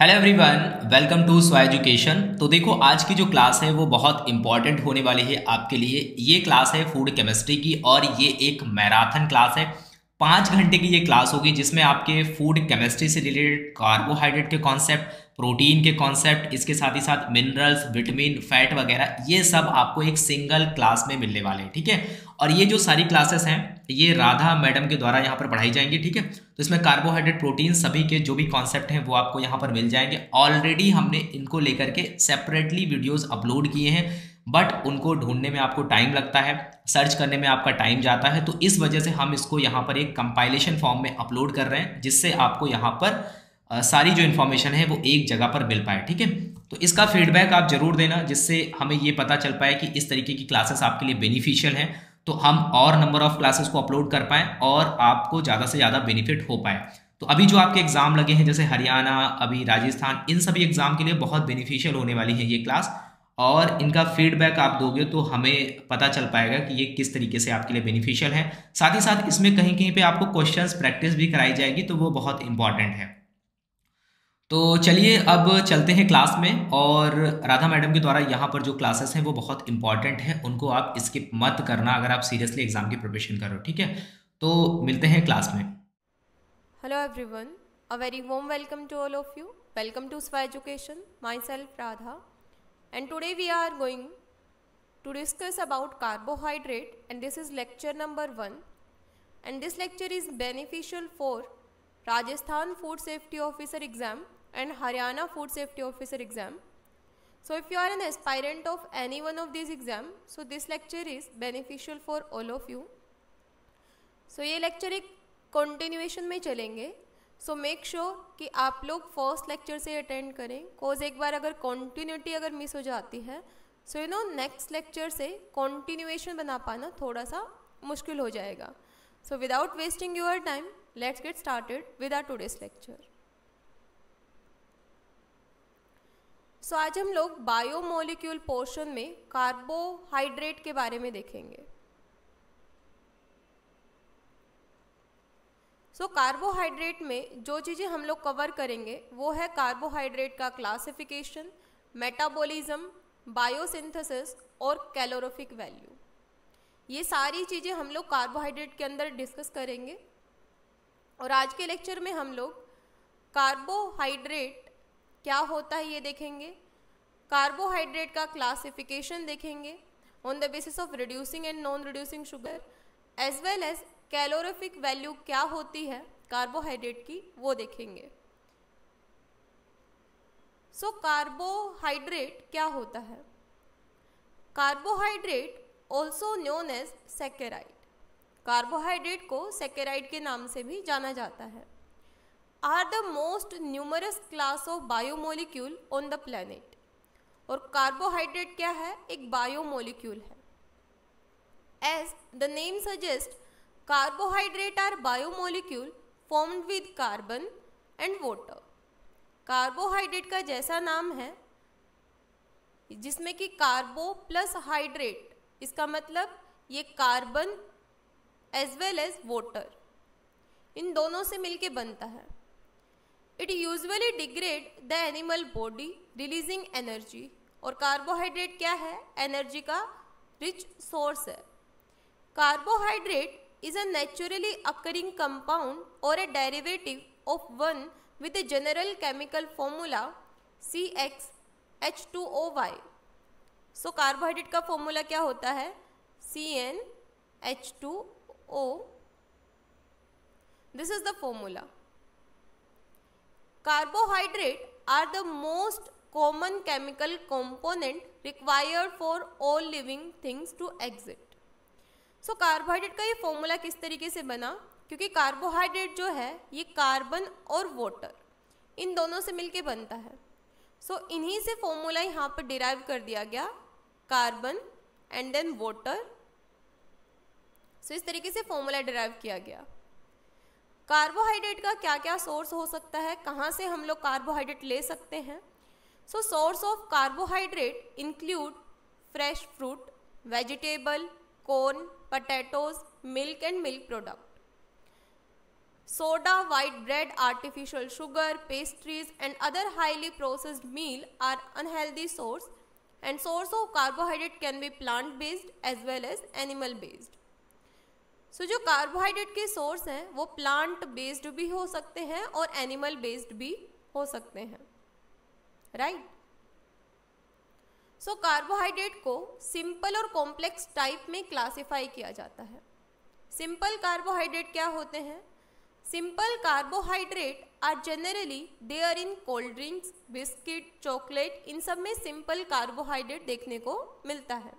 Hello everyone welcome to Swa education तो देखो आज की जो क्लास है वो बहुत इंपॉर्टेंट होने वाली है आपके लिए ये क्लास है फूड केमिस्ट्री की और ये एक मैराथन क्लास है पाँच घंटे की ये क्लास होगी जिसमें आपके फूड केमिस्ट्री से रिलेटेड कार्बोहाइड्रेट के कॉन्सेप्ट प्रोटीन के कॉन्सेप्ट इसके साथ ही साथ मिनरल्स विटामिन फैट वगैरह ये सब आपको एक सिंगल क्लास में मिलने वाले हैं ठीक है और ये जो सारी क्लासेस हैं ये राधा मैडम के द्वारा यहाँ पर पढ़ाई जाएंगी ठीक है तो इसमें कार्बोहाइड्रेट प्रोटीन सभी के जो भी कॉन्सेप्ट हैं वो आपको यहाँ पर मिल जाएंगे ऑलरेडी हमने इनको लेकर के सेपरेटली वीडियोज़ अपलोड किए हैं बट उनको ढूंढने में आपको टाइम लगता है सर्च करने में आपका टाइम जाता है तो इस वजह से हम इसको यहाँ पर एक कंपाइलेशन फॉर्म में अपलोड कर रहे हैं जिससे आपको यहाँ पर सारी जो इन्फॉर्मेशन है वो एक जगह पर मिल पाए ठीक है तो इसका फीडबैक आप ज़रूर देना जिससे हमें ये पता चल पाए कि इस तरीके की क्लासेस आपके लिए बेनिफिशियल हैं तो हम और नंबर ऑफ क्लासेस को अपलोड कर पाएँ और आपको ज़्यादा से ज़्यादा बेनिफिट हो पाए तो अभी जो आपके एग्ज़ाम लगे हैं जैसे हरियाणा अभी राजस्थान इन सभी एग्ज़ाम के लिए बहुत बेनिफिशियल होने वाली है ये क्लास और इनका फीडबैक आप दोगे तो हमें पता चल पाएगा कि ये किस तरीके से आपके लिए बेनिफिशियल है साथ ही साथ इसमें कहीं कहीं पे आपको क्वेश्चंस प्रैक्टिस भी कराई जाएगी तो वो बहुत इंपॉर्टेंट है तो चलिए अब चलते हैं क्लास में और राधा मैडम के द्वारा यहाँ पर जो क्लासेस हैं वो बहुत इंपॉर्टेंट है उनको आप स्किप मत करना अगर आप सीरियसली एग्ज़ाम की प्रिपरेशन करो ठीक है तो मिलते हैं क्लास में hello everyone a very warm welcome to all of you welcome to Swa education myself Radha and today we are going to discuss about carbohydrate and this is lecture number 1 and this lecture is beneficial for Rajasthan Food Safety Officer exam and Haryana Food Safety Officer exam so if you are an aspirant of any one of these exam so this lecture is beneficial for all of you so ye lecture ek continuation mein chalenge so make sure कि आप लोग first lecture से attend करें कोज एक बार अगर continuity अगर miss हो जाती है so you know next lecture से कॉन्टीन्यूएशन बना पाना थोड़ा सा मुश्किल हो जाएगा so without wasting your time let's get started with our today's lecture so आज हम लोग बायोमोलिक्यूल पोर्शन में कार्बोहाइड्रेट के बारे में देखेंगे सो so, कार्बोहाइड्रेट में जो चीज़ें हम लोग कवर करेंगे वो है कार्बोहाइड्रेट का क्लासिफिकेशन मेटाबॉलिज्म बायोसिंथेसिस और कैलोरोफिक वैल्यू ये सारी चीज़ें हम लोग कार्बोहाइड्रेट के अंदर डिस्कस करेंगे और आज के लेक्चर में हम लोग कार्बोहाइड्रेट क्या होता है ये देखेंगे कार्बोहाइड्रेट का क्लासिफिकेशन देखेंगे on the basis of reducing and non reducing sugar as well as calorific value क्या होती है कार्बोहाइड्रेट की वो देखेंगे सो कार्बोहाइड्रेट क्या होता है carbohydrate also known as saccharide carbohydrate को सेकेराइड के नाम से भी जाना जाता है are the most numerous class of biomolecule on the planet और कार्बोहाइड्रेट क्या है एक बायोमोलिक्यूल है as the name suggest Carbohydrate are biomolecule formed with carbon and water. Carbohydrate का जैसा नाम है जिसमें कि कार्बो प्लस हाइड्रेट इसका मतलब ये carbon as well as water इन दोनों से मिलके बनता है it usually degrade the animal body releasing energy और कार्बोहाइड्रेट क्या है एनर्जी का रिच सोर्स है carbohydrate is a naturally occurring compound or a derivative of one with a general chemical formula CxH2OY. So so, carbohydrate का formula क्या होता है C N H two O this is the formula carbohydrate are the most common chemical component required for all living things to exist. So so, carbohydrate का ये formula किस तरीके से बना क्योंकि कार्बोहाइड्रेट जो है ये कार्बन और वाटर इन दोनों से मिलके बनता है सो so, इन्हीं से फॉर्मूला यहाँ पर डिराइव कर दिया गया carbon and then water so इस तरीके से फॉर्मूला डिराइव किया गया कार्बोहाइड्रेट का क्या क्या सोर्स हो सकता है कहाँ से हम लोग कार्बोहाइड्रेट ले सकते हैं so source of carbohydrate include fresh fruit vegetable corn, potatoes, milk and milk product. Soda, white bread, artificial sugar, pastries and other highly processed meal are unhealthy source and source of carbohydrate can be plant based as well as animal based. So so, जो carbohydrate के source हैं वो plant based भी हो सकते हैं और animal based भी हो सकते हैं right right? So so, carbohydrate को सिंपल और कॉम्प्लेक्स टाइप में क्लासिफाई किया जाता है सिंपल कार्बोहाइड्रेट क्या होते हैं simple carbohydrate are generally there in cold drinks biscuit chocolate इन सब में सिंपल कार्बोहाइड्रेट देखने को मिलता है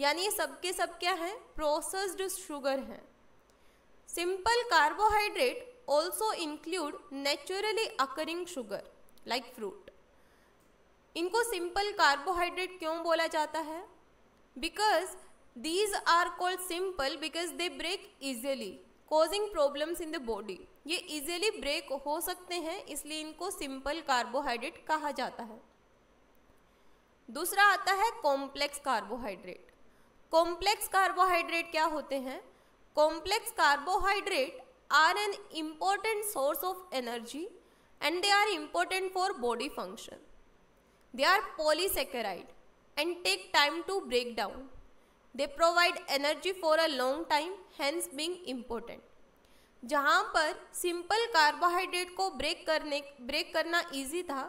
यानी ये सब के सब क्या हैं प्रोसेस्ड शुगर हैं simple carbohydrate also include naturally occurring sugar like fruit इनको सिंपल कार्बोहाइड्रेट क्यों बोला जाता है because these are called simple because they break easily causing problems in the body ये इजिली ब्रेक हो सकते हैं इसलिए इनको सिंपल कार्बोहाइड्रेट कहा जाता है दूसरा आता है कॉम्प्लेक्स कार्बोहाइड्रेट कॉम्प्लेक्स कार्बोहाइड्रेट क्या होते हैं complex carbohydrate are an important source of energy and they are important for body function They are polysaccharide and take time to break down. They provide energy for a long time, hence being important. जहाँ पर simple carbohydrate को break करने break करना easy था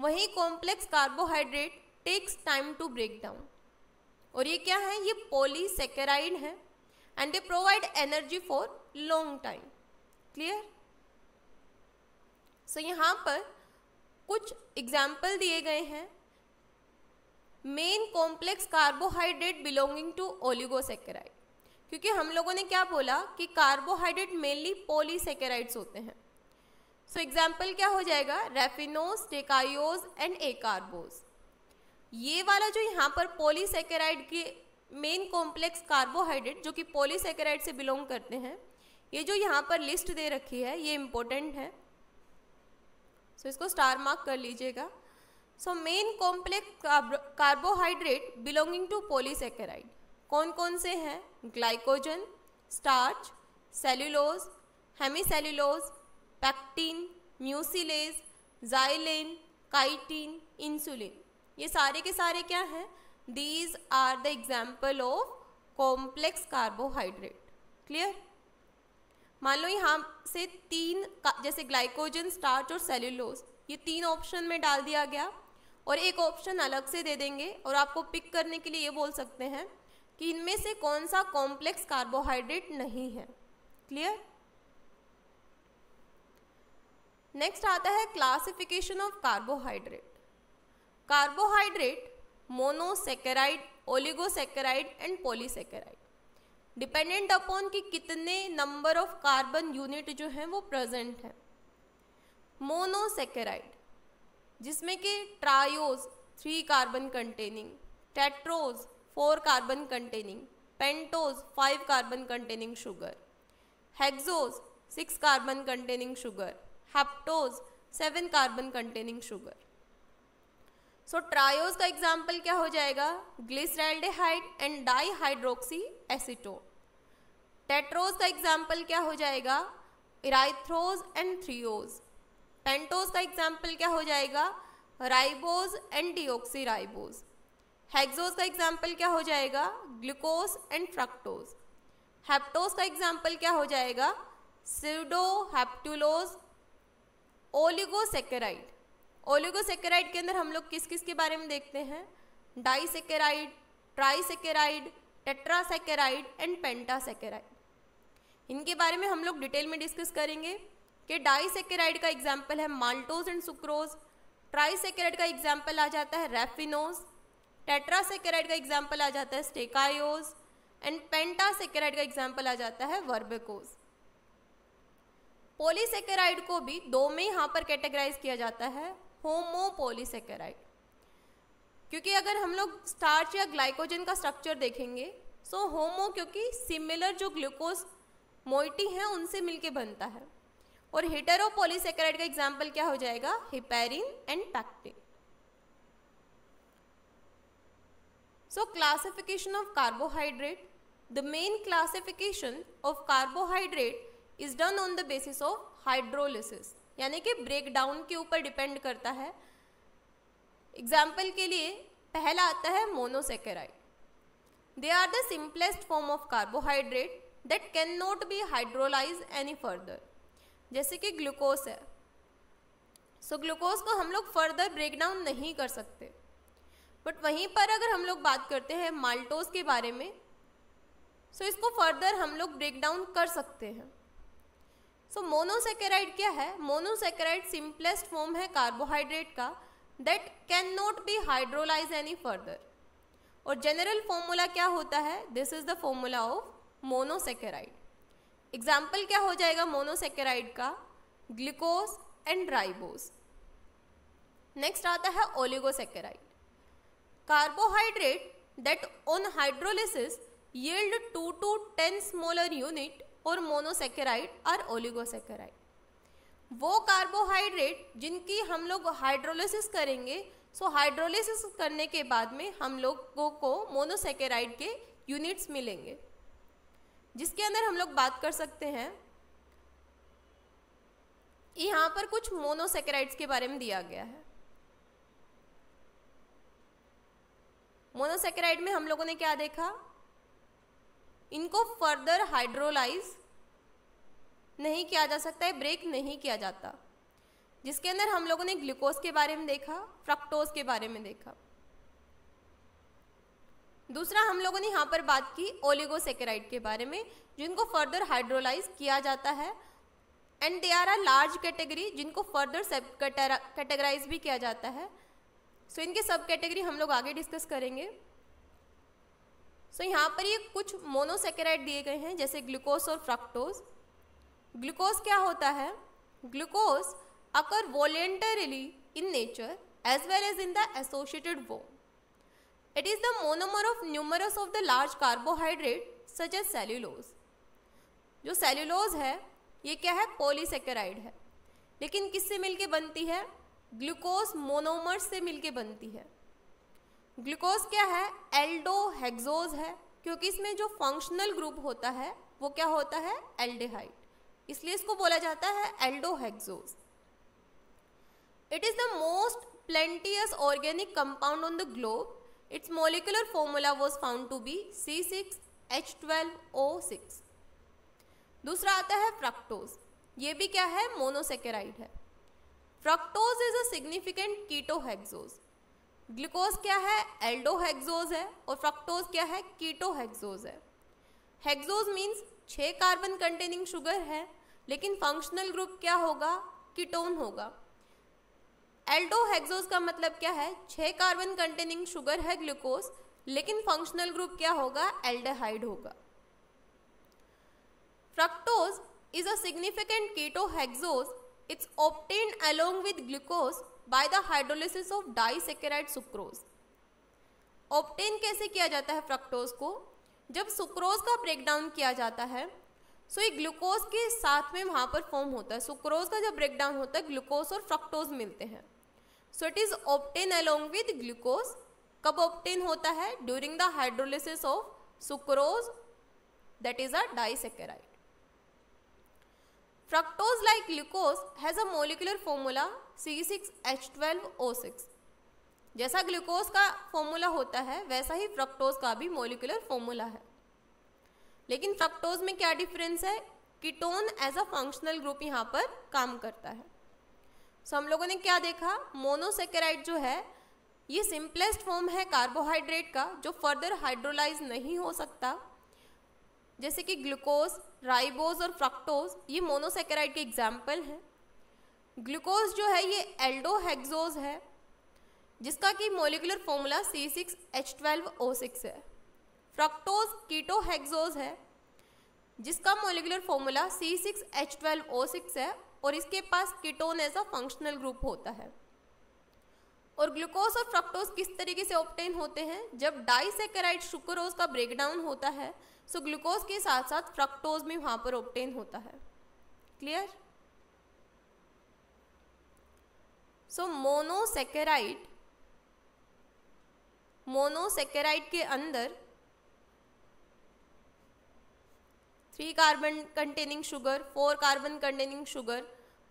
वहीं complex carbohydrate takes time to break down और ये क्या है ये पॉलीसेकेराइड है and they provide energy for long time clear so यहाँ पर कुछ एग्जाम्पल दिए गए हैं main complex carbohydrate belonging to oligosaccharide क्योंकि हम लोगों ने क्या बोला कि कार्बोहाइड्रेट मेनली पोलीसेकेराइड्स होते हैं सो so, एग्जाम्पल क्या हो जाएगा रेफिनोज डेकायोज एंड ए कार्बोज ये वाला जो यहाँ पर पोलीसेकेराइड के मेन कॉम्प्लेक्स कार्बोहाइड्रेट जो कि पोलीसेकेराइड से बिलोंग करते हैं ये जो यहाँ पर लिस्ट दे रखी है ये इम्पोर्टेंट है सो so, इसको स्टार मार्क कर लीजिएगा so main complex carbohydrate belonging to polysaccharide कौन कौन से हैं glycogen starch cellulose cellulose pectin mucilage xylan chitin insulin ये सारे के सारे क्या हैं these are the example of complex carbohydrate clear मान लो यहाँ से तीन जैसे ग्लाइकोजन स्टार्च और सेल्यूलोज ये तीन ऑप्शन में डाल दिया गया और एक ऑप्शन अलग से दे देंगे और आपको पिक करने के लिए ये बोल सकते हैं कि इनमें से कौन सा कॉम्प्लेक्स कार्बोहाइड्रेट नहीं है क्लियर नेक्स्ट आता है classification of carbohydrate carbohydrate monosaccharide oligosaccharide and polysaccharide dependent upon कि कितने नंबर ऑफ कार्बन यूनिट जो हैं वो प्रेजेंट हैं मोनोसेकेराइड जिसमें कि triose three carbon containing tetrose four carbon containing pentose five carbon containing sugar hexose six carbon containing sugar heptose seven carbon containing sugar so triose का example क्या हो जाएगा glyceraldehyde and dihydroxy acetone tetrose का example क्या हो जाएगा erythrose and threose pentose का example क्या हो जाएगा ribose and deoxyribose hexose का एग्जाम्पल क्या हो जाएगा ग्लूकोज एंड फ्रक्टोज हेप्टोज का एग्जाम्पल क्या हो जाएगा सिडो हेप्टुलोज ओलिगोसेकेराइड ओलिगोसेकेराइड के अंदर हम लोग किस किस के बारे में देखते हैं डाइसेकेराइड ट्राईसेकेराइड टेट्रासेकेराइड एंड पेंटासेकेराइड इनके बारे में हम लोग डिटेल में डिस्कस करेंगे कि डाइसेकेराइड का एग्जाम्पल है माल्टोज एंड सुक्रोज ट्राइसेकेराइड का एग्जाम्पल आ जाता है रेफिनोज टेट्रासेकेराइड का एग्जाम्पल आ जाता है स्टेकायोज एंड पेंटासेकेराइड का एग्जाम्पल आ जाता है वर्बेकोज पोलीसेकेराइड को भी दो में यहाँ पर कैटेगराइज किया जाता है होमोपोलीसेकेराइड क्योंकि अगर हम लोग स्टार्च या ग्लाइकोजन का स्ट्रक्चर देखेंगे सो so होमो क्योंकि सिमिलर जो ग्लूकोज मोइटी हैं उनसे मिलके बनता है और हेटेरोपोलीसेक्राइड का एग्जाम्पल क्या हो जाएगा heparin and pectin so classification of carbohydrate the main classification of carbohydrate is done on the basis of hydrolysis यानी कि ब्रेकडाउन के ऊपर डिपेंड करता है एग्जाम्पल के लिए पहला आता है monosaccharide they are the simplest form of carbohydrate that cannot be hydrolyse any further जैसे कि ग्लूकोज है सो so, ग्लूकोज को हम लोग फर्दर ब्रेक डाउन नहीं कर सकते बट वहीं पर अगर हम लोग बात करते हैं माल्टोज के बारे में सो so इसको फर्दर हम लोग ब्रेक डाउन कर सकते हैं सो मोनोसेकेराइड क्या है मोनोसेकेराइड सिंपलेस्ट फॉर्म है कार्बोहाइड्रेट का that cannot be hydrolyse any further और जनरल फॉर्मूला क्या होता है this is the formula of monosaccharide example क्या हो जाएगा मोनोसेकेराइड का ग्लूकोज एंड राइबोज नेक्स्ट आता है oligosaccharide carbohydrate that on hydrolysis yield two to ten smaller unit और मोनोसेकेराइड और ओलिगोसेकेराइड वो कार्बोहाइड्रेट जिनकी हम लोग हाइड्रोलिसिस करेंगे सो हाइड्रोलिसिस करने के बाद में हम लोगों को मोनोसेकेराइड के यूनिट्स मिलेंगे जिसके अंदर हम लोग बात कर सकते हैं यहां पर कुछ मोनोसेक्राइड्स के बारे में दिया गया है मोनोसेकेराइड में हम लोगों ने क्या देखा इनको फर्दर हाइड्रोलाइज नहीं किया जा सकता है ब्रेक नहीं किया जाता जिसके अंदर हम लोगों ने ग्लूकोज के बारे में देखा फ्रक्टोज के बारे में देखा दूसरा हम लोगों ने यहाँ पर बात की ओलिगोसेकेराइड के बारे में जिनको फर्दर हाइड्रोलाइज किया जाता है and they are a large category जिनको फर्दर सब कैटेगराइज भी किया जाता है सो so, इनके सब कैटेगरी हम लोग आगे डिस्कस करेंगे सो so, यहाँ पर ये कुछ मोनोसेकेराइड दिए गए हैं जैसे ग्लूकोज और फ्रक्टोज ग्लूकोज क्या होता है glucose occur voluntarily in nature as well as in the associated वो It is the monomer of numerous of the large carbohydrate such as cellulose. जो सेल्यूलोज है ये क्या है पोलीसेकेराइड है लेकिन किससे मिलके बनती है ग्लूकोज मोनोमर से मिलके बनती है ग्लूकोज क्या है एल्डोहेक्सोज है क्योंकि इसमें जो फंक्शनल ग्रुप होता है वो क्या होता है एल्डिहाइड इसलिए इसको बोला जाता है aldohexose it is the most plentiful organic compound on the globe Its molecular formula was found to be C6H12O6. दूसरा आता है फ्रक्टोज ये भी क्या है मोनोसेकेराइड है fructose is a significant ketohexose glucose क्या है एल्डोहेक्सोज है और फ्रक्टोज क्या है कीटोहेक्सोज है हेक्सोज मीन्स छः कार्बन कंटेनिंग शुगर है लेकिन फंक्शनल ग्रुप क्या होगा कीटोन होगा एल्डोहेक्सोज का मतलब क्या है छः कार्बन कंटेनिंग शुगर है ग्लूकोज लेकिन फंक्शनल ग्रुप क्या होगा एल्डेहाइड होगा fructose is a significant ketohexose it's obtained along with glucose by the hydrolysis of disaccharide sucrose obtained कैसे किया जाता है फ्रक्टोज को जब सुक्रोज का ब्रेकडाउन किया जाता है सो ये ग्लूकोज के साथ में वहाँ पर फॉर्म होता है सुक्रोज का जब ब्रेकडाउन होता है ग्लूकोज और फ्रक्टोज मिलते हैं so it is obtained along with glucose कब ऑप्टेन होता है during the hydrolysis of sucrose that is a disaccharide fructose like glucose has a molecular formula C6H12O6 जैसा ग्लूकोज का फॉर्मूला होता है वैसा ही फ्रक्टोज का भी मोलिकुलर फॉर्मूला है लेकिन फ्रक्टोज में क्या डिफरेंस है ketone as a functional group यहाँ पर काम करता है सो हम लोगों ने क्या देखा मोनोसेकेराइड जो है ये सिंपलेस्ट फॉर्म है कार्बोहाइड्रेट का जो फर्दर हाइड्रोलाइज नहीं हो सकता जैसे कि ग्लूकोज राइबोज और फ्रक्टोज ये मोनोसेकेराइड के एग्जाम्पल हैं ग्लूकोज जो है ये एल्डोहेक्सोज है जिसका कि molecular formula C six H twelve O six है फ्रक्टोज कीटोहेक्सोज है जिसका molecular formula C six H twelve O six है और इसके पास ketone as a functional group होता है और ग्लूकोज और फ्रक्टोज किस तरीके से ऑप्टेन होते हैं जब डाइसेकेराइड शुक्रोज का ब्रेकडाउन होता है सो ग्लूकोज के साथ साथ फ्रक्टोज भी वहाँ पर ऑप्टेन होता है क्लियर सो मोनोसेकेराइड मोनोसेकेराइड के अंदर three carbon containing sugar four carbon containing sugar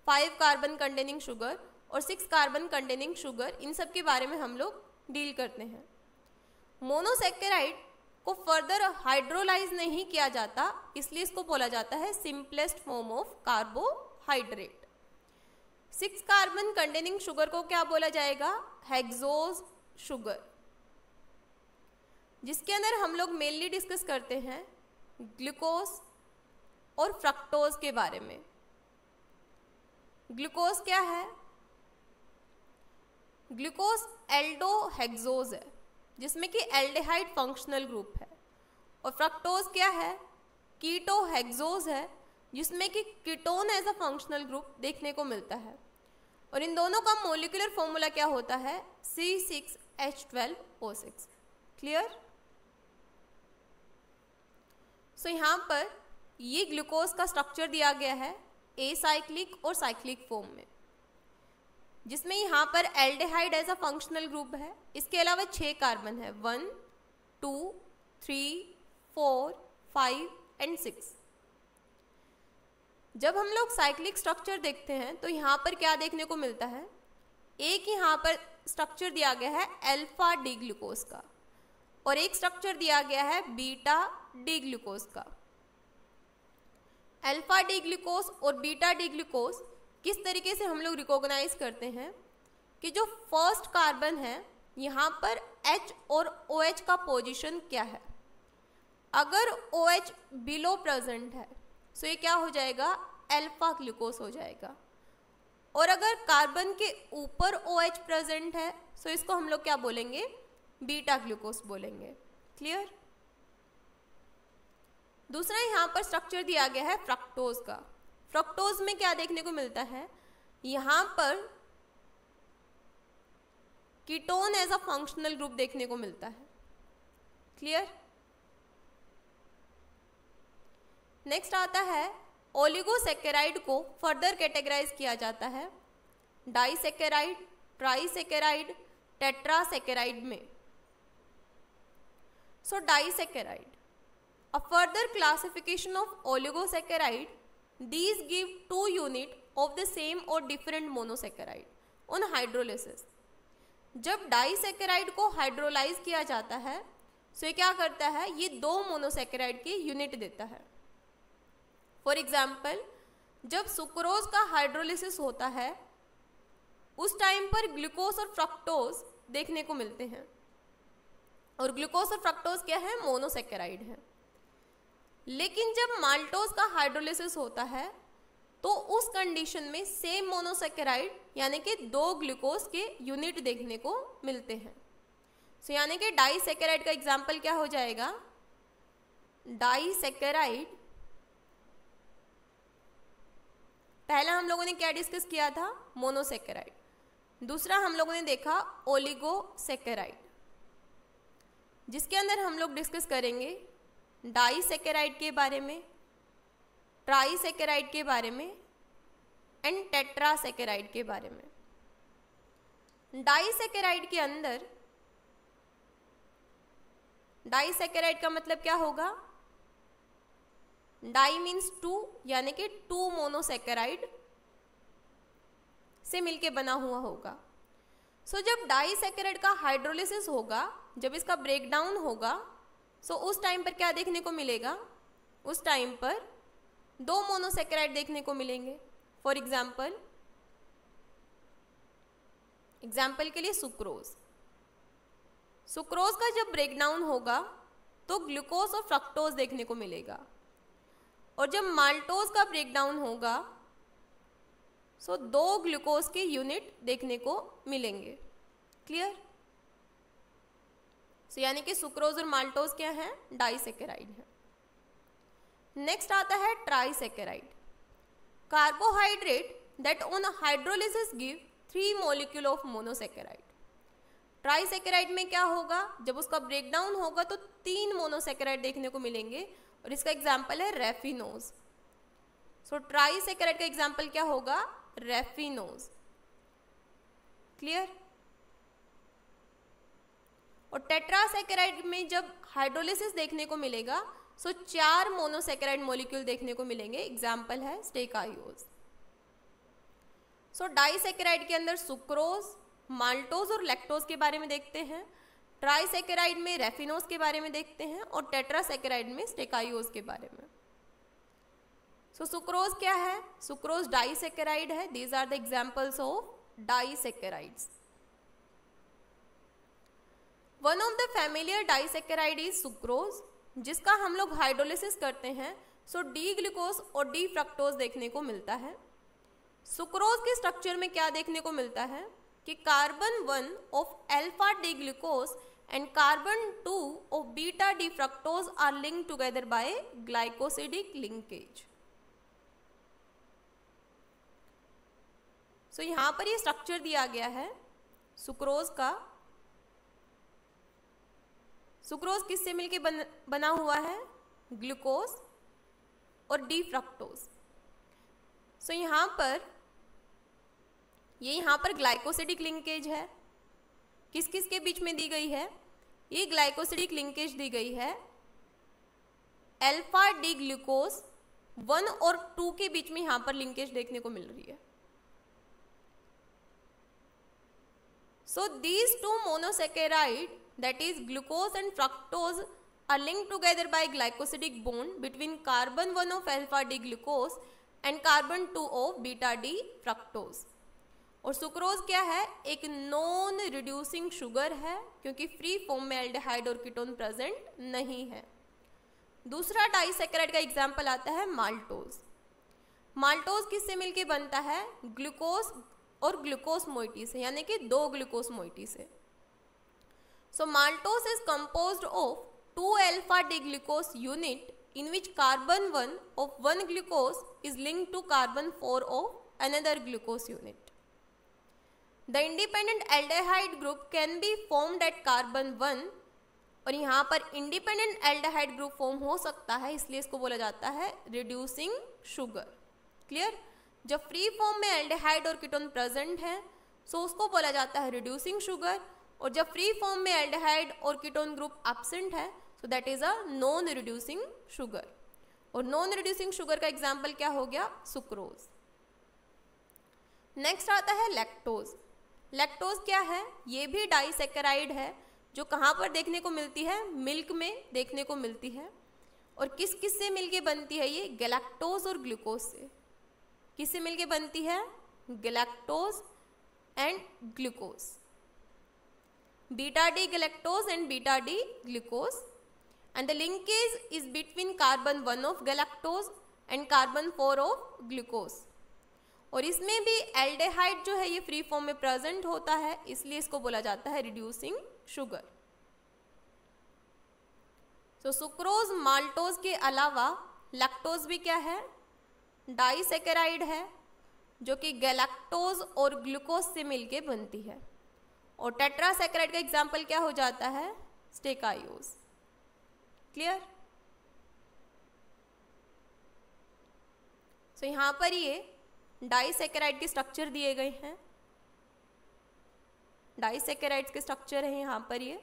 five carbon containing sugar और सिक्स कार्बन कंटेनिंग शुगर इन सब के बारे में हम लोग डील करते हैं मोनोसेकेराइड को फर्दर हाइड्रोलाइज नहीं किया जाता इसलिए इसको बोला जाता है simplest form of carbohydrate six carbon containing sugar को क्या बोला जाएगा हेग्जोज शुगर जिसके अंदर हम लोग मेनली डिस्कस करते हैं ग्लूकोज और फ्रक्टोज के बारे में ग्लूकोज क्या है ग्लूकोज एल्डोहेक्सोज है जिसमें कि एल्डिहाइड फंक्शनल ग्रुप है और फ्रक्टोज क्या है कीटोहेक्सोज है जिसमें कि ketone as a functional group देखने को मिलता है और इन दोनों का मोलिकुलर फॉर्मूला क्या होता है C six H twelve O six clear so यहाँ पर ये ग्लूकोज का स्ट्रक्चर दिया गया है ए साइक्लिक और साइक्लिक फॉर्म में जिसमें यहाँ पर aldehyde as a functional group है इसके अलावा छः कार्बन है one two three four five and six जब हम लोग साइक्लिक स्ट्रक्चर देखते हैं तो यहाँ पर क्या देखने को मिलता है एक यहाँ पर स्ट्रक्चर दिया गया है अल्फा डी ग्लूकोज का और एक स्ट्रक्चर दिया गया है बीटा डी ग्लूकोज का अल्फ़ा डी ग्लूकोज और बीटा डी ग्लूकोज किस तरीके से हम लोग रिकॉग्नाइज करते हैं कि जो फर्स्ट कार्बन है यहाँ पर H और OH का पोजीशन क्या है अगर OH बिलो प्रेजेंट है सो तो ये क्या हो जाएगा अल्फा ग्लूकोस हो जाएगा और अगर कार्बन के ऊपर OH प्रेजेंट है सो तो इसको हम लोग क्या बोलेंगे बीटा ग्लूकोस बोलेंगे क्लियर दूसरा यहाँ पर स्ट्रक्चर दिया गया है फ्रक्टोज का फ्रक्टोज में क्या देखने को मिलता है यहाँ पर ketone as a functional group देखने को मिलता है क्लियर नेक्स्ट आता है ओलिगोसेकेराइड को फर्दर कैटेगराइज किया जाता है सेकेराइड ट्राइसेकेराइड टेट्रासेकेराइड में so so, saccharide A further classification of oligosaccharide, these give two unit of the same or different monosaccharide on hydrolysis. जब डाइसेकेराइड को हाइड्रोलाइज किया जाता है सो तो ये क्या करता है ये दो मोनोसेकेराइड के यूनिट देता है फॉर एग्जाम्पल जब सुक्रोज का हाइड्रोलिसिस होता है उस टाइम पर ग्लूकोज और फ्रक्टोज देखने को मिलते हैं और ग्लूकोज और फ्रक्टोज क्या है मोनोसेकेराइड है लेकिन जब माल्टोज का हाइड्रोलिसिस होता है तो उस कंडीशन में सेम मोनोसेकेराइड यानी कि दो ग्लूकोज के यूनिट देखने को मिलते हैं सो यानी कि डाईसेकेराइड का एग्जाम्पल क्या हो जाएगा डाईसेकेराइड पहला हम लोगों ने क्या डिस्कस किया था मोनोसेकेराइड दूसरा हम लोगों ने देखा ओलिगोसेकेराइड जिसके अंदर हम लोग डिस्कस करेंगे डाईसेकेराइड के बारे में ट्राईसेकेराइड के बारे में एंड टेट्रासेकेराइड के बारे में डाईसेकेराइड के अंदर डाईसेकेराइड का मतलब क्या होगा डाई मीन्स टू यानी कि टू मोनोसेकेराइड से मिलके बना हुआ होगा सो so, जब डाईसेकेराइड का हाइड्रोलिसिस होगा जब इसका ब्रेकडाउन होगा सो so, उस टाइम पर क्या देखने को मिलेगा उस टाइम पर दो मोनोसेक्राइड देखने को मिलेंगे फॉर एग्जाम्पल एग्जाम्पल के लिए सुक्रोज सुक्रोज का जब ब्रेकडाउन होगा तो ग्लूकोज और फ्रक्टोज देखने को मिलेगा और जब माल्टोज का ब्रेकडाउन होगा सो दो ग्लूकोज के यूनिट देखने को मिलेंगे क्लियर सो तो यानी कि सुक्रोज और माल्टोज क्या है डाइसेकेराइड है नेक्स्ट आता है trisaccharide carbohydrate that on hydrolysis give three molecule of monosaccharide trisaccharide में क्या होगा जब उसका ब्रेकडाउन होगा तो तीन मोनोसेकेराइड देखने को मिलेंगे और इसका एग्जाम्पल है रेफिनोज सो ट्राइसेकेराइड का एग्जाम्पल क्या होगा रेफिनोज क्लियर और टेट्रासेकेराइड में जब हाइड्रोलिसिस देखने को मिलेगा सो चार मोनोसेकेराइड मॉलिक्यूल देखने को मिलेंगे एग्जाम्पल है स्टेकायोज सो डाइसेकेराइड के अंदर सुक्रोज माल्टोज और लेक्टोज के बारे में देखते हैं ट्राइसेकेराइड में रेफिनोज के बारे में देखते हैं और टेट्रासेकेराइड में स्टेकायोज के बारे में सो so, सुक्रोज क्या है सुक्रोज डाइसेकेराइड है these are the examples of disaccharides one of the familiar disaccharide is sucrose जिसका हम लोग हाइड्रोलिसिस करते हैं सो डी ग्लूकोज और डी फ्रक्टोज देखने को मिलता है सुक्रोज के स्ट्रक्चर में क्या देखने को मिलता है कि carbon one of alpha D glucose and carbon two of beta D fructose are link together by glycosidic linkage so यहाँ पर ये स्ट्रक्चर दिया गया है सुक्रोज का सुक्रोज किससे मिलके बन, बना हुआ है ग्लूकोज और डी फ्रक्टोज सो यहां यहाँ पर ये यहां यहाँ पर ग्लाइकोसिडिक लिंकेज है किस किस के बीच में दी गई है ये ग्लाइकोसिडिक लिंकेज दी गई है एल्फा डी ग्लूकोज वन और टू के बीच में यहाँ पर लिंकेज देखने को मिल रही है so these two monosaccharide that is glucose and fructose are linked together by glycosidic bond between carbon 1 of alpha D glucose and carbon 2 of beta D fructose. और सुक्रोज क्या है एक नॉन रिड्यूसिंग शुगर है क्योंकि फ्री फॉर्म में aldehyde और ketone present नहीं है दूसरा डाइसेक्राइड का एग्जाम्पल आता है माल्टोज माल्टोज किससे मिलके बनता है ग्लूकोज और ग्लूकोस मोइटी से यानी कि दो ग्लूकोस मोइटी से So maltose is composed of 2 alpha diglucose unit in which carbon 1 of one glucose is linked to carbon 4 of another glucose unit. The independent aldehyde group can be formed at carbon 1 और यहाँ पर independent एल्डाहाइड group form हो सकता है इसलिए इसको बोला जाता है रिड्यूसिंग शुगर क्लियर जब फ्री फॉर्म में एल्डेहाइड और कीटोन प्रेजेंट है सो उसको बोला जाता है रिड्यूसिंग शुगर और जब फ्री फॉर्म में एल्डिहाइड और कीटोन ग्रुप एबसेंट है so that is a non reducing sugar और नॉन रिड्यूसिंग शुगर का एग्जाम्पल क्या हो गया सुक्रोज नेक्स्ट आता है लैक्टोज लैक्टोज क्या है ये भी डाइसेकेराइड है जो कहाँ पर देखने को मिलती है मिल्क में देखने को मिलती है और किस किस से मिलके बनती है ये गैलेक्टोज और ग्लूकोज से किससे मिलके बनती है galactose and glucose beta D galactose and beta D glucose and the linkage is between carbon 1 of galactose and carbon 4 of glucose और इसमें भी एल्डेहाइड जो है ये फ्री फॉर्म में प्रेजेंट होता है इसलिए इसको बोला जाता है reducing sugar so sucrose maltose के अलावा लैक्टोज भी क्या है डाइसेकेराइड है जो कि गैलेक्टोज और ग्लूकोज से मिलके बनती है और टेट्रासेक्राइड का एग्जाम्पल क्या हो जाता है स्टेकायोस क्लियर सो so, यहां पर ये डाइसेकेराइड के स्ट्रक्चर दिए गए हैं डाइसेकेराइड्स के स्ट्रक्चर हैं यहां पर ये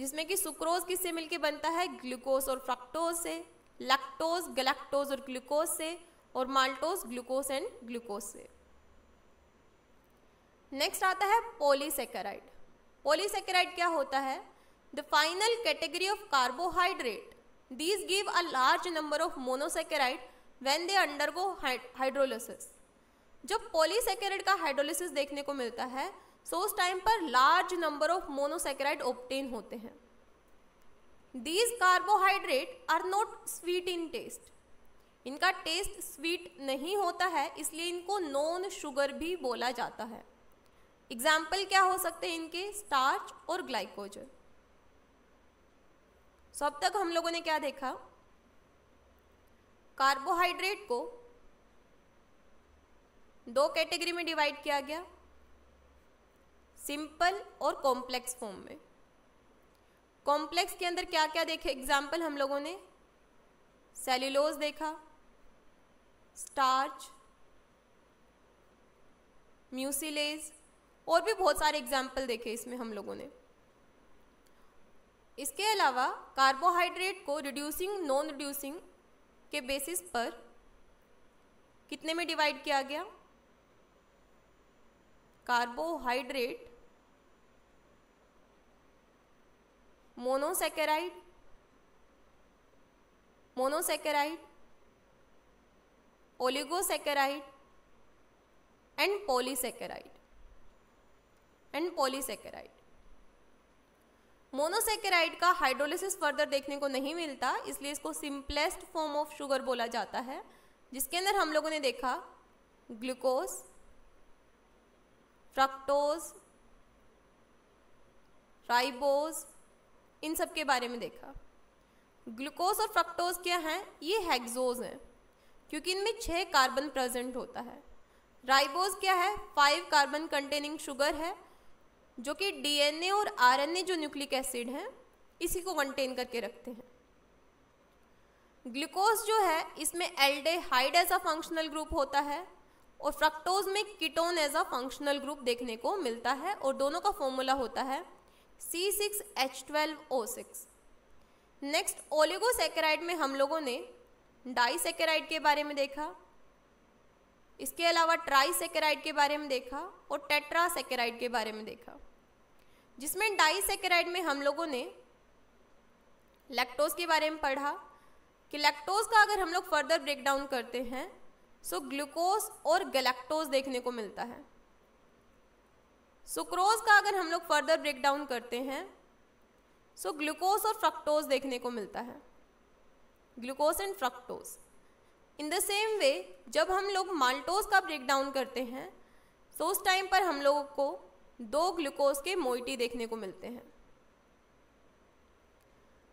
जिसमें कि सुक्रोज किससे मिलके बनता है ग्लूकोज और फ्रक्टोज से लैक्टोज गलेक्टोज और ग्लूकोज से और माल्टोज ग्लूकोज एंड ग्लूकोज से नेक्स्ट आता है पोलीसेकेराइड पोलीसेकेराइड क्या होता है the final category of carbohydrate these give a large number of monosaccharide when they undergo hydrolysis जब पोलीसेकेराइड का हाइड्रोलिसिस देखने को मिलता है सो उस टाइम पर large number of monosaccharide obtained होते हैं these carbohydrate are not sweet in taste इनका टेस्ट स्वीट नहीं होता है इसलिए इनको नॉन शुगर भी बोला जाता है एग्जाम्पल क्या हो सकते हैं इनके स्टार्च और ग्लाइकोजन सो अब तक हम लोगों ने क्या देखा कार्बोहाइड्रेट को दो कैटेगरी में डिवाइड किया गया सिंपल और कॉम्प्लेक्स फॉर्म में कॉम्प्लेक्स के अंदर क्या क्या देखे एग्जाम्पल हम लोगों ने सेल्यूलोज देखा स्टार्च म्यूसिलेज और भी बहुत सारे एग्जाम्पल देखे इसमें हम लोगों ने इसके अलावा कार्बोहाइड्रेट को रिड्यूसिंग नॉन रिड्यूसिंग के बेसिस पर कितने में डिवाइड किया गया carbohydrate monosaccharide monosaccharide oligosaccharide and polysaccharide and polysaccharide monosaccharide का हाइड्रोलिसिस फर्दर देखने को नहीं मिलता इसलिए इसको सिंपलेस्ट फॉर्म ऑफ शुगर बोला जाता है जिसके अंदर हम लोगों ने देखा ग्लूकोज फ्रक्टोज राइबोज इन सब के बारे में देखा ग्लूकोज और फ्रक्टोज क्या हैं ये हैग्जोज हैं क्योंकि इनमें छः कार्बन प्रेजेंट होता है राइबोज क्या है फाइव कार्बन कंटेनिंग शुगर है जो कि डीएनए और आरएनए जो न्यूक्लिक एसिड हैं इसी को कंटेन करके रखते हैं ग्लूकोज जो है इसमें aldehyde as a functional group होता है और फ्रक्टोज में ketone as a functional group देखने को मिलता है और दोनों का फॉर्मूला होता है C six H twelve O six next oligosaccharide में हम लोगों ने डाइसेकेराइड के बारे में देखा इसके अलावा ट्राइसेकेराइड के बारे में देखा और टेट्रासेकेराइड के बारे में देखा जिसमें सेक्राइड में हम लोगों ने लैक्टोज के बारे में पढ़ा कि लैक्टोज का अगर हम लोग फर्दर ब्रेक डाउन करते हैं सो ग्लूकोज और गलेक्टोज देखने को मिलता है सुक्रोज का अगर हम लोग फर्दर ब्रेक डाउन करते हैं सो ग्लूकोज और फ्रक्टोज देखने को मिलता है glucose and fructose in the same way जब हम लोग माल्टोज का ब्रेकडाउन करते हैं तो उस टाइम पर हम लोगों को दो ग्लूकोज के मोइटी देखने को मिलते हैं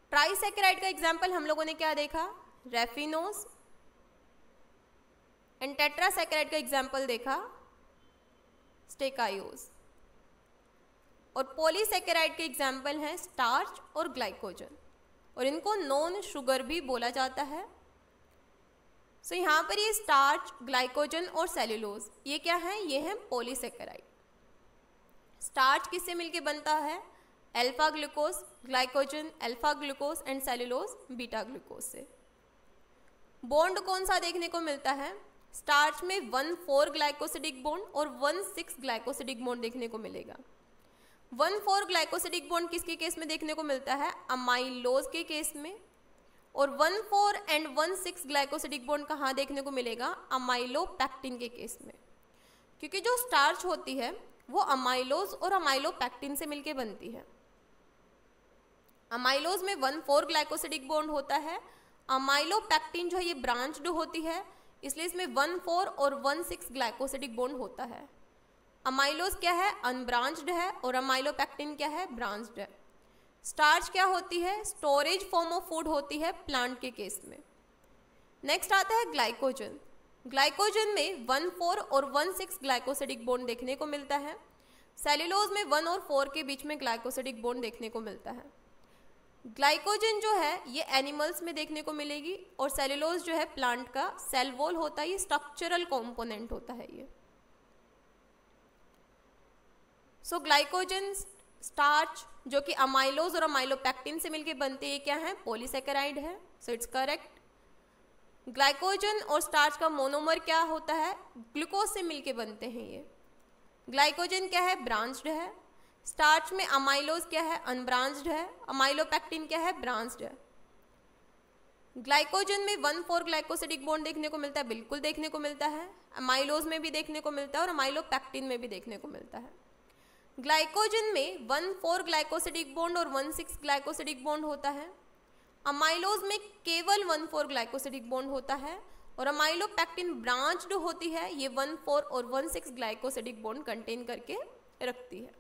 ट्राइसेकेराइड का एग्जाम्पल हम लोगों ने क्या देखा रेफिनोज एंड टेट्रासेक्राइड का एग्जाम्पल देखा स्टेकायोज और पोलीसेकेराइड के एग्जाम्पल हैं स्टार्च और ग्लाइकोजन और इनको नॉन शुगर भी बोला जाता है सो so, यहाँ पर ये स्टार्च ग्लाइकोजन और सेल्यूलोज ये क्या है ये हैं पोलीसेकेराइड स्टार्च किससे मिलके बनता है alpha glucose glycogen alpha glucose and cellulose beta glucose से बॉन्ड कौन सा देखने को मिलता है स्टार्च में वन फोर ग्लाइकोसिडिक बॉन्ड और वन सिक्स ग्लाइकोसिडिक बॉन्ड देखने को मिलेगा वन फोर ग्लाइकोसिडिक बॉन्ड किसके केस में देखने को मिलता है अमाइलोज के केस में और one four and one six glycosidic bond कहाँ देखने को मिलेगा अमाइलोपैक्टिन के केस में क्योंकि जो स्टार्च होती है वो अमाइलोज और अमाइलोपैक्टिन से मिलके बनती है अमाइलोज में वन फोर ग्लाइकोसिडिक बॉन्ड होता है अमाइलोपैक्टिन जो है ये ब्रांच्ड होती है इसलिए इसमें वन फोर और वन सिक्स ग्लाइकोसिडिक बॉन्ड होता है अमाइलोज क्या है अनब्रांच्ड है और अमाइलोपैक्टिन क्या है ब्रांच्ड है स्टार्च क्या होती है स्टोरेज फॉर्म ऑफ फूड होती है प्लांट के केस में नेक्स्ट आता है ग्लाइकोजन ग्लाइकोजन में वन फोर और वन सिक्स ग्लाइकोसिडिक बोन देखने को मिलता है सेल्यूलोज में वन और फोर के बीच में ग्लाइकोसिडिक बोन देखने को मिलता है ग्लाइकोजन जो है ये एनिमल्स में देखने को मिलेगी और सेल्यूलोज जो है प्लांट का सेल वॉल होता है ये स्ट्रक्चरल कॉम्पोनेंट होता है ये सो ग्लाइकोजन स्टार्च जो कि अमाइलोज और अमाइलोपैक्टिन से मिलकर बनते हैं क्या है पोलीसेकेराइड है सो इट्स करेक्ट ग्लाइकोजन और स्टार्च का मोनोमर क्या होता है ग्लूकोज से मिलके बनते हैं ये ग्लाइकोजन क्या है ब्रांच्ड है स्टार्च में अमाइलोज क्या है अनब्रांच्ड है अमाइलोपैक्टिन क्या है ब्रांच्ड है ग्लाइकोजन में वन फोर ग्लाइकोसिडिक बोन देखने को मिलता है बिल्कुल देखने को मिलता है अमाइलोज में भी देखने को मिलता है और अमाइलोपैक्टिन में भी देखने को मिलता है ग्लाइकोजन में वन फोर ग्लाइकोसिडिक बोन्ड और वन सिक्स ग्लाइकोसिडिक बोन्ड होता है अमाइलोज में केवल वन फोर ग्लाइकोसिडिक बॉन्ड होता है और अमाइलोपैक्टिन ब्रांच जो होती है ये वन फोर और one six glycosidic bond contain करके रखती है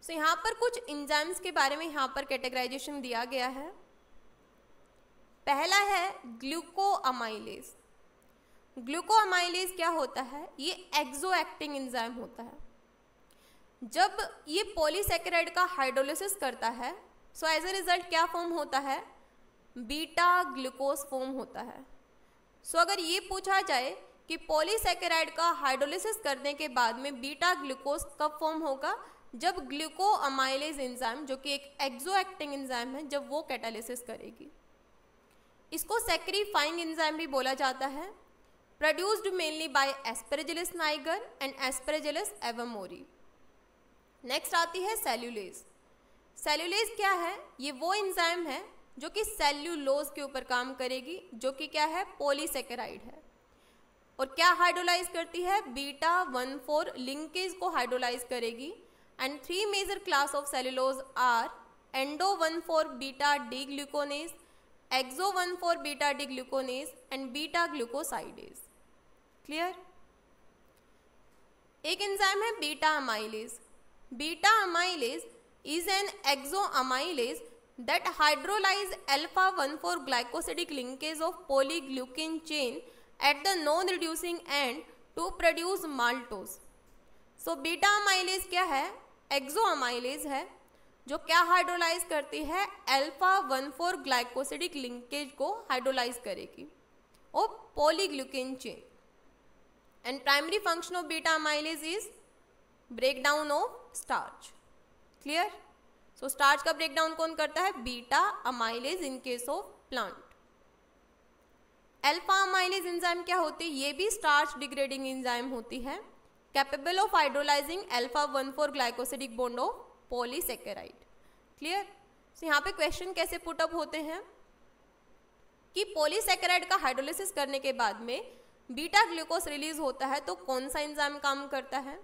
सो so, यहाँ पर कुछ इंजाइम्स के बारे में यहाँ पर कैटेगराइजेशन दिया गया है पहला है ग्लूको अमाइलेज ग्लूको अमाइलेज क्या होता है ये एक्जो एक्टिंग इंजाइम होता है जब ये पोलीसेकेराइड का हाइड्रोलिसिस करता है सो एज ए रिज़ल्ट क्या फॉर्म होता है बीटा ग्लूकोज फॉर्म होता है सो so, अगर ये पूछा जाए कि पॉलीसेकेराइड का हाइड्रोलिसिस करने के बाद में बीटा ग्लूकोज कब फॉर्म होगा जब ग्लूको अमाइलेज इंजाइम जो कि एक एक्जो एक्टिंग इंजाइम है जब वो कैटालिसिस करेगी इसको सेक्रीफाइंग इंजाइम भी बोला जाता है produced mainly by Aspergillus niger and Aspergillus awamori next आती है सेल्यूलेज सेल्यूलेज क्या है ये वो इंजाइम है जो कि सेल्यूलोज के ऊपर काम करेगी जो कि क्या है पोलीसेकेराइड है और क्या हाइड्रोलाइज करती है बीटा वन फोर लिंकेज को हाइड्रोलाइज करेगी and three major class of cellulose are endo one four beta D glucanase exo one four beta D glucanase and beta glucosidase clear एक एंजाइम है beta amylase beta amylase is an exoamylase that hydrolyze alpha 1,4 glycosidic linkage of polyglucan chain at the non reducing end to produce maltose. So beta amylase क्या है exoamylase है जो क्या hydrolyse करती है alpha one four glycosidic linkage को hydrolyse करेगी और polyglucan chain and primary function of beta amylase is breakdown of starch clear so starch का ब्रेकडाउन कौन करता है beta amylase in case of plant alpha amylase enzyme क्या होती है ये भी स्टार्च डिग्रेडिंग इंजाइम होती है capable of hydrolysing alpha one four glycosidic बोन्डो ऑफ पॉलीसेकेराइड क्लियर सो यहाँ पे क्वेश्चन कैसे पुटअप होते हैं कि पॉलीसेकेराइड का हाइड्रोलिसिस करने के बाद में बीटा ग्लूकोस रिलीज होता है तो कौन सा इंजाइम काम करता है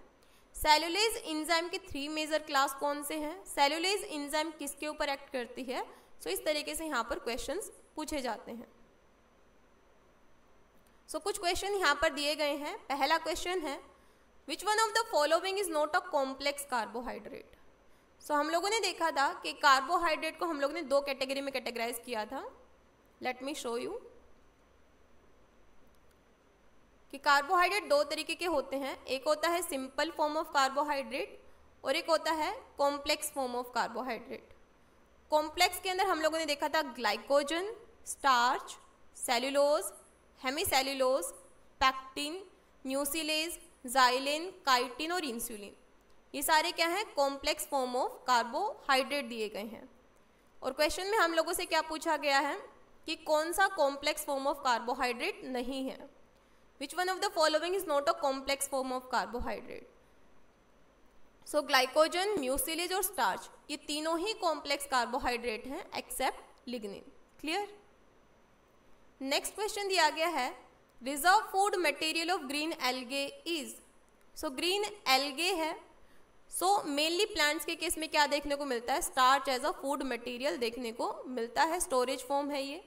सेलुलेज इंजाइम के थ्री मेजर क्लास कौन से हैं सेलुलेज इंजाइम किसके ऊपर एक्ट करती है सो so, इस तरीके से यहाँ पर क्वेश्चन पूछे जाते हैं सो so, कुछ क्वेश्चन यहाँ पर दिए गए हैं पहला क्वेश्चन है which one of the following is not a complex carbohydrate so हम लोगों ने देखा था कि कार्बोहाइड्रेट को हम लोगों ने दो कैटेगरी में कैटेगराइज किया था लेट मी शो यू कि कार्बोहाइड्रेट दो तरीके के होते हैं एक होता है सिंपल फॉर्म ऑफ कार्बोहाइड्रेट और एक होता है complex form of carbohydrate complex के अंदर हम लोगों ने देखा था glycogen starch cellulose cellulose pectin mucilage xylan chitin और इंसुलिन ये सारे क्या हैं कॉम्प्लेक्स फॉर्म ऑफ कार्बोहाइड्रेट दिए गए हैं और क्वेश्चन में हम लोगों से क्या पूछा गया है कि कौन सा कॉम्प्लेक्स फॉर्म ऑफ कार्बोहाइड्रेट नहीं है which one of the following is not a complex form of carbohydrate so glycogen mucilage और स्टार्च ये तीनों ही कॉम्प्लेक्स कार्बोहाइड्रेट हैं except lignin clear next question दिया गया है reserve food material of green algae is so green algae है so mainly plants के केस में क्या देखने को मिलता है starch as a food material देखने को मिलता है स्टोरेज फॉर्म है ये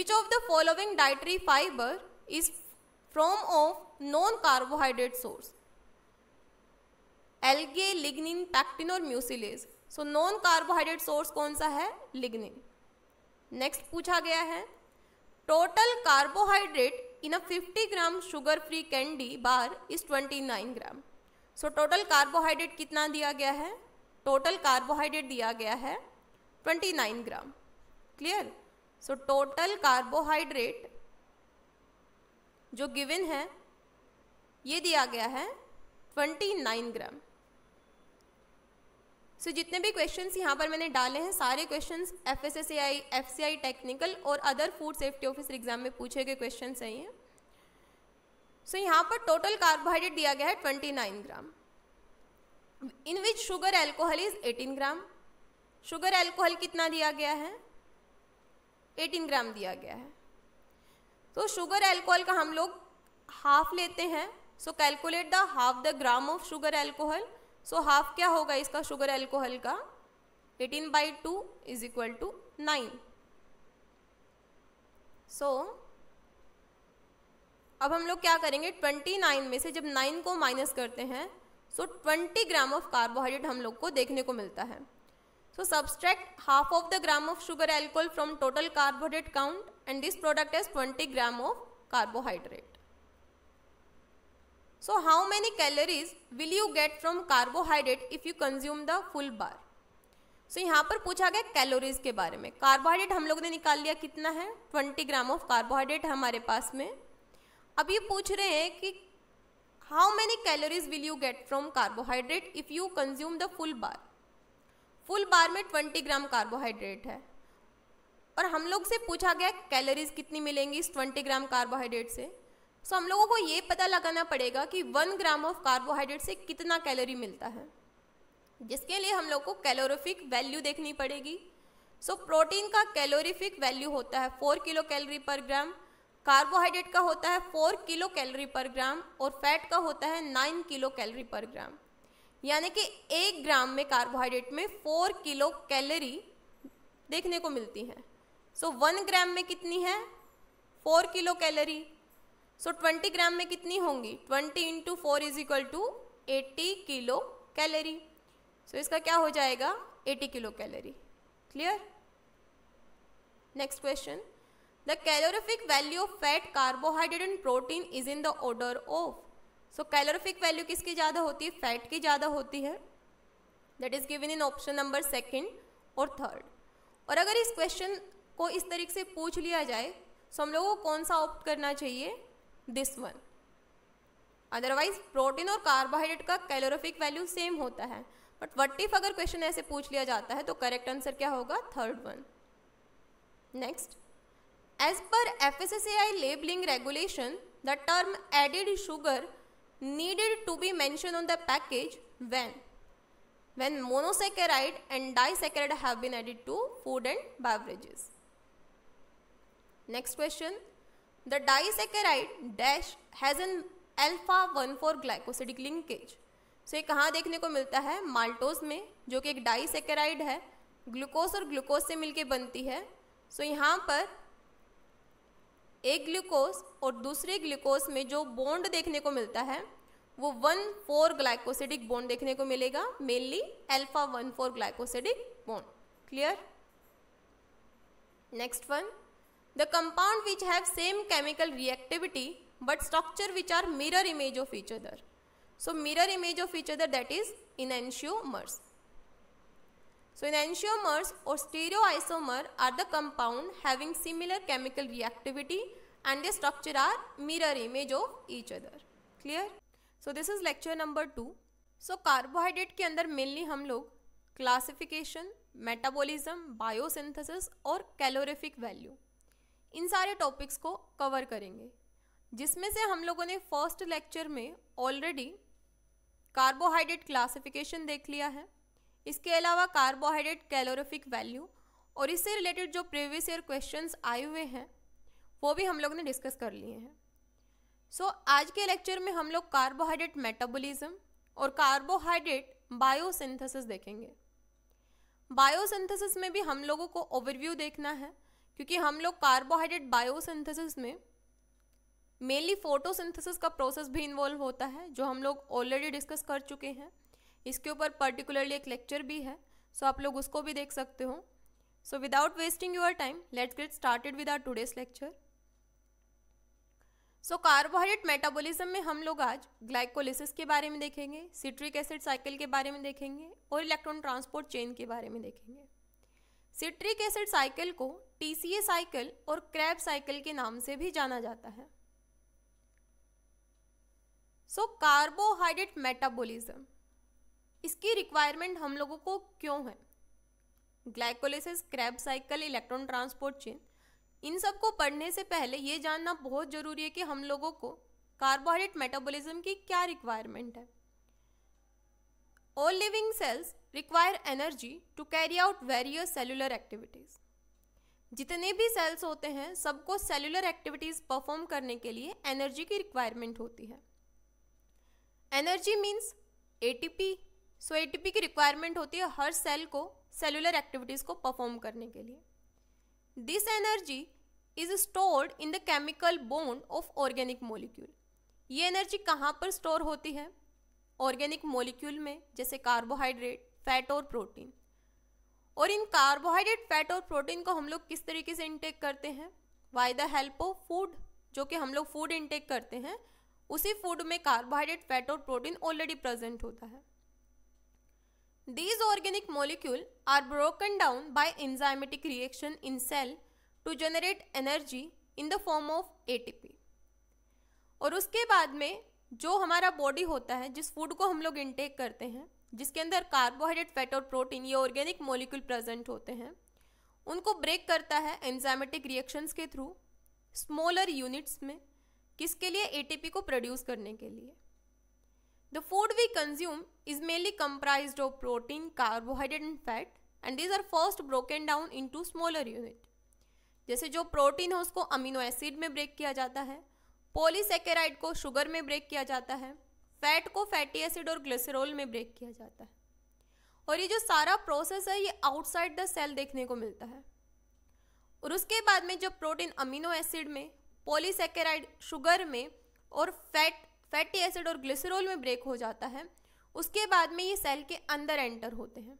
विच of the following dietary fibre is from of non carbohydrate source algae lignin pectin और mucilage so non carbohydrate source कौन सा है लिग्निन नेक्स्ट पूछा गया है total carbohydrate in a 50 gram sugar free candy bar is 29 gram so total carbohydrate कितना दिया गया है टोटल कार्बोहाइड्रेट दिया गया है 29 gram clear so total carbohydrate जो गिवन है ये दिया गया है 29 ग्राम सो so, जितने भी क्वेश्चंस यहाँ पर मैंने डाले हैं सारे questions F S S I F C I technical और other food safety officer exam में पूछे गए क्वेश्चन सही हैं सो so, यहाँ पर टोटल कार्बोहाइड्रेट दिया गया है 29 gram in which sugar alcohol is 18 gram sugar alcohol कितना दिया गया है 18 ग्राम दिया गया है तो शुगर एल्कोहल का हम लोग हाफ लेते हैं so calculate the half the gram of sugar alcohol so half क्या होगा इसका शुगर एल्कोहल का 18 by two is equal to nine so अब हम लोग क्या करेंगे 29 में से जब 9 को माइनस करते हैं so so 20 gram of carbohydrate हम लोग को देखने को मिलता है So subtract half of the gram of sugar alcohol from total carbohydrate count and this product has 20 gram of carbohydrate. So how many calories will you get from carbohydrate if you consume the full bar? So so, यहाँ पर पूछा गया calories के बारे में carbohydrate हम लोगों ने निकाल लिया कितना है 20 ग्राम ऑफ कार्बोहाइड्रेट हमारे पास में अब ये पूछ रहे हैं कि how many calories will you get from carbohydrate if you consume the full bar full bar में ट्वेंटी ग्राम कार्बोहाइड्रेट है और हम लोग से पूछा गया कैलोरीज कितनी मिलेंगी इस ट्वेंटी ग्राम कार्बोहाइड्रेट से सो हम लोगों को ये पता लगाना पड़ेगा कि वन ग्राम ऑफ कार्बोहाइड्रेट से कितना कैलोरी मिलता है जिसके लिए हम लोग को कैलोरीफिक वैल्यू देखनी पड़ेगी सो so, प्रोटीन का कैलोरीफिक वैल्यू होता है four kilo calorie per gram carbohydrate का होता है four kilo calorie per gram और फैट का होता है नाइन किलो कैलोरी पर ग्राम यानी कि एक ग्राम में कार्बोहाइड्रेट में फोर किलो कैलोरी देखने को मिलती है सो so, वन ग्राम में कितनी है four kilo calorie so twenty gram में कितनी होंगी twenty into four is equal to eighty kilo calorie so इसका क्या हो जाएगा eighty kilo calorie clear next question the calorific value of fat carbohydrate and protein is in the order of so calorific value किसकी ज़्यादा होती है fat की ज़्यादा होती है that is given in option number second और थर्ड और अगर इस क्वेश्चन को इस तरीके से पूछ लिया जाए सो हम लोगों को कौन सा ऑप्ट करना चाहिए दिस वन अदरवाइज प्रोटीन और कार्बोहाइड्रेट का कैलोरिफिक वैल्यू सेम होता है बट वट इफ अगर क्वेश्चन ऐसे पूछ लिया जाता है तो करेक्ट आंसर क्या होगा third one next as per F S S A I labelling regulation the term added sugar needed to be mentioned on the package when when monosaccharide and disaccharide have been added to food and beverages. Next question. The disaccharide dash has an alpha one four glycosidic linkage so ये कहाँ देखने को मिलता है maltose में जो कि एक डाईसेकेराइड है ग्लूकोज और ग्लूकोज से मिलके बनती है so, yahan par एक ग्लूकोज और दूसरे ग्लूकोज में जो बॉन्ड देखने को मिलता है वो वन फोर ग्लाइकोसिडिक बॉन्ड देखने को मिलेगा mainly alpha one four glycosidic bond clear next one the compound which have same chemical reactivity but structure which are mirror image of each other mirror image of feature there that is in enantiomers So enantiomers or stereoisomer are the compound having similar chemical reactivity and their structure are mirror image of each other. Clear? So this is lecture number two so carbohydrate के अंदर mainly हम लोग classification metabolism biosynthesis और calorific value इन सारे topics को cover करेंगे जिसमें से हम लोगों ने फर्स्ट लेक्चर में ऑलरेडी कार्बोहाइड्रेट क्लासिफिकेशन देख लिया है इसके अलावा कार्बोहाइड्रेट कैलोरीफिक वैल्यू और इससे रिलेटेड जो प्रीवियस ईयर क्वेश्चन आए हुए हैं वो भी हम लोग ने डिस्कस कर लिए हैं सो so, आज के लेक्चर में हम लोग कार्बोहाइड्रेट मेटाबॉलिज्म और कार्बोहाइड्रेट बायोसिंथेसिस देखेंगे बायोसिंथेसिस में भी हम लोगों को ओवरव्यू देखना है क्योंकि हम लोग कार्बोहाइड्रेट बायोसिंथेसिस में मेनली फोटोसिंथेसिस का प्रोसेस भी इन्वॉल्व होता है जो हम लोग ऑलरेडी डिस्कस कर चुके हैं इसके ऊपर पर्टिकुलरली एक लेक्चर भी है सो आप लोग उसको भी देख सकते हो so without wasting your time let's get started with our today's lecture so carbohydrate metabolism में हम लोग आज ग्लाइकोलिसिस के बारे में देखेंगे सिट्रिक एसिड साइकिल के बारे में देखेंगे और इलेक्ट्रॉन ट्रांसपोर्ट चेन के बारे में देखेंगे सिट्रिक एसिड साइकिल को टी साइकिल और क्रैब साइकिल के नाम से भी जाना जाता है सो कार्बोहाइड्रेट मेटाबॉलिज्म इसकी रिक्वायरमेंट हम लोगों को क्यों है glycolysis Krebs cycle electron transport chain इन सब को पढ़ने से पहले ये जानना बहुत ज़रूरी है कि हम लोगों को कार्बोहाइड्रेट मेटाबॉलिज्म की क्या रिक्वायरमेंट है all living cells require energy to carry out various cellular activities जितने भी सेल्स होते हैं सबको सेलुलर एक्टिविटीज़ परफॉर्म करने के लिए एनर्जी की रिक्वायरमेंट होती है energy means ATP so A की रिक्वायरमेंट होती है हर सेल को सेलुलर एक्टिविटीज़ को परफॉर्म करने के लिए this energy is stored in the chemical bond of organic molecule ये एनर्जी कहाँ पर स्टोर होती है ऑर्गेनिक मोलिक्यूल में जैसे कार्बोहाइड्रेट फैट और प्रोटीन और इन कार्बोहाइड्रेट फैट और प्रोटीन को हम लोग किस तरीके से इंटेक करते हैं by the help of food जो कि हम लोग फूड इंटेक करते हैं उसी फूड में कार्बोहाइड्रेट फैट और प्रोटीन ऑलरेडी प्रेजेंट होता है These organic molecule are broken down by enzymatic reaction in cell to generate energy in the form of ATP. और उसके बाद में जो हमारा बॉडी होता है जिस फूड को हम लोग इनटेक करते हैं जिसके अंदर कार्बोहाइड्रेट फैट और प्रोटीन ये ऑर्गेनिक मॉलिक्यूल प्रेजेंट होते हैं उनको ब्रेक करता है एंजाइमेटिक रिएक्शंस के थ्रू स्मॉलर यूनिट्स में किसके लिए एटीपी को प्रोड्यूस करने के लिए The food we consume is mainly comprised of protein, carbohydrate and fat and these are first broken down into smaller unit. जैसे जो प्रोटीन है उसको अमीनो एसिड में ब्रेक किया जाता है पोलीसेकेराइड को शुगर में ब्रेक किया जाता है फैट को फैटी एसिड और ग्लिसरॉल में ब्रेक किया जाता है और ये जो सारा प्रोसेस है ये आउटसाइड द सेल देखने को मिलता है और उसके बाद में जब प्रोटीन अमीनो एसिड में पोलीसेकेराइड शुगर में और फैट फैटी एसिड और ग्लिसरॉल में ब्रेक हो जाता है उसके बाद में ये सेल के अंदर एंटर होते हैं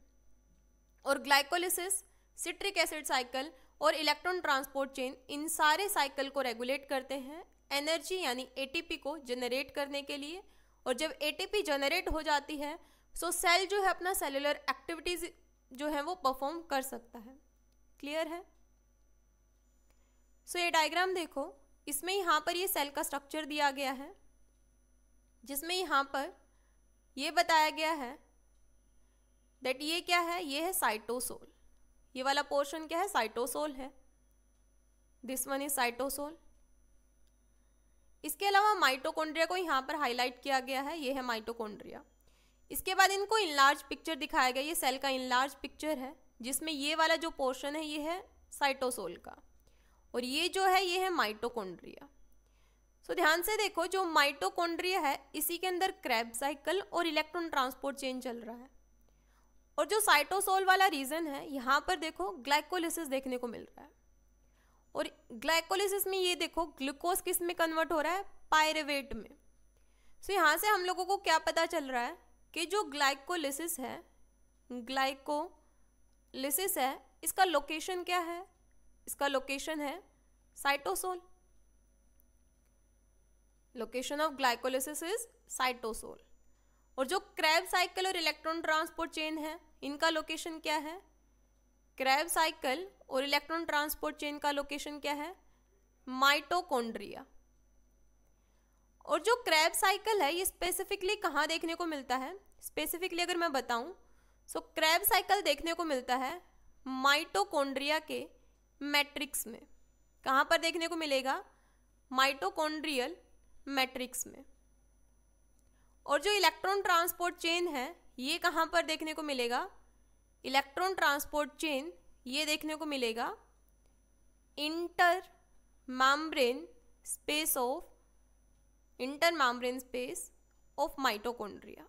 और ग्लाइकोलिसिस सिट्रिक एसिड साइकिल और इलेक्ट्रॉन ट्रांसपोर्ट चेन इन सारे साइकिल को रेगुलेट करते हैं एनर्जी यानी एटीपी को जनरेट करने के लिए और जब एटीपी जनरेट हो जाती है सो सेल जो है अपना सेलुलर एक्टिविटीज जो है वो परफॉर्म कर सकता है क्लियर है सो so, ये डायग्राम देखो इसमें यहाँ पर ये सेल का स्ट्रक्चर दिया गया है जिसमें यहाँ पर ये बताया गया है दैट ये क्या है ये है साइटोसोल ये वाला पोर्शन क्या है साइटोसोल है दिस वन इज साइटोसोल इसके अलावा माइटोकोन्ड्रिया को यहाँ पर हाईलाइट किया गया है ये है माइटोकोन्ड्रिया इसके बाद इनको इनलार्ज पिक्चर दिखाया गया ये सेल का इनलार्ज पिक्चर है जिसमें ये वाला जो पोर्शन है ये है साइटोसोल का और ये जो है ये है माइटोकोन्ड्रिया सो ध्यान से देखो जो माइटोकॉन्ड्रिया है इसी के अंदर क्रैब साइकिल और इलेक्ट्रॉन ट्रांसपोर्ट चेन चल रहा है और जो साइटोसोल वाला रीजन है यहाँ पर देखो ग्लाइकोलिसिस देखने को मिल रहा है और ग्लाइकोलिसिस में ये देखो ग्लूकोज किस में कन्वर्ट हो रहा है पायरेवेट में सो so, यहाँ से हम लोगों को क्या पता चल रहा है कि जो ग्लाइकोलिसिस है ग्लाइकोलिसिस है इसका लोकेशन क्या है इसका लोकेशन है cytosol location of glycolysis is cytosol और जो क्रैब साइकिल और इलेक्ट्रॉन ट्रांसपोर्ट चेन है इनका लोकेशन क्या है क्रैब साइकिल और इलेक्ट्रॉन ट्रांसपोर्ट चेन का लोकेशन क्या है माइटोकोन्ड्रिया और जो क्रैब साइकिल है ये स्पेसिफिकली कहाँ देखने को मिलता है स्पेसिफिकली अगर मैं बताऊँ सो क्रैब साइकिल देखने को मिलता है माइटोकोन्ड्रिया के मैट्रिक्स में कहाँ पर देखने को मिलेगा माइटोकोन्ड्रियल मैट्रिक्स में और जो इलेक्ट्रॉन ट्रांसपोर्ट चेन है ये कहाँ पर देखने को मिलेगा इलेक्ट्रॉन ट्रांसपोर्ट चेन ये देखने को मिलेगा inter membrane space of inter membrane space of mitochondria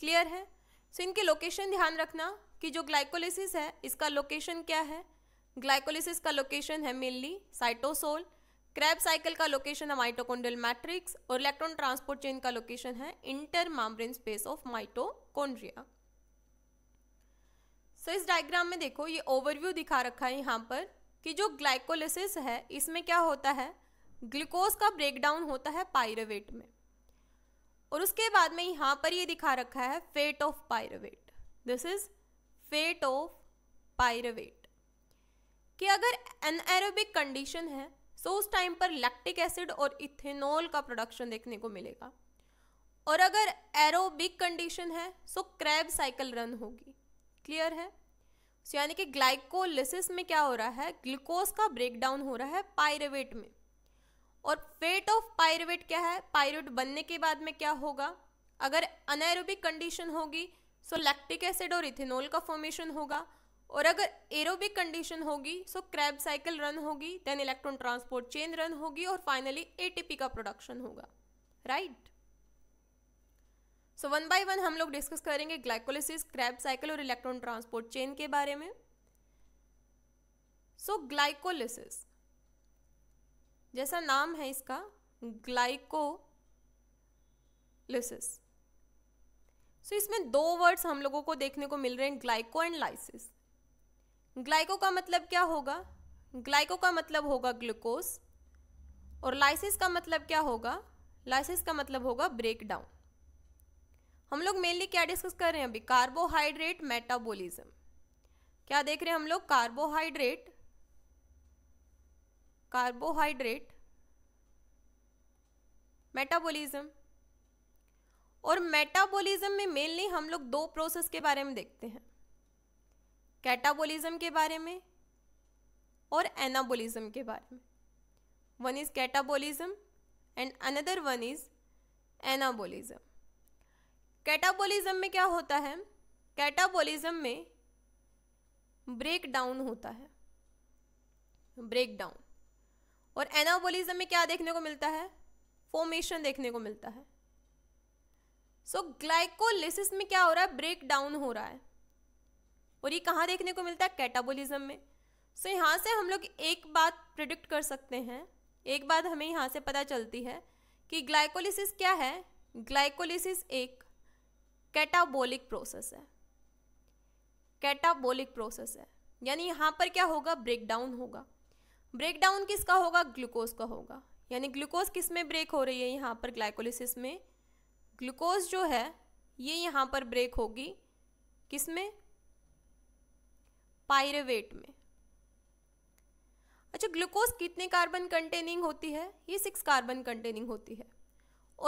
clear है सो so, इनके लोकेशन ध्यान रखना कि जो ग्लाइकोलिसिस है इसका लोकेशन क्या है ग्लाइकोलिसिस का लोकेशन है मेनली साइटोसोल क्रैब साइकिल का लोकेशन है माइटोकोंड्रियल मैट्रिक्स और इलेक्ट्रॉन ट्रांसपोर्ट चेन का लोकेशन है inter membrane space of mitochondria so इस डायग्राम में देखो ये ओवरव्यू दिखा रखा है यहाँ पर कि जो ग्लाइकोलिसिस है इसमें क्या होता है ग्लूकोज का ब्रेकडाउन होता है पायरवेट में और उसके बाद में यहाँ पर ये दिखा रखा है fate of pyruvate this is fate of pyruvate कि अगर एनएरोबिक कंडीशन है सो उस टाइम पर लैक्टिक एसिड और इथेनॉल का प्रोडक्शन देखने को मिलेगा और अगर एरोबिक कंडीशन है सो क्रैब साइकिल रन होगी क्लियर है सो यानी कि ग्लाइकोलिसिस में क्या हो रहा है ग्लूकोज का ब्रेकडाउन हो रहा है पायरेवेट में और वेट ऑफ पायरेवेट क्या है पायरेट बनने के बाद में क्या होगा अगर अनएरोबिक कंडीशन होगी सो लैक्टिक एसिड और इथेनॉल का फॉर्मेशन होगा और अगर एरोबिक कंडीशन होगी सो क्रैब साइकिल रन होगी then electron transport chain run होगी और फाइनली एटीपी का प्रोडक्शन होगा right so one by one हम लोग डिस्कस करेंगे ग्लाइकोलिसिस क्रैब साइकिल और इलेक्ट्रॉन ट्रांसपोर्ट चेन के बारे में सो so, ग्लाइकोलिसिस जैसा नाम है इसका ग्लाइकोलिसिस सो so, इसमें दो वर्ड्स हम लोगों को देखने को मिल रहे हैं ग्लाइको एंड लाइसिस ग्लाइको का मतलब क्या होगा ग्लाइको का मतलब होगा ग्लूकोज और लाइसिस का मतलब क्या होगा लाइसिस का मतलब होगा ब्रेक डाउन हम लोग मेनली क्या डिस्कस कर रहे हैं अभी कार्बोहाइड्रेट मेटाबॉलिज्म क्या देख रहे हैं हम लोग कार्बोहाइड्रेट कार्बोहाइड्रेट मेटाबॉलिज्म और मेटाबॉलिज्म में मेनली हम लोग दो प्रोसेस के बारे में देखते हैं कैटाबोलिज्म के बारे में और एनाबोलिज्म के बारे में one is catabolism and another one is anabolism catabolism में क्या होता है कैटाबोलिज्म में ब्रेक डाउन होता है ब्रेक डाउन और एनाबोलिज्म में क्या देखने को मिलता है फॉर्मेशन देखने को मिलता है सो so, ग्लाइकोलिसिस में क्या हो रहा है ब्रेक डाउन हो रहा है और ये कहाँ देखने को मिलता है कैटाबोलिज्म में सो so, यहाँ से हम लोग एक बात प्रिडिक्ट कर सकते हैं एक बात हमें यहाँ से पता चलती है कि ग्लाइकोलिसिस क्या है ग्लाइकोलिसिस एक कैटाबोलिक प्रोसेस है कैटाबोलिक प्रोसेस है यानी यहाँ पर क्या होगा ब्रेकडाउन होगा ब्रेकडाउन किसका होगा ग्लूकोज का होगा यानी ग्लूकोज किस में ब्रेक हो रही है यहाँ पर ग्लाइकोलिसिस में ग्लूकोज जो है ये यहाँ पर ब्रेक होगी किस में पायरेवेट में अच्छा ग्लूकोज कितने कार्बन कंटेनिंग होती है ये सिक्स कार्बन कंटेनिंग होती है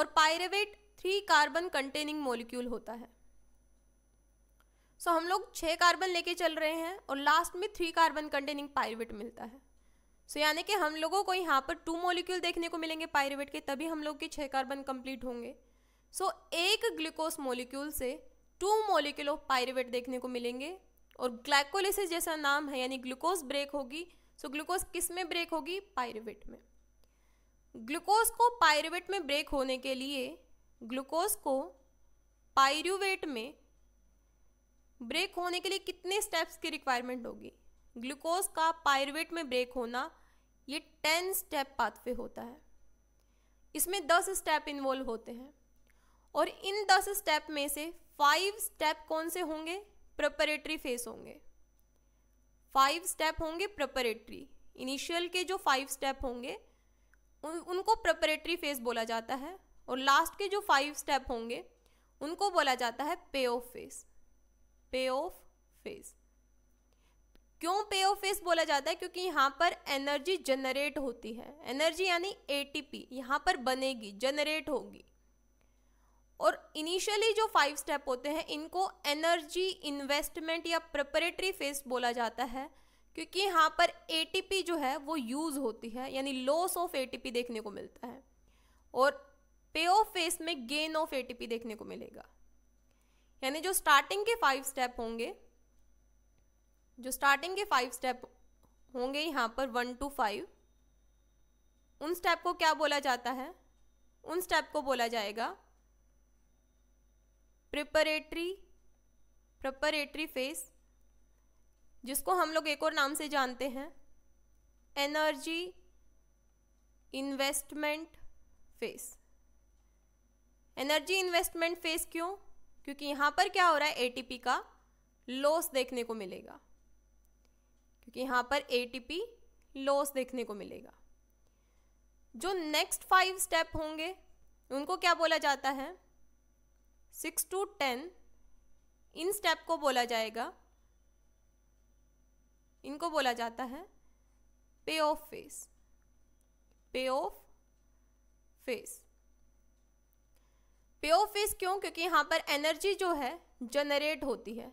और pyruvate three carbon containing molecule होता है सो so, हम लोग छः कार्बन लेके चल रहे हैं और लास्ट में थ्री कार्बन कंटेनिंग पायरेवेट मिलता है सो so, यानी कि हम लोगों को यहाँ पर टू मॉलिक्यूल देखने को मिलेंगे पायरेवेट के तभी हम लोग के छः कार्बन कंप्लीट होंगे सो so, एक ग्लूकोज मॉलिक्यूल से टू मॉलिक्यूल ऑफ पायरेवेट देखने को मिलेंगे और ग्लाइकोलिसिस जैसा नाम है यानी ग्लूकोज ब्रेक होगी सो ग्लूकोज किस में ब्रेक होगी पायरुवेट में ग्लूकोज को पायरुवेट में ब्रेक होने के लिए ग्लूकोज को पायरुवेट में ब्रेक होने के लिए कितने स्टेप्स की रिक्वायरमेंट होगी ग्लूकोज का पायरुवेट में ब्रेक होना ये टेन स्टेप पाथवे होता है इसमें दस स्टेप इन्वॉल्व होते हैं और इन दस स्टेप में से फाइव स्टेप कौन से होंगे प्रपरेटरी फेस होंगे फाइव स्टेप होंगे प्रपरेटरी इनिशियल के जो फाइव स्टेप होंगे उन उनको प्रपरेटरी फेस बोला जाता है और लास्ट के जो फाइव स्टेप होंगे उनको बोला जाता है pay off phase pay off phase क्यों पे ऑफ फेस बोला जाता है क्योंकि यहाँ पर एनर्जी जनरेट होती है एनर्जी यानी एटीपी यहाँ पर बनेगी जनरेट होगी और इनिशियली जो फाइव स्टेप होते हैं इनको एनर्जी इन्वेस्टमेंट या प्रिपरेटरी फेस बोला जाता है क्योंकि यहाँ पर ए जो है वो यूज़ होती है यानी लॉस ऑफ ए देखने को मिलता है और पे ऑफ फेस में गेन ऑफ ए देखने को मिलेगा यानी जो स्टार्टिंग के फाइव स्टेप होंगे जो स्टार्टिंग के फाइव स्टेप होंगे यहाँ पर वन टू फाइव उन स्टेप को क्या बोला जाता है उन स्टेप को बोला जाएगा प्रिपरेटरी प्रपरेटरी फेस जिसको हम लोग एक और नाम से जानते हैं energy investment phase energy investment phase क्यों क्योंकि यहाँ पर क्या हो रहा है एटीपी का लॉस देखने को मिलेगा क्योंकि यहाँ पर एटीपी लॉस देखने को मिलेगा जो नेक्स्ट फाइव स्टेप होंगे उनको क्या बोला जाता है सिक्स टू टेन इन स्टेप को बोला जाएगा इनको बोला जाता है pay off phase pay off phase pay off phase क्यों क्योंकि यहाँ पर एनर्जी जो है जनरेट होती है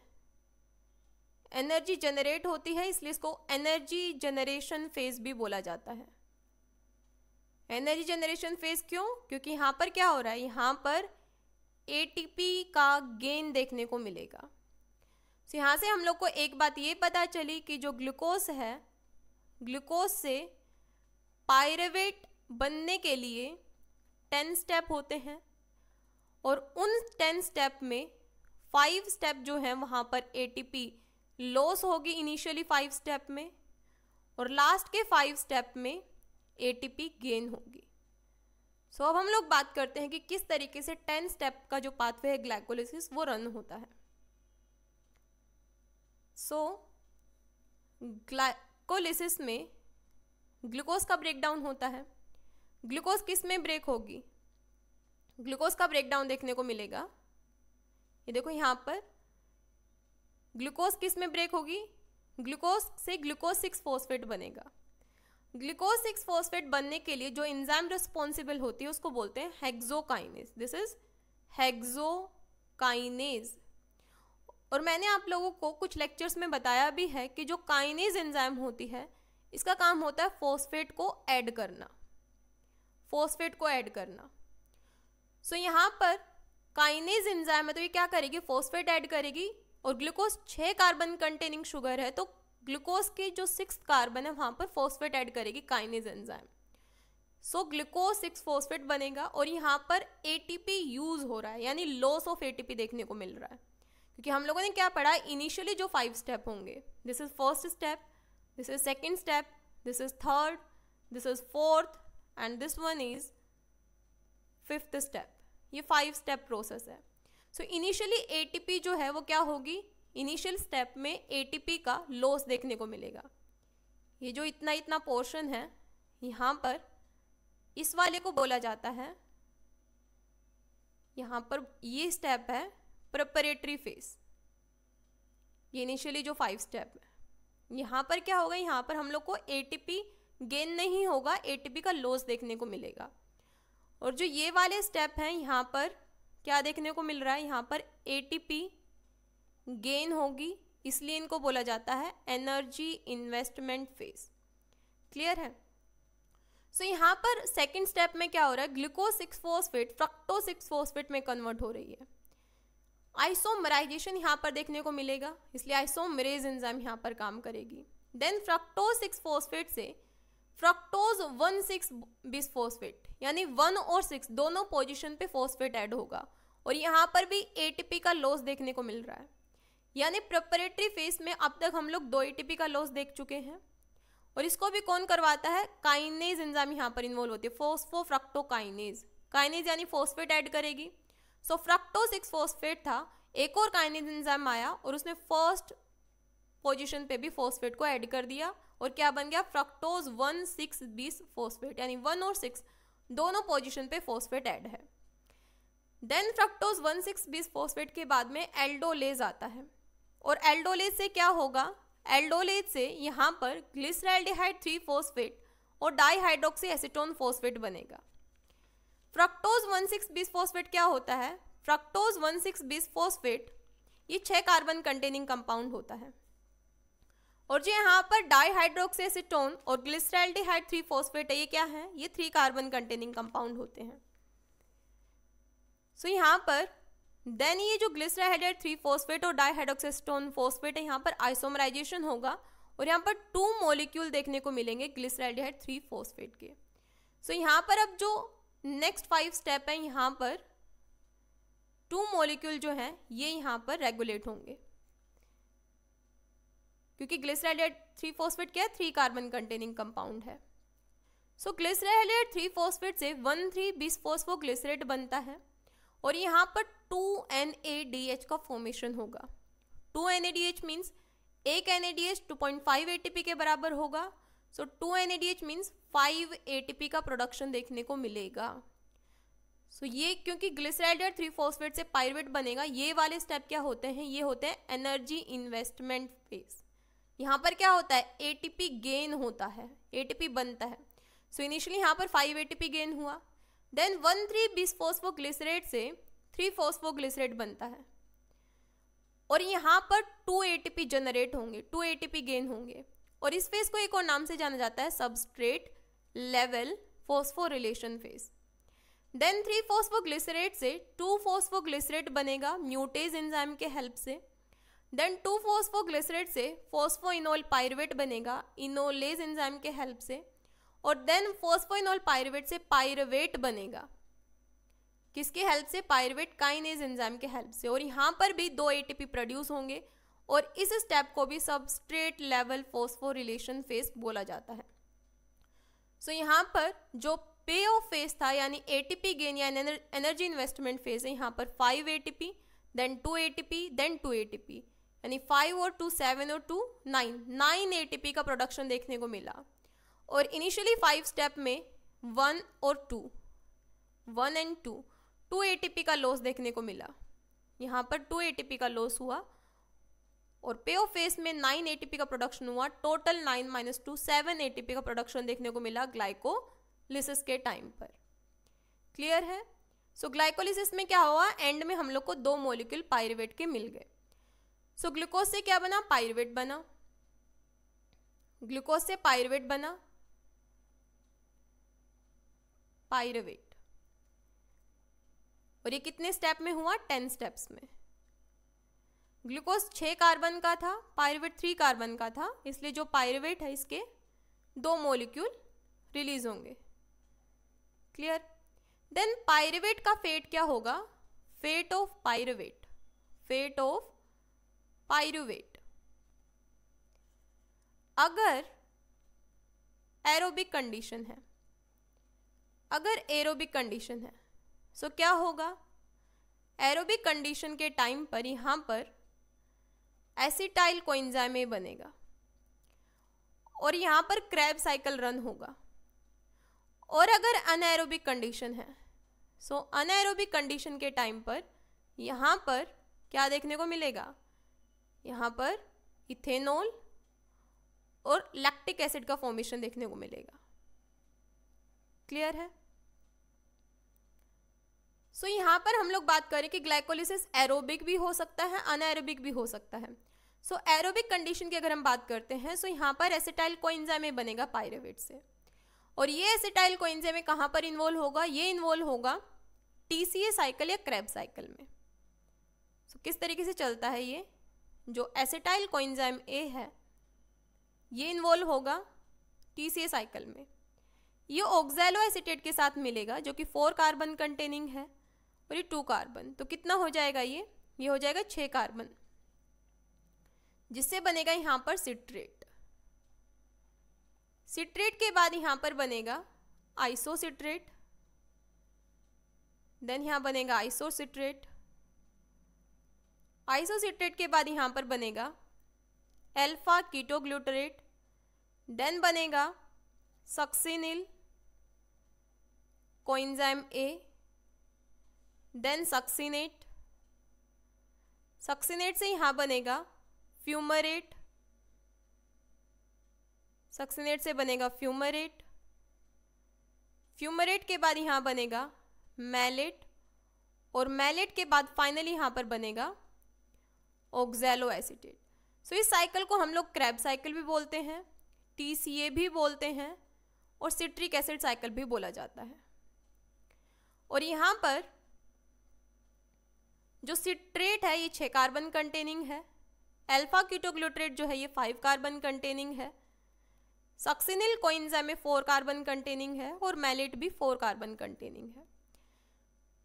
एनर्जी जनरेट होती है इसलिए इसको एनर्जी जनरेशन फेज भी बोला जाता है एनर्जी जनरेशन फेज क्यों क्योंकि यहाँ पर क्या हो रहा है यहाँ पर ए का गेन देखने को मिलेगा तो यहाँ से हम लोग को एक बात ये पता चली कि जो ग्लूकोस है ग्लूकोस से पायरेवेट बनने के लिए टेन स्टेप होते हैं और उन टेन स्टेप में फाइव स्टेप जो हैं वहाँ पर एटीपी लॉस होगी इनिशियली फाइव स्टेप में और लास्ट के फाइव स्टेप में एटीपी गेन होगी सो so, अब हम लोग बात करते हैं कि किस तरीके से टेन स्टेप का जो पाथवे है ग्लाइकोलिसिस वो रन होता है सो so, ग्लाइकोलिसिस में ग्लूकोज का ब्रेकडाउन होता है ग्लूकोज किस में ब्रेक होगी ग्लूकोज का ब्रेकडाउन देखने को मिलेगा ये देखो यहाँ पर ग्लूकोज किस में ब्रेक होगी ग्लूकोज से ग्लूकोज सिक्स फोस्फेट बनेगा ग्लूकोज सिक्स फोस्फेट बनने के लिए जो इंजाम रिस्पॉन्सिबल होती है उसको बोलते हैं हेक्सोकाइनेज दिस इज हेक्सोकाइनेज और मैंने आप लोगों को कुछ लेक्चर्स में बताया भी है कि जो काइनेज एंजाइम होती है इसका काम होता है फोस्फेट को ऐड करना फोस्फेट को ऐड करना सो so, यहाँ पर काइनेज एंजाइम है तो ये क्या करेगी फोस्फेट ऐड करेगी और ग्लूकोज छः कार्बन कंटेनिंग शुगर है तो ग्लूकोज के जो सिक्स कार्बन है वहाँ पर फॉस्फेट ऐड करेगी kinase enzyme so glucose six phosphate बनेगा और यहाँ पर एटीपी यूज हो रहा है यानी लॉस ऑफ एटीपी देखने को मिल रहा है क्योंकि हम लोगों ने क्या पढ़ा इनिशियली जो फाइव स्टेप होंगे this is first step this is second step this is third this is fourth and this one is fifth step ये फाइव स्टेप प्रोसेस है सो इनिशियली एटीपी जो है वो क्या होगी इनिशियल स्टेप में एटीपी का लॉस देखने को मिलेगा ये जो इतना इतना पोर्शन है यहाँ पर इस वाले को बोला जाता है यहाँ पर ये स्टेप है प्रपरेटरी फेस ये इनिशियली जो फाइव स्टेप है यहाँ पर क्या होगा यहाँ पर हम लोग को एटीपी गेन नहीं होगा एटीपी का लॉस देखने को मिलेगा और जो ये वाले स्टेप हैं यहाँ पर क्या देखने को मिल रहा है यहाँ पर एटीपी गेन होगी इसलिए इनको बोला जाता है एनर्जी इन्वेस्टमेंट फेज क्लियर है सो so, यहाँ पर सेकेंड स्टेप में क्या हो रहा है glucose six phosphate fructo six phosphate में कन्वर्ट हो रही है आइसोमराइजेशन यहाँ पर देखने को मिलेगा इसलिए आइसोमरेज एंजाइम यहाँ पर काम करेगी देन फ्रक्टो सिक्स फोस्फेट से fructose one six bis phosphate यानी वन और सिक्स दोनों पोजिशन पे फोस्फेट एड होगा और यहाँ पर भी ए का लॉस देखने को मिल रहा है यानी प्रपरेटरी फेस में अब तक हम लोग दो ई का लॉस देख चुके हैं और इसको भी कौन करवाता है काइनेज इंजाम यहाँ पर इन्वॉल्व होती है फोस्फो फ्रक्टोकाइनेज काइनेज यानी फोस्फेट ऐड करेगी सो फ्रक्टो सिक्स फोस्फेट था एक और काइनेज इंजाम आया और उसने फर्स्ट पोजीशन पे भी फोस्फेट को ऐड कर दिया और क्या बन गया फ्रक्टोज वन सिक्स बीस फोस्फेट यानी वन और सिक्स दोनों पोजिशन पर फोस्फेट ऐड है देन फ्रक्टोज वन सिक्स बीस फोस्फेट के बाद में एल्डोलेज आता है और एल्डोलेज से क्या होगा एल्डोलेज से यहाँ पर ग्लिसराइल्डिहाइड थ्री फोस्फेट और डाईहाइड्रोक्सी एसिटोन फोस्फेट बनेगा फ्रक्टोज वन सिक्स बीस फोस्फेट क्या होता है फ्रक्टोज वन सिक्स बीस फोस्फेट ये छः कार्बन कंटेनिंग कंपाउंड होता है और जो यहाँ पर डाईहाइड्रोक्सी एसीटोन और ग्लिसराइल्डिहाइड थ्री फोस्फेट है ये क्या है ये थ्री कार्बन कंटेनिंग कंपाउंड होते हैं सो so, यहाँ पर देन ये जो ग्लिसराहाइड्रेट थ्री फोस्फेट और डाईहाइड्रोक्सिस्टोन फोस्फेट है यहाँ पर आइसोमराइजेशन होगा और यहाँ पर टू मोलिक्यूल देखने को मिलेंगे ग्लिसराइडेहाइड थ्री फोस्फेट के सो so, यहाँ पर अब जो नेक्स्ट फाइव स्टेप है यहाँ पर टू मोलिक्यूल जो हैं ये यहाँ पर रेगुलेट होंगे क्योंकि ग्लिसराइडेट थ्री फोस्फेट क्या है थ्री कार्बन कंटेनिंग कंपाउंड है सो ग्लिसराइडेट थ्री फोस्फेट से वन थ्री बिस फोस्फोग्लिसरेट बनता है और यहाँ पर two N A D H का फॉर्मेशन होगा two N A D H means एक N A D H two point five A T P के बराबर होगा so two N A D H means five A T P का production देखने को मिलेगा सो so, ये क्योंकि ग्लिसराइड और थ्री फोस्फेट से पायरवेट बनेगा ये वाले स्टेप क्या होते हैं ये होते हैं एनर्जी इन्वेस्टमेंट फेज यहाँ पर क्या होता है एटीपी गेन होता है एटीपी बनता है सो इनिशियली यहाँ पर फाइव एटीपी गेन हुआ then one three bis phosphoglycerate से थ्री फोस्फोग्लिसरेट बनता है और यहाँ पर टू पी जनरेट होंगे टू पी गेन होंगे और इस फेज को एक और नाम से जाना जाता है substrate level phosphorylation phase then three phosphoglycerate से टू फोस्फोग्लिसरेट बनेगा म्यूटेज एंजाइम के हेल्प से देन टू फोस्फोग्लिसरेट से फोस्फोइनोल पायरवेट बनेगा इनोलेज एंजाइम के हेल्प से और देन फोस्फोइनोल पायरवेट से पायरवेट बनेगा किसके हेल्प से पायरवेट काइनेज एंजाइम के हेल्प से और यहाँ पर भी दो एटीपी प्रोड्यूस होंगे और इस स्टेप को भी सबस्ट्रेट लेवल फोस्फोरिलेशन फेस बोला जाता है सो so, यहाँ पर जो पे ऑफ फेज था यानी एटीपी गेन या एनर्जी इन्वेस्टमेंट फेज है यहाँ पर five ATP then two ATP then two ATP यानी फाइव और टू सेवन और टू नाइन नाइन एटीपी का प्रोडक्शन देखने को मिला और इनिशियली फाइव स्टेप में वन और two one and two two A का लॉस देखने को मिला यहाँ पर टू ए का लॉस हुआ और पे ऑफ फेस में नाइन ए का प्रोडक्शन हुआ total nine minus two seven A का प्रोडक्शन देखने को मिला ग्लाइकोलिसिस के टाइम पर क्लियर है सो so, ग्लाइकोलिसिस में क्या हुआ एंड में हम लोग को दो मोलिक्यूल पायरवेट के मिल गए सो so, ग्लूकोज से क्या बना पायरवेट बना ग्लूकोज से पायरवेट बना पायरवेट और ये कितने स्टेप में हुआ टेन स्टेप्स में ग्लूकोज छः कार्बन का था पायरवेट थ्री कार्बन का था इसलिए जो पायरवेट है इसके दो मोलिक्यूल रिलीज होंगे क्लियर देन पायरवेट का फेट क्या होगा fate of pyruvate fate of pyruvate अगर एरोबिक कंडीशन है अगर एरोबिक कंडीशन है सो so क्या होगा एरोबिक कंडीशन के टाइम पर यहाँ पर एसिटाइल कोइंजामे बनेगा और यहाँ पर क्रैब साइकिल रन होगा और अगर अनएरोबिक कंडीशन है सो so, अनएरोबिक कंडीशन के टाइम पर यहाँ पर क्या देखने को मिलेगा यहाँ पर इथेनॉल और लैक्टिक एसिड का फॉर्मेशन देखने को मिलेगा क्लियर है सो so, यहाँ पर हम लोग बात करें कि ग्लाइकोलिसिस एरोबिक भी हो सकता है अनएरोबिक भी हो सकता है सो एरोबिक कंडीशन की अगर हम बात करते हैं सो so यहाँ पर एसिटाइल कोइंजाम बनेगा पायरेविट से और ये एसिटाइल कोइंजामे कहाँ पर इन्वॉल्व होगा ये इन्वॉल्व होगा टी सी ए साइकिल या क्रैब साइकिल में सो so, किस तरीके से चलता है ये जो एसिटाइल कोइंजाम ए है ये इन्वॉल्व होगा टी सी ए साइकिल में ये ऑक्जैलो एसिटेट के साथ मिलेगा जो कि फोर कार्बन कंटेनिंग है और ये टू कार्बन तो कितना हो जाएगा ये ये हो जाएगा छः कार्बन जिससे बनेगा यहाँ पर सिट्रेट सिट्रेट के बाद यहाँ पर बनेगा आइसोसिट्रेट देन यहाँ बनेगा आइसोसिट्रेट आइसोसिट्रेट के बाद यहाँ पर बनेगा एल्फा कीटोग्लूटरेट देन बनेगा succinyl coenzyme A then succinate succinate से यहाँ बनेगा फ्यूमरेट सक्सीनेट से बनेगा फ्यूमरेट फ्यूमरेट के बाद यहाँ बनेगा मैलेट और मैलेट के बाद फाइनली यहाँ पर बनेगा ऑक्जेलो एसिटेट सो इस साइकिल को हम लोग क्रैब साइकिल भी बोलते हैं टी भी बोलते हैं और सिट्रिक एसिड साइकिल भी बोला जाता है और यहाँ पर जो सिट्रेट है ये छः कार्बन कंटेनिंग है अल्फा क्यूटोग्लूट्रेट जो है ये फाइव कार्बन कंटेनिंग है succinyl coenzyme four carbon containing है और मैलेट भी फोर कार्बन कंटेनिंग है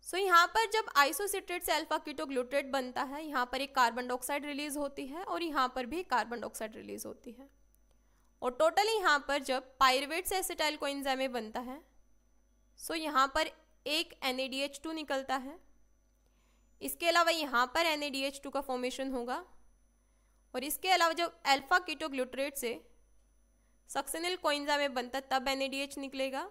सो so, यहाँ पर जब आइसोसिट्रेट से अल्फा क्यूटोग्लूट्रेट बनता है यहाँ पर एक कार्बन डाइऑक्साइड रिलीज होती है और यहाँ पर भी कार्बन डाइऑक्साइड रिलीज होती है और टोटल यहाँ पर जब पायरवेट से एसिटाइल कोइंजामे बनता है सो so यहाँ पर एक एन निकलता है इसके अलावा यहाँ पर एन का फॉर्मेशन होगा और इसके अलावा जब अल्फा कीटोग्लूटरेट से सक्सेनिल कोइंजा में बनता है तब एन निकलेगा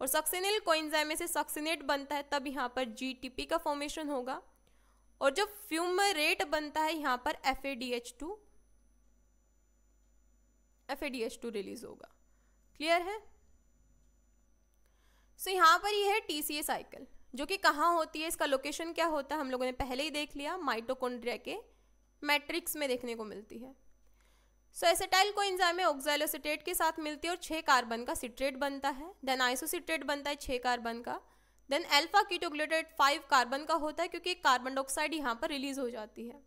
और सक्सेनिल कोइंजा में से सक्सेनेट बनता है तब यहाँ पर जी का फॉर्मेशन होगा और जब फ्यूमरेट बनता है यहाँ पर F A D H two F A D H two release होगा क्लियर है सो so, यहाँ पर यह है टी सी ए साइकिल जो कि कहाँ होती है इसका लोकेशन क्या होता है हम लोगों ने पहले ही देख लिया माइटोकोन्ड्रिया के मैट्रिक्स में देखने को मिलती है सो एसेटाइल को इंजाइम ऑक्जाइलोसिट्रेट के साथ मिलती है और छः कार्बन का सिट्रेट बनता है देन आइसोसिट्रेट बनता है छः कार्बन का then alpha ketoglutarate five carbon का होता है क्योंकि कार्बन डाइऑक्साइड यहाँ पर रिलीज हो जाती है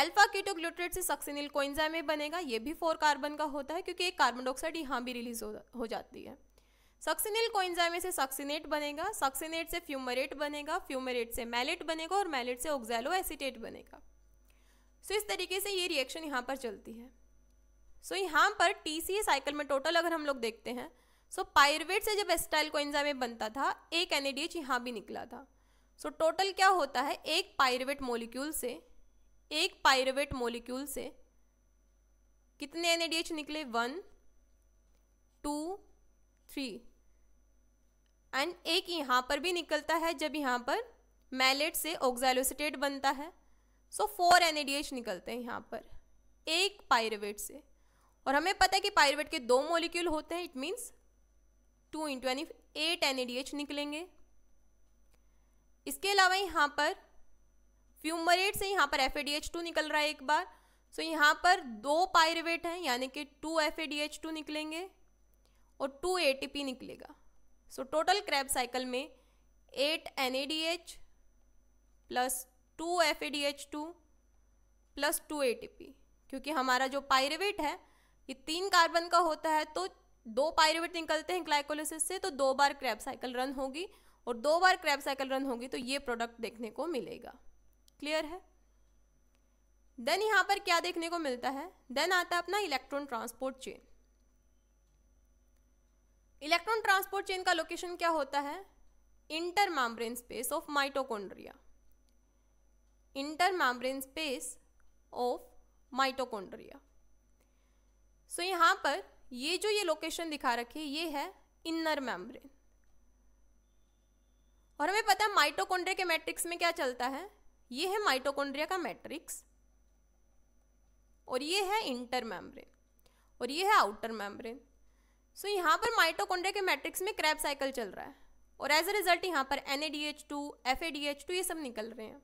अल्फा कीटोग्लूटेट से सक्सिनिल कोइंजाइम बनेगा ये भी फोर कार्बन का होता है क्योंकि एक कार्बन डाइऑक्साइड यहाँ भी रिलीज हो, हो जाती है सक्सिनिल कोइंजाइम से सक्सिनेट बनेगा सक्सिनेट से फ्यूमरेट बनेगा फ्यूमरेट से मैलेट बनेगा और मैलेट से ऑक्जैलो एसिटेट बनेगा सो so, इस तरीके से ये रिएक्शन यहाँ पर चलती है सो so, यहाँ पर टी सी साइकिल में टोटल अगर हम लोग देखते हैं सो so, पायरवेट से जब एस्टाइल कोइंजाइम बनता था एक एन यहाँ भी निकला था सो so, टोटल क्या होता है एक पायरवेट मोलिक्यूल से एक पायरवेट मोलिक्यूल से कितने एन निकले वन टू थ्री एंड एक यहाँ पर भी निकलता है जब यहाँ पर मैलेट से ऑक्जैलोसिटेट बनता है सो फोर एन निकलते हैं यहाँ पर एक पायरवेट से और हमें पता है कि पायरवेट के दो मोलिक्यूल होते हैं इट मीन्स टू इंटू यानी एट एन निकलेंगे इसके अलावा यहाँ पर फ्यूमरेट से यहाँ पर एफ निकल रहा है एक बार सो so, यहाँ पर दो पायरवेट हैं यानी कि टू एफ निकलेंगे और टू ए निकलेगा सो टोटल क्रैब साइकिल में eight N A D H plus two F A D H two plus two A T P क्योंकि हमारा जो पायरेवेट है ये तीन कार्बन का होता है तो दो पायरेवेट निकलते हैं ग्लाइकोलिसिस से तो दो बार क्रैब साइकिल रन होगी और दो बार क्रैब साइकिल रन होगी तो ये प्रोडक्ट देखने को मिलेगा क्लियर है देन यहाँ पर क्या देखने को मिलता है देन आता है अपना electron transport chain electron transport chain का लोकेशन क्या होता है inter membrane space of mitochondria inter membrane space of mitochondria so यहां पर ये जो ये लोकेशन दिखा रखी है ये है इनर मैम्ब्रेन और हमें पता है माइटोकॉन्ड्रिया के मैट्रिक्स में क्या चलता है ये है माइटोकोन्ड्रिया का मैट्रिक्स और ये है इंटर मैम्ब्रेन और ये है आउटर मैम्ब्रेन सो so, यहाँ पर माइटोकॉन्ड्रिया के मैट्रिक्स में क्रैप साइकिल चल रहा है और एज अ रिजल्ट यहाँ पर N A D H two F A D H two ये सब निकल रहे हैं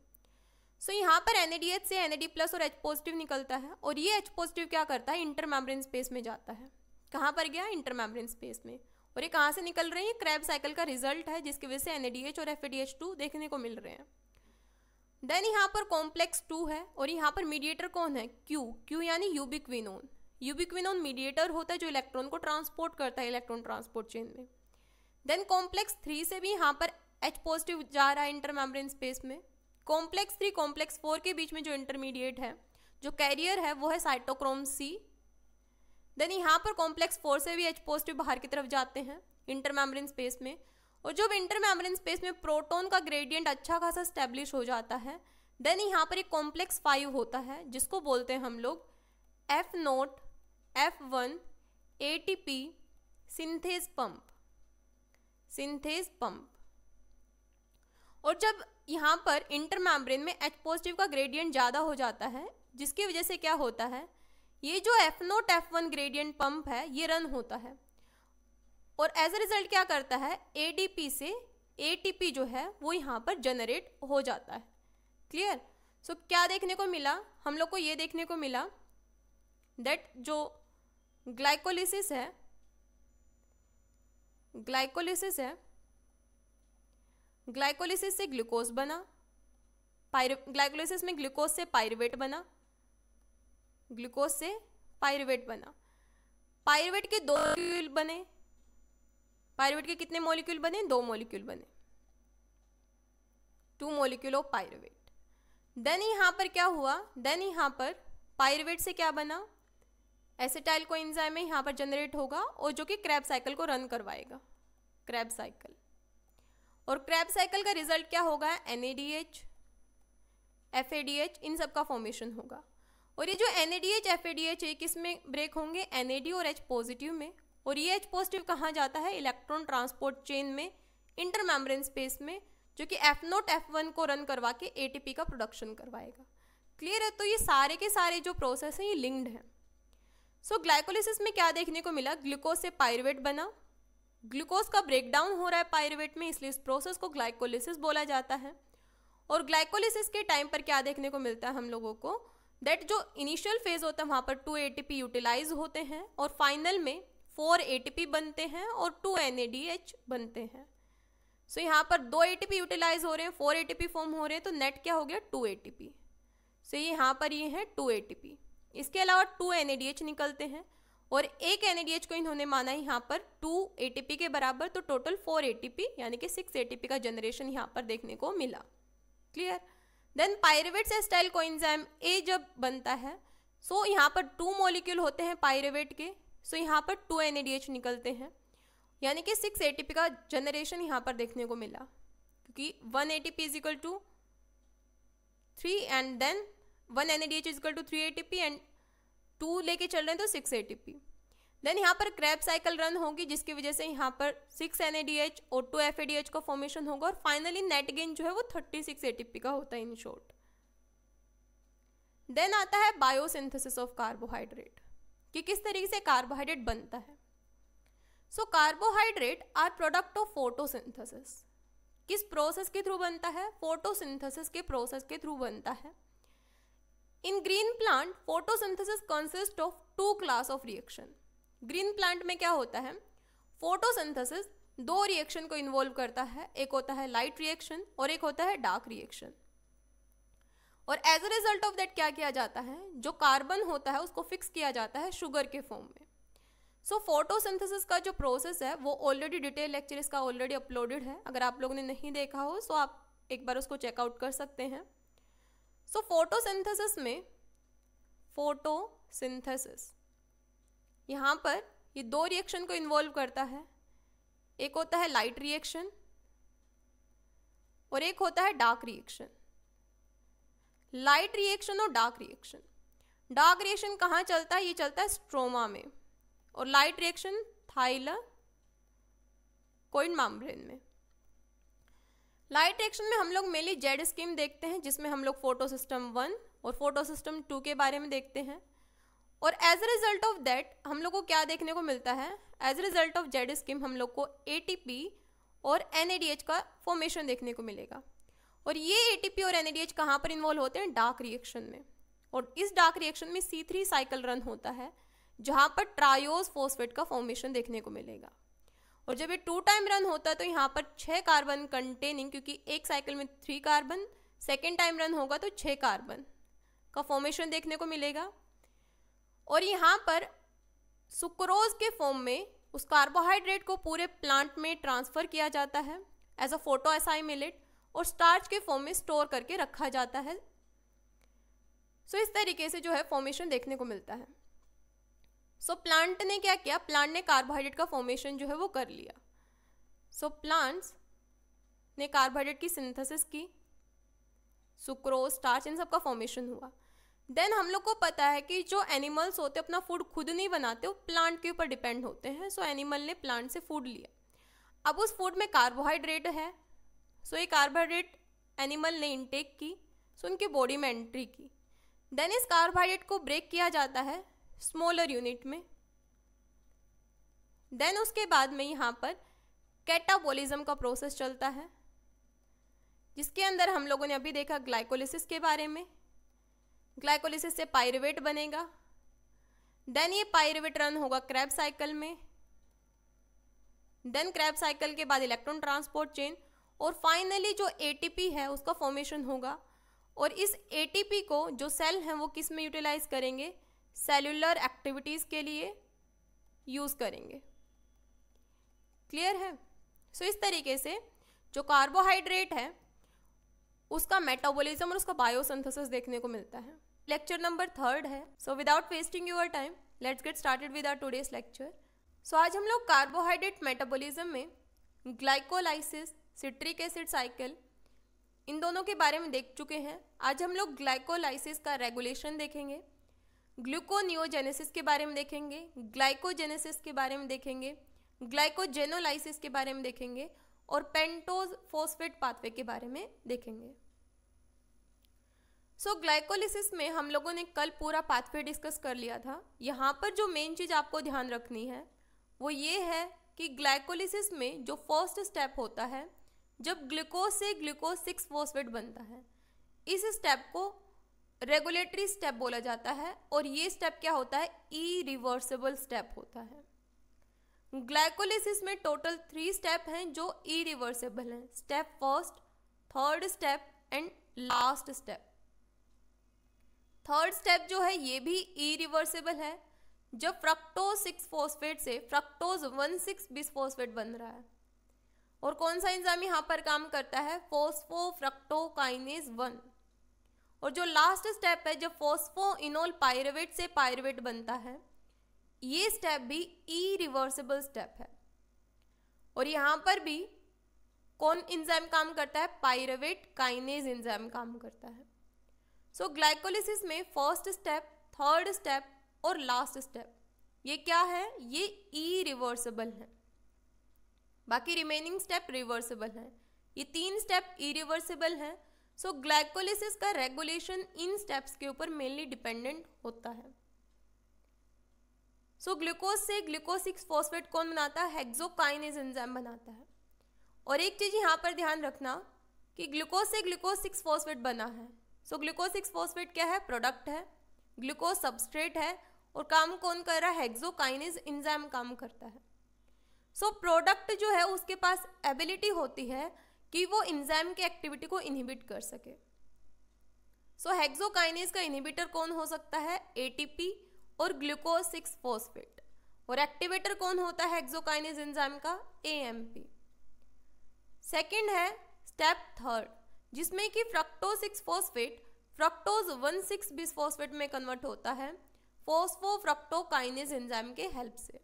सो so, यहाँ पर एन ए डी एच से एन ए डी प्लस और एच पॉजिटिव निकलता है और ये एच पॉजिटिव क्या करता है इंटर मेम्ब्रेन स्पेस में जाता है कहाँ पर गया इंटर मेम्ब्रेन स्पेस में और ये कहाँ से निकल रहे हैं क्रैप साइकिल का रिजल्ट है जिसकी वजह से एन और एफ देखने को मिल रहे हैं देन यहाँ पर कॉम्प्लेक्स टू है और यहाँ पर मीडिएटर कौन है क्यू क्यू यानी यूबिक्विनोन यूबिक्विनोन मीडिएटर होता है जो इलेक्ट्रॉन को ट्रांसपोर्ट करता है इलेक्ट्रॉन ट्रांसपोर्ट चेन में देन कॉम्प्लेक्स थ्री से भी यहाँ पर एच पॉजिटिव जा रहा है इंटरमेम्ब्रेन स्पेस में कॉम्प्लेक्स थ्री कॉम्प्लेक्स फोर के बीच में जो इंटरमीडिएट है जो कैरियर है वो है साइटोक्रोम सी देन यहाँ पर कॉम्प्लेक्स फोर से भी एच पॉजिटिव बाहर की तरफ जाते हैं इंटरमेम्ब्रेन स्पेस में और जब इंटरमेम्ब्रेन स्पेस में प्रोटोन का ग्रेडियंट अच्छा खासा स्टेब्लिश हो जाता है देन यहाँ पर एक कॉम्प्लेक्स फाइव होता है जिसको बोलते हैं हम लोग F nought F one A T P synthase pump synthase pump और जब यहाँ पर इंटर मैम्ब्रेन में एच पॉजिटिव का ग्रेडियंट ज़्यादा हो जाता है जिसकी वजह से क्या होता है ये जो F nought F one gradient pump है ये रन होता है और एज अ रिजल्ट क्या करता है ए डी पी से ए टी पी जो है वो यहाँ पर जनरेट हो जाता है क्लियर सो so, क्या देखने को मिला हम लोग को ये देखने को मिला दैट जो ग्लाइकोलिसिस है ग्लाइकोलिसिस है ग्लाइकोलिसिस से ग्लूकोज बना पायर ग्लाइकोलिसिस में ग्लूकोज से पायरवेट बना ग्लूकोज से पायरवेट बना पायरवेट के दो मॉलिक्यूल बने पायरवेट के कितने मॉलिक्यूल बने दो मॉलिक्यूल बने two molecule of pyruvate then यहाँ पर क्या हुआ देन यहाँ पर पायरवेट से क्या बना एसिटाइल को इंजाइम है यहाँ पर जनरेट होगा और जो कि क्रैब साइकिल को रन करवाएगा क्रैब साइकिल और क्रैब साइकिल का रिजल्ट क्या होगा N A D H F A D H इन सब का फॉर्मेशन होगा और ये जो N A D H F A D H एक इसमें ब्रेक होंगे एन ए डी और एच पॉजिटिव में और ये एच पॉजिटिव कहाँ जाता है इलेक्ट्रॉन ट्रांसपोर्ट चेन में मेम्ब्रेन स्पेस में जो कि एफ नोट एफ वन को रन करवा के ए टी पी का प्रोडक्शन करवाएगा क्लियर है तो ये सारे के सारे जो प्रोसेस हैं ये लिंक्ड हैं सो so, ग्लाइकोलिसिस में क्या देखने को मिला ग्लूकोज से पायरवेट बना ग्लूकोज का ब्रेकडाउन हो रहा है पायरवेट में इसलिए इस प्रोसेस को ग्लाइकोलिसिस बोला जाता है और ग्लाइकोलिसिस के टाइम पर क्या देखने को मिलता है हम लोगों को दैट जो इनिशियल फेज होता है वहाँ पर टू ए यूटिलाइज होते हैं और फाइनल में फोर ए बनते हैं और टू एन बनते हैं सो so, यहाँ पर दो ए यूटिलाइज हो रहे हैं फोर ए फॉर्म हो रहे हैं तो नेट क्या हो गया टू ए सो यहाँ पर ये है टू ए इसके अलावा टू एन निकलते हैं और एक एन को इन्होंने माना यहाँ पर टू ए के बराबर तो टोटल फोर ए यानी कि सिक्स ए का जनरेशन यहाँ पर देखने को मिला clear then pyruvate acetyl coenzyme A जब बनता है सो so यहाँ पर टू मॉलिक्यूल होते हैं पायरेवेट के सो so यहाँ पर टू एन निकलते हैं यानी कि सिक्स ए का जनरेशन यहाँ पर देखने को मिला क्योंकि one A T P is equal to three and then one N H is equal to three A T P and two लेके चल रहे हैं तो सिक्स एटी पी देन यहाँ पर क्रैप साइकिल रन होगी जिसकी वजह से यहाँ पर सिक्स एन और टू एफ का फॉर्मेशन होगा और फाइनली नेट गेन जो है वो थर्टी सिक्स का होता है इन शॉर्ट देन आता है बायोसिंथेसिस ऑफ कार्बोहाइड्रेट कि किस तरीके से कार्बोहाइड्रेट बनता है so carbohydrate are product of photosynthesis किस प्रोसेस के थ्रू बनता है फोटोसिंथेसिस के प्रोसेस के थ्रू बनता है in green plant photosynthesis consist of two class of reaction green plant में क्या होता है फोटोसिंथेसिस दो रिएक्शन को इन्वॉल्व करता है एक होता है लाइट रिएक्शन और एक होता है डार्क रिएक्शन और as a result of that क्या किया जाता है जो कार्बन होता है उसको फिक्स किया जाता है शुगर के फॉर्म में सो so, फोटोसिंथेसिस का जो प्रोसेस है वो ऑलरेडी डिटेल लेक्चर इसका ऑलरेडी अपलोडेड है अगर आप लोगों ने नहीं देखा हो सो तो so आप एक बार उसको चेकआउट कर सकते हैं सो फोटोसिंथेसिस में फोटोसिंथेसिस यहाँ पर ये दो रिएक्शन को इन्वॉल्व करता है एक होता है लाइट रिएक्शन और एक होता है डार्क रिएक्शन लाइट रिएक्शन और डार्क रिएक्शन डार्क रिएक्शन कहाँ चलता है ये चलता है स्ट्रोमा में और light reaction thylakoid membrane में लाइट एक्शन में हम लोग मेनली जेड स्कीम देखते हैं जिसमें हम लोग फोटो सिस्टम वन और फोटो सिस्टम टू के बारे में देखते हैं और as a result of that हम लोग को क्या देखने को मिलता है as a result of Z scheme हम लोग को ए और एन का फॉर्मेशन देखने को मिलेगा और ये ए और एन ए कहाँ पर इन्वॉल्व होते हैं डार्क रिएक्शन में और इस डार्क रिएक्शन में सी थ्री साइकिल रन होता है जहाँ पर ट्रायोज फोस्फेट का फॉर्मेशन देखने को मिलेगा और जब ये टू टाइम रन होता है तो यहाँ पर छः कार्बन कंटेनिंग क्योंकि एक साइकिल में three carbon second time run होगा तो छः कार्बन का फॉर्मेशन देखने को मिलेगा और यहाँ पर सुक्रोज के फॉर्म में उस कार्बोहाइड्रेट को पूरे प्लांट में ट्रांसफ़र किया जाता है एज अ फोटो एसाइमिलेट और स्टार्च के फॉर्म में स्टोर करके रखा जाता है सो so, इस तरीके से जो है फॉर्मेशन देखने को मिलता है सो so, प्लांट ने क्या किया प्लांट ने कार्बोहाइड्रेट का फॉर्मेशन जो है वो कर लिया सो so, प्लांट्स ने कार्बोहाइड्रेट की सिंथेसिस की सुक्रोज स्टार्च इन सब का फॉर्मेशन हुआ देन हम लोग को पता है कि जो एनिमल्स होते अपना फूड खुद नहीं बनाते वो प्लांट के ऊपर डिपेंड होते हैं सो so, एनिमल ने प्लांट से फूड लिया अब उस फूड में कार्बोहाइड्रेट है सो so, ये कार्बोहाइड्रेट एनिमल ने इनटेक की सो so, उनकी बॉडी में एंट्री की देन इस कार्बोहाइड्रेट को ब्रेक किया जाता है स्मॉलर यूनिट में देन उसके बाद में यहाँ पर कैटाबोलिज्म का प्रोसेस चलता है जिसके अंदर हम लोगों ने अभी देखा ग्लाइकोलिसिस के बारे में ग्लाइकोलिसिस से पायरवेट बनेगा देन ये पायरवेट रन होगा क्रैब साइकिल में देन क्रैब साइकिल के बाद इलेक्ट्रॉन ट्रांसपोर्ट चेन और फाइनली जो एटीपी है उसका फॉर्मेशन होगा और इस एटीपी को जो सेल हैं वो किस में यूटिलाइज करेंगे सेलुलर एक्टिविटीज़ के लिए यूज़ करेंगे क्लियर है सो so, इस तरीके से जो कार्बोहाइड्रेट है उसका मेटाबॉलिज्म और उसका बायोसिंथेसिस देखने को मिलता है लेक्चर नंबर थर्ड है so without wasting your time let's get started with our today's lecture so आज हम लोग कार्बोहाइड्रेट मेटाबॉलिज्म में ग्लाइकोलाइसिस सिट्रिक एसिड साइकिल इन दोनों के बारे में देख चुके हैं आज हम लोग ग्लाइकोलाइसिस का रेगुलेशन देखेंगे ग्लूकोनियोजेनेसिस के बारे में देखेंगे ग्लाइकोजेनेसिस के बारे में देखेंगे ग्लाइकोजेनोलाइसिस के बारे में देखेंगे और पेंटोज फोस्फेट पाथवे के बारे में देखेंगे सो so, ग्लाइकोलिसिस में हम लोगों ने कल पूरा पाथवे डिस्कस कर लिया था यहाँ पर जो मेन चीज़ आपको ध्यान रखनी है वो ये है कि ग्लाइकोलिसिस में जो फर्स्ट स्टेप होता है जब ग्लूकोज से ग्लूकोज सिक्स फोस्फेट बनता है इस स्टेप को रेगुलेटरी स्टेप बोला जाता है और ये स्टेप क्या होता है ई रिवर्सिबल स्टेप होता है ग्लाइकोलिसिस में टोटल थ्री स्टेप हैं जो ई रिवर्सिबल हैं step first third step and last step third step जो है ये भी ई रिवर्सिबल है जब फ्रक्टोज सिक्स फोस्फेट से फ्रक्टोज वन सिक्स बीस फोस्फेट बन रहा है और कौन सा इंजाम यहाँ पर काम करता है फोस्फो फ्रक्टोकाइनेज वन और जो लास्ट स्टेप है जब फोस्फो इनोल पायरवेट से पायरवेट बनता है ये स्टेप भी ई रिवर्सिबल स्टेप है और यहाँ पर भी कौन इंजाइम काम करता है पायरवेट काइनेज इंजाइम काम करता है सो so, ग्लाइकोलिसिस में फर्स्ट स्टेप थर्ड स्टेप और लास्ट स्टेप ये क्या है ये ई रिवर्सिबल है बाकी रिमेनिंग स्टेप रिवर्सिबल है ये तीन स्टेप इ रिवर्सिबल हैं सो ग्लाइकोलिसिस का रेगुलेशन इन स्टेप्स के ऊपर मेनली डिपेंडेंट होता है सो so, ग्लूकोज से ग्लूकोज सिक्स फॉस्फेट कौन बनाता है हेक्सोकाइनेज एंजाइम बनाता है और एक चीज़ यहाँ पर ध्यान रखना कि ग्लूकोज से ग्लूकोज सिक्स फॉस्फेट बना है सो ग्लूकोज सिक्स फॉस्फेट क्या है प्रोडक्ट है ग्लूकोज सबस्ट्रेट है और काम कौन कर रहा है हेक्सोकाइनेज एंजाइम काम करता है सो so, प्रोडक्ट जो है उसके पास एबिलिटी होती है कि वो इंजाइम के एक्टिविटी को इनहिबिट कर सके सो so, हेक्सोकाइनेज का इनहिबिटर कौन हो सकता है एटीपी और ग्लूकोज सिक्स फोस्फेट और एक्टिवेटर कौन होता है हेक्सोकाइनेज एंजाइम का पी सेकेंड है स्टेप थर्ड जिसमें कि fructose six phosphate fructose one six बीस फोस्फेट में कन्वर्ट होता है फोस्फो फोस्फोफ्रक्टोकाइनेज एंजाइम के हेल्प से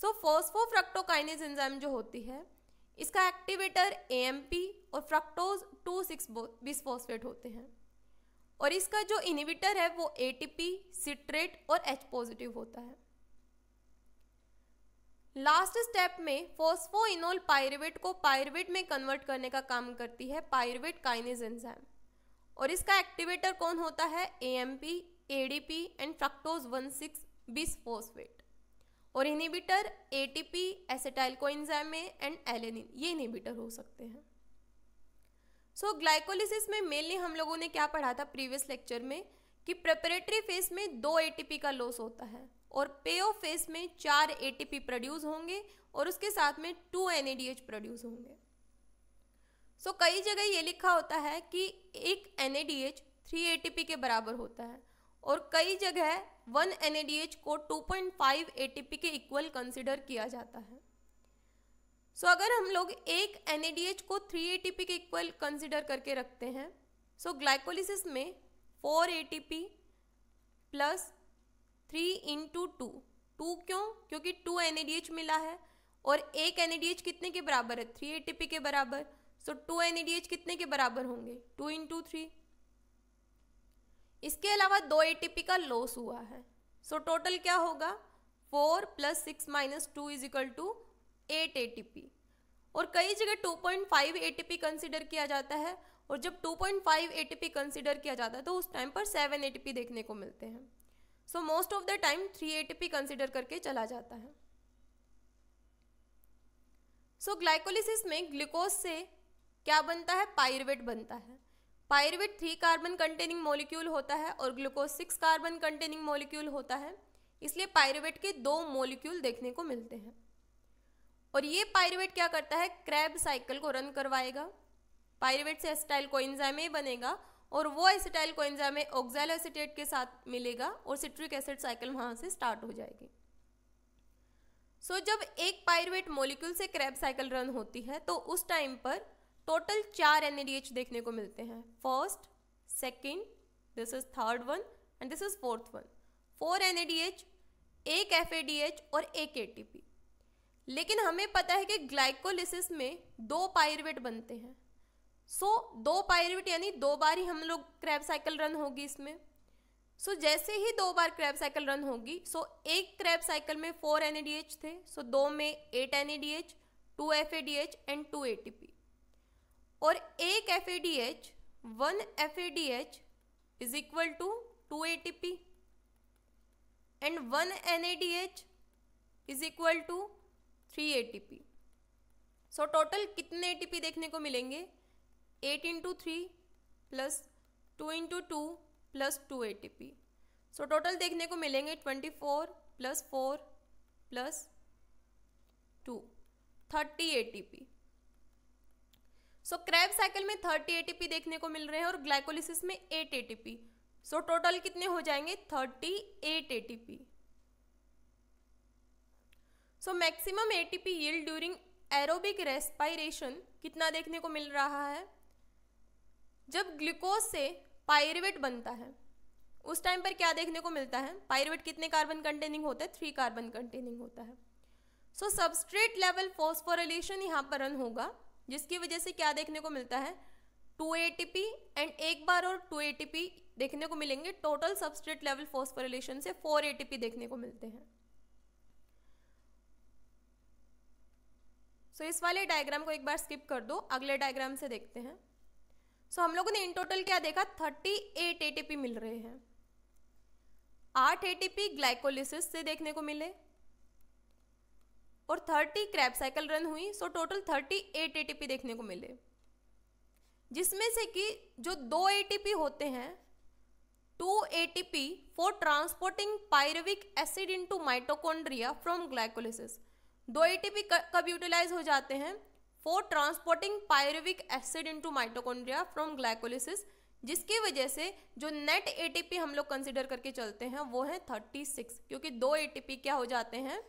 सो so, फोस्फोफ्रक्टोकाइनेज एंजाइम जो होती है इसका एक्टिवेटर ए और फ्रक्टोज टू सिक्स बिसफॉस्फेट होते हैं और इसका जो इनिविटर है वो ए सिट्रेट और एच पॉजिटिव होता है लास्ट स्टेप में फोस्फोइनोल पायरवेट को पायरवेट में कन्वर्ट करने का काम करती है पायरवेट काइनेज एंजाइम और इसका एक्टिवेटर कौन होता है AMP ADP and fructose one six bisphosphate और इनिबिटर एटीपी एसेटाइल कोइंजाइम में एंड एलेनिन ये इनिबिटर हो सकते हैं सो so, ग्लाइकोलिसिस में मेनली हम लोगों ने क्या पढ़ा था प्रीवियस लेक्चर में कि प्रेपरेटरी फेज में दो एटीपी का लॉस होता है और पे ऑफ फेज में चार एटीपी प्रोड्यूस होंगे और उसके साथ में टू एनएडीएच प्रोड्यूस होंगे सो so, कई जगह ये लिखा होता है कि एक एनएडीएच थ्री एटीपी के बराबर होता है और कई जगह वन एन को 2.5 पॉइंट के इक्वल कंसिडर किया जाता है सो so, अगर हम लोग एक एन को 3 ए के इक्वल कंसिडर करके रखते हैं सो so, ग्लाइकोलिसिस में 4 A plus three into two two क्यों क्योंकि टू एन मिला है और एक एन कितने के बराबर है थ्री ए के बराबर सो टू एन कितने के बराबर होंगे टू इंटू थ्री इसके अलावा दो एटीपी का लॉस हुआ है सो so, टोटल क्या होगा four plus six minus two is equal to eight ATP और कई जगह 2.5 एटीपी कंसिडर किया जाता है और जब 2.5 एटीपी कंसिडर किया जाता है तो उस टाइम पर 7 एटीपी देखने को मिलते हैं so most of the time 3 ATP consider करके चला जाता है सो so, ग्लाइकोलिसिस में ग्लूकोज से क्या बनता है पायरवेट बनता है pyruvate three carbon containing molecule होता है और glucose six carbon containing molecule होता है इसलिए पायरुवेट के दो मॉलिक्यूल देखने को मिलते हैं और ये पायरुवेट क्या करता है क्रैब साइकिल को रन करवाएगा पायरुवेट से एसिटाइल ही बनेगा और वो एसिटाइल कोइंजामे ऑक्सैलो एसिटेट के साथ मिलेगा और सिट्रिक एसिड साइकिल वहाँ से स्टार्ट हो जाएगी सो so, जब एक पायरवेट मॉलिक्यूल से क्रैब साइकिल रन होती है तो उस टाइम पर टोटल चार एन देखने को मिलते हैं first second this is third one and this is fourth one four N एक एफ और एक ए लेकिन हमें पता है कि ग्लाइकोलिसिस में दो पायरवेट बनते हैं सो so, दो पायरवेट यानी दो बार ही हम लोग क्रैब साइकिल रन होगी इसमें सो so, जैसे ही दो बार क्रैब साइकिल रन होगी सो so, एक क्रैब साइकिल में फोर एन थे सो so, दो में eight N D H two F and two A T और एक F A D H one F A D H is equal to two A T P and one N A D H is equal to three A T P so total कितने A T P देखने को मिलेंगे eight into three plus two into two plus two A T P so total देखने को मिलेंगे twenty four plus four plus two thirty A T P so crab cycle में thirty ATP देखने को मिल रहे हैं और ग्लाइकोलिसिस में एट एटीपी सो टोटल कितने हो जाएंगे thirty eight ATP so maximum ATP yield during aerobic respiration कितना देखने को मिल रहा है जब ग्लूकोज से पायरेवेट बनता है उस टाइम पर क्या देखने को मिलता है पायरेवेट कितने कार्बन कंटेनिंग होते हैं थ्री कार्बन कंटेनिंग होता है सो सबस्ट्रेट लेवल फॉस्फोरिलेशन यहाँ पर रन होगा जिसकी वजह से क्या देखने को मिलता है टू ए एंड एक बार और टू ए देखने को मिलेंगे टोटल सबस्ट्रेट लेवल फॉस्फोरिलेशन से फोर ए देखने को मिलते हैं सो so, इस वाले डायग्राम को एक बार स्किप कर दो अगले डायग्राम से देखते हैं सो so, हम लोगों ने इन टोटल क्या देखा थर्टी एट ए मिल रहे हैं आठ ए ग्लाइकोलिसिस से देखने को मिले और 30 क्रैप साइकिल रन हुई सो टोटल 38 एटीपी देखने को मिले जिसमें से कि जो दो एटीपी होते हैं two ATP for transporting pyruvic acid into mitochondria from glycolysis दो एटीपी कब यूटिलाइज हो जाते हैं for transporting pyruvic acid into mitochondria from glycolysis जिसकी वजह से जो नेट एटीपी हम लोग कंसिडर करके चलते हैं वो है सिक्स क्योंकि दो पी क्या हो जाते हैं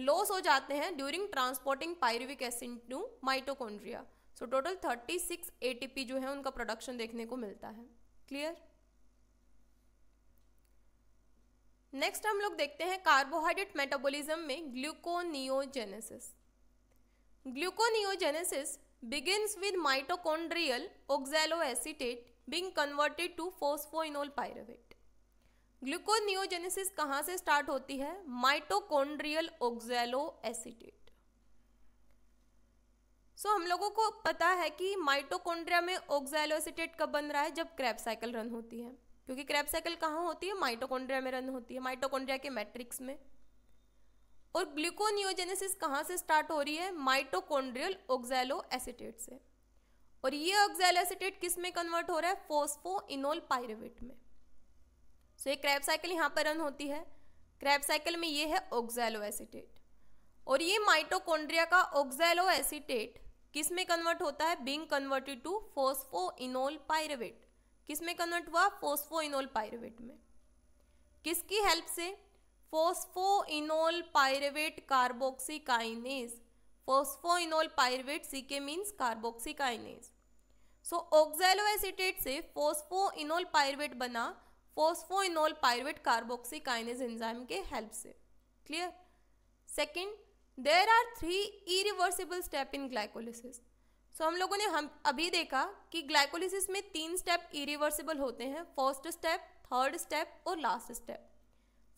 लॉस हो जाते हैं during transporting pyruvic acid to mitochondria so total 36 ATP जो है उनका प्रोडक्शन देखने को मिलता है क्लियर नेक्स्ट हम लोग देखते हैं कार्बोहाइड्रेट मेटाबॉलिज्म में gluconeogenesis gluconeogenesis with mitochondrial oxaloacetate being converted to phosphoenol pyruvic gluconeogenesis कहाँ से स्टार्ट होती है माइटोकॉन्ड्रियल ऑक्जेलो एसिटेट सो हम लोगों को पता है कि माइटोकॉन्ड्रिया में ऑक्जेलो एसिटेट कब बन रहा है जब क्रैप साइकिल रन होती है क्योंकि क्रैप साइकिल कहाँ होती है माइटोकॉन्ड्रिया में रन होती है माइटोकॉन्ड्रिया के मैट्रिक्स में और ग्लूकोनियोजेनेसिस कहाँ से स्टार्ट हो रही है माइटोकॉन्ड्रियल ऑक्जेलो एसिटेट से और ये ऑक्जेलो एसिटेट किस में कन्वर्ट हो रहा है फोस्फो इनोल पायरेविट में सो ये क्रैप साइकिल यहाँ पर रन होती है क्रैप साइकिल में ये है ऑक्जैलो एसीटेट और ये माइटोकोन्ड्रिया का ऑक्जैलो एसीटेट किस में कन्वर्ट होता है being converted to phospho enol phosphoenolpyruvate किस में कन्वर्ट हुआ फोस्फो इनोल पायरवेट में किसकी हेल्प से phospho enol phosphoenolpyruvate carboxykinase phospho enol phosphoenolpyruvate C के means carboxykinase so oxaloacetate से फोस्फो इनोल पायरवेट बना फोस्फोइनोल पायरेट कार्बोक्सीकाइनेज एंजाइम के हेल्प से clear second there are three irreversible step in glycolysis so हम लोगों ने हम अभी देखा कि ग्लाइकोलिसिस में तीन स्टेप इरिवर्सिबल होते हैं फर्स्ट स्टेप थर्ड स्टेप और लास्ट स्टेप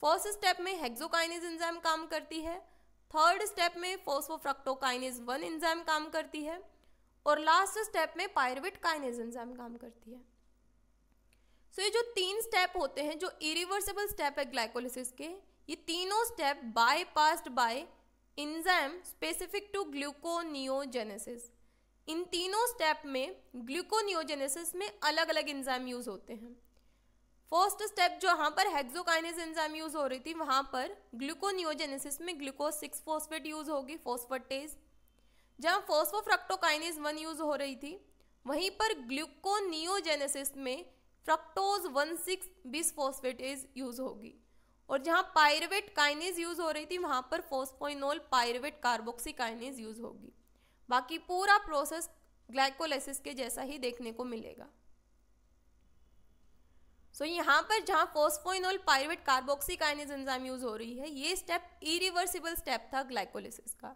फर्स्ट स्टेप में हेक्सोकाइनेज एंजाइम काम करती है थर्ड स्टेप में फोस्फोफ्रक्टोकाइनेज वन एंजाइम काम करती है और लास्ट स्टेप में पायरविट काइनेज एंजाइम काम करती है तो ये जो तीन स्टेप होते हैं जो इरिवर्सिबल स्टेप है ग्लाइकोलिसिस के ये तीनों step bypassed by enzyme specific to gluconeogenesis इन तीनों स्टेप में ग्लूकोनियोजेनेसिस में अलग अलग इंजाइम यूज होते हैं फर्स्ट स्टेप जो वहाँ पर हेक्सोकाइनेज एंजाइम यूज हो रही थी वहाँ पर ग्लूकोनियोजेनेसिस में ग्लूकोज सिक्स फोस्फेट यूज होगी फोस्फेटेज जहाँ फोस्फोफ्रक्टोकाइनेस वन यूज हो रही थी वहीं पर ग्लूकोनियोजेनेसिस में fructose one six phosphatase use होगी और जहाँ पायरवेट काइनेज यूज हो रही थी वहाँ पर phosphoenolpyruvate carboxykinase use होगी बाकी पूरा प्रोसेस ग्लाइकोलाइसिस के जैसा ही देखने को मिलेगा सो so, यहाँ पर जहाँ phosphoenolpyruvate carboxykinase enzyme use हो रही है ये स्टेप इरिवर्सिबल स्टेप था ग्लाइकोलिसिस का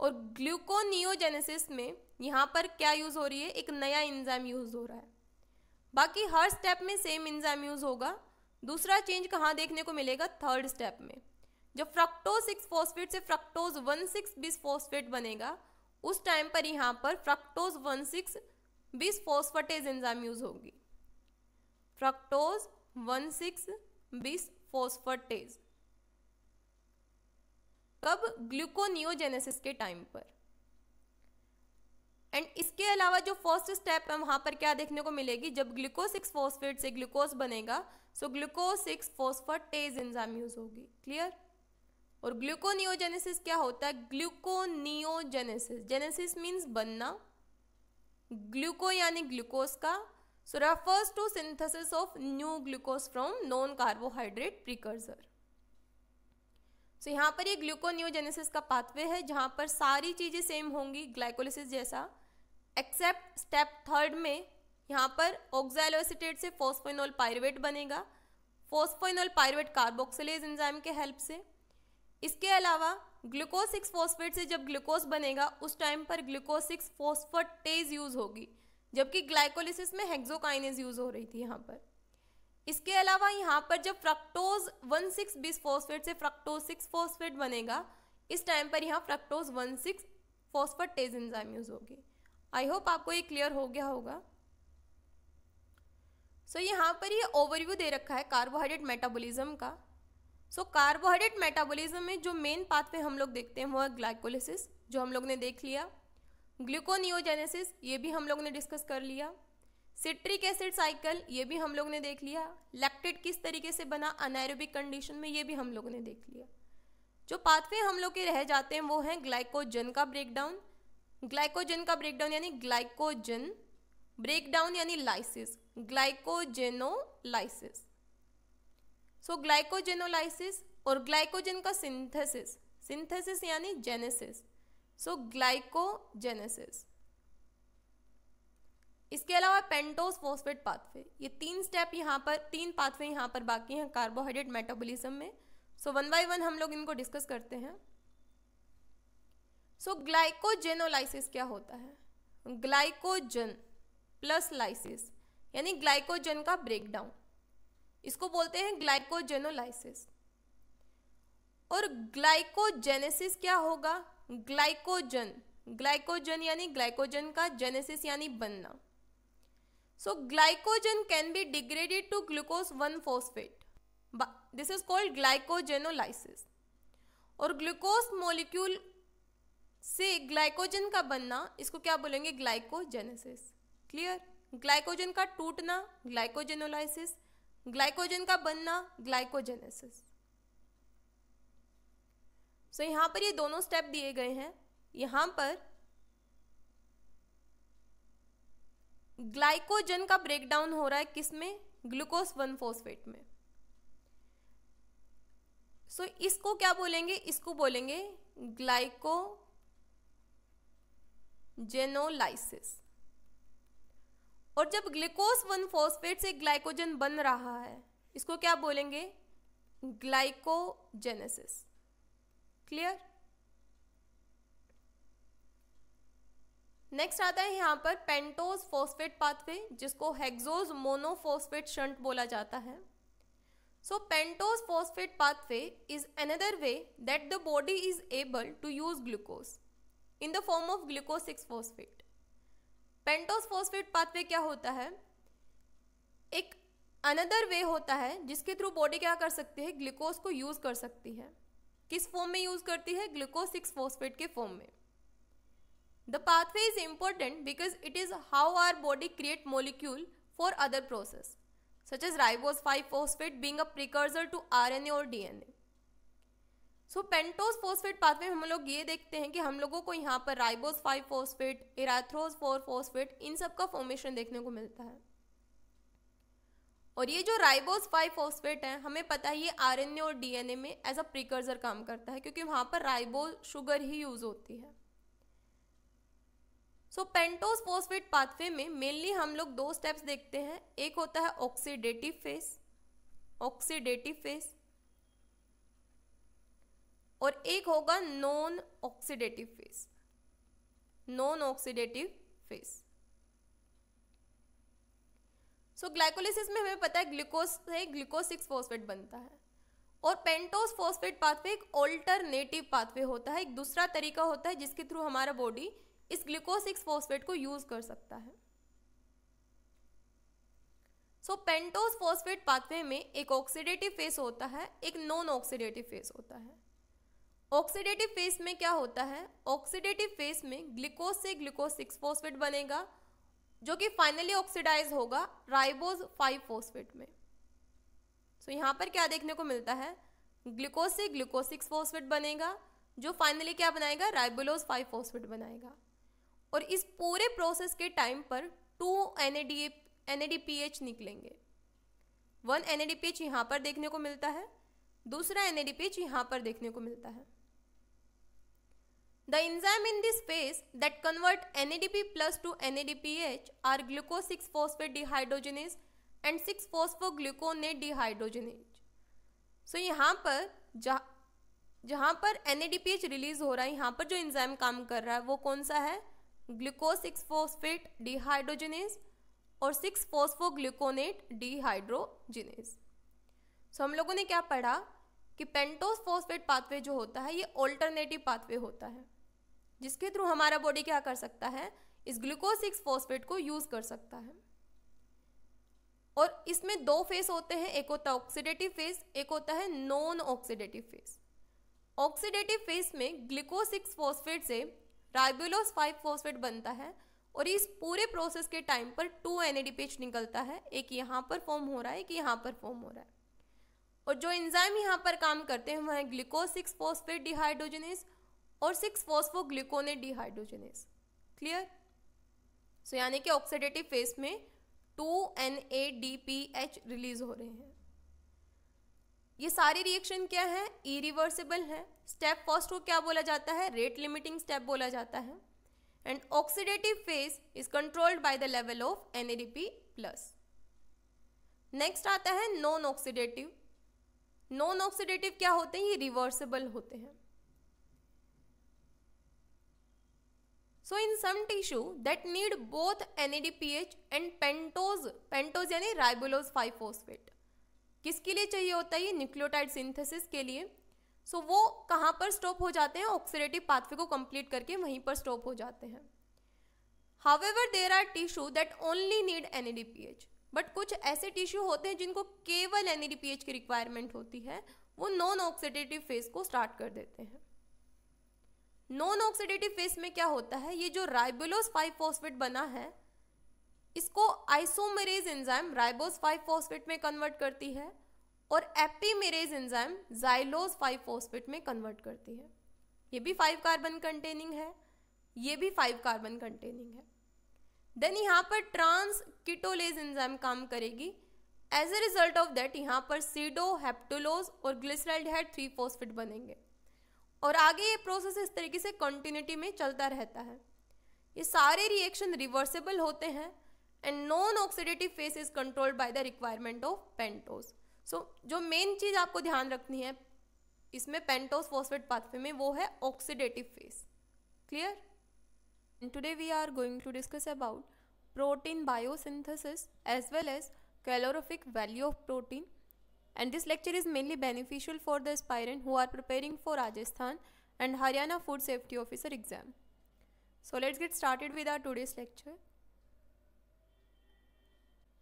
और ग्लूकोनियोजेनेसिस में यहाँ पर क्या यूज हो रही है एक नया एंजाइम यूज हो रहा है बाकी हर स्टेप में सेम इंजाम यूज़ होगा दूसरा चेंज कहाँ देखने को मिलेगा थर्ड स्टेप में जब फ्रक्टोज सिक्स फॉस्फेट से fructose one six bisphosphate बनेगा उस टाइम पर यहाँ पर fructose one six bisphosphatase enzyme use होगी fructose one six bisphosphatase कब ग्लूकोनियोजेनेसिस के टाइम पर एंड इसके अलावा जो फर्स्ट स्टेप है वहाँ पर क्या देखने को मिलेगी जब ग्लूकोज सिक्स फोस्फेट से ग्लूकोज बनेगा सो ग्लूकोज सिक्स टेज एंजाम यूज होगी क्लियर और ग्लूकोनियोजेनेसिस क्या होता है ग्लूकोनियोजेनेसिस जेनेसिस मीन्स बनना ग्लूको यानी ग्लूकोज का so refers to synthesis of new glucose from non carbohydrate precursor so यहाँ पर ये ग्लूकोनियोजेनेसिस का पाथवे है जहाँ पर सारी चीज़ें सेम होंगी ग्लाइकोलिसिस जैसा एक्सेप्ट स्टेप थर्ड में यहाँ पर ऑक्सैलोसिटेट से फोस्फोनोल पायरवेट बनेगा फोस्फोनोल पायरवेट कार्बोक्सिलेज एंजाइम के हेल्प से इसके अलावा ग्लूकोज सिक्स फोस्फेट से जब ग्लूकोज बनेगा उस टाइम पर ग्लूकोज सिक्स टेज यूज़ होगी जबकि ग्लाइकोलिसिस में हेक्सोकाइनेज यूज़ हो रही थी यहाँ पर इसके अलावा यहाँ पर जब फ्रक्टोज वन सिक्स बीस फोस्फेट से फ्रक्टोज सिक्स फोस्फेट बनेगा इस टाइम पर यहाँ फ्रक्टोज वन सिक्स टेज एंजाइम यूज़ होगी आई होप आपको ये क्लियर हो गया होगा सो so, यहाँ पर ये ओवरव्यू दे रखा है कार्बोहाइड्रेट मेटाबॉलिज्म का सो कार्बोहाइड्रेट मेटाबॉलिज्म में जो मेन पाथवे हम लोग देखते हैं वो है ग्लाइकोलिसिस जो हम लोग ने देख लिया ग्लूकोनियोजेनेसिस ये भी हम लोग ने डिस्कस कर लिया सिट्रिक एसिड साइकिल ये भी हम लोग ने देख लिया लैक्टेड किस तरीके से बना अनैरोबिक कंडीशन में ये भी हम लोग ने देख लिया जो पाथवे हम लोग के रह जाते हैं वो हैं ग्लाइकोजन का ब्रेकडाउन ग्लाइकोजन का ब्रेकडाउन यानी ग्लाइकोजन ब्रेकडाउन यानी लाइसिस ग्लाइकोजेनोलाइसिस सो ग्लाइकोजेनोलाइसिस और ग्लाइकोजन का सिंथेसिस सिंथेसिस यानी जेनेसिस सो ग्लाइकोजेनेसिस इसके अलावा पेंटोस फोस्फेट पाथवे ये तीन स्टेप यहाँ पर तीन पाथवे यहाँ पर बाकी हैं कार्बोहाइड्रेट मेटाबॉलिज्म में सो वन बाय वन हम लोग इनको डिस्कस करते हैं सो ग्लाइकोजेनोलाइसिस क्या होता है ग्लाइकोजन प्लस लाइसिस यानी ग्लाइकोजन का ब्रेकडाउन इसको बोलते हैं ग्लाइकोजेनोलाइसिस और ग्लाइकोजेनेसिस क्या होगा ग्लाइकोजन ग्लाइकोजन यानी ग्लाइकोजन का जेनेसिस यानी बनना so glycogen can be degraded to glucose one phosphate this is called glycogenolysis और ग्लूकोज मॉलिक्यूल से ग्लाइकोजन का बनना इसको क्या बोलेंगे ग्लाइकोजेनेसिस क्लियर ग्लाइकोजन का टूटना ग्लाइकोजेनोलाइसिस ग्लाइकोजन का बनना ग्लाइकोजेनेसिस सो so, पर ये दोनों स्टेप दिए गए हैं यहां पर ग्लाइकोजन का ब्रेकडाउन हो रहा है किसमें ग्लूकोज वन फोस्फेट में सो so, इसको क्या बोलेंगे इसको बोलेंगे ग्लाइको जेनोलाइसिस और जब ग्लूकोज वन फॉस्फेट से ग्लाइकोजन बन रहा है इसको क्या बोलेंगे ग्लाइकोजेनेसिस क्लियर नेक्स्ट आता है यहां पर पेंटोज फॉस्फेट पाथवे जिसको हेक्सोज मोनोफॉस्फेट शंट बोला जाता है so pentose phosphate pathway is another way that the body is able to use glucose in the form of glucose six phosphate pentose phosphate pathway क्या होता है एक another way होता है जिसके थ्रू बॉडी क्या कर सकती है ग्लूकोज को यूज़ कर सकती है किस फॉर्म में यूज़ करती है ग्लूकोज सिक्स फोस्फेट के फॉर्म में the pathway is important because it is how our body create molecule for other process such five phosphate being a precursor to R N A और D N A so pentose phosphate pathway में हम लोग ये देखते हैं कि हम लोगों को यहाँ पर ribose five phosphate erythrose four phosphate इन सब का फॉर्मेशन देखने को मिलता है और ये जो राइबोस फाइव फोस्फेट है हमें पता है ये आर और डीएनए में एज अ प्रिकर्जर काम करता है क्योंकि वहाँ पर राइबो शुगर ही यूज होती है सो पेंटोज फोस्फेट पाथवे में मेनली हम लोग दो स्टेप्स देखते हैं एक होता है ऑक्सीडेटिव फेस ऑक्सीडेटिव फेस और एक होगा non oxidative phase non oxidative phase so glycolysis में हमें पता है ग्लूकोस से ग्लूकोस सिक्स फॉस्फेट बनता है और पेंटोस फॉस्फेट पाथवे एक ऑल्टरनेटिव पाथवे होता है एक दूसरा तरीका होता है जिसके थ्रू हमारा बॉडी इस ग्लूकोस सिक्स फॉस्फेट को यूज कर सकता है सो पेंटोस फॉस्फेट पाथवे में एक ऑक्सीडेटिव फेस होता है एक नॉन ऑक्सीडेटिव फेस होता है ऑक्सीडेटिव फेस में क्या होता है ऑक्सीडेटिव फेस में ग्लूकोज से ग्लूकोज सिक्स फोस्फेट बनेगा जो कि फाइनली ऑक्सीडाइज होगा राइबोज फाइव फोस्फेट में सो so, यहाँ पर क्या देखने को मिलता है ग्लूकोज से ग्लूकोज सिक्स फोस्फेट बनेगा जो फाइनली क्या बनाएगा राइबोलोज फाइव फोस्फेट बनाएगा और इस पूरे प्रोसेस के टाइम पर टू एन एच निकलेंगे वन एन एच यहाँ पर देखने को मिलता है दूसरा एन एच यहाँ पर देखने को मिलता है The enzyme in this phase that convert NADP plus to NADPH are glucose 6-phosphate dehydrogenase and 6-phosphogluconate dehydrogenase. so, यहाँ पर जहाँ जहाँ पर NADPH रिलीज हो रहा है यहाँ पर जो इंजाइम काम कर रहा है वो कौन सा है ग्लूकोज 6-phosphate dehydrogenase और 6-phosphogluconate dehydrogenase. So हम लोगों ने क्या पढ़ा कि पेंटोस फोस्फेट पाथवे जो होता है ये ऑल्टरनेटिव पाथवे होता है जिसके थ्रू हमारा बॉडी क्या कर सकता है इस ग्लूकोज सिक्स फॉस्फेट को यूज कर सकता है और इसमें दो फेस होते हैं एक होता है ऑक्सीडेटिव फेस एक होता है non oxidative phase oxidative phase में ग्लूकोज सिक्स फॉस्फेट से राइबुलोस फाइव फॉस्फेट बनता है और इस पूरे प्रोसेस के टाइम पर टू एन निकलता है एक यहाँ पर फॉर्म हो रहा है एक यहाँ पर फॉर्म हो रहा है और जो एंजाइम यहाँ पर काम करते हैं वह है ग्लूकोज सिक्स फॉस्फेट डिहाइड्रोजनिस और six phosphogluconate dehydrogenase clear so यानी कि ऑक्सीडेटिव फेस में two N A D P H release हो रहे हैं ये सारे रिएक्शन क्या है इरिवर्सिबल है स्टेप फर्स्ट को क्या बोला जाता है रेट लिमिटिंग स्टेप बोला जाता है and oxidative phase is controlled by the level of N plus next आता है नॉन ऑक्सीडेटिव नॉन ऑक्सीडेटिव क्या होते हैं ये रिवर्सिबल होते हैं So in some tissue that need P H and pentose pentose यानी राइबोलोज फाइव फोस्फेट किसके लिए चाहिए होता है ये न्यूक्लियोटाइड सिंथेसिस के लिए सो so, वो कहाँ पर स्टॉप हो जाते हैं ऑक्सीडेटिव पाथवे को कंप्लीट करके वहीं पर स्टॉप हो जाते हैं however there are tissue that only need N but कुछ ऐसे टिश्यू होते हैं जिनको केवल एन की रिक्वायरमेंट होती है वो नॉन ऑक्सीडेटिव फेज को स्टार्ट कर देते हैं नॉन ऑक्सीडेटिव फेस में क्या होता है ये जो राइबोलोस फाइव फॉस्फेट बना है इसको isomerase enzyme ribose five phosphate में कन्वर्ट करती है और epimerase enzyme xylose five phosphate में कन्वर्ट करती है ये भी फाइव कार्बन कंटेनिंग है ये भी फाइव कार्बन कंटेनिंग है देन यहाँ पर ट्रांस किटोलेज एंजाइम काम करेगी as a result of that यहाँ पर सीडो हेप्टोलोज और ग्लिसराइड हेड थ्री फोस्फेट बनेंगे और आगे ये प्रोसेस इस तरीके से कंटिन्यूटी में चलता रहता है ये सारे रिएक्शन रिवर्सेबल होते हैं and non oxidative phase is controlled by the requirement of pentose so जो मेन चीज़ आपको ध्यान रखनी है इसमें पेंटोस फॉस्फेट पाथवे में वो है oxidative phase clear today we are going to discuss about protein biosynthesis as well as calorific value of protein and this lecture is mainly beneficial for the aspirant who are preparing for Rajasthan and Haryana Food Safety Officer exam. So let's get started with our today's lecture.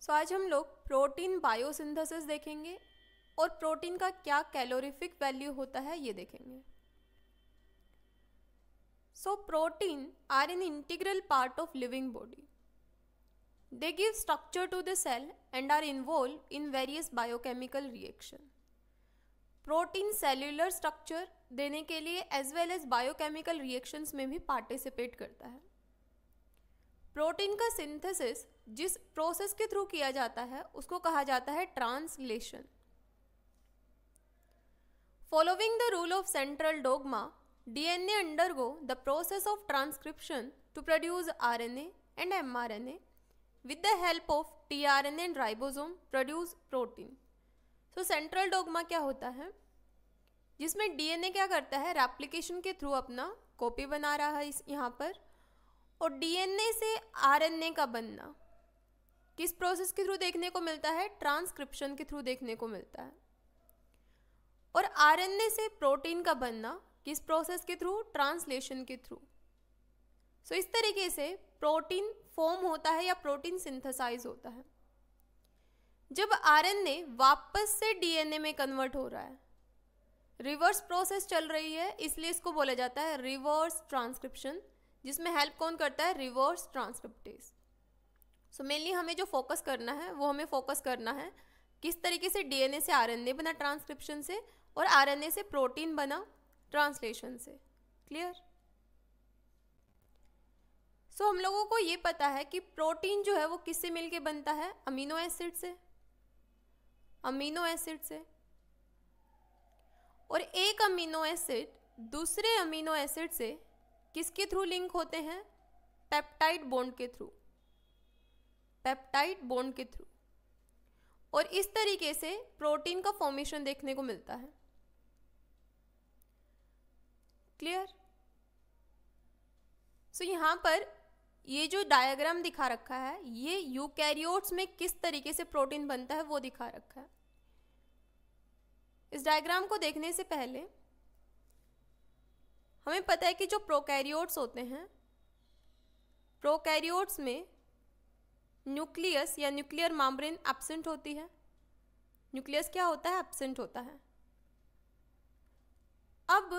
so, आज हम लोग protein biosynthesis देखेंगे और protein का क्या calorific value होता है ये देखेंगे so protein are an integral part of living body they give structure to the cell and are involved in various biochemical reaction protein cellular structure देने के लिए as well as biochemical reaction में भी participate करता है protein का synthesis जिस process के थ्रू किया जाता है उसको कहा जाता है translation following the rule of central dogma DNA undergo the process of transcription to produce RNA and M R N A with the help of help R N and ribosome produce protein so central dogma क्या होता है जिसमें DNA क्या करता है replication के through अपना copy बना रहा है इस यहाँ पर और डीएनए से आरएनए का बनना किस प्रोसेस के थ्रू देखने को मिलता है ट्रांसक्रिप्शन के थ्रू देखने को मिलता है और आरएनए से प्रोटीन का बनना किस प्रोसेस के थ्रू ट्रांसलेशन के थ्रू सो so, इस तरीके से प्रोटीन फॉर्म होता है या प्रोटीन सिंथेसाइज होता है जब आरएनए वापस से डीएनए में कन्वर्ट हो रहा है रिवर्स प्रोसेस चल रही है इसलिए इसको बोला जाता है रिवर्स ट्रांसक्रिप्शन जिसमें हेल्प कौन करता है रिवर्स ट्रांसक्रिप्टेज सो मेनली हमें जो फोकस करना है वो हमें फोकस करना है किस तरीके से डीएनए से आरएनए बना ट्रांसक्रिप्शन से और आरएनए से प्रोटीन बना ट्रांसलेशन से क्लियर सो तो so, हम लोगों को ये पता है कि प्रोटीन जो है वो किससे मिलके बनता है अमीनो एसिड से अमीनो एसिड से और एक अमीनो एसिड दूसरे अमीनो एसिड से किसके थ्रू लिंक होते हैं पेप्टाइड बोन्ड के थ्रू पेप्टाइड बोन्ड के थ्रू और इस तरीके से प्रोटीन का फॉर्मेशन देखने को मिलता है क्लियर सो so, यहाँ पर ये जो डायग्राम दिखा रखा है ये यूकैरियोट्स में किस तरीके से प्रोटीन बनता है वो दिखा रखा है इस डायग्राम को देखने से पहले हमें पता है कि जो प्रोकैरियोट्स होते हैं प्रोकैरियोट्स में न्यूक्लियस या न्यूक्लियर मामब्रेन एब्सेंट होती है न्यूक्लियस क्या होता है एब्सेंट होता है अब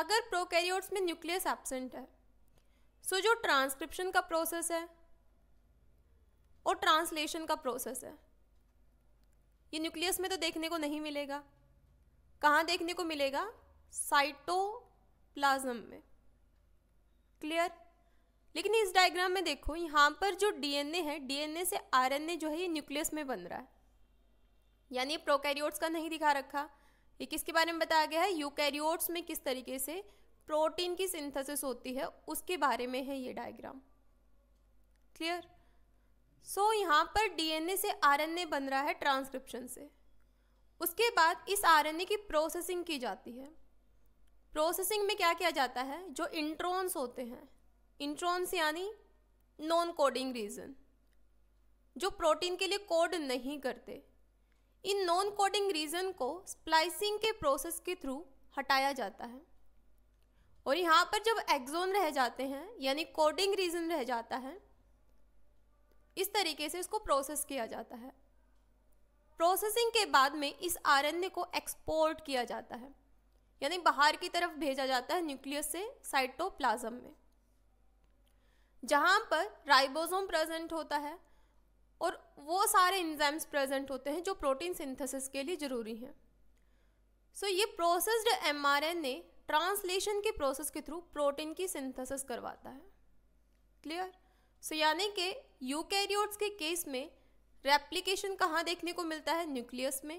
अगर प्रोकैरियोट्स में न्यूक्लियस एब्सेंट है सो so, जो ट्रांसक्रिप्शन का प्रोसेस है और ट्रांसलेशन का प्रोसेस है ये न्यूक्लियस में तो देखने को नहीं मिलेगा कहाँ देखने को मिलेगा साइटोप्लाज्म में क्लियर लेकिन इस डायग्राम में देखो यहाँ पर जो डीएनए है डीएनए से आरएनए जो है ये न्यूक्लियस में बन रहा है यानी प्रोकैरियोट्स का नहीं दिखा रखा ये किसके बारे में बताया गया है यूकैरियोट्स में किस तरीके से प्रोटीन की सिंथेसिस होती है उसके बारे में है ये डायग्राम क्लियर सो so, यहाँ पर डीएनए से आरएनए बन रहा है ट्रांसक्रिप्शन से उसके बाद इस आरएनए की प्रोसेसिंग की जाती है प्रोसेसिंग में क्या किया जाता है जो इंट्रॉन्स होते हैं इंट्रॉन्स यानी नॉन कोडिंग रीजन जो प्रोटीन के लिए कोड नहीं करते इन नॉन कोडिंग रीजन को स्प्लाइसिंग के प्रोसेस के थ्रू हटाया जाता है और यहाँ पर जब एक्जोन रह जाते हैं यानी कोडिंग रीजन रह जाता है इस तरीके से इसको प्रोसेस किया जाता है प्रोसेसिंग के बाद में इस आर को एक्सपोर्ट किया जाता है यानी बाहर की तरफ भेजा जाता है न्यूक्लियस से साइटोप्लाज्म में जहाँ पर राइबोसोम प्रेजेंट होता है और वो सारे इंजाम्स प्रेजेंट होते हैं जो प्रोटीन सिंथेसिस के लिए ज़रूरी हैं सो so, ये प्रोसेस्ड एमआरएनए ट्रांसलेशन के प्रोसेस के थ्रू प्रोटीन की सिंथेसिस करवाता है क्लियर सो so, यानी कि यूकैरियोट्स के केस में रेप्लिकेशन कहाँ देखने को मिलता है न्यूक्लियस में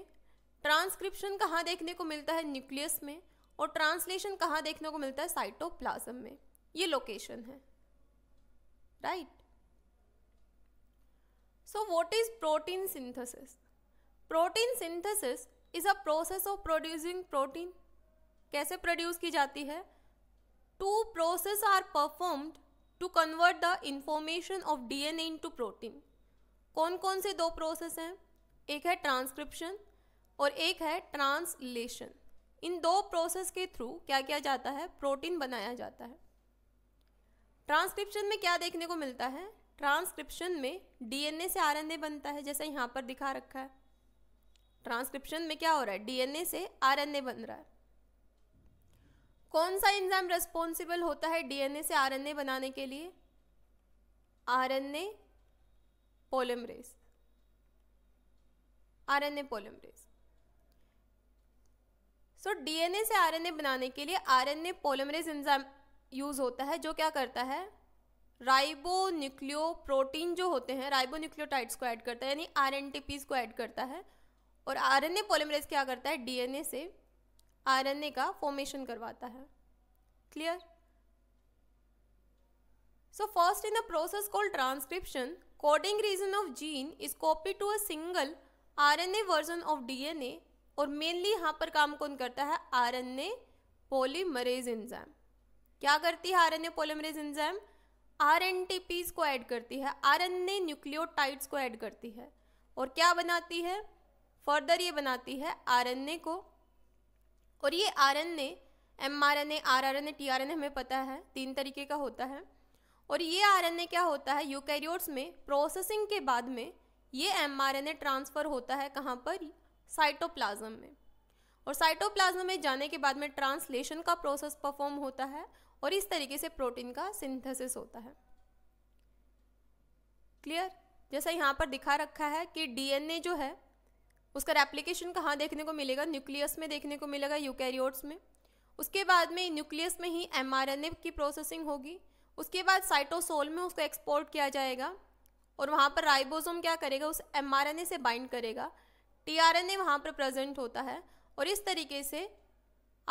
ट्रांसक्रिप्शन कहाँ देखने को मिलता है न्यूक्लियस में और ट्रांसलेशन कहाँ देखने को मिलता है साइटोप्लाज्म में ये लोकेशन है right so what is protein synthesis protein synthesis is a process of producing protein कैसे प्रोड्यूस की जाती है two process are performed to convert the information of D N into protein कौन कौन से दो प्रोसेस हैं एक है ट्रांसक्रिप्शन और एक है ट्रांसलेशन इन दो प्रोसेस के थ्रू क्या किया जाता है प्रोटीन बनाया जाता है ट्रांसक्रिप्शन में क्या देखने को मिलता है ट्रांसक्रिप्शन में डीएनए से आरएनए बनता है जैसा यहाँ पर दिखा रखा है ट्रांसक्रिप्शन में क्या हो रहा है डीएनए से आरएनए बन रहा है कौन सा एंजाइम रेस्पॉन्सिबल होता है डीएनए से आरएनए बनाने के लिए RNA polymerase RNA polymerase so DNA से आरएनए बनाने के लिए आरएनए पोलमरेज एंजाइम यूज होता है जो क्या करता है राइबो न्यूक्लियो प्रोटीन जो होते हैं राइबो न्यूक्लियोटाइड्स को ऐड करता है यानी आर को ऐड करता है और आरएनए पोलीमरेज क्या करता है डीएनए से ए का फॉर्मेशन करवाता है clear So first in the process called transcription, coding region of gene is R N A version of D N A और मेनली यहाँ पर काम कौन करता है आरएनए पॉलीमरेज एंजाइम क्या करती है आरएनए पॉलीमरेज एंजाइम आरएनटीपीज को ऐड करती है आरएनए न्यूक्लियोटाइड्स को ऐड करती है और क्या बनाती है फर्दर ये बनाती है आरएनए को और ये R N A M R N A R R N A T R N A हमें पता है तीन तरीके का होता है और ये आर एन ए क्या होता है यूकैरियोट्स में प्रोसेसिंग के बाद में ये M R N A transfer होता है कहाँ पर साइटोप्लाज्म में और साइटोप्लाज्म में जाने के बाद में ट्रांसलेशन का प्रोसेस परफॉर्म होता है और इस तरीके से प्रोटीन का सिंथेसिस होता है क्लियर जैसा यहाँ पर दिखा रखा है कि डीएनए जो है उसका रेप्लिकेशन कहाँ देखने को मिलेगा न्यूक्लियस में देखने को मिलेगा यूकैरियोट्स में उसके बाद में न्यूक्लियस में ही एम की प्रोसेसिंग होगी उसके बाद साइटोसोल में उसको एक्सपोर्ट किया जाएगा और वहाँ पर राइबोसोम क्या करेगा उस एम से बाइंड करेगा टी आर एन ए वहाँ पर प्रेजेंट होता है और इस तरीके से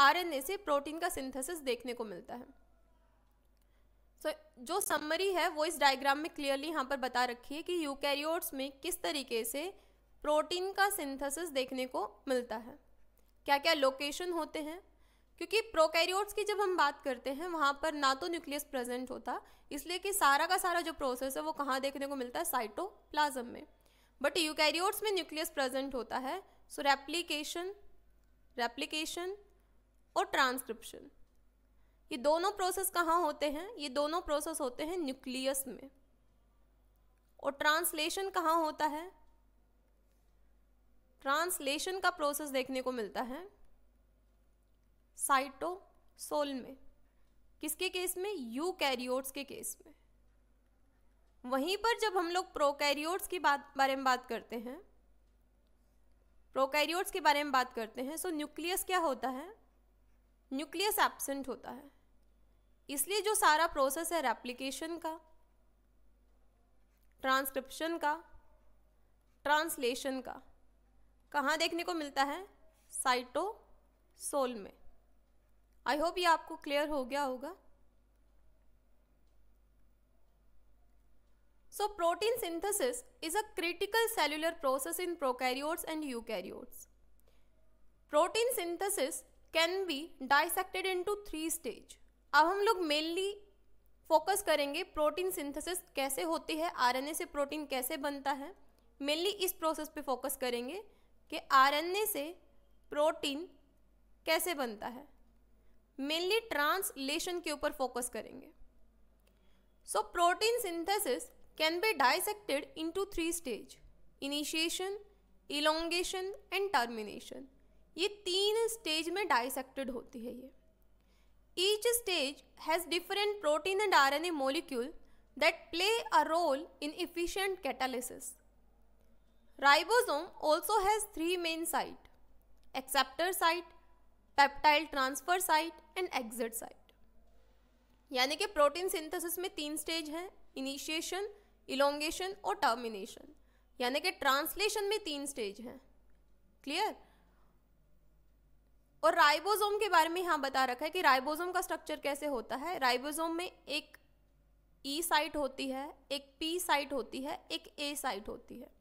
आर एन ए से प्रोटीन का सिंथेसिस देखने को मिलता है सो so, जो समरी है वो इस डायग्राम में क्लियरली यहाँ पर बता रखी है कि यूकैरियोट्स में किस तरीके से प्रोटीन का सिंथेसिस देखने को मिलता है क्या क्या लोकेशन होते हैं क्योंकि प्रोकैरियोट्स की जब हम बात करते हैं वहाँ पर ना तो न्यूक्लियस प्रेजेंट होता इसलिए कि सारा का सारा जो प्रोसेस है वो कहाँ देखने को मिलता है साइटोप्लाज्म में बट यूकैरियोट्स में न्यूक्लियस प्रेजेंट होता है सो रेप्लीकेशन रेप्लीकेशन और ट्रांसक्रिप्शन ये दोनों प्रोसेस कहाँ होते हैं ये दोनों प्रोसेस होते हैं न्यूक्लियस में और ट्रांसलेशन कहाँ होता है ट्रांसलेशन का प्रोसेस देखने को मिलता है साइटोसोल में किसके केस में यू कैरियोट्स के केस में वहीं पर जब हम लोग प्रोकैरियोट्स की बात बारे में बात करते हैं प्रोकैरियोट्स के बारे में बात करते हैं सो तो न्यूक्लियस क्या होता है न्यूक्लियस एब्सेंट होता है इसलिए जो सारा प्रोसेस है रेप्लिकेशन का ट्रांसक्रिप्शन का ट्रांसलेशन का कहाँ देखने को मिलता है साइटो सोल में आई होप ये आपको क्लियर हो गया होगा so protein synthesis is a critical cellular process in prokaryotes and eukaryotes protein synthesis can be dissected into three stage अब हम लोग मेनली फोकस करेंगे प्रोटीन सिंथेसिस कैसे होती है आरएनए से प्रोटीन कैसे बनता है मेनली इस प्रोसेस पे फोकस करेंगे कि आरएनए से प्रोटीन कैसे बनता है मेनली ट्रांसलेशन के ऊपर फोकस करेंगे so protein synthesis can be dissected into three stage initiation elongation and termination ये तीन स्टेज में डाइसेक्टेड होती है ये each stage has different protein and R N A molecule that play a role in efficient catalysis ribosome also has three main site acceptor site peptidyl transfer site and exit site यानी कि protein synthesis में तीन stage हैं initiation elongation और termination यानी कि translation में तीन स्टेज हैं क्लियर और राइबोसोम के बारे में यहाँ बता रखा है कि राइबोसोम का स्ट्रक्चर कैसे होता है राइबोसोम में एक ई e साइट होती है एक पी साइट होती है एक ए साइट होती है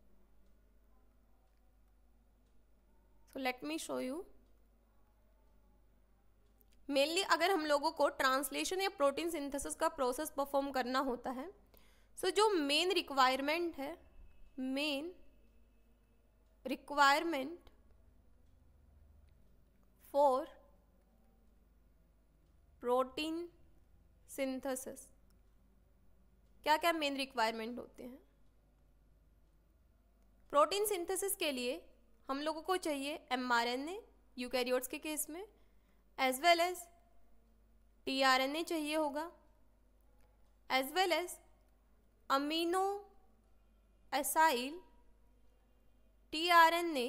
so let me show you mainly अगर हम लोगों को ट्रांसलेशन या प्रोटीन सिंथेसिस का प्रोसेस परफॉर्म करना होता है सो so, जो मेन रिक्वायरमेंट है main requirement for protein synthesis क्या क्या मेन रिक्वायरमेंट होते हैं प्रोटीन सिंथेसिस के लिए हम लोगों को चाहिए M R N A eukaryotes के केस में as well as T R N A चाहिए होगा as well as amino acyl T R N A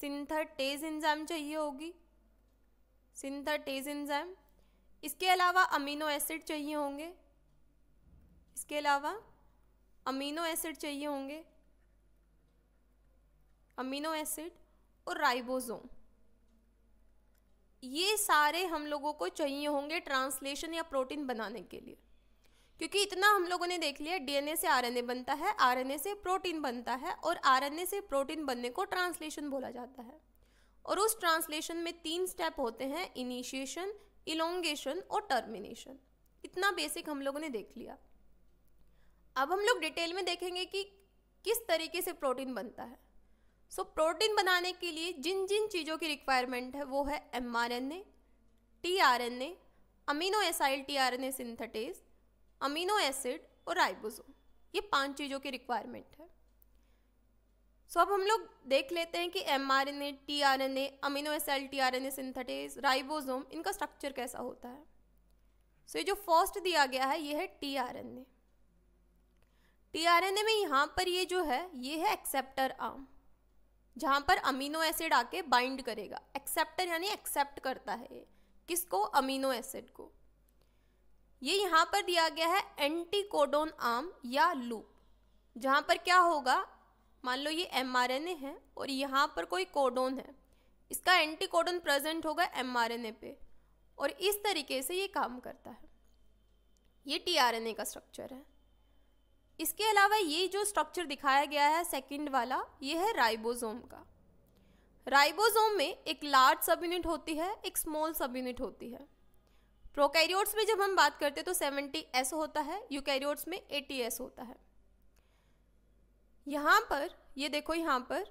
synthetase enzyme चाहिए होगी सिंथरटेज इंजाम इसके अलावा अमीनो एसिड चाहिए होंगे इसके अलावा अमीनो एसिड चाहिए होंगे अमीनो एसिड और राइबोसोम ये सारे हम लोगों को चाहिए होंगे ट्रांसलेशन या प्रोटीन बनाने के लिए क्योंकि इतना हम लोगों ने देख लिया डीएनए से आरएनए बनता है आरएनए से प्रोटीन बनता है और आरएनए से प्रोटीन बनने को ट्रांसलेशन बोला जाता है और उस ट्रांसलेशन में तीन स्टेप होते हैं इनिशिएशन इलोंगेशन और टर्मिनेशन इतना बेसिक हम लोगों ने देख लिया अब हम लोग डिटेल में देखेंगे कि किस तरीके से प्रोटीन बनता है सो so, प्रोटीन बनाने के लिए जिन जिन चीज़ों की रिक्वायरमेंट है वो है M R N A T R N A amino acyl T R N A synthetase amino acid और राइबोसोम ये पांच चीज़ों की रिक्वायरमेंट है सो so, अब हम लोग देख लेते हैं कि M R N A T R N A amino acyl T R N A synthetase ribosome इनका स्ट्रक्चर कैसा होता है सो so, ये जो फर्स्ट दिया गया है ये है T R N A T R N A में यहाँ पर ये जो है ये है एक्सेप्टर आर्म जहाँ पर अमीनो एसिड आके बाइंड करेगा एक्सेप्टर यानी एक्सेप्ट करता है ये किसको अमीनो एसिड को ये यहाँ पर दिया गया है एंटी कोडोन आर्म या लूप जहाँ पर क्या होगा मान लो ये एम है और यहाँ पर कोई कोडोन है इसका कोडोन प्रेजेंट होगा एम पे और इस तरीके से ये काम करता है ये टी का स्ट्रक्चर है इसके अलावा ये जो स्ट्रक्चर दिखाया गया है सेकंड वाला ये है राइबोसोम का राइबोसोम में एक लार्ज सब यूनिट होती है एक स्मॉल सब यूनिट होती है प्रोकैरियोट्स में जब हम बात करते हैं तो सेवेंटी एस होता है यूकैरियोट्स में एटी एस होता है यहाँ पर ये देखो यहाँ पर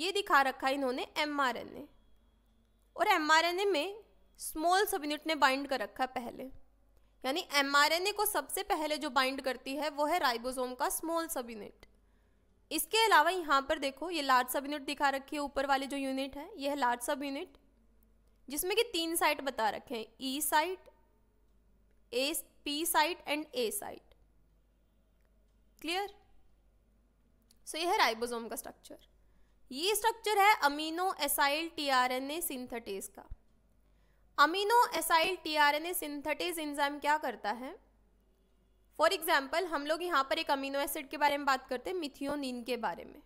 ये दिखा रखा है इन्होंने एम और एम में स्मॉल सब यूनिट ने बाइंड कर रखा है पहले यानी एम को सबसे पहले जो बाइंड करती है वो है राइबोसोम का स्मॉल सब यूनिट इसके अलावा यहाँ पर देखो ये लार्ज सब यूनिट दिखा रखी है ऊपर वाले जो यूनिट है यह है लार्ज सब यूनिट जिसमें कि तीन साइट बता रखे हैं E site A P site and A site clear so यह है राइबोसोम का स्ट्रक्चर ये स्ट्रक्चर है अमीनो एसाइल ए सिंथेटेस का amino acyl T R N A synthetase enzyme क्या करता है फॉर एग्जाम्पल हम लोग यहाँ पर एक अमीनो एसिड के बारे में बात करते हैं मिथियोनिन के बारे में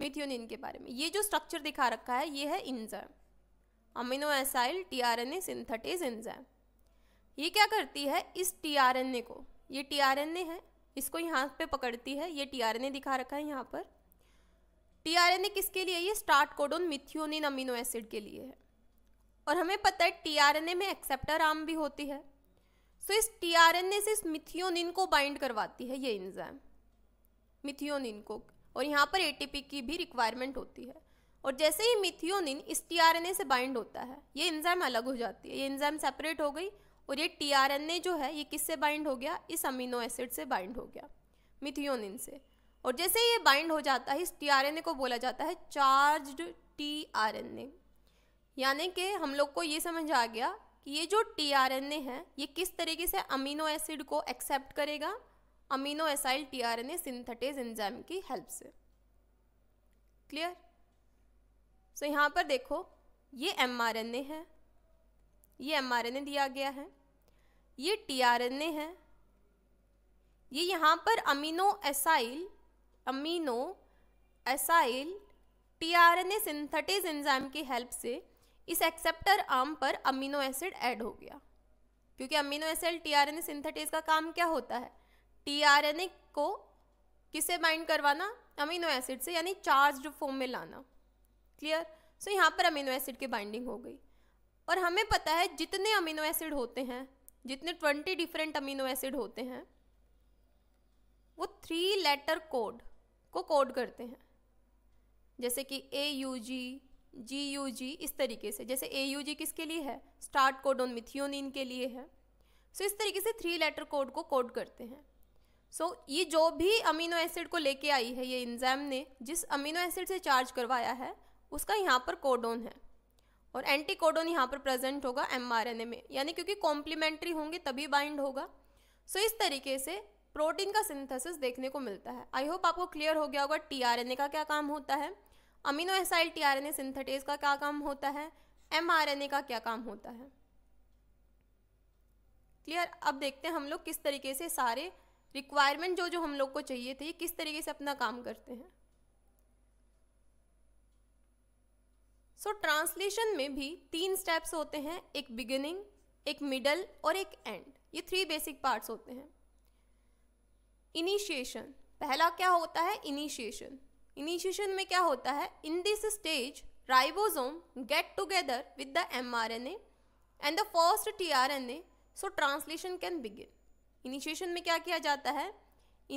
मिथियोनिन के बारे में ये जो स्ट्रक्चर दिखा रखा है ये है enzyme amino acyl T R N A synthetase enzyme ये क्या करती है इस टी आर एन ए को ये टी आर एन ए है इसको यहाँ पे पकड़ती है ये टी आर एन ए दिखा रखा है यहाँ पर टी आर एन ए किसके लिए ये start codon methionine amino acid के लिए है और हमें पता है टीआरएनए में एक्सेप्टर आर्म भी होती है सो so, इस टीआरएनए से इस मिथियोनिन को बाइंड करवाती है ये इंजाम मिथियोनिन को और यहाँ पर एटीपी की भी रिक्वायरमेंट होती है और जैसे ही मिथियोनिन इस टीआरएनए से बाइंड होता है ये इंजाम अलग हो जाती है ये इंजाम सेपरेट हो गई और ये टीआरएनए जो है ये किससे बाइंड हो गया इस अमीनो एसिड से बाइंड हो गया मिथियोनिन से और जैसे ये बाइंड हो जाता है इस टीआरएनए को बोला जाता है चार्ज्ड टीआरएनए यानी कि हम लोग को ये समझ आ गया कि ये जो टी आर एन ए है ये किस तरीके से अमीनो एसिड को एक्सेप्ट करेगा amino acyl T R N A synthetase enzyme की हेल्प से क्लियर सो so, यहाँ पर देखो ये एम आर एन ए है ये एम आर एन ए दिया गया है ये टी आर एन ए है ये यहाँ पर amino acyl amino acyl T R N A synthetase enzyme की हेल्प से इस एक्सेप्टर आर्म पर अमीनो एसिड ऐड हो गया क्योंकि अमीनो एसिड टीआरएनए सिंथेटेज का काम क्या होता है टीआरएनए को किसे बाइंड करवाना अमीनो एसिड से यानी चार्ज फॉर्म में लाना क्लियर सो so, यहाँ पर अमीनो एसिड की बाइंडिंग हो गई और हमें पता है जितने अमीनो एसिड होते हैं जितने ट्वेंटी डिफरेंट अमीनो एसिड होते हैं वो थ्री लेटर कोड को कोड करते हैं जैसे कि ए यू जी जी यू जी इस तरीके से जैसे ए यू जी किसके लिए है स्टार्ट कोडोन मिथियोनिन के लिए है सो so, इस तरीके से थ्री लेटर कोड को कोड करते हैं सो so, ये जो भी अमीनो एसिड को लेके आई है ये इंजाम ने जिस अमीनो एसिड से चार्ज करवाया है उसका यहाँ पर कोडोन है और एंटी कोडोन यहाँ पर प्रेजेंट होगा एम में यानी क्योंकि कॉम्प्लीमेंट्री होंगे तभी बाइंड होगा सो so, इस तरीके से प्रोटीन का सिंथेसिस देखने को मिलता है आई होप आपको क्लियर हो गया होगा टी का क्या काम होता है अमीनो एन ए सिंथेटेज का क्या काम होता है एम आर एन ए का क्या काम होता है क्लियर अब देखते हैं हम लोग किस तरीके से सारे रिक्वायरमेंट जो जो हम लोग को चाहिए थे किस तरीके से अपना काम करते हैं सो so, ट्रांसलेशन में भी तीन स्टेप्स होते हैं एक बिगिनिंग एक मिडल और एक एंड ये थ्री बेसिक पार्ट्स होते हैं इनिशिएशन पहला क्या होता है इनिशिएशन इनिशिएशन में क्या होता है in this stage ribosome get together with the mRNA and the first tRNA so translation can begin initiation में क्या किया जाता है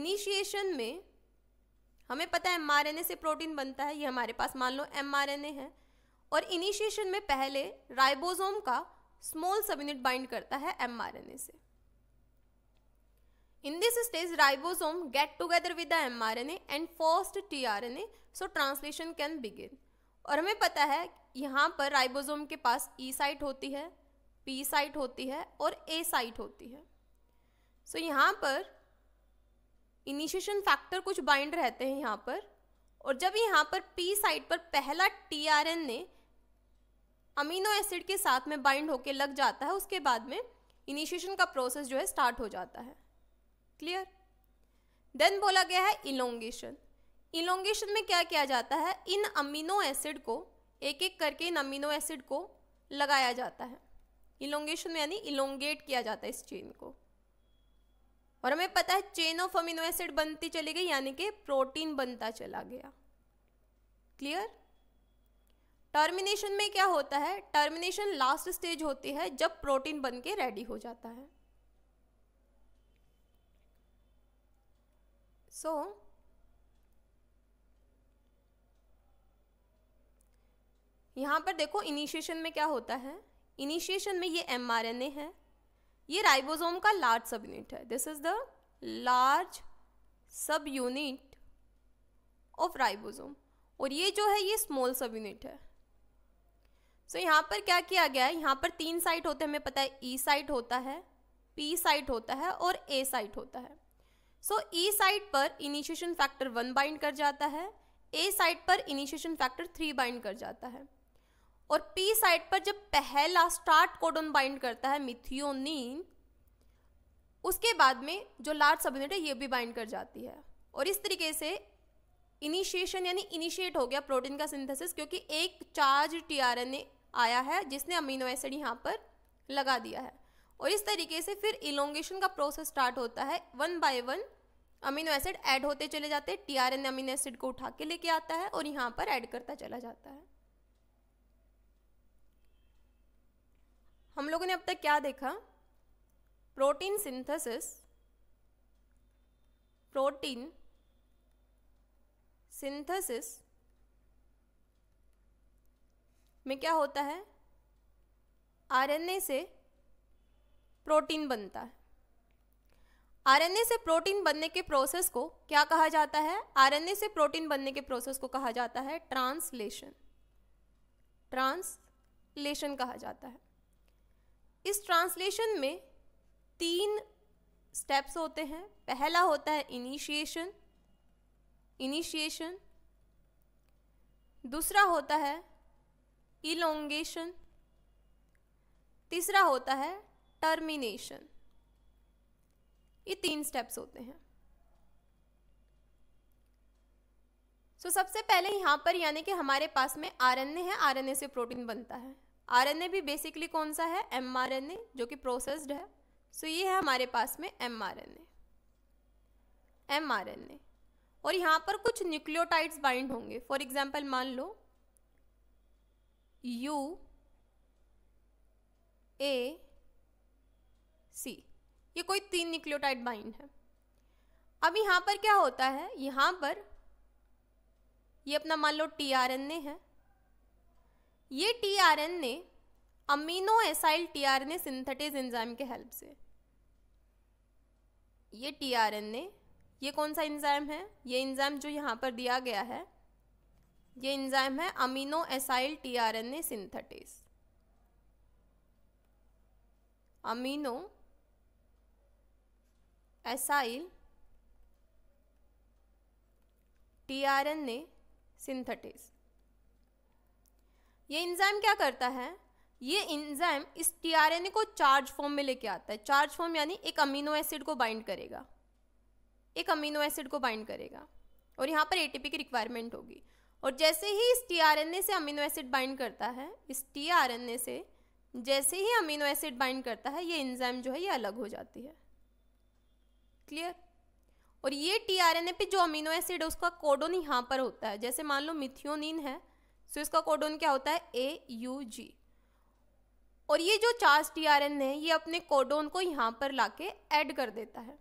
इनिशिएशन में हमें पता है एमआरएनए से प्रोटीन बनता है ये हमारे पास मान लो ए है और इनिशिएशन में पहले राइबोसोम का स्मॉल सबयूनिट बाइंड करता है एमआरएनए से In this stage, ribosome get together with the mRNA and first tRNA, so translation can begin. और हमें पता है यहाँ पर राइबोसोम के पास ई e साइट होती है पी साइट होती है और ए साइट होती है सो so, यहाँ पर इनिशिएशन फैक्टर कुछ बाइंड रहते हैं यहाँ पर और जब यहाँ पर पी साइट पर पहला टीआरएनए अमीनो एसिड के साथ में बाइंड होके लग जाता है उसके बाद में इनिशिएशन का प्रोसेस जो है स्टार्ट हो जाता है क्लियर देन बोला गया है इलोंगेशन इलोंगेशन में क्या किया जाता है इन अमीनो एसिड को एक एक करके इन अमीनो एसिड को लगाया जाता है इलोंगेशन में यानी इलोंगेट किया जाता है इस चेन को और हमें पता है चेन ऑफ अमीनो एसिड बनती चली गई यानी कि प्रोटीन बनता चला गया क्लियर टर्मिनेशन में क्या होता है टर्मिनेशन लास्ट स्टेज होती है जब प्रोटीन बन के रेडी हो जाता है So, यहाँ पर देखो इनिशिएशन में क्या होता है इनिशिएशन में ये एम है ये राइबोसोम का लार्ज सब यूनिट है this is the large subunit of ribosome और ये जो है ये स्मॉल सब यूनिट है सो so, यहाँ पर क्या किया गया है यहाँ पर तीन साइट होते हैं हमें पता है ई e साइट होता है पी साइट होता है और ए साइट होता है सो ई साइड पर इनिशिएशन फैक्टर वन बाइंड कर जाता है ए साइड पर इनिशिएशन फैक्टर थ्री बाइंड कर जाता है और पी साइड पर जब पहला स्टार्ट कोडन बाइंड करता है मिथियोनिन उसके बाद में जो लार्ज सब यूनिट है ये भी बाइंड कर जाती है और इस तरीके से इनिशिएशन यानी इनिशिएट हो गया प्रोटीन का सिंथेसिस क्योंकि एक चार्ज टीआरएनए आया है जिसने अमीनो एसिड यहाँ पर लगा दिया है और इस तरीके से फिर इलोंगेशन का प्रोसेस स्टार्ट होता है one by one amino acid add होते चले जाते हैं टीआरएन अमीनो एसिड को उठा के लेके आता है और यहाँ पर ऐड करता चला जाता है हम लोगों ने अब तक क्या देखा प्रोटीन सिंथेसिस प्रोटीन सिंथेसिस में क्या होता है आरएनए से प्रोटीन बनता है आरएनए से प्रोटीन बनने के प्रोसेस को क्या कहा जाता है आरएनए से प्रोटीन बनने के प्रोसेस को कहा जाता है ट्रांसलेशन ट्रांसलेशन कहा जाता है इस ट्रांसलेशन में तीन स्टेप्स होते हैं पहला होता है इनिशिएशन इनिशिएशन दूसरा होता है इलोंगेशन तीसरा होता है टर्मिनेशन ये तीन स्टेप्स होते हैं सो so, सबसे पहले यहाँ पर यानी कि हमारे पास में आरएनए है आरएनए से प्रोटीन बनता है आरएनए भी बेसिकली कौन सा है एमआरएनए जो कि प्रोसेस्ड है सो so, ये है हमारे पास में एमआरएनए एमआरएनए और यहाँ पर कुछ न्यूक्लियोटाइड्स बाइंड होंगे फॉर एग्जाम्पल मान लो यू ए सी ये कोई तीन न्यूक्लियोटाइड बाइंड है अब यहाँ पर क्या होता है यहाँ पर ये अपना मान लो टी आर एन ए है ये T R N A amino acyl T R N A synthetase enzyme के हेल्प से ये टी आर एन ए ये कौन सा इंजाइम है ये इंजाइम जो यहाँ पर दिया गया है ये इंजाइम है amino acyl T R N A synthetase amino acyl tRNA synthetase ये इंजाइम क्या करता है ये इंजाइम इस टीआरएनए को चार्ज फॉर्म में लेके आता है चार्ज फॉर्म यानी एक अमीनो एसिड को बाइंड करेगा एक अमीनो एसिड को बाइंड करेगा और यहाँ पर एटीपी की रिक्वायरमेंट होगी और जैसे ही इस टीआरएनए से अमीनो एसिड बाइंड करता है इस टीआरएनए से जैसे ही अमीनो एसिड बाइंड करता है ये इंजाइम जो है ये अलग हो जाती है क्लियर और ये टीआरएनए पे जो अमीनो एसिड है उसका कोडोन यहाँ पर होता है जैसे मान लो मिथियोनिन है सो तो इसका कोडोन क्या होता है ए यू जी और ये जो चार्ज एन है ये अपने कोडोन को यहाँ पर लाके ऐड कर देता है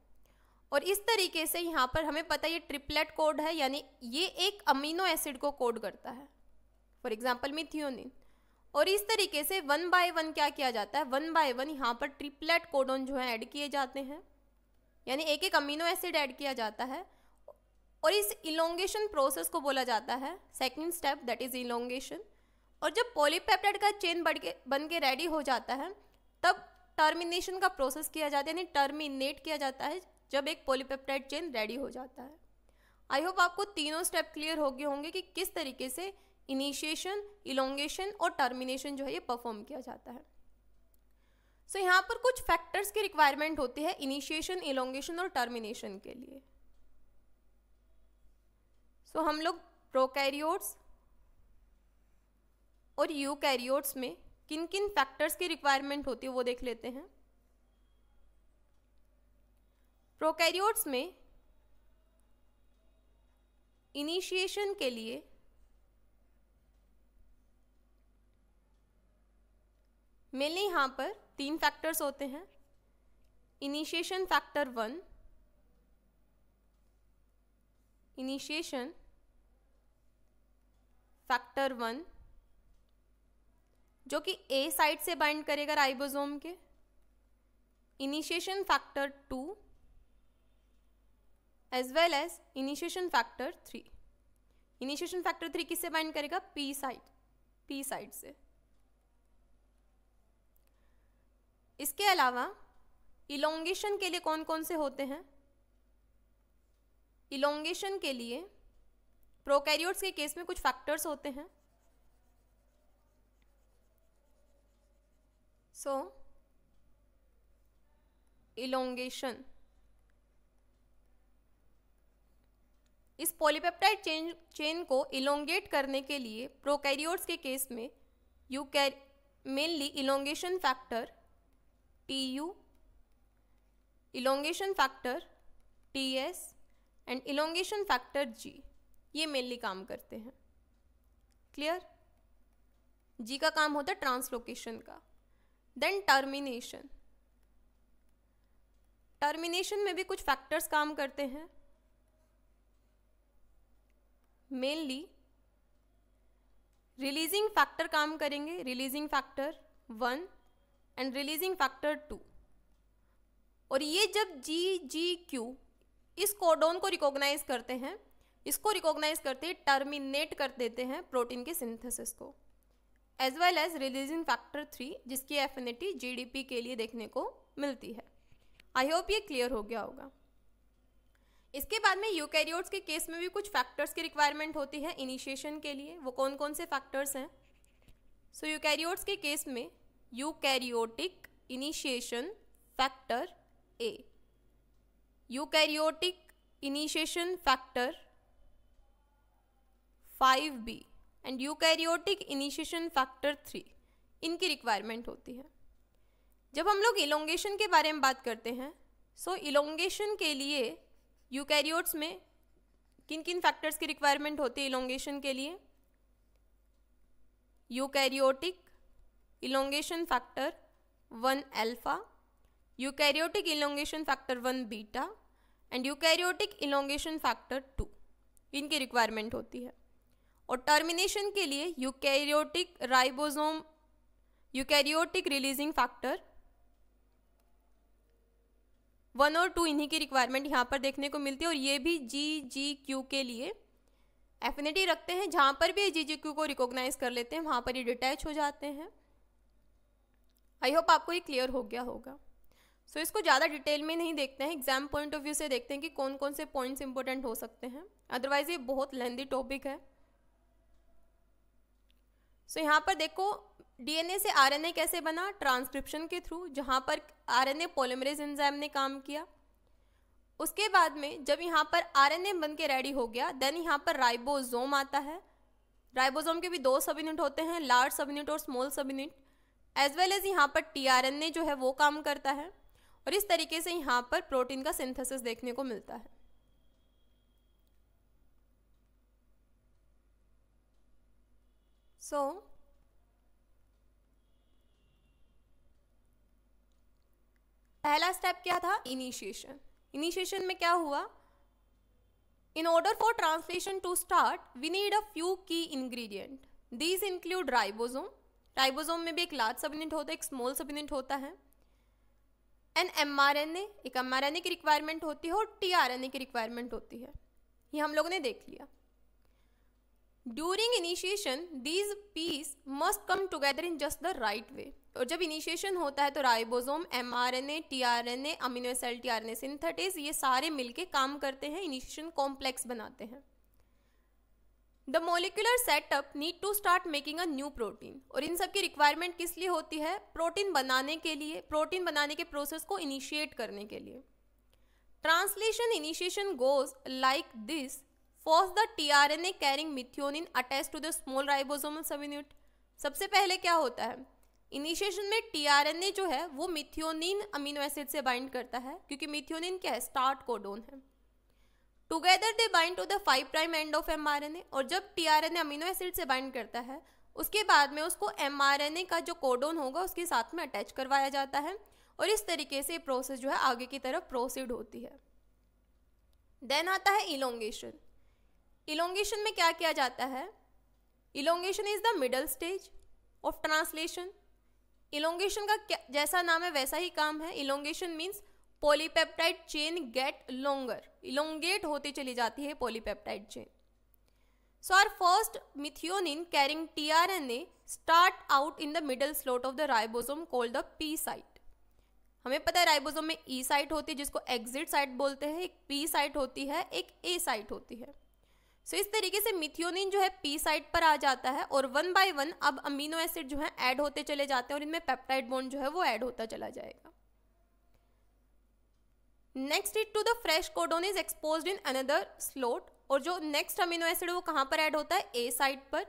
और इस तरीके से यहाँ पर हमें पता ये ट्रिपलेट कोड है यानी ये एक अमीनो एसिड को कोड करता है फॉर एग्जाम्पल मिथियोनिन और इस तरीके से वन बाय वन क्या किया जाता है वन बाय वन यहाँ पर ट्रिपलेट कोडोन जो है ऐड किए जाते हैं यानी एक एक अमीनो एसिड ऐड किया जाता है और इस इलोंगेशन प्रोसेस को बोला जाता है second step that is elongation और जब पॉलीपेप्टाइड का चेन बढ़ के बन के रेडी हो जाता है तब टर्मिनेशन का प्रोसेस किया जाता है यानी टर्मिनेट किया जाता है जब एक पॉलीपेप्टाइड चेन रेडी हो जाता है आई होप आपको तीनों स्टेप क्लियर हो गए होंगे कि किस तरीके से इनिशिएशन इलोंगेशन और टर्मिनेशन जो है ये परफॉर्म किया जाता है सो यहाँ पर कुछ फैक्टर्स की रिक्वायरमेंट होती है इनिशिएशन इलोंगेशन और टर्मिनेशन के लिए सो so, हम लोग प्रोकैरियोट्स और यूकैरियोट्स में किन किन फैक्टर्स की रिक्वायरमेंट होती है वो देख लेते हैं प्रोकैरियोट्स में इनिशिएशन के लिए मेनली यहाँ पर तीन फैक्टर्स होते हैं initiation factor one initiation factor one जो कि ए साइड से बाइंड करेगा राइबोसोम के initiation factor two as well as initiation factor three initiation factor three किससे बाइंड करेगा पी साइड पी साइड से इसके अलावा इलोंगेशन के लिए कौन कौन से होते हैं इलोंगेशन के लिए प्रोकैरियोट्स के केस में कुछ फैक्टर्स होते हैं सो इलोंगेशन इस पॉलीपेप्टाइड चेन चेन को इलोंगेट करने के लिए प्रोकैरियोट्स के केस में यू कैर mainly elongation factor T U elongation factor T S and elongation factor G ये मेनली काम करते हैं क्लियर जी का काम होता है ट्रांसलोकेशन का देन टर्मिनेशन टर्मिनेशन में भी कुछ फैक्टर्स काम करते हैं मेनली रिलीजिंग फैक्टर काम करेंगे releasing factor one and releasing factor two और ये जब जी जी क्यू इस कोडोन को रिकॉग्नाइज करते हैं इसको रिकॉग्नाइज करते टर्मिनेट कर देते हैं प्रोटीन के सिंथेसिस को as well as releasing factor three जिसकी एफिनिटी जीडीपी के लिए देखने को मिलती है आई होप ये क्लियर हो गया होगा इसके बाद में यूकैरियोट्स के केस में भी कुछ फैक्टर्स की रिक्वायरमेंट होती है इनिशिएशन के लिए वो कौन कौन से फैक्टर्स हैं सो यूकैरियोट्स के केस में eukaryotic initiation factor A eukaryotic initiation factor 5b and eukaryotic initiation factor 3 इनकी रिक्वायरमेंट होती है जब हम लोग इलोंगेशन के बारे में बात करते हैं सो so इलोंगेशन के लिए यूकैरियोट्स में किन किन फैक्टर्स की रिक्वायरमेंट होती है इलोंगेशन के लिए eukaryotic elongation factor 1 alpha, eukaryotic elongation factor 1 beta and eukaryotic elongation factor two इनकी रिक्वायरमेंट होती है और टर्मिनेशन के लिए eukaryotic ribosome eukaryotic releasing factor one और टू इन्हीं की रिक्वायरमेंट यहाँ पर देखने को मिलती है और ये भी जी जी क्यू के लिए एफिनिटी रखते हैं जहाँ पर भी जी जी क्यू को रिकॉग्नाइज कर लेते हैं वहाँ पर ये डिटैच हो जाते हैं आई होप आपको ये क्लियर हो गया होगा सो so, इसको ज़्यादा डिटेल में नहीं देखते हैं एग्जाम पॉइंट ऑफ व्यू से देखते हैं कि कौन कौन से पॉइंट्स इंपॉर्टेंट हो सकते हैं अदरवाइज ये बहुत लेंदी टॉपिक है सो so, यहाँ पर देखो डीएनए से आरएनए कैसे बना ट्रांसक्रिप्शन के थ्रू जहाँ पर आरएनए पॉलीमरेज एंजाइम ने काम किया उसके बाद में जब यहाँ पर आरएनए बन के रेडी हो गया देन यहाँ पर राइबोजोम आता है राइबोजोम के भी दो सब यूनिट होते हैं लार्ज सब यूनिट और स्मॉल सब यूनिट एज वेल एज यहाँ पर टी जो है वो काम करता है और इस तरीके से यहाँ पर प्रोटीन का सिंथेसिस देखने को मिलता है सो so, पहला स्टेप क्या था इनिशिएशन इनिशिएशन में क्या हुआ in order for translation to start we need a few key ingredient these include ribosome ribosome में भी एक लार्ज सब यूनिट होता है एक स्मॉल सब यूनिट होता है N M R N A एक एम आर एन ए की रिक्वायरमेंट होती है और टी आर एन ए की रिक्वायरमेंट होती है ये हम लोगों ने देख लिया during initiation these piece must come together in just the right way और जब इनिशिएशन होता है तो ribosome M R N A T R N A amino acid T R N A synthetase ये सारे मिलके काम करते हैं इनिशिएशन कॉम्प्लेक्स बनाते हैं the molecular setup need to start making a new protein और इन सब की रिक्वायरमेंट किस लिए होती है प्रोटीन बनाने के लिए प्रोटीन बनाने के प्रोसेस को इनिशिएट करने के लिए translation initiation goes like this first the T R N A carrying methionine attach to the small ribosomal subunit सबसे पहले क्या होता है इनिशिएशन में टी आर एन ए जो है वो मिथ्योनिन अमीनो एसिड से बाइंड करता है क्योंकि मिथ्योनिन क्या है स्टार्ट कोडोन है together they bind to the five prime end of M और जब टी आर अमीनो एसिड से बाइंड करता है उसके बाद में उसको एम का जो कोडोन होगा उसके साथ में अटैच करवाया जाता है और इस तरीके से प्रोसेस जो है आगे की तरफ प्रोसीड होती है देन आता है इलोंगेशन इलोंगेशन में क्या किया जाता है elongation is the middle stage of translation elongation का जैसा नाम है वैसा ही काम है elongation means polypeptide chain get longer elongate होती चली जाती है polypeptide chain so our first methionine carrying T R N A start out in the middle slot of the ribosome called the P site हमें पता है ribosome में ई e site होती है जिसको एग्जिट साइट बोलते हैं एक पी साइट होती है एक ए साइट होती है सो so, इस तरीके से मिथियोनिन जो है पी साइट पर आ जाता है और वन बाय वन अब अमीनो एसिड जो है ऐड होते चले जाते हैं और इनमें पेप्टाइड बोन जो है वो ऐड होता चला जाएगा next it to the fresh codon is expose in another slot और जो नेक्स्ट अमीनो एसिड वो कहाँ पर ऐड होता है ए साइट पर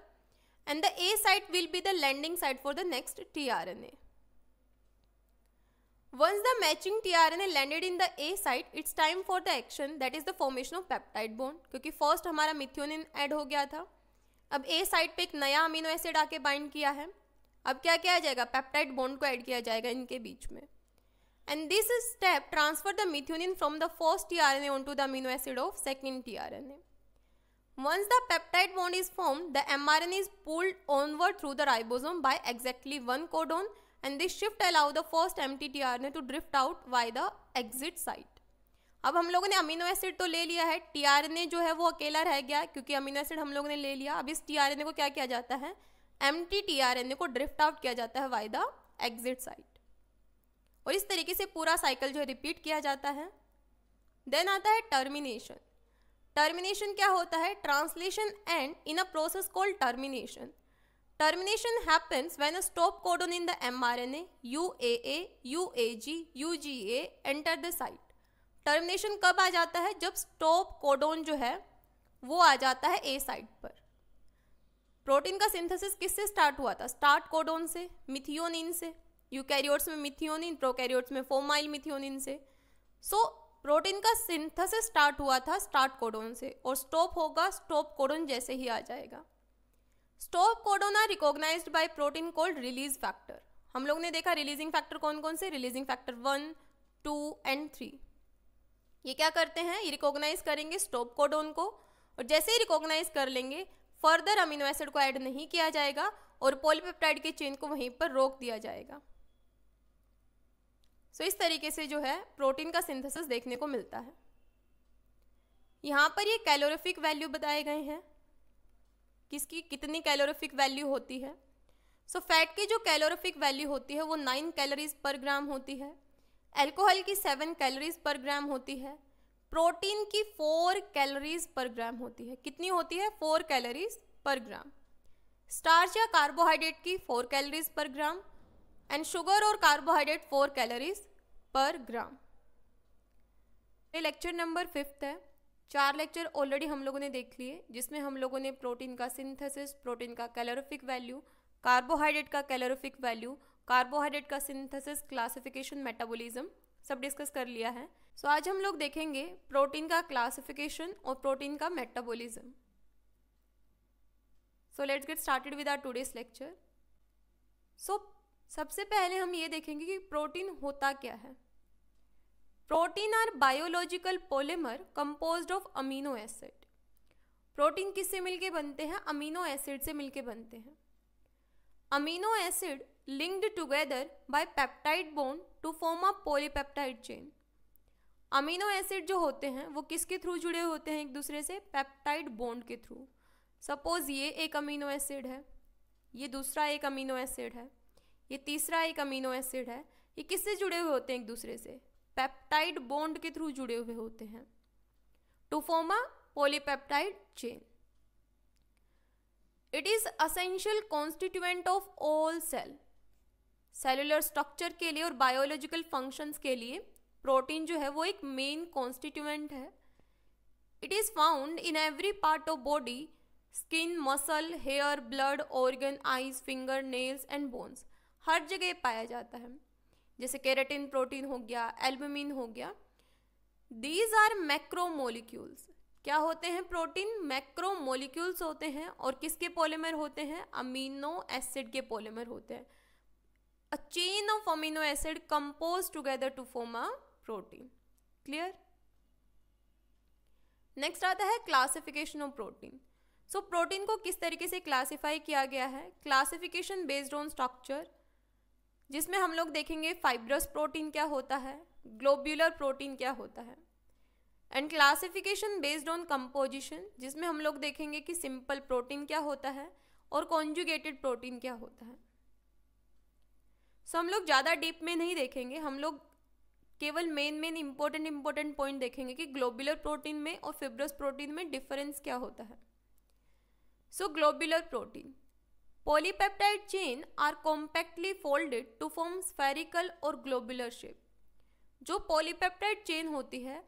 and the A site will be the landing site for the next T R N A matching T R N A landed in the A site it's time for the action that is the formation of peptide bond क्योंकि first हमारा methionine add हो गया था अब ए site पर एक नया amino acid आके बाइंड किया है अब क्या किया जाएगा पैप्टाइड बॉन्ड को ऐड किया जाएगा इनके बीच में and this step transfer the methionine from the first tRNA onto the amino acid of second tRNA. Once the peptide bond is formed, the mRNA is pulled onward through the ribosome by exactly one codon and this shift allows the first empty tRNA to drift out by the exit site. अब हम लोगों ने amino acid तो ले लिया है tRNA जो है वो अकेला रह गया क्योंकि अमीनो एसिड हम लोगों ने ले लिया अब इस टीआरएनए को क्या किया जाता है एम टी टीआरएनए को ड्रिफ्ट आउट किया जाता है वाई द एग्जिट साइट और इस तरीके से पूरा साइकिल जो है रिपीट किया जाता है देन आता है टर्मिनेशन टर्मिनेशन क्या होता है translation end in a process called termination termination happens when a stop codon in the mRNA UAA UAG UGA enter the site termination कब आ जाता है जब स्टॉप कोडोन जो है वो आ जाता है ए साइट पर प्रोटीन का सिंथेसिस किससे स्टार्ट हुआ था स्टार्ट कोडोन से मिथियोनिन से यूकैरियोट्स में मिथियोनिन प्रोकैरियोट्स में फोमाइल मिथियोनिन से सो so, प्रोटीन का सिंथेसिस स्टार्ट हुआ था स्टार्ट कोडोन से और स्टॉप होगा स्टॉप कोडोन जैसे ही आ जाएगा stop codon are recognise by protein called release factor हम लोग ने देखा रिलीजिंग फैक्टर कौन कौन से releasing factor one two and three ये क्या करते हैं ये रिकोगनाइज करेंगे स्टॉप कोडोन को और जैसे ही रिकोगनाइज कर लेंगे फर्दर अमीनो एसिड को ऐड नहीं किया जाएगा और पोलिपेप्टाइड के चेन को वहीं पर रोक दिया जाएगा सो इस तरीके से जो है प्रोटीन का सिंथेसिस देखने को मिलता है यहाँ पर ये कैलोरीफिक वैल्यू बताए गए हैं किसकी कितनी कैलोरीफिक वैल्यू होती है सो फैट की जो कैलोरीफिक वैल्यू होती है वो नाइन कैलोरीज पर ग्राम होती है एल्कोहल की सेवन कैलोरीज पर ग्राम होती है प्रोटीन की फोर कैलोरीज पर ग्राम होती है कितनी होती है four calories per gram starch या कार्बोहाइड्रेट की four calories per gram and sugar और carbohydrate four calories per gram ये लेक्चर नंबर फिफ्थ है चार लेक्चर ऑलरेडी हम लोगों ने देख लिए जिसमें हम लोगों ने प्रोटीन का सिंथेसिस प्रोटीन का कैलोरिफिक वैल्यू कार्बोहाइड्रेट का कैलोरिफिक वैल्यू कार्बोहाइड्रेट का सिंथेसिस क्लासिफिकेशन मेटाबॉलिज्म सब डिस्कस कर लिया है सो so, आज हम लोग देखेंगे प्रोटीन का क्लासिफिकेशन और प्रोटीन का metabolism so let's get started with our today's lecture so सबसे पहले हम ये देखेंगे कि प्रोटीन होता क्या है protein are biological polymer compose of amino acid protein किससे मिलके बनते हैं अमीनो एसिड से मिलके बनते हैं amino acid linked together by peptide bond to form a polypeptide chain amino acid जो होते हैं वो किसके थ्रू जुड़े होते हैं एक दूसरे से पेप्टाइड बॉन्ड के थ्रू सपोज ये एक अमीनो एसिड है ये दूसरा एक अमीनो एसिड है ये तीसरा एक अमीनो एसिड है ये किससे जुड़े हुए होते हैं एक दूसरे से पेप्टाइड बॉन्ड के थ्रू जुड़े हुए होते हैं to form a form polypeptide chain it is essential constituent of all cell cellular structure के लिए और बायोलॉजिकल फंक्शंस के लिए प्रोटीन जो है वो एक मेन कॉन्स्टिट्यूएंट है it is found in every part of body skin muscle hair blood organ eyes finger nails and bones हर जगह पाया जाता है जैसे कैरेटिन प्रोटीन हो गया एल्बमिन हो गया दीज आर मैक्रोमोलिक्यूल्स क्या होते हैं प्रोटीन मैक्रोमोलिक्यूल्स होते हैं और किसके पॉलीमर होते हैं अमीनो एसिड के पॉलीमर होते हैं a chain of amino acid compose together to form a protein clear next आता है classification of protein so protein को किस तरीके से क्लासिफाई किया गया है क्लासिफिकेशन बेस्ड ऑन स्ट्रक्चर जिसमें हम लोग देखेंगे फाइब्रस प्रोटीन क्या होता है ग्लोब्यूलर प्रोटीन क्या होता है and classification based on composition जिसमें हम लोग देखेंगे कि सिंपल प्रोटीन क्या होता है और कॉन्जुगेटेड प्रोटीन क्या होता है सो so, हम लोग ज़्यादा डीप में नहीं देखेंगे हम लोग केवल main main important important point देखेंगे कि ग्लोबुलर प्रोटीन में और फिब्रस प्रोटीन में डिफरेंस क्या होता है so globular protein Polypeptide chain are compactly folded to form spherical or globular shape जो पॉलीपेप्टाइड चेन होती है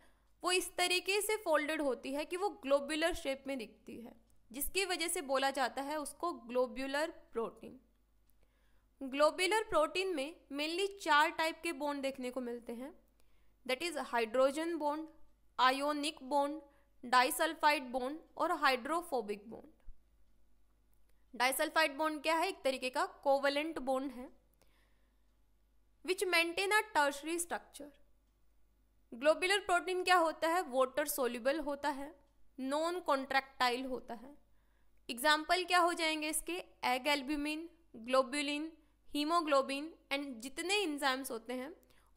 वो इस तरीके से फोल्डेड होती है कि वो ग्लोबुलर शेप में दिखती है जिसकी वजह से बोला जाता है उसको ग्लोबुलर प्रोटीन ग्लोबुलर प्रोटीन में मेनली चार टाइप के बॉन्ड देखने को मिलते हैं that is hydrogen bond ionic bond disulphide bond और हाइड्रोफोबिक बॉन्ड डाइसल्फाइड बोन्ड क्या है एक तरीके का कोवलेंट बोन्ड है which maintain a tertiary structure globular protein क्या होता है वाटर सोल्यूबल होता है नॉन कॉन्ट्रैक्टाइल होता है एग्जाम्पल क्या हो जाएंगे इसके egg albumin globulin haemoglobin and जितने इंजाइम्स होते हैं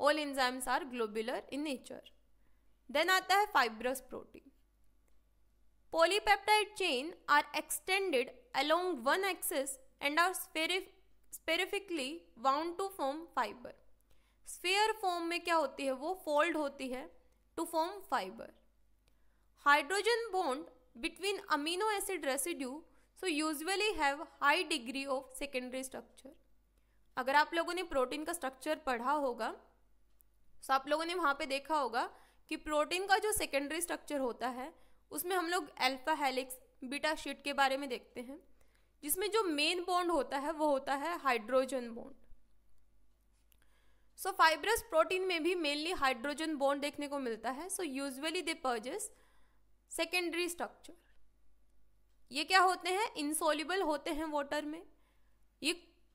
all enzymes are globular in nature then आता है fibrous protein polypeptide chain are extended along one axis and are spherically wound to form fibre sphere form में क्या होती है वो फोल्ड होती है to form fibre hydrogen bond between amino acid residue so usually have high degree of secondary structure अगर आप लोगों ने प्रोटीन का स्ट्रक्चर पढ़ा होगा तो आप लोगों ने वहाँ पे देखा होगा कि प्रोटीन का जो सेकेंडरी स्ट्रक्चर होता है उसमें हम लोग अल्फा हेलिक्स बीटा शीट के बारे में देखते हैं जिसमें जो मेन बॉन्ड होता है वो होता है hydrogen bond so fibrous protein में भी मेनली हाइड्रोजन बॉन्ड देखने को मिलता है so usually they possess secondary structure ये क्या होते हैं इंसोल्यूबल होते हैं वाटर में ये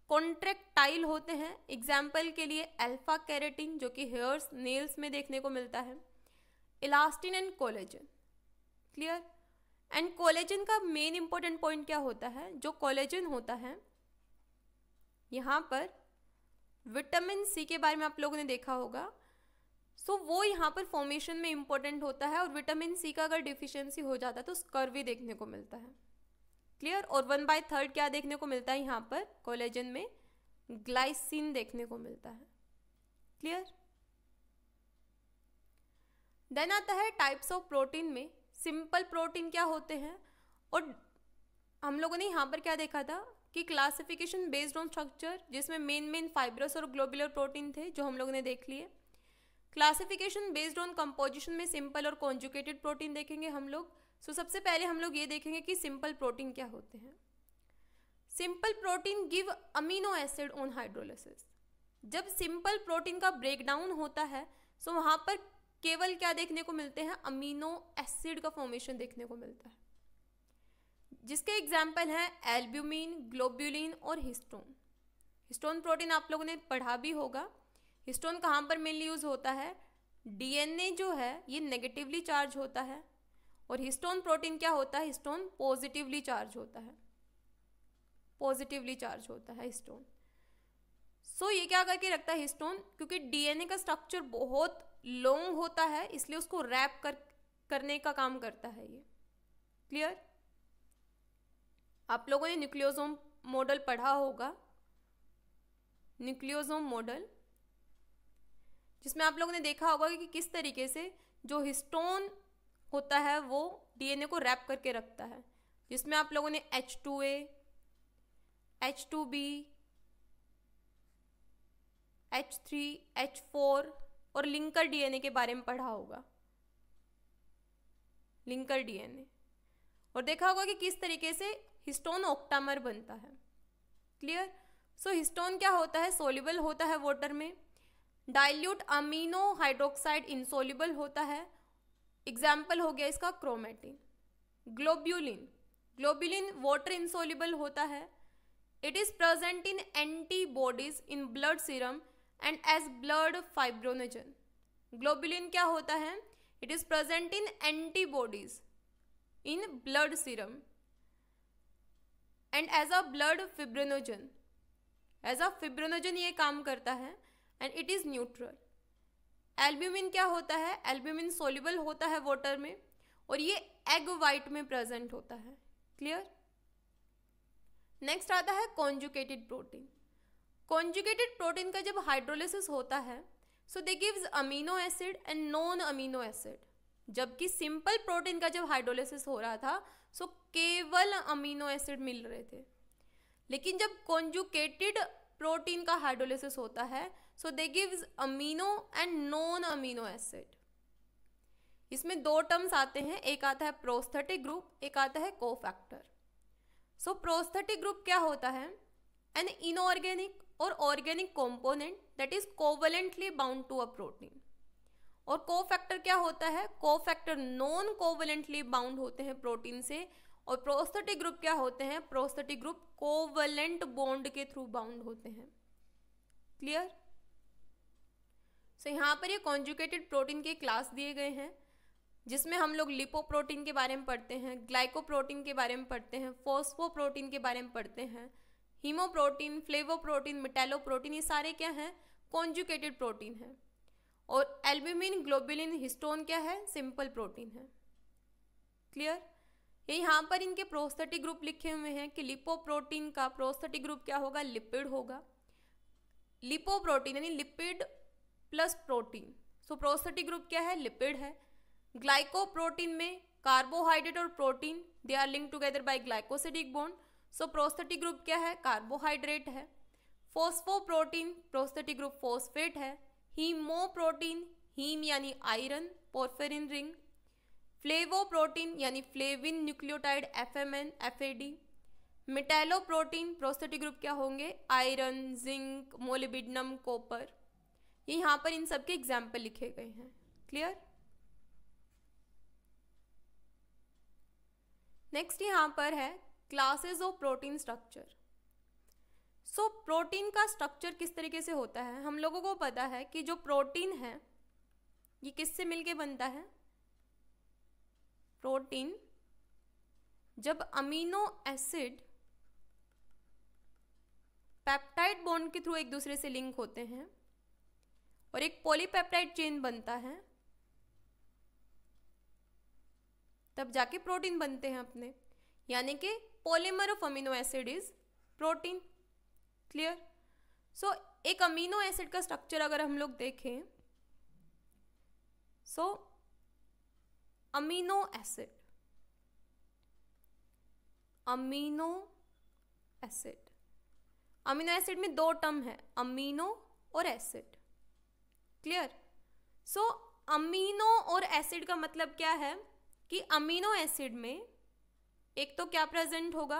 कॉन्ट्रेक्टाइल होते हैं एग्जाम्पल के लिए अल्फा कैरेटिन जो कि हेयर्स नेल्स में देखने को मिलता है elastin and collagen clear and collagen का मेन इंपॉर्टेंट पॉइंट क्या होता है जो कोलेजन होता है यहाँ पर विटामिन सी के बारे में आप लोगों ने देखा होगा सो so, वो यहाँ पर फॉर्मेशन में इम्पोर्टेंट होता है और विटामिन सी का अगर डिफिशियंसी हो जाता है तो स्कर भी देखने को मिलता है क्लियर और वन बाय थर्ड क्या देखने को मिलता है यहाँ पर कोलेजन में ग्लाइसिन देखने को मिलता है क्लियर देन आता है टाइप्स ऑफ प्रोटीन में सिंपल प्रोटीन क्या होते हैं और हम लोगों ने यहाँ पर क्या देखा था कि क्लासिफिकेशन बेस्ड ऑन स्ट्रक्चर जिसमें मेन मेन फाइब्रस और ग्लोबुलर प्रोटीन थे जो हम लोगों ने देख लिए क्लासिफिकेशन बेस्ड ऑन कंपोजिशन में सिंपल और कॉन्जुकेटेड प्रोटीन देखेंगे हम लोग सो so, सबसे पहले हम लोग ये देखेंगे कि सिंपल प्रोटीन क्या होते हैं simple protein give amino acid on hydrolysis जब सिंपल प्रोटीन का ब्रेकडाउन होता है सो so वहाँ पर केवल क्या देखने को मिलते हैं अमीनो एसिड का फॉर्मेशन देखने को मिलता है जिसके एग्जाम्पल हैं एल्ब्यूमिन ग्लोब्यूलिन और हिस्टोन हिस्टोन प्रोटीन आप लोगों ने पढ़ा भी होगा हिस्टोन कहाँ पर मेनली यूज़ होता है डीएनए जो है ये नेगेटिवली चार्ज होता है और हिस्टोन प्रोटीन क्या होता है हिस्टोन पॉजिटिवली चार्ज होता है पॉजिटिवली चार्ज होता है हिस्टोन सो so, ये क्या करके रखता है हिस्टोन क्योंकि डीएनए का स्ट्रक्चर बहुत लॉन्ग होता है इसलिए उसको रैप कर करने का काम करता है ये क्लियर आप लोगों ने न्यूक्लियोजोम मॉडल पढ़ा होगा न्यूक्लियोजोम मॉडल जिसमें आप लोगों ने देखा होगा कि किस तरीके से जो हिस्टोन होता है वो डीएनए को रैप करके रखता है जिसमें आप लोगों ने H two H two B H three H four और लिंकर डीएनए के बारे में पढ़ा होगा लिंकर डीएनए और देखा होगा कि किस तरीके से हिस्टोन ऑक्टामर बनता है क्लियर सो हिस्टोन क्या होता है सोल्यूबल होता है वाटर में डाइल्यूट अमीनो हाइड्रोक्साइड इनसोल्यूबल होता है एग्जाम्पल हो गया इसका chromatin globulin globulin water insoluble होता है it is present in antibodies in blood serum and as blood fibrinogen globulin क्या होता है it is present in antibodies in blood serum and as a blood fibrinogen as a fibrinogen ये काम करता है and it is neutral albumin क्या होता है एल्ब्यूमिन सोल्यूबल होता है वाटर में और ये एग वाइट में प्रेजेंट होता है क्लियर नेक्स्ट आता है कॉन्जुकेटेड प्रोटीन कॉन्जुगेटेड प्रोटीन का जब हाइड्रोलिसिस होता है so they gives amino acid and non amino acid जबकि सिंपल प्रोटीन का जब हाइड्रोलिसिस हो रहा था सो केवल अमीनो एसिड मिल रहे थे लेकिन जब कॉन्जुकेटेड प्रोटीन का हाइड्रोलिसिस होता है so they gives amino and non amino acid इसमें दो टर्म्स आते हैं एक आता है प्रोस्थेटिक ग्रुप एक आता है कोफैक्टर सो प्रोस्थेटिक ग्रुप क्या होता है an inorganic or organic component that is covalently bound to a protein और फैक्टर क्या होता है को फैक्टर नॉन कोवलेंटली बाउंड होते हैं प्रोटीन से और प्रोस्थेटिक ग्रुप क्या होते हैं प्रोस्थेटिक ग्रुप कोवलेंट बॉन्ड के थ्रू बाउंड होते हैं क्लियर सो so, यहाँ पर ये कॉन्जुकेटेड प्रोटीन के क्लास दिए गए हैं जिसमें हम लोग लिपोप्रोटीन के बारे में पढ़ते हैं ग्लाइकोप्रोटीन के बारे में पढ़ते हैं फोस्फोप्रोटीन के बारे में पढ़ते हैं हीमोप्रोटीन फ्लेवोप्रोटीन प्रोटीन ये सारे क्या हैं कॉन्जुकेटेड प्रोटीन हैं और एल्ब्यूमिन ग्लोबुलिन हिस्टोन क्या है सिंपल प्रोटीन है क्लियर ये यहाँ पर इनके प्रोस्थेटिक ग्रुप लिखे हुए हैं कि लिपोप्रोटीन का प्रोस्थेटिक ग्रुप क्या होगा लिपिड होगा लिपोप्रोटीन यानी lipid plus protein so prosthetic group क्या है लिपिड है ग्लाइकोप्रोटीन में कार्बोहाइड्रेट और protein they are link together by glycosidic bond so prosthetic group क्या है कार्बोहाइड्रेट है फोस्फोप्रोटीन प्रोस्थेटिक ग्रुप फोस्फेट है प्रोटीन हीम यानी आयरन पोर्फेरिन रिंग प्रोटीन यानी flavin nucleotide FMN FAD protein prosthetic group क्या होंगे आयरन जिंक मोलिबिडनम कॉपर ये यहाँ पर इन सब के एग्जाम्पल लिखे गए हैं क्लियर नेक्स्ट यहाँ पर है classes of protein structure so protein का स्ट्रक्चर किस तरीके से होता है हम लोगों को पता है कि जो प्रोटीन है ये किससे मिलके बनता है प्रोटीन जब अमीनो एसिड पेप्टाइड बॉन्ड के थ्रू एक दूसरे से लिंक होते हैं और एक पॉलीपेप्टाइड चेन बनता है तब जाके प्रोटीन बनते हैं अपने यानी कि polymer of amino acid is protein clear so एक अमीनो एसिड का स्ट्रक्चर अगर हम लोग देखें so amino acid amino acid amino acid में दो टर्म है अमीनो और एसिड क्लियर सो अमीनो और एसिड का मतलब क्या है कि अमीनो एसिड में एक तो क्या प्रेजेंट होगा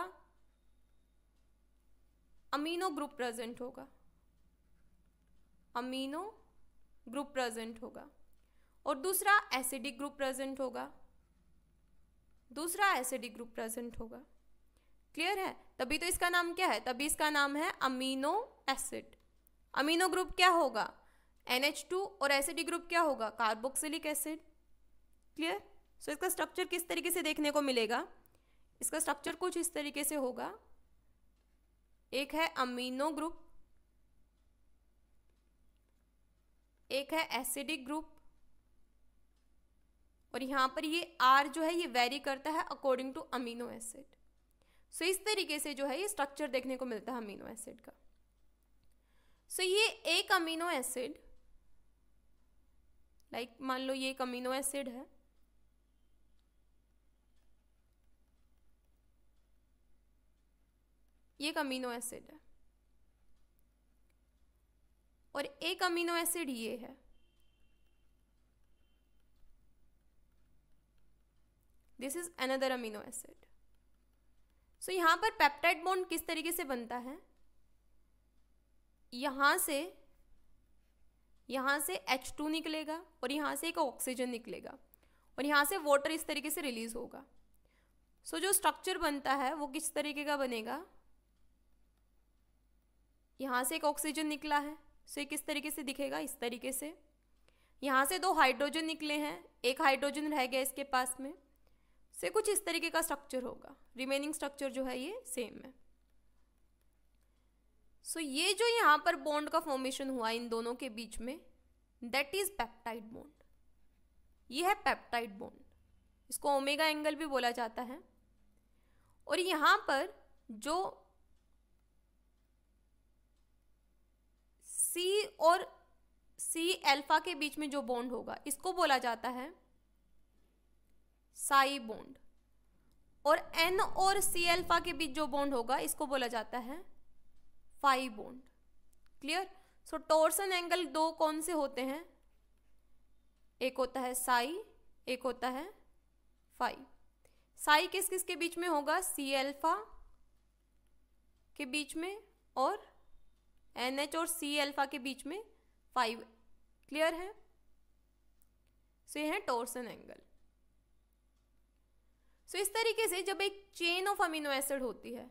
अमीनो ग्रुप प्रेजेंट होगा अमीनो ग्रुप प्रेजेंट होगा और दूसरा एसिडिक ग्रुप प्रेजेंट होगा दूसरा एसिडिक ग्रुप प्रेजेंट होगा क्लियर है तभी तो इसका नाम क्या है तभी इसका नाम है अमीनो एसिड अमीनो ग्रुप क्या होगा NH2 और एसिडिक ग्रुप क्या होगा कार्बोक्सिलिक एसिड क्लियर सो इसका स्ट्रक्चर किस तरीके से देखने को मिलेगा इसका स्ट्रक्चर कुछ इस तरीके से होगा एक है अमीनो ग्रुप एक है एसिडिक ग्रुप और यहाँ पर ये आर जो है ये वेरी करता है according to amino acid so इस तरीके से जो है ये स्ट्रक्चर देखने को मिलता है अमीनो एसिड का सो so, ये एक अमीनो एसिड लाइक मान लो ये एक अमीनो एसिड है ये एक अमीनो एसिड है और एक अमीनो एसिड ये है this is another amino acid so यहां पर पेप्टाइड बॉन्ड किस तरीके से बनता है यहां से यहां से एच टू निकलेगा और यहां से एक ऑक्सीजन निकलेगा और यहां से वाटर इस तरीके से रिलीज होगा सो so, जो स्ट्रक्चर बनता है वो किस तरीके का बनेगा यहाँ से एक ऑक्सीजन निकला है सो ये किस तरीके से दिखेगा इस तरीके से यहाँ से दो हाइड्रोजन निकले हैं एक हाइड्रोजन रह गया इसके पास में से कुछ इस तरीके का स्ट्रक्चर होगा रिमेनिंग स्ट्रक्चर जो है ये सेम है सो so, ये जो यहाँ पर बॉन्ड का फॉर्मेशन हुआ इन दोनों के बीच में दैट इज पेप्टाइड बॉन्ड ये है पेप्टाइड बॉन्ड इसको ओमेगा एंगल भी बोला जाता है और यहाँ पर जो सी और सी एल्फा के बीच में जो बॉन्ड होगा इसको बोला जाता है साई बॉन्ड और एन और सी एल्फा के बीच जो बॉन्ड होगा इसको बोला जाता है phi bond clear so torsion angle दो कौन से होते हैं एक होता है साई एक होता है फाई साई किस किस के बीच में होगा सी एल्फा के बीच में और एन एच और सी एल्फा के बीच में फाइव क्लियर है सो ये है टोर्सन एंगल सो इस तरीके से जब एक चेन ऑफ अमीनो एसिड होती है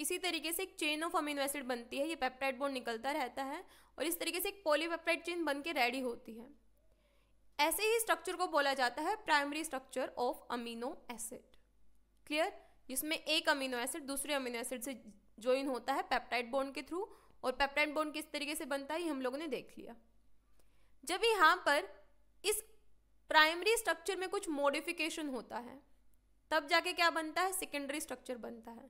इसी तरीके से एक चेन ऑफ अमीनो एसिड बनती है ये पेप्टाइड बोन निकलता रहता है और इस तरीके से एक पॉलीपेप्टाइड चेन बन के रेडी होती है ऐसे ही स्ट्रक्चर को बोला जाता है primary structure of amino acid clear जिसमें एक अमीनो एसिड दूसरे अमीनो एसिड से ज्वाइन होता है पेप्टाइड बोन के थ्रू और पेप्टाइन बोन किस तरीके से बनता है ये हम लोगों ने देख लिया जब यहाँ पर इस प्राइमरी स्ट्रक्चर में कुछ मॉडिफिकेशन होता है तब जाके क्या बनता है सेकेंडरी स्ट्रक्चर बनता है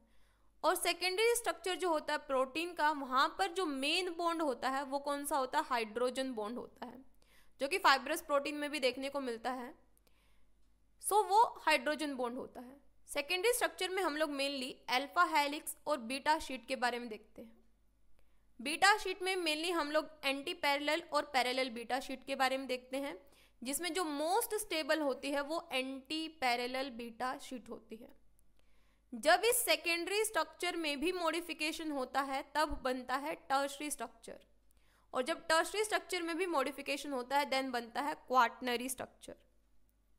और सेकेंडरी स्ट्रक्चर जो होता है प्रोटीन का वहाँ पर जो मेन बॉन्ड होता है वो कौन सा होता है हाइड्रोजन बॉन्ड होता है जो कि फाइब्रस प्रोटीन में भी देखने को मिलता है सो so, वो हाइड्रोजन बॉन्ड होता है सेकेंडरी स्ट्रक्चर में हम लोग मेनली अल्फा हेलिक्स और बीटा शीट के बारे में देखते हैं बीटा शीट में मेनली हम लोग एंटी पैरेलल और पैरेलल बीटा शीट के बारे में देखते हैं जिसमें जो मोस्ट स्टेबल होती है वो एंटी पैरेलल बीटा शीट होती है जब इस सेकेंडरी स्ट्रक्चर में भी मॉडिफिकेशन होता है तब बनता है टर्शरी स्ट्रक्चर और जब टर्शरी स्ट्रक्चर में भी मॉडिफिकेशन होता है देन बनता है क्वाटनरी स्ट्रक्चर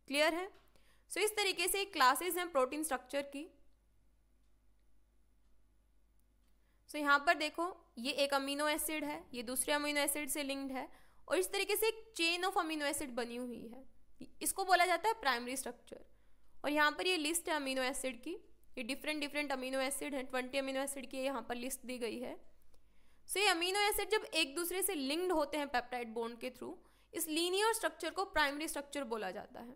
क्लियर है सो so, इस तरीके से क्लासेस हैं प्रोटीन स्ट्रक्चर की सो तो so, यहाँ पर देखो ये एक अमीनो एसिड है ये दूसरे अमीनो एसिड से लिंक्ड है और इस तरीके से एक चेन ऑफ अमीनो एसिड बनी हुई है इसको बोला जाता है प्राइमरी स्ट्रक्चर और यहाँ पर ये लिस्ट है अमीनो एसिड की ये डिफरेंट डिफरेंट अमीनो एसिड हैं ट्वेंटी अमीनो एसिड की यहाँ पर लिस्ट दी गई है सो so, ये अमीनो एसिड जब एक दूसरे से लिंक्ड होते हैं पेप्टाइड बोन्ड के थ्रू इस लीनियर स्ट्रक्चर को प्राइमरी स्ट्रक्चर बोला जाता है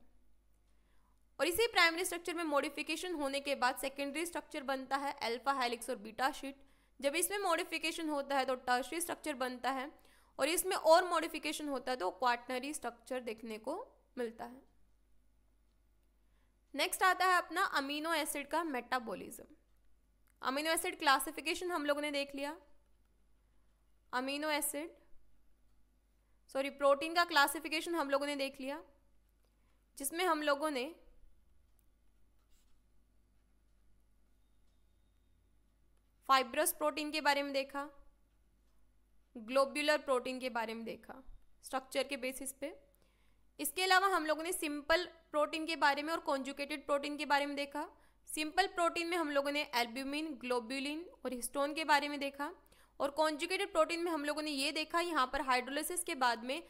और इसी प्राइमरी स्ट्रक्चर में मॉडिफिकेशन होने के बाद सेकेंडरी स्ट्रक्चर बनता है अल्फा हेलिक्स और बीटा शीट जब इसमें मॉडिफिकेशन होता है तो टर्शरी स्ट्रक्चर बनता है और इसमें और मॉडिफिकेशन होता है तो क्वाटनरी स्ट्रक्चर देखने को मिलता है नेक्स्ट आता है अपना अमीनो एसिड का मेटाबॉलिज्म अमीनो एसिड क्लासिफिकेशन हम लोगों ने देख लिया अमीनो एसिड सॉरी प्रोटीन का क्लासिफिकेशन हम लोगों ने देख लिया जिसमें हम लोगों ने फाइब्रस प्रोटीन के बारे में देखा ग्लोब्यूलर प्रोटीन के बारे में देखा स्ट्रक्चर के बेसिस पे इसके अलावा हम लोगों ने सिंपल प्रोटीन के बारे में और कॉन्जुकेटेड प्रोटीन के बारे में देखा सिंपल प्रोटीन में हम लोगों ने एल्ब्यूमिन ग्लोब्यूलिन और हिस्टोन के बारे में देखा और कॉन्जुकेटेड प्रोटीन में हम लोगों ने ये देखा यहाँ पर हाइड्रोलिसिस के बाद में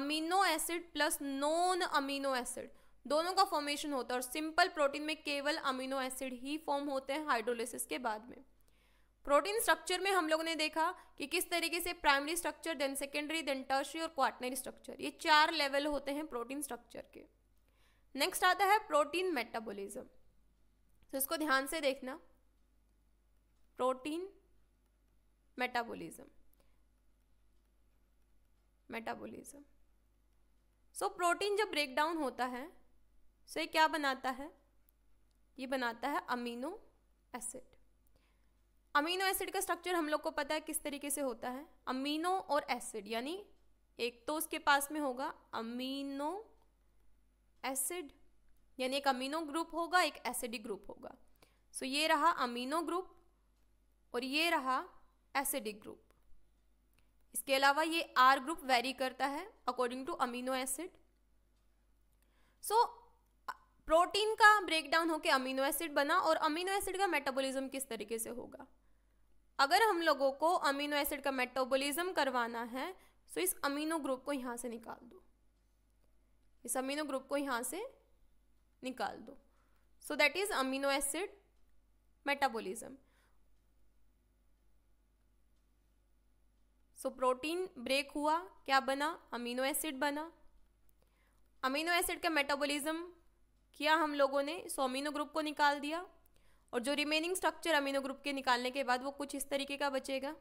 amino acid plus non amino acid दोनों का फॉर्मेशन होता है और सिंपल प्रोटीन में केवल अमीनो एसिड ही फॉर्म होते हैं हाइड्रोलिसिस के बाद में प्रोटीन स्ट्रक्चर में हम लोगों ने देखा कि किस तरीके से primary structure then secondary then tertiary और क्वार्टनरी स्ट्रक्चर ये चार लेवल होते हैं प्रोटीन स्ट्रक्चर के नेक्स्ट आता है प्रोटीन मेटाबॉलिज्म तो इसको ध्यान से देखना protein metabolism metabolism so protein जब ब्रेक डाउन होता है सो so ये क्या बनाता है ये बनाता है अमीनो एसिड अमीनो एसिड का स्ट्रक्चर हम लोग को पता है किस तरीके से होता है अमीनो और एसिड यानी एक तो उसके पास में होगा अमीनो एसिड यानी एक अमीनो ग्रुप होगा एक एसिडिक ग्रुप होगा सो so, ये रहा अमीनो ग्रुप और ये रहा एसिडिक ग्रुप इसके अलावा ये आर ग्रुप वेरी करता है according to amino acid so protein का ब्रेकडाउन होकर अमीनो एसिड बना और अमीनो एसिड का मेटाबॉलिज्म किस तरीके से होगा अगर हम लोगों को अमीनो एसिड का मेटाबॉलिज्म करवाना है सो तो इस अमीनो ग्रुप को यहाँ से निकाल दो इस अमीनो ग्रुप को यहाँ से निकाल दो so that is amino acid metabolism so protein break हुआ क्या बना अमीनो एसिड बना अमीनो एसिड का मेटाबॉलिज्म किया हम लोगों ने सो अमीनो ग्रुप को निकाल दिया और जो रिमेनिंग स्ट्रक्चर अमीनो ग्रुप के निकालने के बाद वो कुछ इस तरीके का बचेगा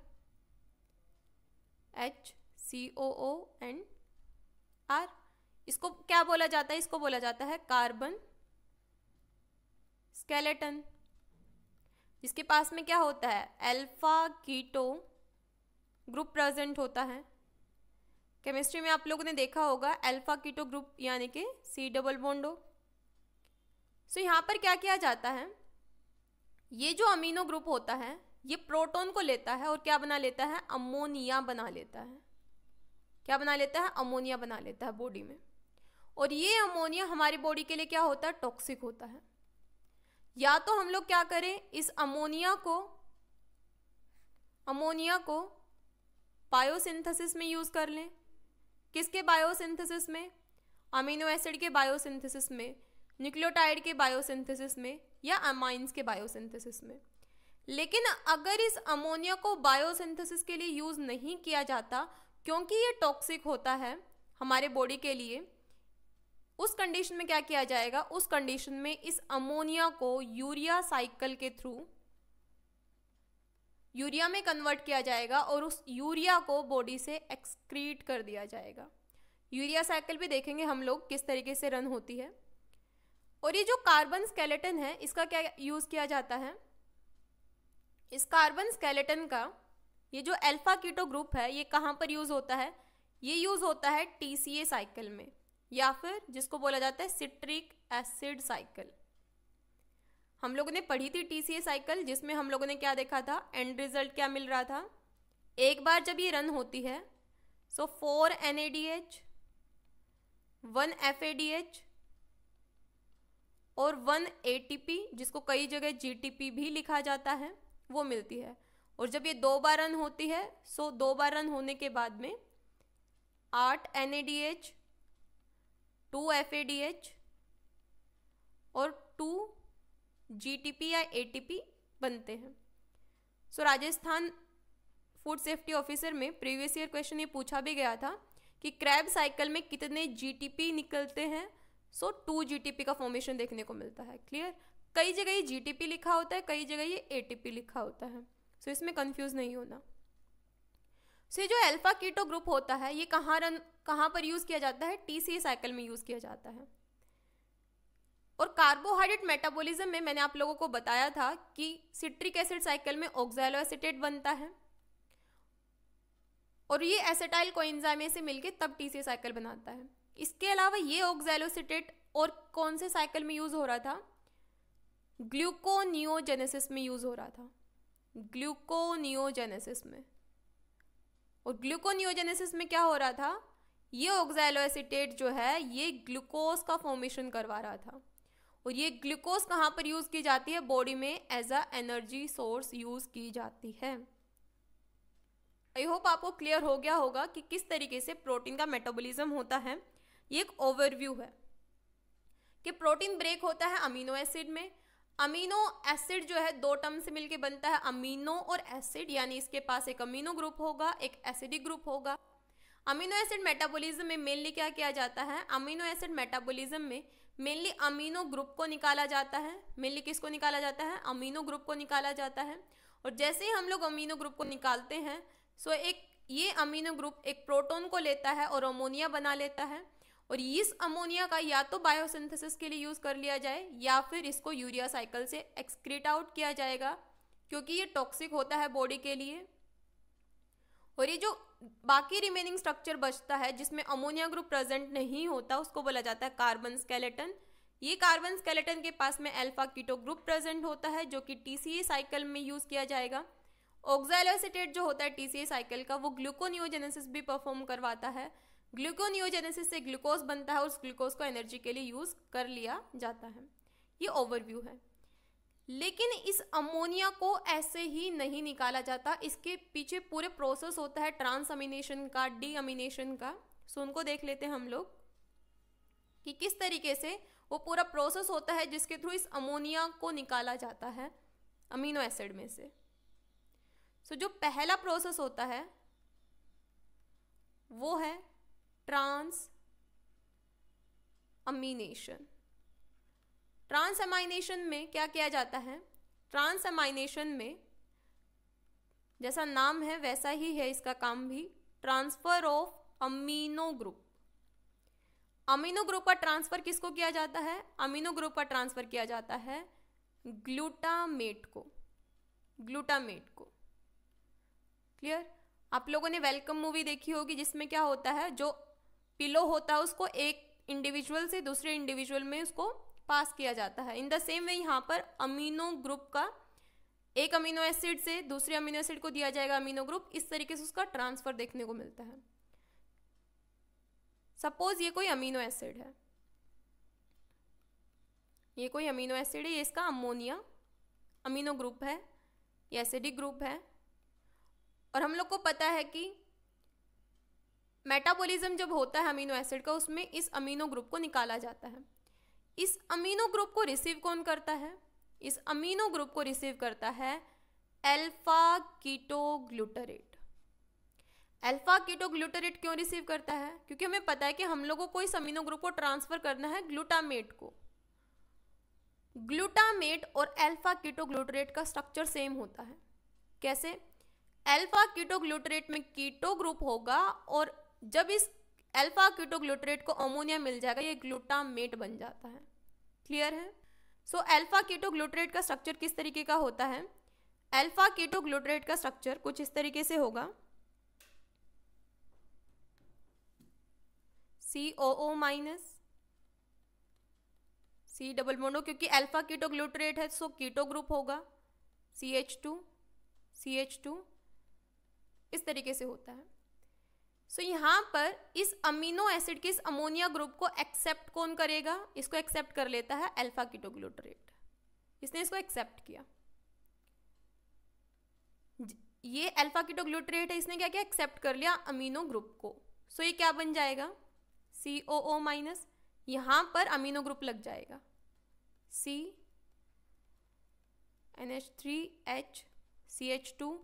H C O O and R इसको क्या बोला जाता है इसको बोला जाता है कार्बन स्केलेटन जिसके पास में क्या होता है अल्फा कीटो ग्रुप प्रेजेंट होता है केमिस्ट्री में आप लोगों ने देखा होगा अल्फा कीटो ग्रुप यानी कि सी डबल बोंडो सो यहाँ पर क्या किया जाता है ये जो अमीनो ग्रुप होता है ये प्रोटॉन को लेता है और क्या बना लेता है अमोनिया बना लेता है क्या बना लेता है अमोनिया बना लेता है बॉडी में और ये अमोनिया हमारी बॉडी के लिए क्या होता है टॉक्सिक होता है या तो हम लोग क्या करें इस अमोनिया को अमोनिया को बायोसिंथेसिस में यूज़ कर लें किसके बायोसिंथेसिस में अमीनो एसिड के बायोसिंथेसिस में न्यूक्लियोटाइड के बायोसिंथेसिस में या अमाइंस के बायोसिंथेसिस में लेकिन अगर इस अमोनिया को बायोसिंथेसिस के लिए यूज़ नहीं किया जाता क्योंकि ये टॉक्सिक होता है हमारे बॉडी के लिए उस कंडीशन में क्या किया जाएगा उस कंडीशन में इस अमोनिया को यूरिया साइकिल के थ्रू यूरिया में कन्वर्ट किया जाएगा और उस यूरिया को बॉडी से एक्सक्रीट कर दिया जाएगा यूरिया साइकिल भी देखेंगे हम लोग किस तरीके से रन होती है और ये जो कार्बन स्केलेटन है इसका क्या यूज़ किया जाता है इस कार्बन स्केलेटन का ये जो अल्फा कीटो ग्रुप है ये कहाँ पर यूज़ होता है ये यूज़ होता है टी साइकिल में या फिर जिसको बोला जाता है सिट्रिक एसिड साइकिल हम लोगों ने पढ़ी थी टी साइकिल जिसमें हम लोगों ने क्या देखा था एंड रिजल्ट क्या मिल रहा था एक बार जब ये रन होती है so four N A D H one F A D H और वन ए जिसको कई जगह जी भी लिखा जाता है वो मिलती है और जब ये दो बार रन होती है सो दो बार रन होने के बाद में आठ N A D H two F A D H और टू जी टी पी या ए टी पी बनते हैं so Rajasthan food safety officer में प्रीवियस ईयर क्वेश्चन ये पूछा भी गया था कि क्रैब साइकिल में कितने जी टी पी निकलते हैं सो टू जी का फॉर्मेशन देखने को मिलता है क्लियर कई जगह ये जी लिखा होता है कई जगह ये ए लिखा होता है सो so, इसमें कंफ्यूज नहीं होना सो so, जो एल्फा कीटो ग्रुप होता है ये कहाँ रन कहाँ पर यूज़ किया जाता है टीसीए साइकिल में यूज़ किया जाता है और कार्बोहाइड्रेट मेटाबॉलिज्म में मैंने आप लोगों को बताया था कि सिट्रिक एसिड साइकिल में ऑक्सैलो एसिटेट बनता है और ये एसेटाइल को से मिलके तब टीसी साइकिल बनाता है इसके अलावा ये ऑक्जेलोसिटेट और कौन से साइकिल में यूज़ हो रहा था ग्लूकोनियोजेनेसिस में यूज़ हो रहा था ग्लूकोनियोजेनेसिस में और ग्लूकोनियोजेनेसिस में क्या हो रहा था ये ऑक्जेलोसिटेट जो है ये ग्लूकोज का फॉर्मेशन करवा रहा था और ये ग्लूकोज कहाँ पर यूज़ की जाती है बॉडी में as a energy source use की जाती है आई होप आपको क्लियर हो गया होगा कि किस तरीके से प्रोटीन का मेटाबॉलिज्म होता है ये एक ओवरव्यू है कि प्रोटीन ब्रेक होता है अमीनो एसिड में अमीनो एसिड जो है दो टर्म से मिलके बनता है अमीनो और एसिड यानी इसके पास एक अमीनो ग्रुप होगा एक एसिडिक ग्रुप होगा अमीनो एसिड मेटाबॉलिज्म में मेनली क्या किया जाता है अमीनो एसिड मेटाबॉलिज्म में मेनली अमीनो ग्रुप को निकाला जाता है मेनली किसको निकाला जाता है अमीनो ग्रुप को निकाला जाता है और जैसे ही हम लोग अमीनो ग्रुप को निकालते हैं सो एक ये अमीनो ग्रुप एक प्रोटोन को लेता है और अमोनिया बना लेता है और इस अमोनिया का या तो बायोसिंथेसिस के लिए यूज़ कर लिया जाए या फिर इसको यूरिया साइकिल से एक्सक्रीट आउट किया जाएगा क्योंकि ये टॉक्सिक होता है बॉडी के लिए और ये जो बाकी रिमेनिंग स्ट्रक्चर बचता है जिसमें अमोनिया ग्रुप प्रेजेंट नहीं होता उसको बोला जाता है कार्बन स्केलेटन ये कार्बन स्केलेटन के पास में अल्फा कीटो ग्रुप प्रेजेंट होता है जो कि टीसीए साइकिल में यूज़ किया जाएगा ऑक्साइलोसिटेट जो होता है टीसीए साइकिल का वो ग्लूकोनियोजेनेसिस भी परफॉर्म करवाता है ग्लूकोनियोजेनेसिस से ग्लूकोज बनता है और उस ग्लूकोज को एनर्जी के लिए यूज़ कर लिया जाता है ये ओवरव्यू है लेकिन इस अमोनिया को ऐसे ही नहीं निकाला जाता इसके पीछे पूरे प्रोसेस होता है ट्रांसअमिनेशन का डीअमिनेशन का सो उनको देख लेते हैं हम लोग कि किस तरीके से वो पूरा प्रोसेस होता है जिसके थ्रू इस अमोनिया को निकाला जाता है अमीनो एसिड में से सो जो पहला प्रोसेस होता है वो है ट्रांस अमीनेशन ट्रांस अमाइनेशन में क्या किया जाता है ट्रांस अमाइनेशन में जैसा नाम है वैसा ही है इसका काम भी transfer of amino group amino group का ट्रांसफर किसको किया जाता है अमीनो ग्रुप का ट्रांसफर किया जाता है ग्लूटामेट को ग्लूटामेट को क्लियर आप लोगों ने वेलकम मूवी देखी होगी जिसमें क्या होता है जो पिलो होता है उसको एक इंडिविजुअल से दूसरे इंडिविजुअल में उसको पास किया जाता है इन द सेम वे यहाँ पर अमीनो ग्रुप का एक अमीनो एसिड से दूसरे अमीनो एसिड को दिया जाएगा अमीनो ग्रुप इस तरीके से उसका ट्रांसफर देखने को मिलता है सपोज ये कोई अमीनो एसिड है ये कोई अमीनो एसिड है ये इसका अमोनिया अमीनो ग्रुप है ये एसिडिक ग्रुप है और हम लोग को पता है कि मेटाबॉलिज्म जब होता है अमीनो एसिड का उसमें इस अमीनो ग्रुप को निकाला जाता है इस अमीनो ग्रुप को रिसीव कौन करता है इस अमीनो ग्रुप को रिसीव करता है एल्फा कीटोग्लूटरेट एल्फा कीटोग्लूटरेट क्यों रिसीव करता है क्योंकि हमें पता है कि हम लोगों को इस अमीनो ग्रुप को ट्रांसफर करना है ग्लूटामेट को ग्लूटामेट और एल्फा कीटोग्लूटरेट का स्ट्रक्चर सेम होता है कैसे एल्फा कीटोग्लूटरेट में कीटो ग्रुप होगा और जब इस अल्फा कीटोग्लूटरेट को अमोनिया मिल जाएगा ये ग्लूटामेट बन जाता है क्लियर है सो अल्फा कीटोग्लूटरेट का स्ट्रक्चर किस तरीके का होता है अल्फा कीटोग्लूटरेट का स्ट्रक्चर कुछ इस तरीके से होगा C O O minus C double mono क्योंकि अल्फा कीटोग्लूटरेट है सो कीटो ग्रुप होगा C H two C H two इस तरीके से होता है सो so, यहाँ पर इस अमीनो एसिड के इस अमोनिया ग्रुप को एक्सेप्ट कौन करेगा इसको एक्सेप्ट कर लेता है अल्फा कीटोग्लूटरेट इसने इसको एक्सेप्ट किया ये अल्फा कीटोग्लूटरेट है इसने क्या किया एक्सेप्ट कर लिया अमीनो ग्रुप को सो so, ये क्या बन जाएगा सी ओ ओ माइनस यहाँ पर अमीनो ग्रुप लग जाएगा C N H three H C H two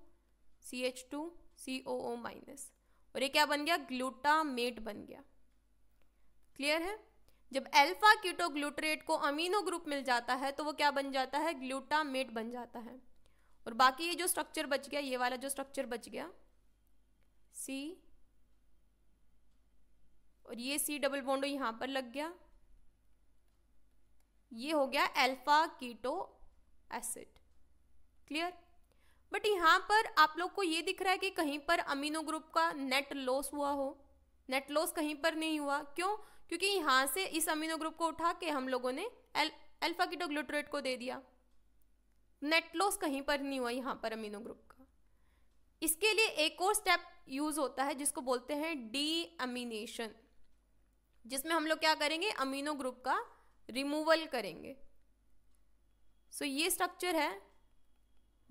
C H two C O O minus और ये क्या बन गया ग्लूटामेट बन गया क्लियर है जब अल्फा कीटोग्लूटरेट को अमीनो ग्रुप मिल जाता है तो वो क्या बन जाता है ग्लूटामेट बन जाता है और बाकी ये जो स्ट्रक्चर बच गया ये वाला जो स्ट्रक्चर बच गया सी और ये सी डबल बॉन्डो यहां पर लग गया ये हो गया alpha keto acid clear but यहाँ पर आप लोग को ये दिख रहा है कि कहीं पर अमीनो ग्रुप का नेट लॉस हुआ हो नेट लॉस कहीं पर नहीं हुआ क्यों क्योंकि यहाँ से इस अमीनो ग्रुप को उठा के हम लोगों ने एल अल्फा कीटोग्लूटरेट को दे दिया नेट लॉस कहीं पर नहीं हुआ यहाँ पर अमीनो ग्रुप का इसके लिए एक और स्टेप यूज होता है जिसको बोलते हैं डी अमीनेशन जिसमें हम लोग क्या करेंगे अमीनो ग्रुप का रिमूवल करेंगे सो so, ये स्ट्रक्चर है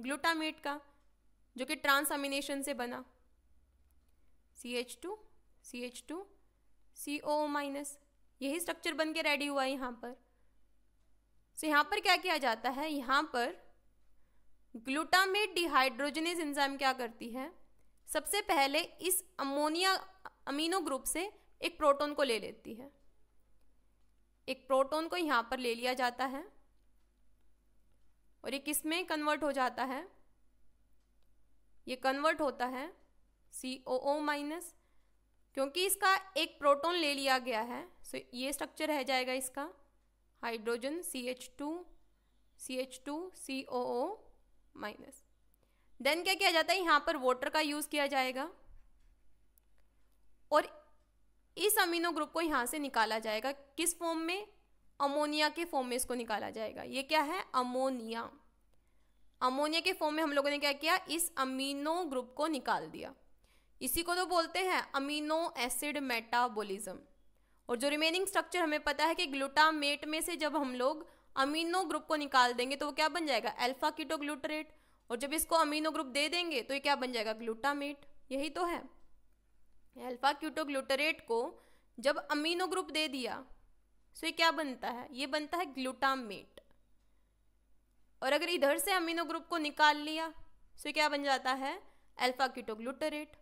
ग्लूटामेट का जो कि ट्रांसअमिनेशन से बना C H two C H two C O minus यही स्ट्रक्चर बन के रेडी हुआ है यहाँ पर सो so, यहाँ पर क्या किया जाता है यहाँ पर ग्लूटामेट डिहाइड्रोजनेस एंजाइम क्या करती है सबसे पहले इस अमोनिया अमीनो ग्रुप से एक प्रोटोन को ले लेती है एक प्रोटोन को यहाँ पर ले लिया जाता है और ये किस में कन्वर्ट हो जाता है ये कन्वर्ट होता है सी ओ ओ माइनस क्योंकि इसका एक प्रोटॉन ले लिया गया है सो ये स्ट्रक्चर रह जाएगा इसका hydrogen C H two C H two C O O minus then क्या किया जाता है यहाँ पर वाटर का यूज़ किया जाएगा और इस अमीनो ग्रुप को यहाँ से निकाला जाएगा किस फॉर्म में अमोनिया के फॉर्म में इसको निकाला जाएगा ये क्या है अमोनिया अमोनिया के फॉर्म में हम लोगों ने क्या किया इस अमीनो ग्रुप को निकाल दिया इसी को तो बोलते हैं अमीनो एसिड मेटाबॉलिज्म और जो रिमेनिंग स्ट्रक्चर हमें पता है कि ग्लूटामेट में से जब हम लोग अमीनो ग्रुप को निकाल देंगे तो वो क्या बन जाएगा अल्फा कीटोग्लूटरेट और जब इसको अमीनो ग्रुप दे देंगे तो ये क्या बन जाएगा ग्लूटामेट यही तो है अल्फा क्यूटोग्लूटरेट को जब अमीनो ग्रुप दे दिया सो ये क्या बनता है ये बनता है ग्लूटामेट और अगर इधर से अमीनो ग्रुप को निकाल लिया सो क्या बन जाता है अल्फा कीटोग्लूटरेट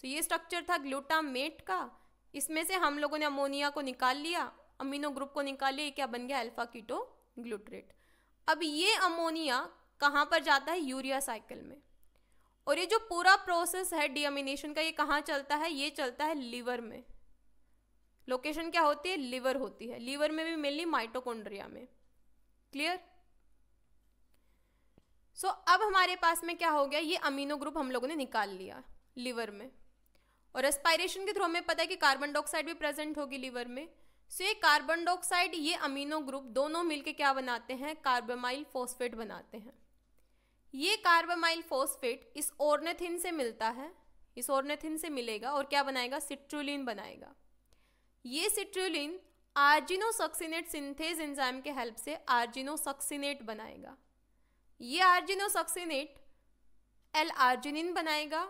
सो ये स्ट्रक्चर था ग्लूटामेट का इसमें से हम लोगों ने अमोनिया को निकाल लिया अमीनो ग्रुप को निकाल लिया क्या बन गया अल्फा कीटो ग्लूटरेट अब ये अमोनिया कहाँ पर जाता है यूरिया साइकिल में और ये जो पूरा प्रोसेस है डिअमिनेशन का ये कहाँ चलता है ये चलता है लीवर में लोकेशन क्या होती है लीवर होती है लीवर में भी मेनली माइटोकोन्ड्रिया में क्लियर सो so, अब हमारे पास में क्या हो गया ये अमीनो ग्रुप हम लोगों ने निकाल लिया लीवर में और रेस्पायरेशन के थ्रू हमें पता है कि कार्बन डाइऑक्साइड भी प्रेजेंट होगी लीवर में सो so, ये कार्बन डाइऑक्साइड ये अमीनो ग्रुप दोनों मिलके क्या बनाते हैं कार्बामाइल फोस्फेट बनाते हैं ये कार्बामाइल फोस्फेट इस ओरनेथिन से मिलता है इस ओरनेथिन से मिलेगा और क्या बनाएगा सिट्रुलिन बनाएगा ये सिट्रुलिन आर्जिनोसक्सिनेट सिंथेज एंजाइम के हेल्प से आर्जिनोसक्सिनेट बनाएगा ये आर्जिनोसक्सिनेट एल आर्जिनिन बनाएगा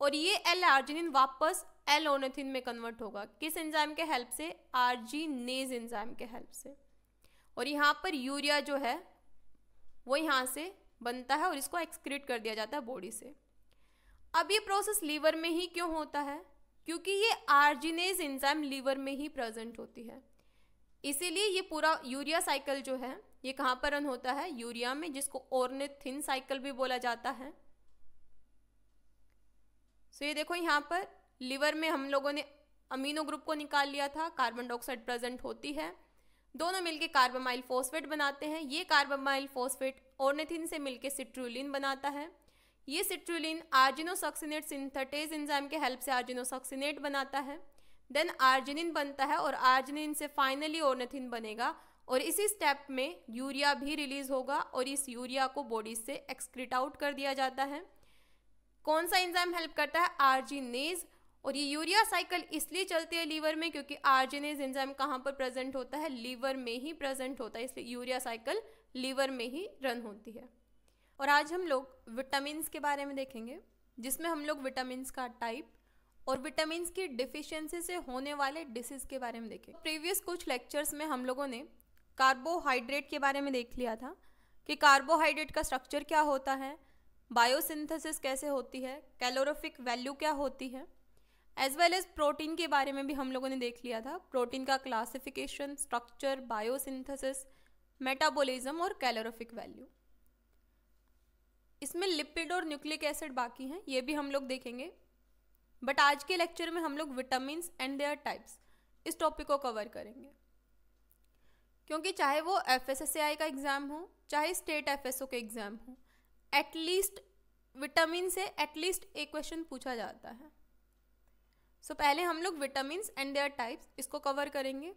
और ये एल आर्जिनिन वापस एल ओनेथिन में कन्वर्ट होगा किस एंजाइम के हेल्प से आर्जिनेज एंजाइम के हेल्प से और यहाँ पर यूरिया जो है वो यहाँ से बनता है और इसको एक्सक्रीट कर दिया जाता है बॉडी से अब ये प्रोसेस लीवर में ही क्यों होता है क्योंकि ये आर्जिनेज एंजाइम लीवर में ही प्रेजेंट होती है इसीलिए ये पूरा यूरिया साइकिल जो है ये कहाँ पर रन होता है यूरिया में जिसको ओरनेथिन साइकिल भी बोला जाता है सो ये देखो यहाँ पर लीवर में हम लोगों ने अमीनो ग्रुप को निकाल लिया था कार्बन डाइऑक्साइड प्रेजेंट होती है दोनों मिलके कार्बामाइल फोस्फेट बनाते हैं ये कार्बामाइल फोस्फेट ओरनेथिन से मिलके सिट्रुलिन बनाता है ये सिट्रुलिन आर्जिनोसॉक्सीनेट सिंथेटेज एंजाइम के हेल्प से आर्जिनोसॉक्सीनेट बनाता है देन आर्जिनिन बनता है और आर्जिनिन से फाइनली ओरनेथिन बनेगा और इसी स्टेप में यूरिया भी रिलीज होगा और इस यूरिया को बॉडी से एक्सक्रीट आउट कर दिया जाता है कौन सा एंजाइम हेल्प करता है आर्जिनेज और ये यूरिया साइकिल इसलिए चलती है लीवर में क्योंकि आर्जिनेज एंजाइम कहाँ पर प्रेजेंट होता है लीवर में ही प्रेजेंट होता है इसलिए यूरिया साइकिल लीवर में ही रन होती है और आज हम लोग विटामिन के बारे में देखेंगे जिसमें हम लोग विटामिन का टाइप और विटामिन की डिफिशियंसी से होने वाले डिसीज के बारे में देखेंगे प्रीवियस कुछ लेक्चर्स में हम लोगों ने कार्बोहाइड्रेट के बारे में देख लिया था कि कार्बोहाइड्रेट का स्ट्रक्चर क्या होता है बायोसिंथेसिस कैसे होती है कैलोरोफिक वैल्यू क्या होती है एज वेल एज प्रोटीन के बारे में भी हम लोगों ने देख लिया था प्रोटीन का क्लासिफिकेशन स्ट्रक्चर बायोसिंथेसिस मेटाबॉलिज्म और कैलोरोफिक वैल्यू इसमें लिपिड और न्यूक्लिक एसिड बाकी हैं ये भी हम लोग देखेंगे बट आज के लेक्चर में हम लोग विटामिन एंड देयर टाइप्स इस टॉपिक को कवर करेंगे क्योंकि चाहे वो एफ एस एस आई का एग्ज़ाम हो चाहे स्टेट एफ एस ओ के एग्ज़ाम हो एटलीस्ट विटामिन से एटलीस्ट एक क्वेश्चन पूछा जाता है सो so, पहले हम लोग विटामिन एंड देयर टाइप्स इसको कवर करेंगे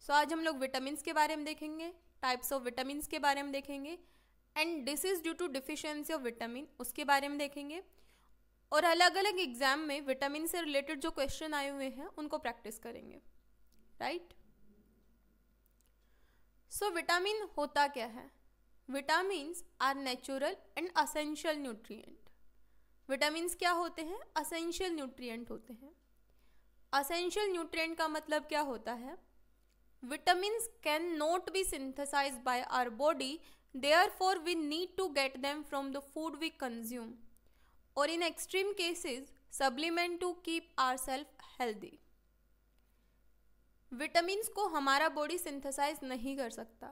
सो so, आज हम लोग विटामिन के बारे में देखेंगे टाइप्स ऑफ विटामिन के बारे में देखेंगे and this is due to deficiency of vitamin उसके बारे में देखेंगे और अलग अलग एग्जाम में विटामिन से रिलेटेड जो क्वेश्चन आए हुए हैं उनको प्रैक्टिस करेंगे राइट सो विटामिन होता क्या है vitamin are natural and essential nutrient vitamin क्या होते हैं असेंशियल न्यूट्रिएंट होते हैं असेंशियल न्यूट्रिएंट का मतलब क्या होता है Vitamins cannot be synthesized by our body, therefore, we need to get them from the food we consume, or in extreme cases, supplement to keep ourselves healthy. Vitamins को हमारा body synthesise नहीं कर सकता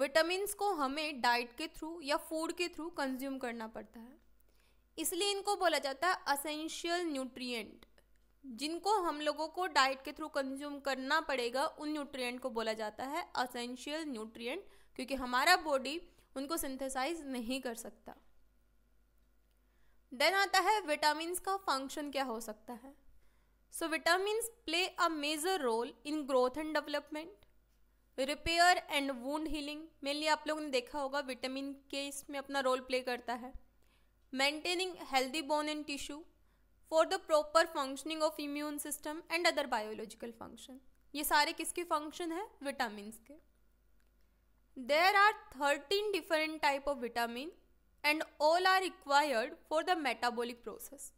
विटामिन्स को हमें diet के through या food के थ्रू कंज्यूम करना पड़ता है इसलिए इनको बोला जाता है असेंशियल न्यूट्रिएंट जिनको हम लोगों को डाइट के थ्रू कंज्यूम करना पड़ेगा उन न्यूट्रिएंट को बोला जाता है असेंशियल न्यूट्रिएंट क्योंकि हमारा बॉडी उनको सिंथेसाइज नहीं कर सकता देन आता है विटामिन का फंक्शन क्या हो सकता है so vitamin play a major role in growth and development repair and wound healing mainly आप लोगों ने देखा होगा विटामिन के इसमें अपना रोल प्ले करता है maintaining healthy bone and tissue for the proper functioning of immune system and other biological function ये सारे किसके फंक्शन है विटामिन के there are thirteen different type of vitamin and all are required for the metabolic process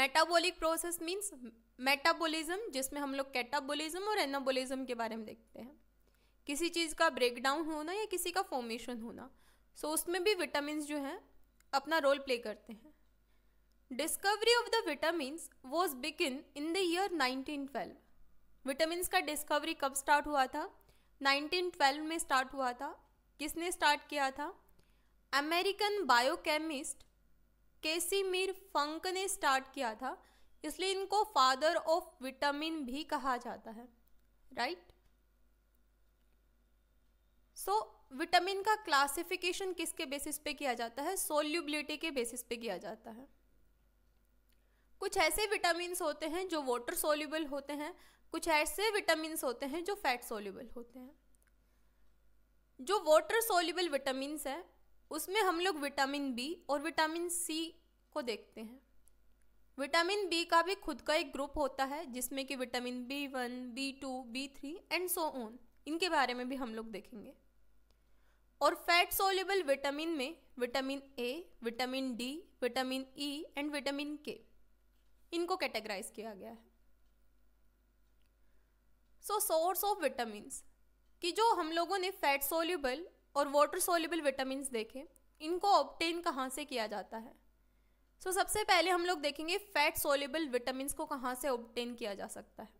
metabolic process means metabolism जिसमें हम लोग catabolism और anabolism के बारे में देखते हैं किसी चीज़ का ब्रेकडाउन होना या किसी का फॉर्मेशन होना सो so, उसमें भी विटामिन जो हैं अपना रोल प्ले करते हैं discovery of the vitamins was begin in the year 1912 vitamins का डिस्कवरी कब स्टार्ट हुआ था 1912 में स्टार्ट हुआ था किसने स्टार्ट किया था अमेरिकन बायोकेमिस्ट मीर फंक ने स्टार्ट किया था इसलिए इनको फादर ऑफ विटामिन भी कहा जाता है राइट सो विटामिन का क्लासिफिकेशन किसके बेसिस पे किया जाता है सोल्यूबिलिटी के बेसिस पे किया जाता है कुछ ऐसे विटामिन होते हैं जो वाटर सोल्यूबल होते हैं कुछ ऐसे विटामिन होते हैं जो फैट सोल्यूबल होते हैं जो वाटर सोल्यूबल विटामिन हैं उसमें हम लोग विटामिन बी और विटामिन सी को देखते हैं विटामिन बी का भी खुद का एक ग्रुप होता है जिसमें कि vitamin B one B two B three and so on इनके बारे में भी हम लोग देखेंगे और फैट सोल्यूबल विटामिन में vitamin A vitamin D vitamin E and vitamin K इनको कैटेगराइज किया गया है सो सोर्स ऑफ विटामिन कि जो हम लोगों ने फैट सोल्यूबल और वाटर सोल्यूबल विटामिन देखे इनको ऑप्टेन कहाँ से किया जाता है सो so, सबसे पहले हम लोग देखेंगे फैट सोल्यूबल विटामिन को कहाँ से ऑप्टेन किया जा सकता है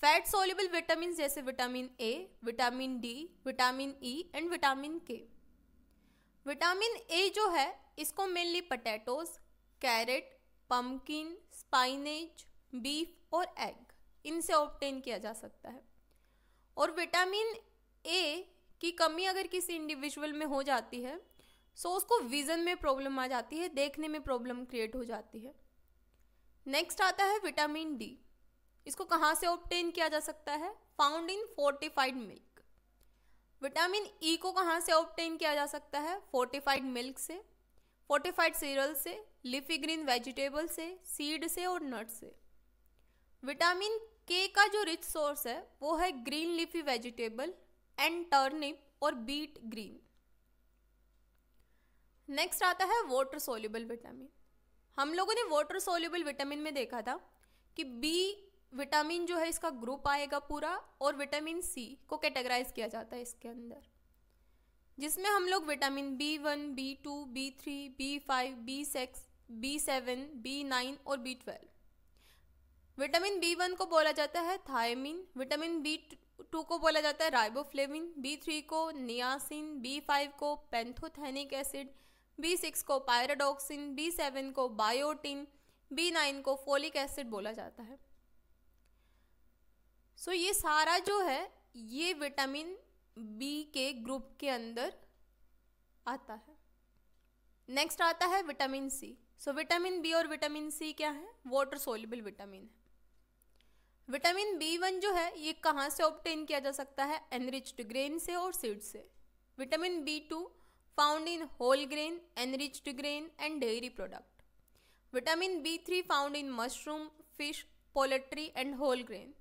फैट सोल्यूबल विटामिन जैसे vitamin A vitamin D vitamin E and vitamin K vitamin A जो है इसको mainly potatoes carrot pumpkin spinach beef और एग इनसे ऑप्टेन किया जा सकता है और विटामिन ए की कमी अगर किसी इंडिविजुअल में हो जाती है सो उसको विज़न में प्रॉब्लम आ जाती है देखने में प्रॉब्लम क्रिएट हो जाती है नेक्स्ट आता है विटामिन डी इसको कहाँ से ऑप्टेन किया जा सकता है found in fortified milk vitamin E e को कहाँ से ऑप्टेन किया जा सकता है फोर्टिफाइड मिल्क से फोर्टिफाइड सीरल से लिफी ग्रीन वेजिटेबल से सीड से और नट से विटामिन के का जो रिच सोर्स है वो है green leafy vegetable and turnip और बीट ग्रीन नेक्स्ट आता है वाटर सोल्यूबल विटामिन हम लोगों ने वाटर सोल्यूबल विटामिन में देखा था कि बी विटामिन जो है इसका ग्रुप आएगा पूरा और विटामिन सी को कैटेगराइज किया जाता है इसके अंदर जिसमें हम लोग vitamin B one B two B three B five B six B seven B nine और B twelve vitamin B one को बोला जाता है थायमिन विटामिन बी टू को बोला जाता है राइबोफ्लेविन बी थ्री को नियासिन बी फाइव को पेंथोथेनिक एसिड बी सिक्स को पायराडोक्सिन बी सेवन को बायोटिन बी नाइन को फोलिक एसिड बोला जाता है सो so, ये सारा जो है ये विटामिन बी के ग्रुप के अंदर आता है नेक्स्ट आता है vitamin C so vitamin B और विटामिन सी क्या है वाटर सोल्यूबल विटामिन है विटामिन बी वन जो है ये कहाँ से ऑप्टेन किया जा सकता है एनरिच्ड ग्रेन से और सीड से vitamin B two found in whole grain enriched grain and dairy product vitamin B three found in mushroom fish poultry and whole grain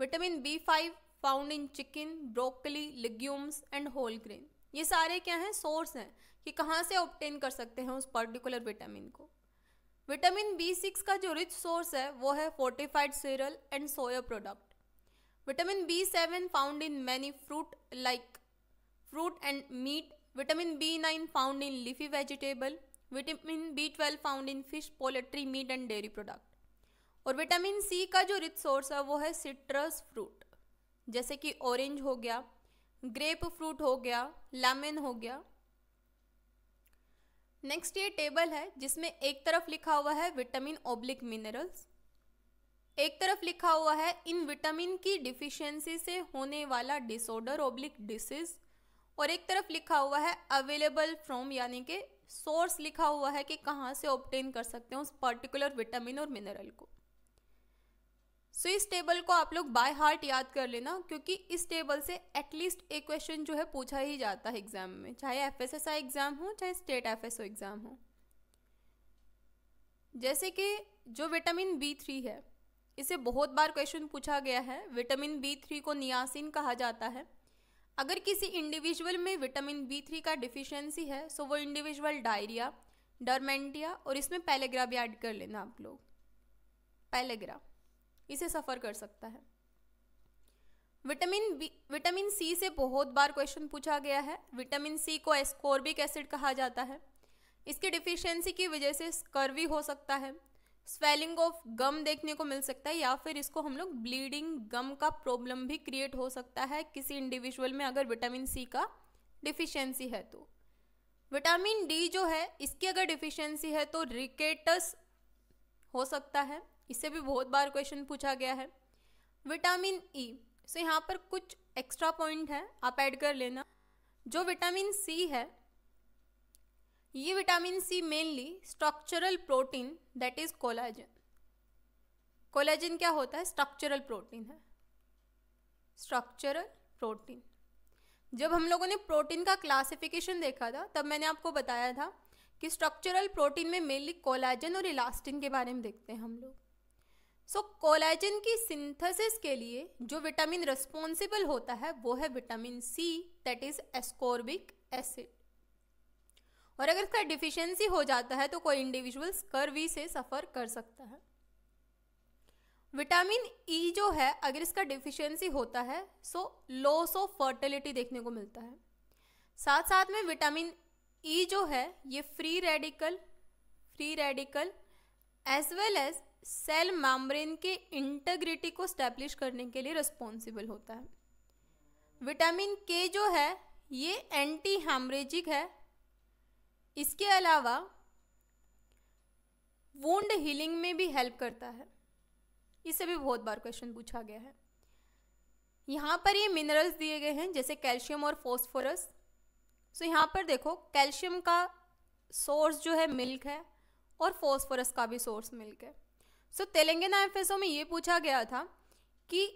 vitamin B five found in chicken broccoli legumes and whole grain ये सारे क्या हैं source हैं कि कहाँ से obtain कर सकते हैं उस पर्टिकुलर विटामिन को विटामिन बी सिक्स का जो रिच सोर्स है वो है fortified cereal and soya product vitamin B seven found in many fruit like fruit and meat vitamin B nine found in leafy vegetable vitamin B twelve found in fish poultry meat and dairy product और vitamin C का जो rich source है वो है citrus fruit जैसे कि orange हो गया ग्रेप फ्रूट हो गया लेमन हो गया नेक्स्ट ये टेबल है जिसमें एक तरफ लिखा हुआ है विटामिन ओब्लिक मिनरल्स एक तरफ लिखा हुआ है इन विटामिन की डिफिशियंसी से होने वाला डिसऑर्डर ओब्लिक डिसीज और एक तरफ लिखा हुआ है अवेलेबल फ्रॉम यानी कि सोर्स लिखा हुआ है कि कहाँ से ऑप्टेन कर सकते हैं उस पर्टिकुलर विटामिन और मिनरल को सो so, इस टेबल को आप लोग बाय हार्ट याद कर लेना क्योंकि इस टेबल से एटलीस्ट एक क्वेश्चन जो है पूछा ही जाता है एग्जाम में चाहे F S S I exam हो चाहे state F S O exam हो जैसे कि जो विटामिन बी थ्री है इसे बहुत बार क्वेश्चन पूछा गया है विटामिन बी थ्री को नियासिन कहा जाता है अगर किसी इंडिविजुअल में विटामिन बी थ्री का डिफिशियंसी है सो वो इंडिविजुअल डायरिया डरमेंटिया और इसमें पैलेग्रा भी ऐड कर लेना आप लोग पैलेग्रा इसे सफ़र कर सकता है विटामिन बी विटामिन सी से बहुत बार क्वेश्चन पूछा गया है विटामिन सी को एस्कोर्बिक एसिड कहा जाता है इसकी डिफिशियंसी की वजह से स्कर्वी हो सकता है स्वेलिंग ऑफ गम देखने को मिल सकता है या फिर इसको हम लोग ब्लीडिंग गम का प्रॉब्लम भी क्रिएट हो सकता है किसी इंडिविजुअल में अगर विटामिन सी का डिफिशियंसी है तो विटामिन डी जो है इसकी अगर डिफिशियंसी है तो रिकेटस हो सकता है इससे भी बहुत बार क्वेश्चन पूछा गया है विटामिन ई सो यहाँ पर कुछ एक्स्ट्रा पॉइंट है आप ऐड कर लेना जो विटामिन सी है ये vitamin C mainly structural protein that is collagen collagen क्या होता है स्ट्रक्चरल प्रोटीन है स्ट्रक्चरल प्रोटीन जब हम लोगों ने प्रोटीन का क्लासिफिकेशन देखा था तब मैंने आपको बताया था कि स्ट्रक्चरल प्रोटीन में मेनली कोलाजन और इलास्टिन के बारे में देखते हैं हम लोग सो so, कोलाजन की सिंथेसिस के लिए जो विटामिन रिस्पॉन्सिबल होता है वो है vitamin C that is ascorbic acid और अगर इसका डिफिशियंसी हो जाता है तो कोई इंडिविजुअल स्कर्वी से सफ़र कर सकता है विटामिन ई e जो है अगर इसका डिफिशियंसी होता है सो लॉस ऑफ फर्टिलिटी देखने को मिलता है साथ साथ में विटामिन ई e जो है ये free radical free radical as well as cell membrane के इंटेग्रिटी को स्टैब्लिश करने के लिए रिस्पॉन्सिबल होता है विटामिन के जो है ये एंटी हेमरेजिक है इसके अलावा वोंड हीलिंग में भी हेल्प करता है इससे भी बहुत बार क्वेश्चन पूछा गया है यहाँ पर ये मिनरल्स दिए गए हैं जैसे कैल्शियम और फॉस्फोरस सो यहाँ पर देखो कैल्शियम का सोर्स जो है मिल्क है और फॉस्फोरस का भी सोर्स मिल्क है सो तेलंगाना एफ में ये पूछा गया था कि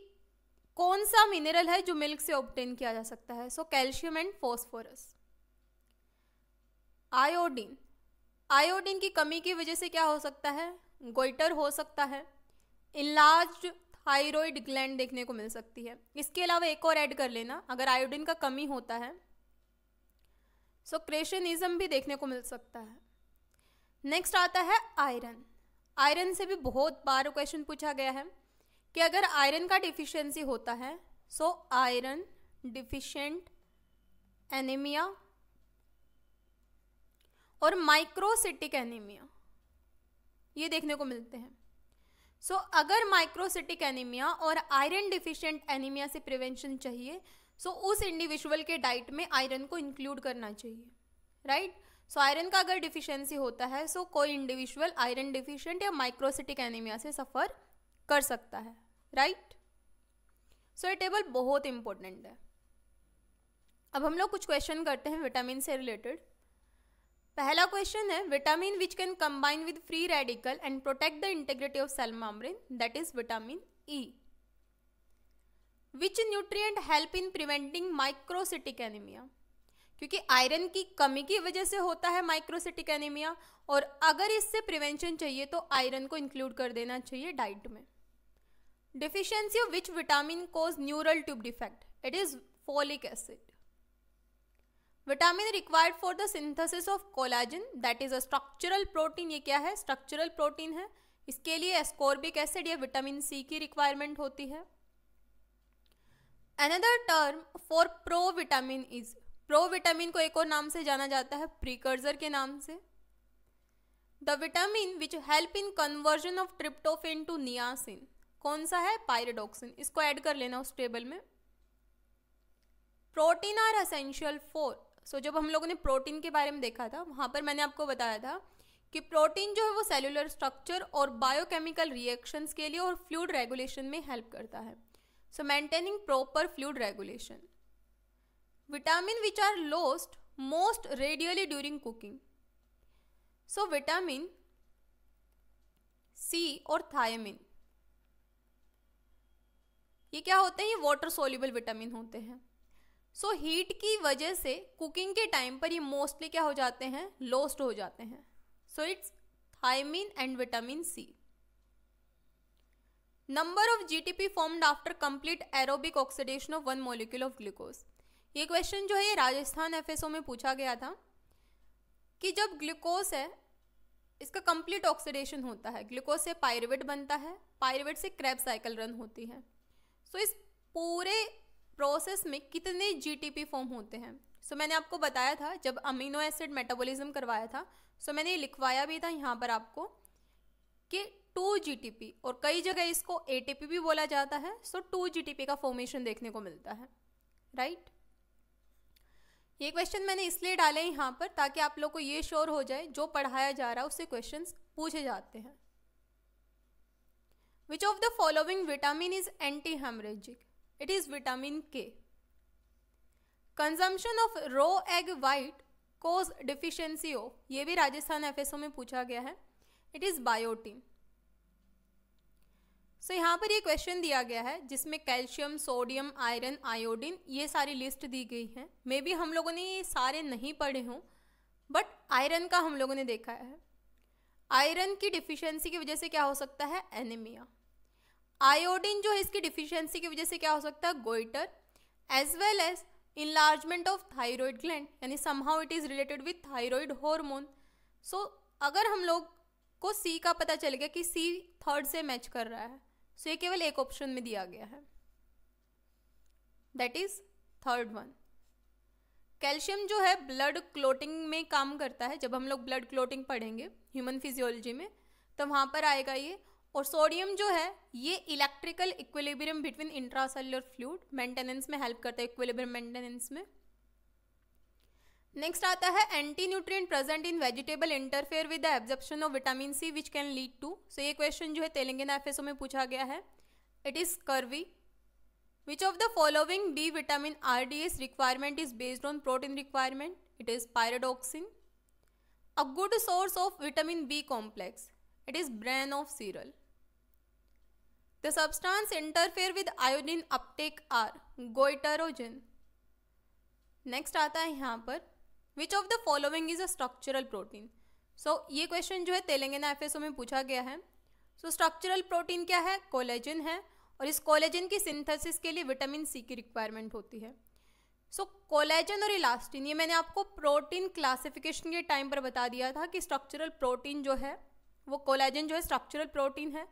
कौन सा मिनरल है जो मिल्क से ऑप्टेन किया जा सकता है so calcium and phosphorus iodine iodine की कमी की वजह से क्या हो सकता है गोइटर हो सकता है इलाज थायराइड ग्लैंड देखने को मिल सकती है इसके अलावा एक और ऐड कर लेना अगर आयोडीन का कमी होता है सो क्रेशनिज्म भी देखने को मिल सकता है नेक्स्ट आता है आयरन आयरन से भी बहुत बार क्वेश्चन पूछा गया है कि अगर आयरन का डिफिशियंसी होता है सो आयरन डिफिशेंट एनीमिया और माइक्रोसिटिक एनीमिया ये देखने को मिलते हैं सो so, अगर माइक्रोसिटिक एनीमिया और आयरन डिफिशियंट एनीमिया से प्रिवेंशन चाहिए सो so उस इंडिविजुअल के डाइट में आयरन को इंक्लूड करना चाहिए राइट right? सो आयरन का अगर डिफिशियंसी होता है सो कोई इंडिविजुअल आयरन डिफिशियंट या माइक्रोसिटिक एनीमिया से सफ़र कर सकता है राइट सो ये टेबल बहुत इंपॉर्टेंट है अब हम लोग कुछ क्वेश्चन करते हैं विटामिन से रिलेटेड पहला क्वेश्चन है vitamin which can combine with free radical and protect the integrity of cell membrane that is vitamin E which nutrient help in preventing microcytic anaemia क्योंकि आयरन की कमी की वजह से होता है माइक्रोसिटिक एनीमिया और अगर इससे प्रिवेंशन चाहिए तो आयरन को इंक्लूड कर देना चाहिए डाइट में deficiency of which vitamin cause neural tube defect it is folic acid vitamin required for the synthesis of collagen that is a structural protein ये क्या है स्ट्रक्चरल प्रोटीन है इसके लिए एस्कोर्बिक एसिड या विटामिन सी की requirement होती है another term for provitamin is provitamin को एक और नाम से जाना जाता है प्रीकर्जर के नाम से the vitamin which help in conversion of tryptophan to niacin कौन सा है पायरेडोक्सिन इसको ऐड कर लेना उस टेबल में protein are essential for so जब हम लोगों ने प्रोटीन के बारे में देखा था वहाँ पर मैंने आपको बताया था कि प्रोटीन जो है वो सेलुलर स्ट्रक्चर और बायोकेमिकल रिएक्शंस के लिए और फ्लूड रेगुलेशन में हेल्प करता है so maintaining proper fluid regulation vitamin which are lost most readily during cooking so vitamin C और थायमिन ये क्या होते हैं ये वाटर सोल्यूबल विटामिन होते हैं सो so, हीट की वजह से कुकिंग के टाइम पर ये मोस्टली क्या हो जाते हैं लोस्ट हो जाते हैं so it's thiamine and vitamin C number of G GTP formed after complete aerobic oxidation of one molecule of glucose ये क्वेश्चन जो है ये राजस्थान एफ में पूछा गया था कि जब ग्लूकोज है इसका कंप्लीट ऑक्सीडेशन होता है ग्लूकोज से पायरवेट बनता है पायरवेट से क्रैप साइकिल रन होती है सो so, इस पूरे प्रोसेस में कितने जीटीपी फॉर्म होते हैं सो so, मैंने आपको बताया था जब अमीनो एसिड मेटाबॉलिज्म करवाया था सो so, मैंने ये लिखवाया भी था यहाँ पर आपको कि टू जी और कई जगह इसको ए भी बोला जाता है सो टू जी का फॉर्मेशन देखने को मिलता है राइट right? ये क्वेश्चन मैंने इसलिए डाले हैं यहाँ पर ताकि आप लोग को ये श्योर हो जाए जो पढ़ाया जा रहा है उससे क्वेश्चन पूछे जाते हैं which of the following vitamin is antihemorrhagic it is vitamin K consumption of raw egg white cause deficiency of ये भी राजस्थान एफ में पूछा गया है it is biotin so so, यहाँ पर ये क्वेश्चन दिया गया है जिसमें कैल्शियम सोडियम आयरन आयोडीन ये सारी लिस्ट दी गई है मे बी हम लोगों ने ये सारे नहीं पढ़े हों बट आयरन का हम लोगों ने देखा है आयरन की डिफिशियंसी की वजह से क्या हो सकता है एनीमिया आयोडीन जो है इसकी डिफिशियंसी की वजह से क्या हो सकता है goitre as well as enlargement of thyroid gland यानी somehow it is related with thyroid hormone so अगर हम लोग को सी का पता चल गया कि सी थर्ड से मैच कर रहा है सो ये केवल एक ऑप्शन में दिया गया है that is third one calcium जो है ब्लड क्लोटिंग में काम करता है जब हम लोग ब्लड क्लोटिंग पढ़ेंगे ह्यूमन फिजियोलॉजी में तो वहाँ पर आएगा ये और सोडियम जो है ये electrical equilibrium between intracellular fluid maintenance में हेल्प करता है इक्विलिब्रियम मेंटेनेंस में नेक्स्ट आता है antinutrient present in vegetable interfere with the absorption of vitamin C which can lead to so ये क्वेश्चन जो है तेलंगाना एफ में पूछा गया है it is scurvy which of the following D vitamin are D S requirement is based on protein requirement it is pyridoxine a good source of vitamin B complex it is bran of cereal the substance interfere with iodine uptake are goitrogen next आता है यहाँ पर which of the following is a structural protein so ये question जो है Telangana F में पूछा गया है सो स्ट्रक्चरल प्रोटीन क्या है कोलेजन है और इस कोलेजन की सिंथेसिस के लिए विटामिन सी की रिक्वायरमेंट होती है सो so, कोलेजन और इलास्टिन ये मैंने आपको प्रोटीन क्लासिफिकेशन के टाइम पर बता दिया था कि स्ट्रक्चरल प्रोटीन जो है वो कोलेजन जो है स्ट्रक्चरल प्रोटीन है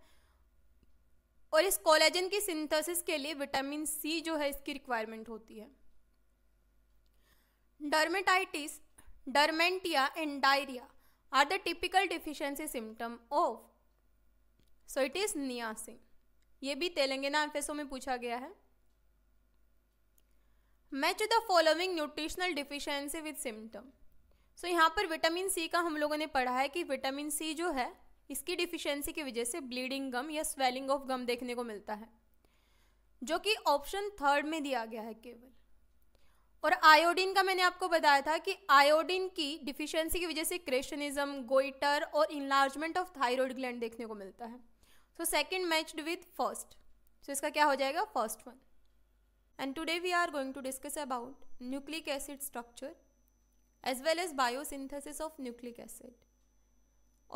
और इस कोलेजन की सिंथेसिस के लिए विटामिन सी जो है इसकी रिक्वायरमेंट होती है Dermatitis, dermentia and diarrhea are the typical deficiency symptom of so it is niacin ये भी तेलंगाना एम्फेसो में पूछा गया है match the following nutritional deficiency with symptom so यहाँ पर विटामिन सी का हम लोगों ने पढ़ा है कि विटामिन सी जो है इसकी डिफिशियंसी की वजह से ब्लीडिंग गम या स्वेलिंग ऑफ गम देखने को मिलता है जो कि ऑप्शन थर्ड में दिया गया है केवल और आयोडीन का मैंने आपको बताया था कि आयोडीन की डिफिशियंसी की वजह से क्रेशनिज्म गोइटर और इन्लार्जमेंट ऑफ थायराइड ग्लैंड देखने को मिलता है so second matched with first so इसका क्या हो जाएगा first one and today we are going to discuss about nucleic acid structure as well as biosynthesis of nucleic acid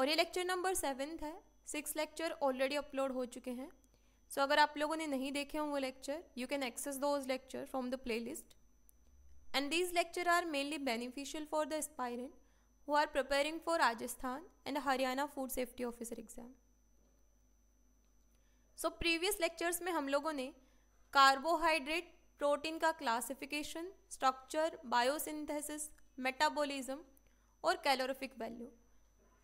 और ये लेक्चर नंबर सेवन्थ है सिक्स लेक्चर ऑलरेडी अपलोड हो चुके हैं सो so, अगर आप लोगों ने नहीं देखे हों वो lecture you can access those lecture from the playlist and these lecture are mainly beneficial for the aspirant who are preparing for Rajasthan and Haryana Food Safety Officer exam. So previous lectures में हम लोगों ने carbohydrate protein का classification structure biosynthesis metabolism और calorific value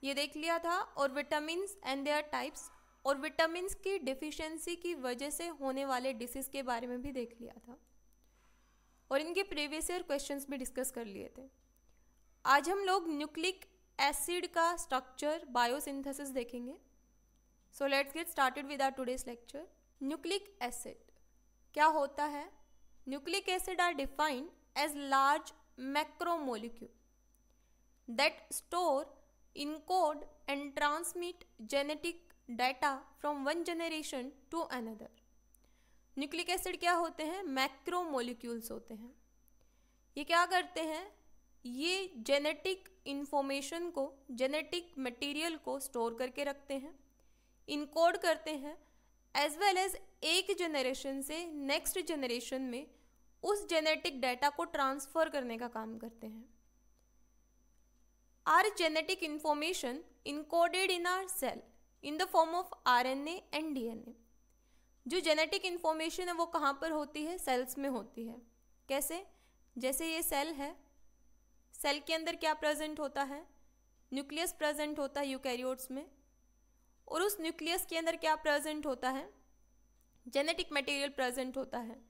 ये देख लिया था और विटामिन एंड देयर टाइप्स और विटामिन की डिफिशेंसी की वजह से होने वाले डिसीज़ के बारे में भी देख लिया था और इनके प्रीवियस ईयर क्वेश्चन भी डिस्कस कर लिए थे आज हम लोग न्यूक्लिक एसिड का स्ट्रक्चर बायोसिंथेसिस देखेंगे so let's get started with our today's lecture nucleic acid क्या होता है nucleic acid are defined as large macromolecule that store encode and transmit genetic data from one generation to another nucleic acid क्या होते हैं macromolecules होते हैं ये क्या करते हैं ये जेनेटिक इन्फॉर्मेशन को जेनेटिक मटेरियल को स्टोर करके रखते हैं इनकोड करते हैं एज वेल एज एक जनरेशन से नेक्स्ट जनरेशन में उस जेनेटिक डाटा को ट्रांसफ़र करने का काम करते हैं our genetic information encoded in our cell in the form of R N A and D N A जो जेनेटिक इन्फॉर्मेशन है वो कहाँ पर होती है सेल्स में होती है कैसे जैसे ये सेल है सेल के अंदर क्या प्रेजेंट होता है न्यूक्लियस प्रेजेंट होता है यूकैरियोट्स में और उस न्यूक्लियस के अंदर क्या प्रेजेंट होता है जेनेटिक मटेरियल प्रेजेंट होता है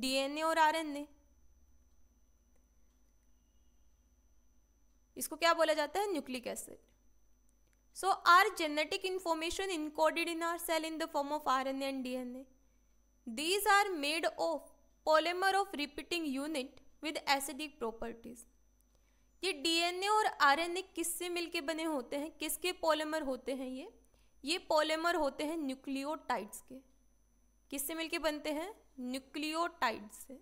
डीएनए और आरएनए इसको क्या बोला जाता है nucleic acid So our genetic information encoded in our cell in the form of RNA and DNA. These are made of polymer of repeating unit with acidic properties. ये DNA और RNA किससे मिलके बने होते हैं किसके पॉलीमर होते हैं ये ये पॉलीमर होते हैं न्यूक्लियोटाइड्स के किससे मिलके बनते हैं nucleotides से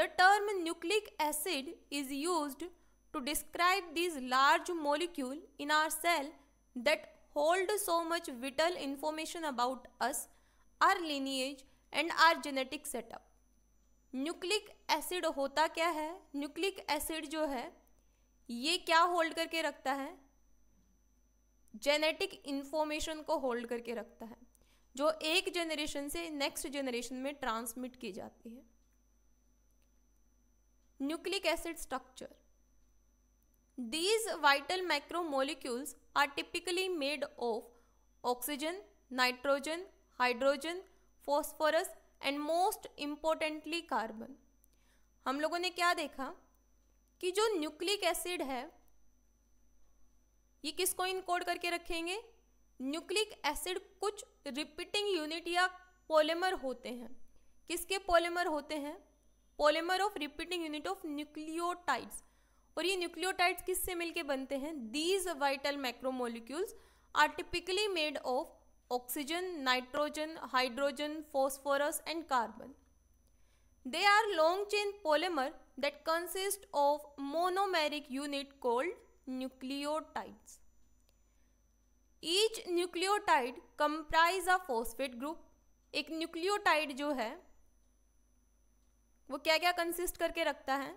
The term nucleic acid is used to describe these large molecule in our cell that hold so much vital information about us, our lineage and our genetic setup. Nucleic acid होता क्या है nucleic acid जो है ये क्या hold करके रखता है जेनेटिक इन्फॉर्मेशन को होल्ड करके रखता है जो एक जनरेशन से नेक्स्ट जनरेशन में ट्रांसमिट की जाती है nucleic acid structure These vital macromolecules are typically made of oxygen, nitrogen, hydrogen, phosphorus and most importantly carbon. हम लोगों ने क्या देखा कि जो न्यूक्लिक एसिड है ये किसको इनकोड करके रखेंगे न्यूक्लिक एसिड कुछ रिपीटिंग यूनिट या पॉलीमर होते हैं किसके पॉलीमर होते हैं polymer of repeating unit of nucleotides और ये न्यूक्लियोटाइड्स किससे मिलके बनते हैं these vital macromolecules are typically made of oxygen nitrogen hydrogen phosphorus and carbon they are long chain polymer that consist of monomeric unit called nucleotides each nucleotide comprise a phosphate group एक nucleotide जो है वो क्या क्या consist करके रखता है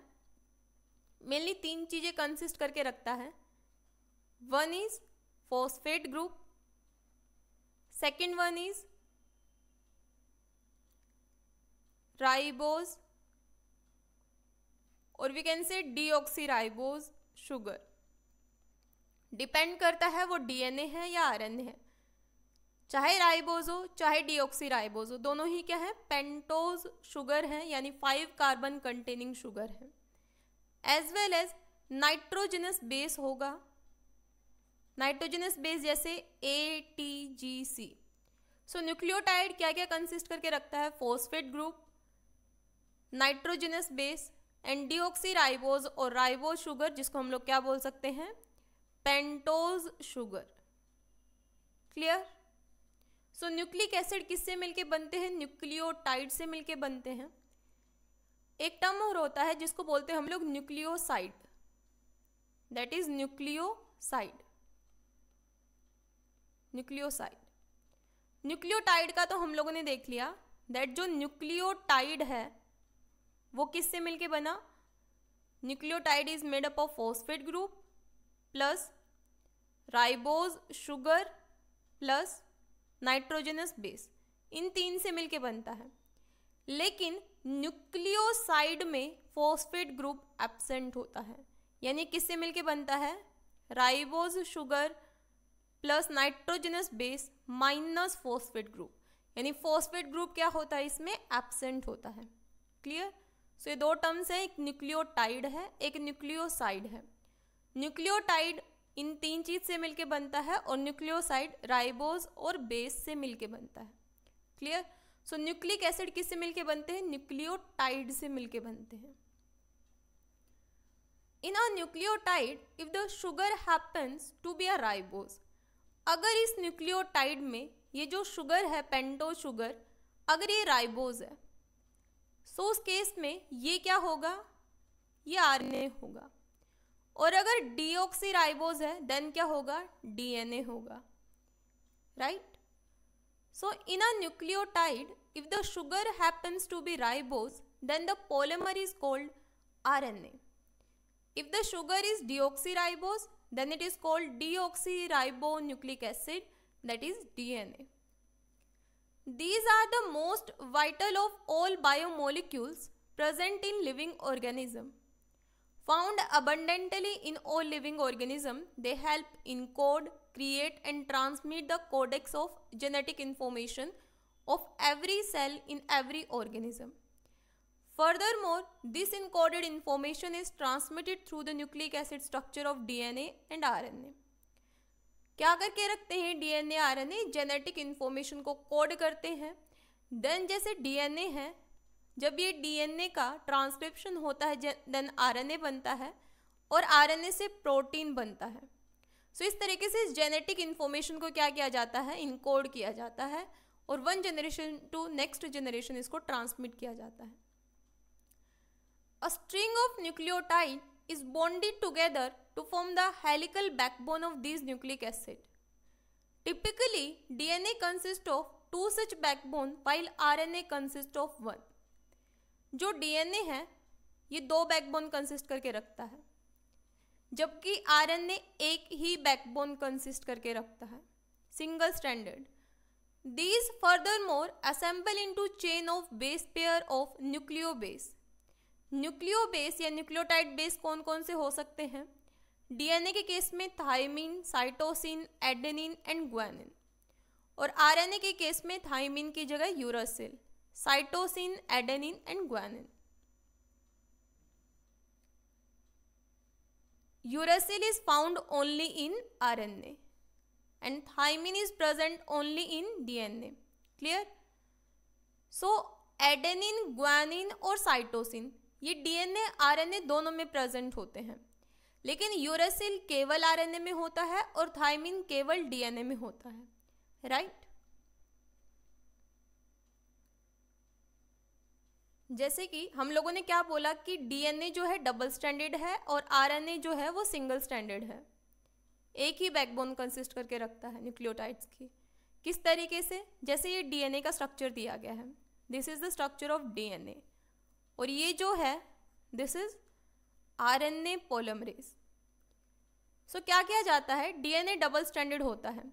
mainly तीन चीज़ें कंसिस्ट करके रखता है one is phosphate group second one is ribose और we can say deoxyribose sugar depend करता है वो डीएनए है या आरएनए है चाहे राइबोज हो चाहे डीऑक्सी राइबोज हो दोनों ही क्या है पेंटोज शुगर है यानी फाइव कार्बन कंटेनिंग शुगर है as well as nitrogenous base होगा नाइट्रोजनस बेस जैसे A T G C so nucleotide क्या क्या कंसिस्ट करके रखता है phosphate group nitrogenous base and deoxyribose और राइबोज शुगर जिसको हम लोग क्या बोल सकते हैं pentose sugar clear so nucleic acid किससे मिलके बनते हैं न्यूक्लियोटाइड से मिलके बनते हैं एक टर्म और होता है जिसको बोलते हैं हम लोग nucleoside that is nucleoside nucleoside nucleotide का तो हम लोगों ने देख लिया दैट जो न्यूक्लियोटाइड है वो किससे मिलके बना nucleotide is made up of phosphate group plus ribose sugar plus nitrogenous base इन तीन से मिलके बनता है लेकिन न्यूक्लियोसाइड में फॉस्फेट ग्रुप एब्सेंट होता है यानी किससे मिलके बनता है ribose sugar plus nitrogenous base minus phosphate group यानी फॉस्फेट ग्रुप क्या होता है इसमें एब्सेंट होता है क्लियर सो ये दो टर्म्स हैं एक न्यूक्लियोटाइड है एक न्यूक्लियोसाइड है न्यूक्लियोटाइड इन तीन चीज़ से मिलके बनता है और न्यूक्लियोसाइड राइबोज और बेस से मिलके बनता है क्लियर सो न्यूक्लिक एसिड किससे मिलके बनते हैं न्यूक्लियोटाइड से मिलके बनते हैं in a nucleotide if the sugar happens to be a ribose अगर इस न्यूक्लियोटाइड में ये जो शुगर है पेंटो शुगर अगर ये राइबोज है सो उस केस में ये क्या होगा ये ए होगा और अगर ऑक्सी राइबोज है देन क्या होगा डीएनए होगा right So in a nucleotide, if the sugar happens to be ribose, then the polymer is called RNA. If the sugar is deoxyribose, then it is called deoxyribonucleic acid that is DNA. These are the most vital of all biomolecules present in living organism. Found abundantly in all living organism, they help encode, create and transmit the codex of genetic information of every cell in every organism. Furthermore, this encoded information is transmitted through the nucleic acid structure of DNA and RNA. क्या करके रखते हैं DNA RNA genetic information को code करते हैं then जैसे DNA है जब ये डीएनए का ट्रांसक्रिप्शन होता है देन आरएनए बनता है और आरएनए से प्रोटीन बनता है सो so, इस तरीके से इस जेनेटिक इन्फॉर्मेशन को क्या किया जाता है इनकोड किया जाता है और one generation to next generation इसको ट्रांसमिट किया जाता है a string of nucleotide is bonded together to form the helical backbone of this nucleic acid typically DNA consist of two such backbone while RNA consist of one जो DNA है ये दो backbone consist करके रखता है जबकि ए एक ही backbone consist करके रखता है single stranded these further more in two chain of base pair of nucleobase nucleobase या न्यूक्लियोटाइड बेस कौन कौन से हो सकते हैं डीएनए के केस में thymine cytosine adenine and guanine और आरएनए के केस में थायमिन की जगह uracil cytosine adenine and guanine uracil is found only in R N A and thymine is present only in D N A clear so adenine guanine और cytosine ये D N A R N A दोनों में present होते हैं लेकिन uracil केवल are N A में होता है और थाइमिन केवल डी एन ए में होता है राइट जैसे कि हम लोगों ने क्या बोला कि डीएनए जो है डबल स्टैंडर्ड है और आरएनए जो है वो सिंगल स्टैंडर्ड है एक ही बैकबोन कंसिस्ट करके रखता है न्यूक्लियोटाइड्स की किस तरीके से जैसे ये डीएनए का स्ट्रक्चर दिया गया है this is the structure of DNA और ये जो है this is R N A polymerase so क्या किया जाता है डीएनए डबल स्टैंडर्ड होता है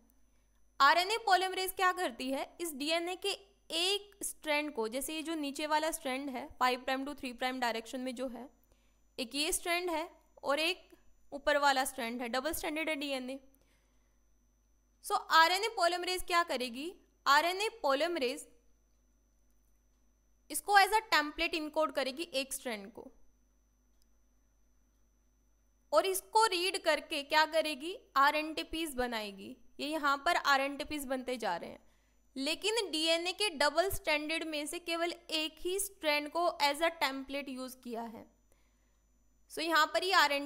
आरएनए पॉलीमरेज क्या करती है इस डीएनए के एक स्ट्रैंड को जैसे ये जो नीचे वाला स्ट्रैंड है five prime to three prime direction में जो है एक ये स्ट्रैंड है और एक ऊपर वाला स्ट्रैंड है डबल स्टैंडर्ड है डीएनए सो आरएनए पॉलीमरेज क्या करेगी आरएनए पॉलीमरेज इसको एज अ टेम्पलेट इनकोड करेगी एक स्ट्रैंड को और इसको रीड करके क्या करेगी आर एन टी पीस बनाएगी ये यहाँ पर आर एन टी पीस बनते जा रहे हैं लेकिन डीएनए के डबल स्टैंडर्ड में से केवल एक ही स्ट्रैंड को एज अ टेम्पलेट यूज किया है सो so, यहाँ पर ये आर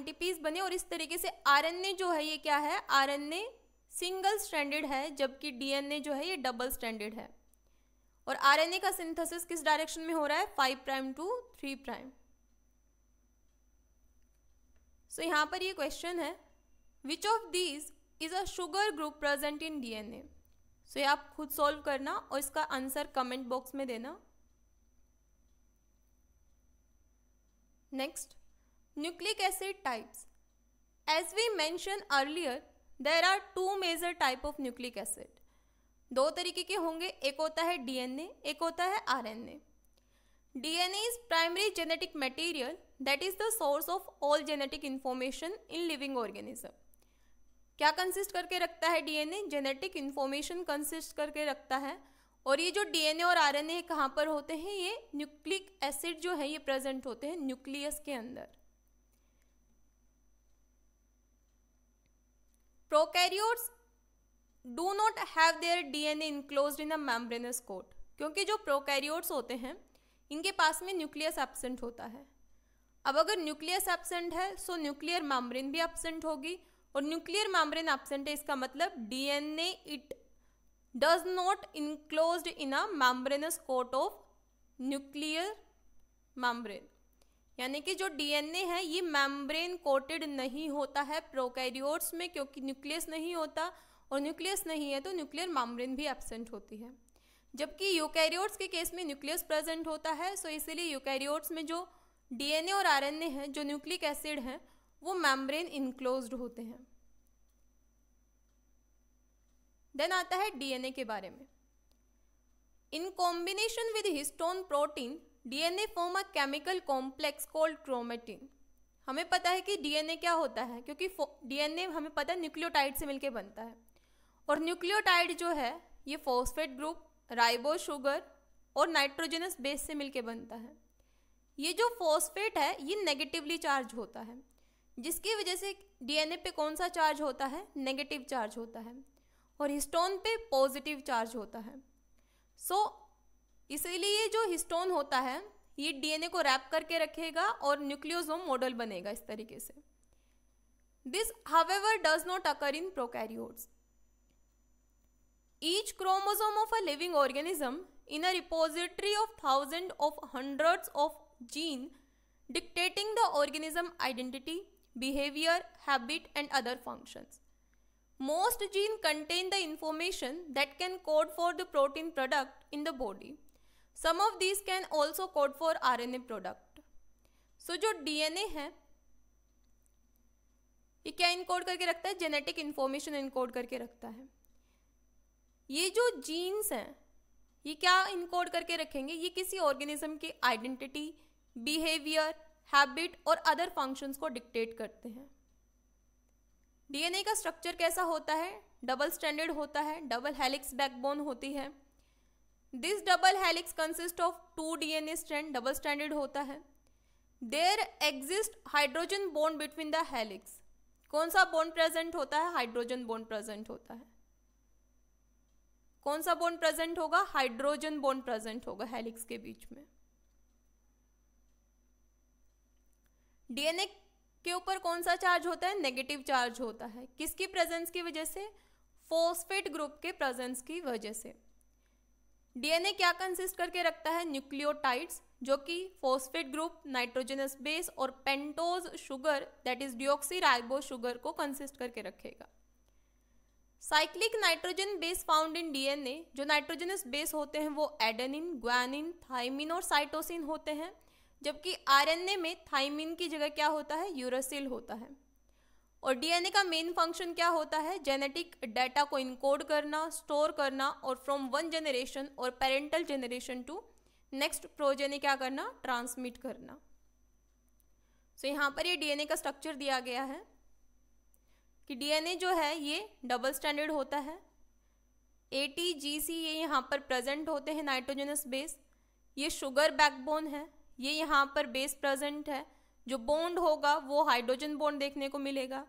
बने और इस तरीके से आर जो है ये क्या है आर सिंगल स्टैंडर्ड है जबकि डीएनए जो है ये डबल स्टैंडर्ड है और आरएनए का सिंथेसिस किस डायरेक्शन में हो रहा है five prime to three prime so यहाँ पर ये क्वेश्चन है which of these is a sugar group present in DNA so ये आप खुद सॉल्व करना और इसका आंसर कमेंट बॉक्स में देना next nucleic acid types as we mention earlier there are two major type of nucleic acid दो तरीके के होंगे एक होता है डीएनए एक होता है RNA DNA is primary genetic material that is the source of all genetic information in living organism क्या कंसिस्ट करके रखता है डीएनए जेनेटिक इन्फॉर्मेशन कंसिस्ट करके रखता है और ये जो डीएनए और आरएनए कहाँ पर होते हैं ये न्यूक्लिक एसिड जो है ये प्रेजेंट होते हैं न्यूक्लियस के अंदर prokaryotes do not have their DNA enclose in a membranous coat क्योंकि जो प्रोकैरियोट्स होते हैं इनके पास में न्यूक्लियस एबसेंट होता है अब अगर न्यूक्लियस एबसेंट है सो न्यूक्लियर मैम्ब्रेन भी एबसेंट होगी और न्यूक्लियर मैम्ब्रेन एब्सेंट है इसका मतलब DNA it does not enclose in a membranous coat of nuclear membrane यानी कि जो डीएनए है ये मैम्ब्रेन कोटेड नहीं होता है प्रोकैरियोट्स में क्योंकि न्यूक्लियस नहीं होता और न्यूक्लियस नहीं है तो न्यूक्लियर मैम्ब्रेन भी एबसेंट होती है जबकि यूकैरियोट्स के केस में न्यूक्लियस प्रेजेंट होता है सो इसीलिए यूकैरियोट्स में जो डीएनए और आरएनए हैं जो न्यूक्लिक एसिड हैं वो मेम्ब्रेन इनक्लोज होते हैं देन आता है डीएनए के बारे में in combination with histone protein DNA form a chemical complex called chromatin हमें पता है कि डीएनए क्या होता है क्योंकि डीएनए हमें पता है न्यूक्लियोटाइड से मिलकर बनता है और न्यूक्लियोटाइड जो है ये फॉस्फेट ग्रुप राइबो शुगर और नाइट्रोजनस बेस से मिलकर बनता है ये जो फॉस्फेट है ये नेगेटिवली चार्ज होता है जिसकी वजह से डीएनए पे कौन सा चार्ज होता है नेगेटिव चार्ज होता है और हिस्टोन पे पॉजिटिव चार्ज होता है सो so, इसीलिए जो हिस्टोन होता है ये डीएनए को रैप करके रखेगा और न्यूक्लियोजोम मॉडल बनेगा इस तरीके से this however does not occur in prokaryotes each chromosome of a living organism in a repository of thousand of hundred of gene dictating the organism identity behavior, habit and other functions. Most genes contain the information that can code for the protein product in the body. Some of these can also code for RNA product. So जो DNA है ये क्या encode करके रखता है genetic information encode करके रखता है ये जो जीन्स हैं ये क्या इनकोड करके रखेंगे ये किसी ऑर्गेनिज्म की आइडेंटिटी बिहेवियर हैबिट और अदर फंक्शंस को डिक्टेट करते हैं डीएनए का स्ट्रक्चर कैसा होता है डबल स्टैंडर्ड होता है डबल हेलिक्स बैकबोन होती है this double helix consist of two DNA strand double stranded होता है there exist hydrogen bond between the helix कौन सा बोन प्रेजेंट होता है हाइड्रोजन बोन प्रेजेंट होता है कौन सा बोन प्रेजेंट होगा हाइड्रोजन बोन प्रेजेंट होगा हेलिक्स के बीच में डीएनए के ऊपर कौन सा चार्ज होता है नेगेटिव चार्ज होता है किसकी प्रेजेंस की वजह से फोस्फेट ग्रुप के प्रेजेंस की वजह से डीएनए क्या कंसिस्ट करके रखता है न्यूक्लियोटाइड्स जो कि फोस्फेट ग्रुप नाइट्रोजनस बेस और pentose sugar that is deoxy ribo sugar को कंसिस्ट करके रखेगा cyclic nitrogen base found in DNA जो नाइट्रोजनस बेस होते हैं वो एडेनिन ग्वानिन थाइमिन और साइटोसिन होते हैं जबकि आरएनए में थाइमिन की जगह क्या होता है यूरोसिल होता है और डीएनए का मेन फंक्शन क्या होता है जेनेटिक डाटा को इनकोड करना स्टोर करना और फ्रॉम वन जनरेशन और parental generation to next progeny क्या करना ट्रांसमिट करना सो so, यहाँ पर ये डीएनए का स्ट्रक्चर दिया गया है कि डीएनए जो है ये डबल स्टैंडर्ड होता है ए टी जी सी ये यहाँ पर प्रेजेंट होते हैं नाइट्रोजनस बेस ये शुगर बैकबोन है ये यहाँ पर बेस प्रेजेंट है जो बॉन्ड होगा वो हाइड्रोजन बॉन्ड देखने को मिलेगा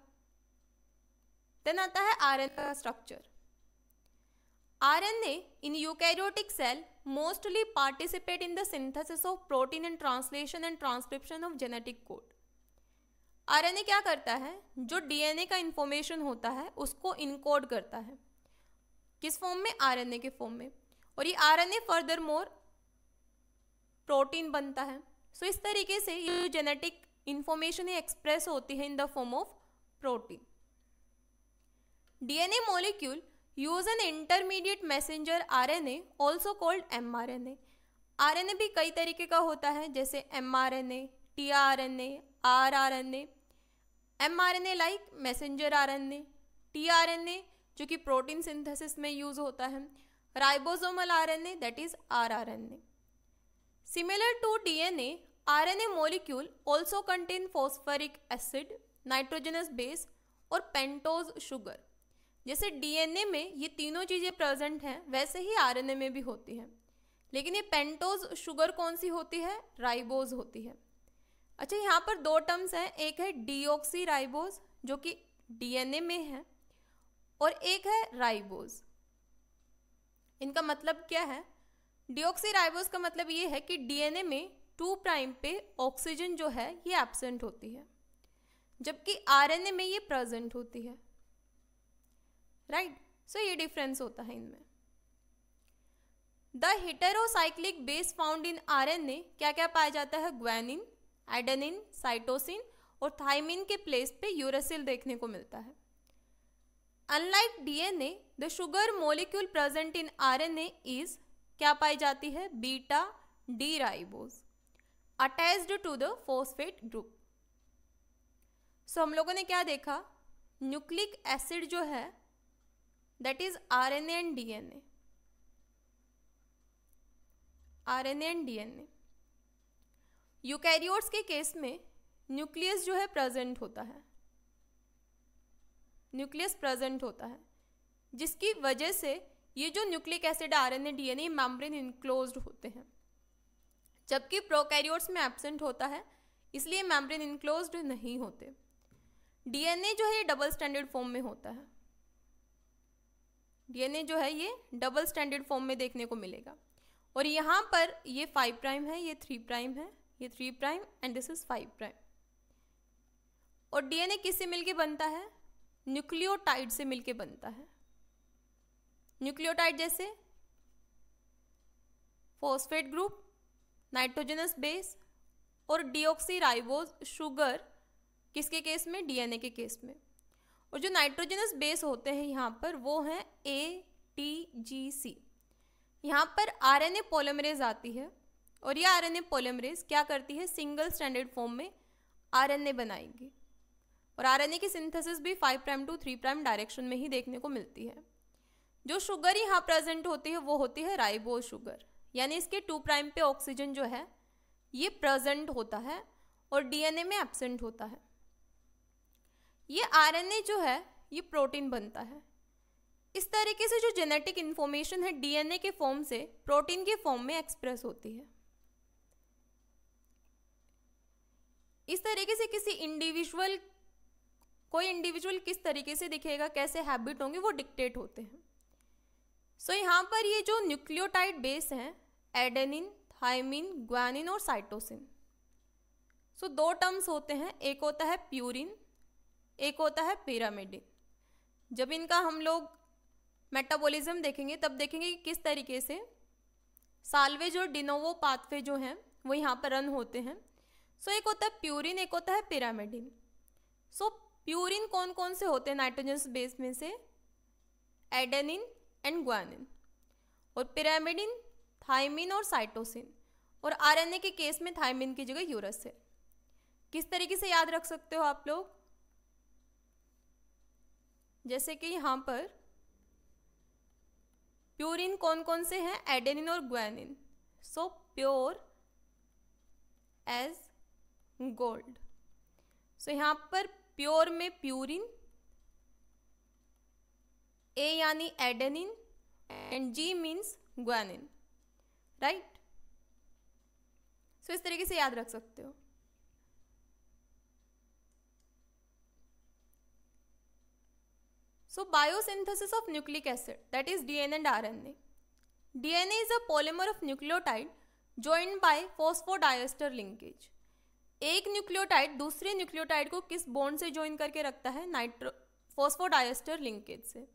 देन आता है आरएनए का structure RNA in eukaryotic cell mostly participate in the synthesis of protein and translation and transcription of genetic code RNA क्या करता है जो डीएनए का इंफॉर्मेशन होता है उसको इनकोड करता है किस फॉर्म में आरएनए के फॉर्म में और ये आरएनए फर्दर मोर प्रोटीन बनता है सो so, इस तरीके से ये जेनेटिक इन्फॉर्मेशन ही एक्सप्रेस होती है in the form of protein DNA molecule use an intermediate messenger RNA also called mRNA RNA भी कई तरीके का होता है जैसे mRNA tRNA rRNA mRNA like messenger RNA tRNA जो कि प्रोटीन सिंथेसिस में यूज होता है ribosomal RNA that is rRNA Similar to DNA, RNA molecule also contain phosphoric acid, nitrogenous base और पेंटोज शुगर जैसे ए में ये तीनों चीज़ें प्रेजेंट हैं वैसे ही ए में भी होती हैं लेकिन ये पेंटोज शुगर कौन सी होती है राइबोज होती है अच्छा यहाँ पर दो टर्म्स हैं एक है ऑक्सी राइबोज जो कि डीएनए में है और एक है राइबोज इनका मतलब क्या है डिओक्सीराइबोज का मतलब ये है कि डीएनए में टू प्राइम पे ऑक्सीजन जो है ये एब्सेंट होती है जबकि आरएनए में ये प्रेजेंट होती है राइट right? सो so ये डिफरेंस होता है इनमें the heterocyclic base found in RNA क्या क्या पाया जाता है ग्वेनिन एडेनिन साइटोसिन और थाइमिन के प्लेस पे यूरेसिल देखने को मिलता है unlike DNA the sugar molecule present in RNA is क्या पाई जाती है beta D ribose attached to the phosphate group so हम लोगों ने क्या देखा न्यूक्लिक एसिड जो है that is R N and D N A R N and D N A eukaryotes के केस में न्यूक्लियस जो है प्रेजेंट होता है न्यूक्लियस प्रेजेंट होता है जिसकी वजह से ये जो nucleic acid R N A D N A membrane enclose होते हैं जबकि प्रोकैरियोट्स में एबसेंट होता है इसलिए मैम्ब्रेन इनक्लोज नहीं होते डीएनए जो है ये डबल स्टैंडर्ड फॉर्म में होता है डीएनए जो है ये डबल स्टैंडर्ड फॉर्म में देखने को मिलेगा और यहाँ पर ये फाइव प्राइम है ये थ्री प्राइम है ये three prime end this is five prime और डीएनए किससे मिलके बनता है न्यूक्लियोटाइड से मिलके बनता है न्यूक्लियोटाइड जैसे फोस्फेट ग्रुप नाइट्रोजनस बेस और डीऑक्सी राइबोज शुगर किसके केस में डीएनए के केस में और जो नाइट्रोजनस बेस होते हैं यहाँ पर वो हैं ए टी जी सी यहाँ पर आरएनए पोलोमरेज आती है और ये आरएनए पोलोमरेज क्या करती है सिंगल स्टैंडर्ड फॉर्म में आरएनए बनाएगी और आरएनए की सिंथेसिस भी five prime to three prime direction में ही देखने को मिलती है जो शुगर यहाँ प्रेजेंट होती है वो होती है राइबो शुगर यानी इसके टू प्राइम पे ऑक्सीजन जो है ये प्रेजेंट होता है और डीएनए में एबसेंट होता है ये आरएनए जो है ये प्रोटीन बनता है इस तरीके से जो जेनेटिक इन्फॉर्मेशन है डीएनए के फॉर्म से प्रोटीन के फॉर्म में एक्सप्रेस होती है इस तरीके से किसी इंडिविजुअल कोई इंडिविजुअल किस तरीके से दिखेगा कैसे हैबिट होंगे वो डिक्टेट होते हैं सो so, यहाँ पर ये जो न्यूक्लियोटाइड बेस हैं एडेनिन थायमिन ग्वानिन और साइटोसिन सो so, दो टर्म्स होते हैं एक होता है प्यूरिन एक होता है पिरामिडिन जब इनका हम लोग मेटाबॉलिज्म देखेंगे तब देखेंगे कि किस तरीके से साल्वेज और डिनोवो पाथवे जो हैं वो यहाँ पर रन होते हैं सो so, एक होता है प्यूरिन एक होता है पिरामिडिन सो so, प्यूरिन कौन कौन से होते हैं नाइट्रोजन बेस में से एडेनिन एंड ग्वानिन और पिरामिडिन थायमिन और साइटोसिन और आरएनए के केस में थायमिन की जगह यूरस है किस तरीके से याद रख सकते हो आप लोग जैसे कि यहाँ पर प्योरिन कौन कौन से हैं एडेनिन और guanine so pure as gold so यहाँ पर प्योर में प्यूरिन ए यानी adenine and G means guanine right so इस तरीके से याद रख सकते हो सो biosynthesis of nucleic acid that is DNA and R N RNA DNA is a polymer of nucleotide join by phosphodiester linkage एक न्यूक्लियोटाइड दूसरे न्यूक्लियोटाइड को किस बोन से ज्वाइन करके रखता है नाइट्रो फोस्फोडाइस्टर लिंकेज से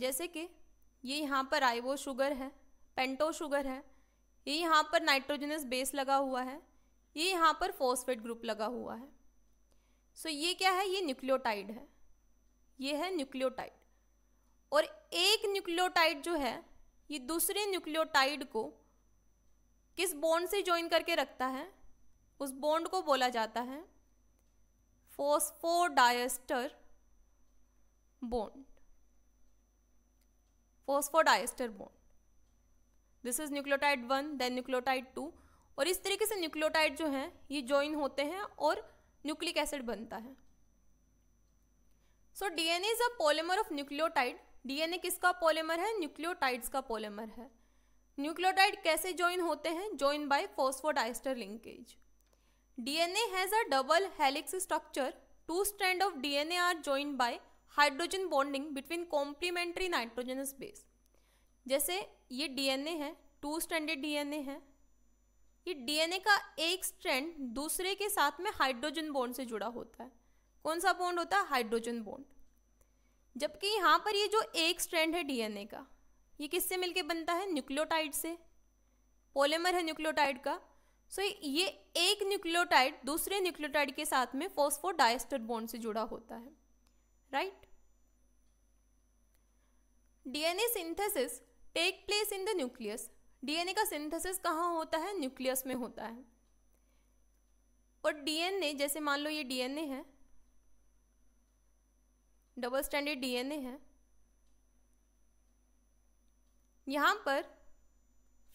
जैसे कि ये यहाँ पर आइवो शुगर है पेंटो शुगर है ये यहाँ पर नाइट्रोजनस बेस लगा हुआ है ये यहाँ पर फोस्फेट ग्रुप लगा हुआ है सो ये क्या है ये न्यूक्लियोटाइड है ये है न्यूक्लियोटाइड और एक न्यूक्लियोटाइड जो है ये दूसरे न्यूक्लियोटाइड को किस बॉन्ड से ज्वाइन करके रखता है उस बॉन्ड को बोला जाता है phosphodiester bond phosphodiester bond this is nucleotide one then nucleotide two और इस तरीके से न्यूक्लियोटाइड जो हैं ये ज्वाइन होते हैं और न्यूक्लिक एसिड बनता है so DNA is a polymer of nucleotide DNA किसका पॉलीमर है न्यूक्लियोटाइड्स का पॉलीमर है न्यूक्लियोटाइड कैसे ज्वाइन होते हैं join by phosphodiester linkage DNA has a double helix structure two strand of DNA are join by hydrogen bonding between complementary nitrogenous base जैसे ये DNA है टू स्टैंडर्ड डीएनए है ये डीएनए का एक स्ट्रैंड दूसरे के साथ में हाइड्रोजन बॉन्ड से जुड़ा होता है कौन सा बॉन्ड होता है हाइड्रोजन बॉन्ड जबकि यहाँ पर ये जो एक स्ट्रैंड है डीएनए का ये किससे मिलके बनता है न्यूक्लियोटाइड से पॉलीमर है न्यूक्लियोटाइड का सो ये एक न्यूक्लियोटाइड दूसरे न्यूक्लियोटाइड के साथ में फॉस्फोडाइस्टर बॉन्ड से जुड़ा होता है right? DNA synthesis take place in the nucleus DNA का सिंथेसिस kahan होता है न्यूक्लियस में होता है और डीएनए जैसे maan lo ye dna hai double stranded dna hai यहाँ पर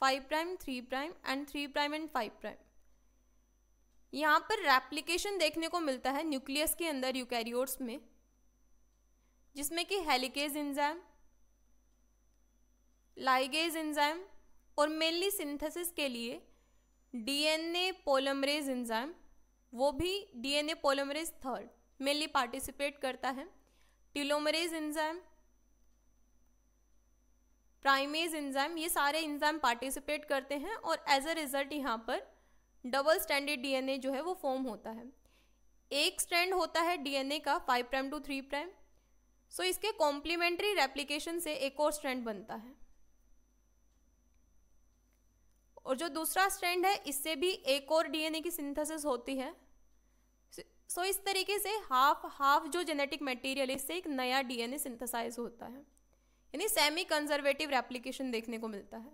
five prime three prime end three prime end five prime यहाँ पर रेप्लिकेशन देखने को मिलता है न्यूक्लियस के अंदर यूकैरियोट्स में जिसमें कि हेलिकेज इंजाइम लाइगेज इंजाइम और मेनली सिंथेसिस के लिए डीएनए पोलमरेज इंजाइम वो भी DNA polymerase third mainly participate करता है टिलोमरेज इंजाइम प्राइमेज इंजाइम ये सारे इंजाइम पार्टिसिपेट करते हैं और एज अ रिजल्ट यहाँ पर डबल स्टैंडर्ड डीएनए जो है वो फॉर्म होता है एक स्टैंड होता है डीएनए का five prime to three prime so इसके कॉम्प्लीमेंट्री रेप्लीकेशन से एक और स्ट्रैंड बनता है और जो दूसरा स्ट्रैंड है इससे भी एक और डीएनए की सिंथेसिस होती है सो इस तरीके से हाफ हाफ जो जेनेटिक मटेरियल इससे एक नया डीएनए सिंथेसाइज होता है यानी सेमी कंजर्वेटिव रेप्लीकेशन देखने को मिलता है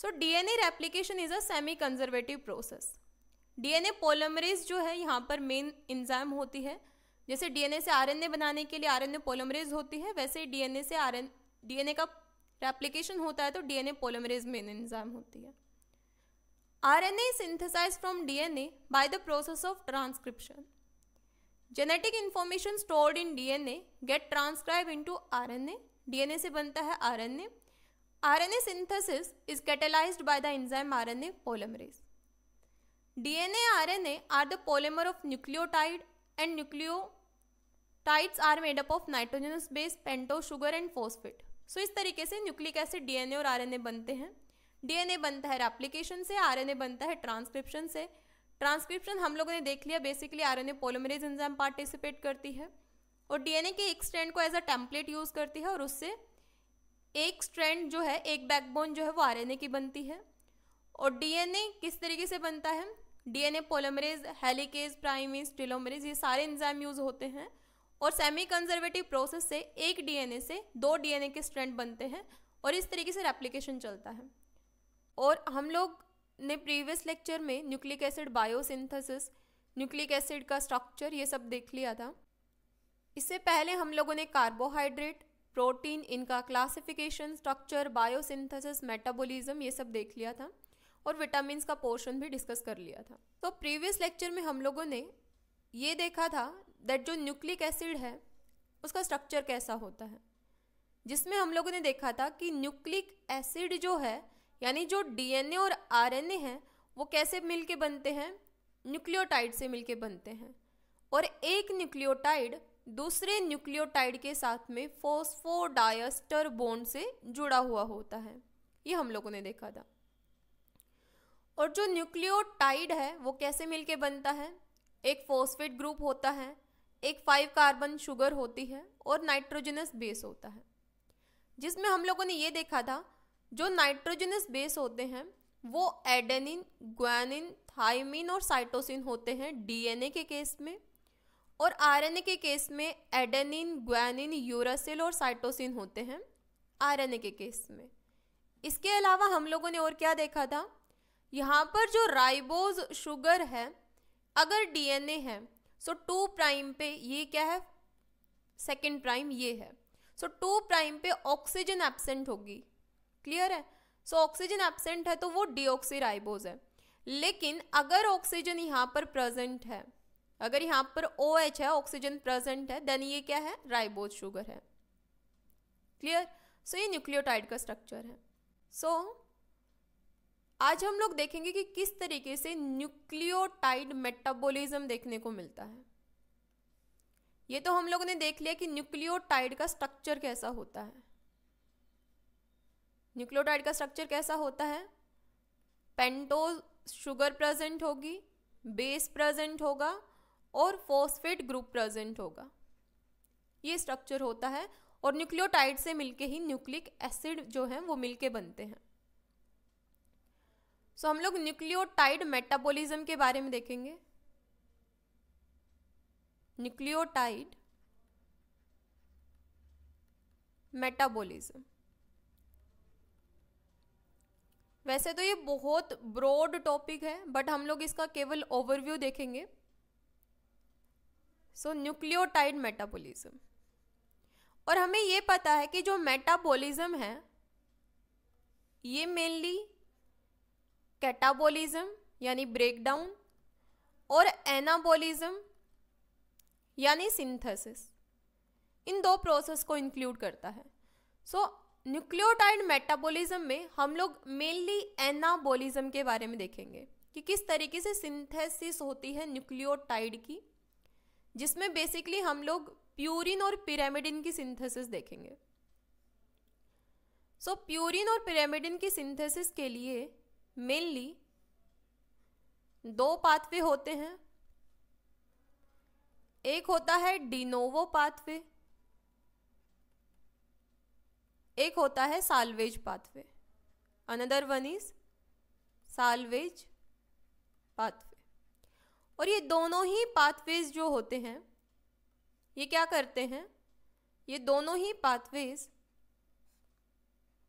so DNA replication is a semi conservative process DNA polymerase जो है यहाँ पर मेन इंजाम होती है जैसे डीएनए से आरएनए बनाने के लिए आरएनए पोलोमरेज होती है वैसे ही डीएनए से आर डीएनए का रेप्लिकेशन होता है तो डीएनए पोलोमरेज मेन एंजाइम होती है RNA is synthesise from DNA by the process of transcription genetic information stored in DNA get transcribe into RNA DNA से बनता है RNA RNA synthesis is catalysed by the enzyme RNA polymerase DNA RNA are the polymer of nucleotide and nucleotides are made up of nitrogenous base पेंटो sugar and phosphate so इस तरीके से nucleic acid DNA और RNA बनते हैं DNA बनता है replication से RNA बनता है ट्रांसक्रिप्शन से ट्रांसक्रिप्शन हम लोगों ने देख लिया basically RNA polymerase enzyme participate करती है और डीएनए के एक स्ट्रैंड को एज अ टेम्पलेट यूज़ करती है और उससे एक स्ट्रैंड जो है एक बैकबोन जो है वो आरएनए की बनती है और डीएनए किस तरीके से बनता है DNA polymerase helicase primase telomerase ये सारे एंजाइम यूज़ होते हैं और सेमी कंजर्वेटिव प्रोसेस से एक डीएनए से दो डीएनए के स्ट्रैंड बनते हैं और इस तरीके से रेप्लिकेशन चलता है और हम लोग ने प्रीवियस लेक्चर में nucleic acid biosynthesis nucleic acid का स्ट्रक्चर ये सब देख लिया था इससे पहले हम लोगों ने कार्बोहाइड्रेट प्रोटीन इनका क्लासिफिकेशन स्ट्रक्चर बायोसिंथेसिस मेटाबॉलिज्म ये सब देख लिया था और विटामिन का पोर्शन भी डिस्कस कर लिया था तो प्रीवियस लेक्चर में हम लोगों ने ये देखा था दैट जो न्यूक्लिक एसिड है उसका स्ट्रक्चर कैसा होता है जिसमें हम लोगों ने देखा था कि न्यूक्लिक एसिड जो है यानी जो डीएनए और आरएनए हैं वो कैसे मिलके बनते हैं न्यूक्लियोटाइड से मिलके बनते हैं और एक न्यूक्लियोटाइड दूसरे न्यूक्लियोटाइड के साथ में फोस्फोडायस्टर बोन से जुड़ा हुआ होता है ये हम लोगों ने देखा था और जो न्यूक्लियोटाइड है वो कैसे मिलके बनता है एक फोस्फेट ग्रुप होता है एक फाइव कार्बन शुगर होती है और नाइट्रोजनस बेस होता है जिसमें हम लोगों ने ये देखा था जो नाइट्रोजनस बेस होते हैं वो एडेनिन ग्वानिन थाइमिन और साइटोसिन होते हैं डीएनए के केस में और आरएनए के केस में एडेनिन ग्वानिन यूरासिल और साइटोसिन होते हैं आरएनए के केस में इसके अलावा हम लोगों ने और क्या देखा था यहाँ पर जो राइबोज शुगर है अगर डीएनए है सो टू प्राइम पे ये क्या है सेकेंड प्राइम ये है सो टू प्राइम पे ऑक्सीजन एबसेंट होगी क्लियर है सो ऑक्सीजन एबसेंट है तो वो डीऑक्सीराइबोज है लेकिन अगर ऑक्सीजन यहाँ पर प्रेजेंट है अगर यहाँ पर ओ OH है ऑक्सीजन प्रेजेंट है देन ये क्या है राइबोज शुगर है क्लियर सो so, ये न्यूक्लियोटाइड का स्ट्रक्चर है सो so, आज हम लोग देखेंगे कि किस तरीके से न्यूक्लियोटाइड मेटाबॉलिज्म देखने को मिलता है ये तो हम लोगों ने देख लिया कि न्यूक्लियोटाइड का स्ट्रक्चर कैसा होता है न्यूक्लियोटाइड का स्ट्रक्चर कैसा होता है पेंटोज शुगर प्रेजेंट होगी बेस प्रेजेंट होगा और फोस्फेट ग्रुप प्रेजेंट होगा ये स्ट्रक्चर होता है और न्यूक्लियोटाइड से मिलके ही न्यूक्लिक एसिड जो है वो मिलके बनते हैं सो हम लोग न्यूक्लियोटाइड मेटाबॉलिज्म के बारे में देखेंगे न्यूक्लियोटाइड मेटाबॉलिज्म वैसे तो ये बहुत ब्रॉड टॉपिक है बट हम लोग इसका केवल ओवरव्यू देखेंगे सो न्यूक्लियोटाइड मेटाबॉलिज्म और हमें ये पता है कि जो मेटाबॉलिज्म है ये मेनली कैटाबोलिज्म यानी ब्रेकडाउन और एनाबोलिज्म यानी सिंथेसिस इन दो प्रोसेस को इंक्लूड करता है सो न्यूक्लियोटाइड मेटाबॉलिज्म में हम लोग मेनली एनाबॉलिज्म के बारे में देखेंगे कि किस तरीके से सिंथेसिस होती है न्यूक्लियोटाइड की जिसमें बेसिकली हम लोग प्यूरिन और पिरामिडिन की सिंथेसिस देखेंगे सो so, प्यूरिन और पिरामिडिन की सिंथेसिस के लिए मेनली दो पाथवे होते हैं एक होता है डिनोवो पाथवे एक होता है salvage pathway another one is salvage pathway और ये दोनों ही पाथवेज जो होते हैं ये क्या करते हैं ये दोनों ही पाथवेज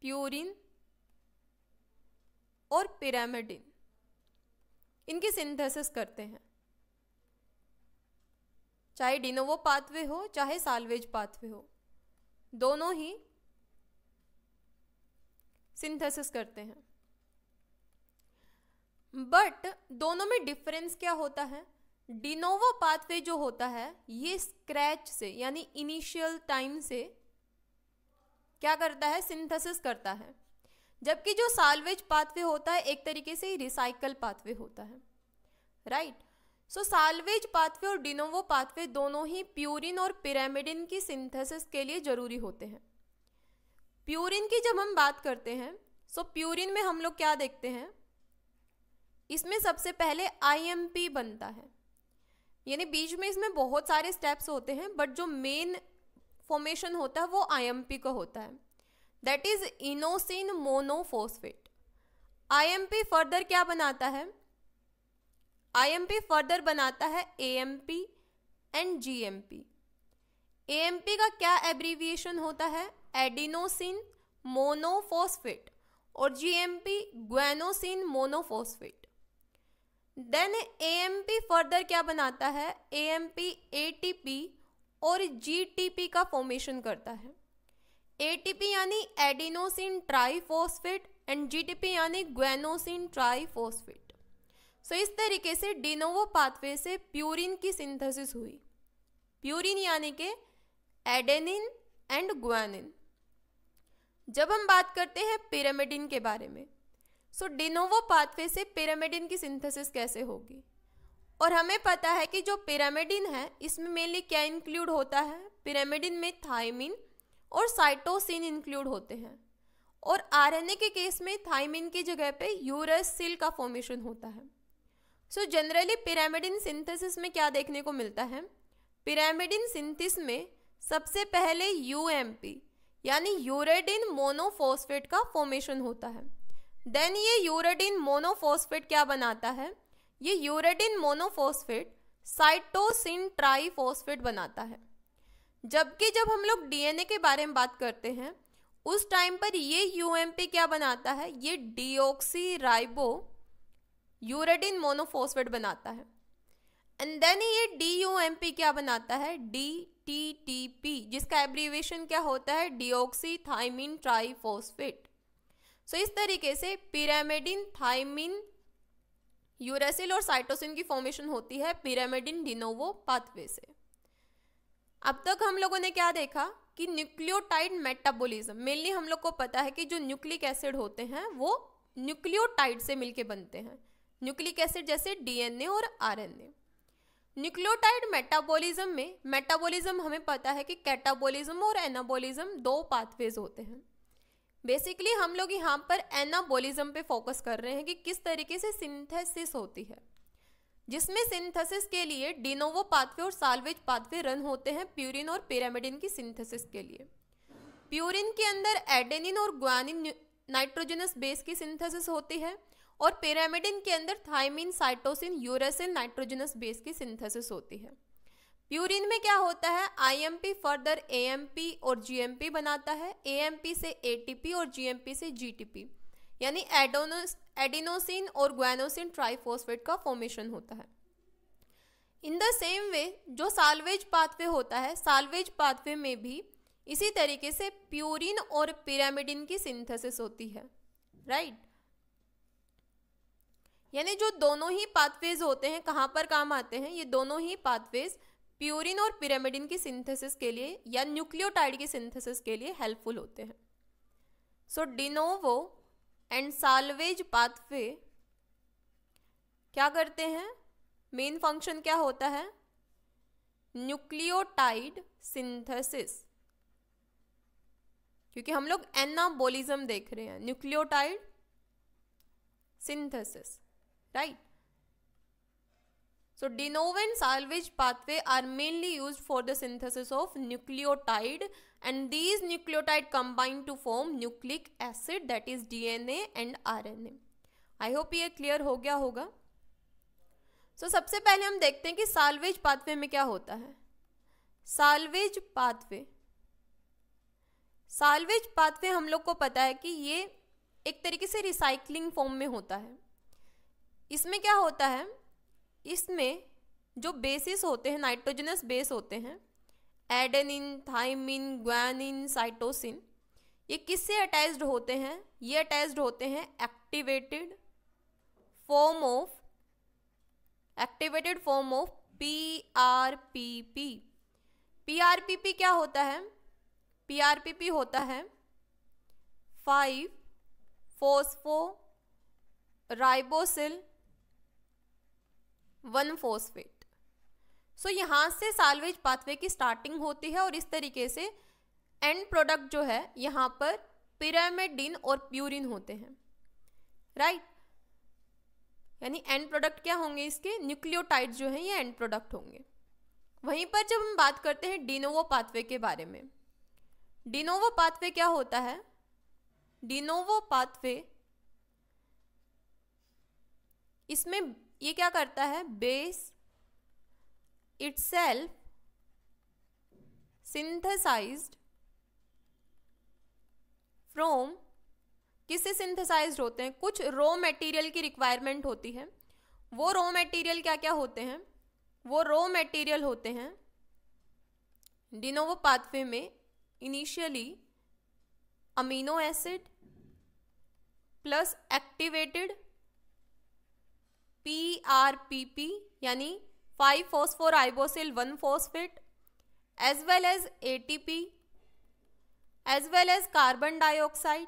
प्यूरिन और पिरामिडिन इनकी सिंथेसिस करते हैं चाहे डिनोवो पाथवे हो चाहे सालवेज पाथवे हो दोनों ही सिंथेसिस करते हैं बट दोनों में डिफरेंस क्या होता है डिनोवो पाथवे जो होता है ये स्क्रैच से यानी इनिशियल टाइम से क्या करता है सिंथेसिस करता है जबकि जो सालवेज पाथवे होता है एक तरीके से रिसाइकल पाथवे होता है राइट सो सालवेज पाथवे और डिनोवो पाथवे दोनों ही प्यूरिन और पिरामिडिन की सिंथेसिस के लिए जरूरी होते हैं प्यूरिन की जब हम बात करते हैं सो so प्यूरिन में हम लोग क्या देखते हैं इसमें सबसे पहले आईएमपी बनता है यानी बीच में इसमें बहुत सारे स्टेप्स होते हैं बट जो मेन फॉर्मेशन होता है वो आईएमपी का होता है that is inosine monophosphate IMP further क्या बनाता है आईएमपी फर्दर बनाता है एएमपी एंड जीएमपी एएमपी का क्या एब्रीविएशन होता है एडिनोसिन मोनोफोस्फेट और GMP guanosine monophosphate then M P further क्या बनाता है A A M P T P और जी टी पी का फॉर्मेशन करता है एटीपी यानी एडिनोसिन ट्राइफोस्फेट एंड जीटीपी यानी ग्वेनोसिन ट्राइफोस्फेट सो इस तरीके से डिनोवो पाथवे से प्यूरिन की सिंथेसिस हुई प्यूरिन यानी के एडेनिन एंड ग्वानिन जब हम बात करते हैं पिरामिडिन के बारे में सो डिनोवो पाथवे से पिरामिडिन की सिंथेसिस कैसे होगी और हमें पता है कि जो पिरामिडिन है इसमें मेनली क्या इंक्लूड होता है पिरामिडिन में थायमिन और साइटोसिन इंक्लूड होते हैं और आरएनए के केस में थाइमिन की जगह पे यूरसिल का फॉर्मेशन होता है सो जनरली पिरामिडिन सिंथेसिस में क्या देखने को मिलता है पिरामिडिन सिंथिस में सबसे पहले यू यानी यूरेडिन मोनोफोस्फेट का फॉर्मेशन होता है देन ये यूरेडिन मोनोफोस्फेट क्या बनाता है ये यूरेडिन मोनोफोस्फेट साइटोसिन ट्राईफोस्फेट बनाता है जबकि जब हम लोग डीएनए के बारे में बात करते हैं उस टाइम पर ये यूएमपी क्या बनाता है ये डीओक्सी राइबो यूरेडिन मोनोफोस्फेट बनाता है एंड देन ये डी पी क्या बनाता है डी टी टी पी जिसका एब्रीवेशन क्या होता है डीओक्सी थाइमिन ट्राइफोसफेट सो इस तरीके से पिरामिडिन थाइमिन यूरेसिल और साइटोसिन की फॉर्मेशन होती है पिरामिडिन डिनोवो पाथवे से अब तक हम लोगों ने क्या देखा कि न्यूक्लियोटाइड मेटाबॉलिज्म मेनली हम लोग को पता है कि जो न्यूक्लिक एसिड होते हैं वो न्यूक्लियोटाइड से मिलके बनते हैं न्यूक्लिक एसिड जैसे डीएनए और आरएनए न्यूक्लियोटाइड मेटाबॉलिज्म में मेटाबॉलिज्म हमें पता है कि कैटाबॉलिज्म और एनाबॉलिज्म दो पाथवेज होते हैं बेसिकली हम लोग यहाँ पर एनाबॉलिज्म पे फोकस कर रहे हैं कि किस तरीके से सिंथेसिस होती है जिसमें सिंथेसिस के लिए डिनोवो पाथवे और साल्वेज पाथवे रन होते हैं प्यूरिन और पिरामिडिन की सिंथेसिस के लिए प्यूरिन के अंदर एडेनिन और ग्वानिन नाइट्रोजनस बेस की सिंथेसिस होती है और पिरामिडिन के अंदर thymine cytosine uracil nitrogenous base की सिंथेसिस होती है प्यूरिन में क्या होता है आईएमपी फर्दर एएमपी और जीएमपी बनाता है एएमपी से एटीपी और जीएमपी से जीटीपी यानी एडोनस एडिनोसिन और ग्वेनोसिन ट्राइफोस्फेट का फॉर्मेशन होता है इन द सेम वे जो साल्वेज पाथवे होता है साल्वेज पाथवे में भी इसी तरीके से प्यूरिन और पिरामिडिन की सिंथेसिस होती है राइट right? यानी जो दोनों ही पाथवेज होते हैं कहाँ पर काम आते हैं ये दोनों ही पाथवेज प्यूरिन और पिरामिडिन की सिंथेसिस के लिए या न्यूक्लियोटाइड की सिंथेसिस के लिए हेल्पफुल होते हैं so de novo and salvage pathway क्या करते हैं मेन फंक्शन क्या होता है न्यूक्लियोटाइड सिंथेसिस क्योंकि हम लोग एनाबोलिज्म देख रहे हैं nucleotide synthesis right so de novo and salvage pathway are mainly used for the synthesis of nucleotide and these nucleotide combine to form nucleic acid that and R N A I hope ये clear हो गया होगा so so, सबसे पहले हम देखते हैं कि सालवेज पाथवे में क्या होता है सालवेज पाथवे सालवेज पाथवे हम लोग को पता है कि ये एक तरीके से रिसाइकलिंग फॉर्म में होता है इसमें क्या होता है इसमें जो बेसिस होते हैं नाइट्रोजनस बेस होते हैं एडेनिन थाइमिन ग्वानिन साइटोसिन ये किससे अटैच्ड होते हैं ये अटैच्ड होते हैं activated form of activated form of P R P P P R P P क्या होता है पी आर पी पी होता है five phosphoribosyl one phosphate so so, यहाँ से सालवेज पाथवे की स्टार्टिंग होती है और इस तरीके से एंड प्रोडक्ट जो है यहाँ पर पिरामिडिन और प्यूरिन होते हैं राइट यानी एंड प्रोडक्ट क्या होंगे इसके न्यूक्लियोटाइड जो हैं ये एंड प्रोडक्ट होंगे वहीं पर जब हम बात करते हैं डिनोवो पाथवे के बारे में डिनोवो पाथवे क्या होता है डिनोवो पाथवे इसमें ये क्या करता है बेस itself synthesized from किससे सिंथेसाइज होते हैं कुछ रॉ मटेरियल की रिक्वायरमेंट होती है वो रॉ मटेरियल क्या क्या होते हैं वो रॉ मटेरियल होते हैं डिनोवो पाथवे में initially amino acid plus activated P R P P यानी five phosphoribosyl one as well as A T P as well as carbon dioxide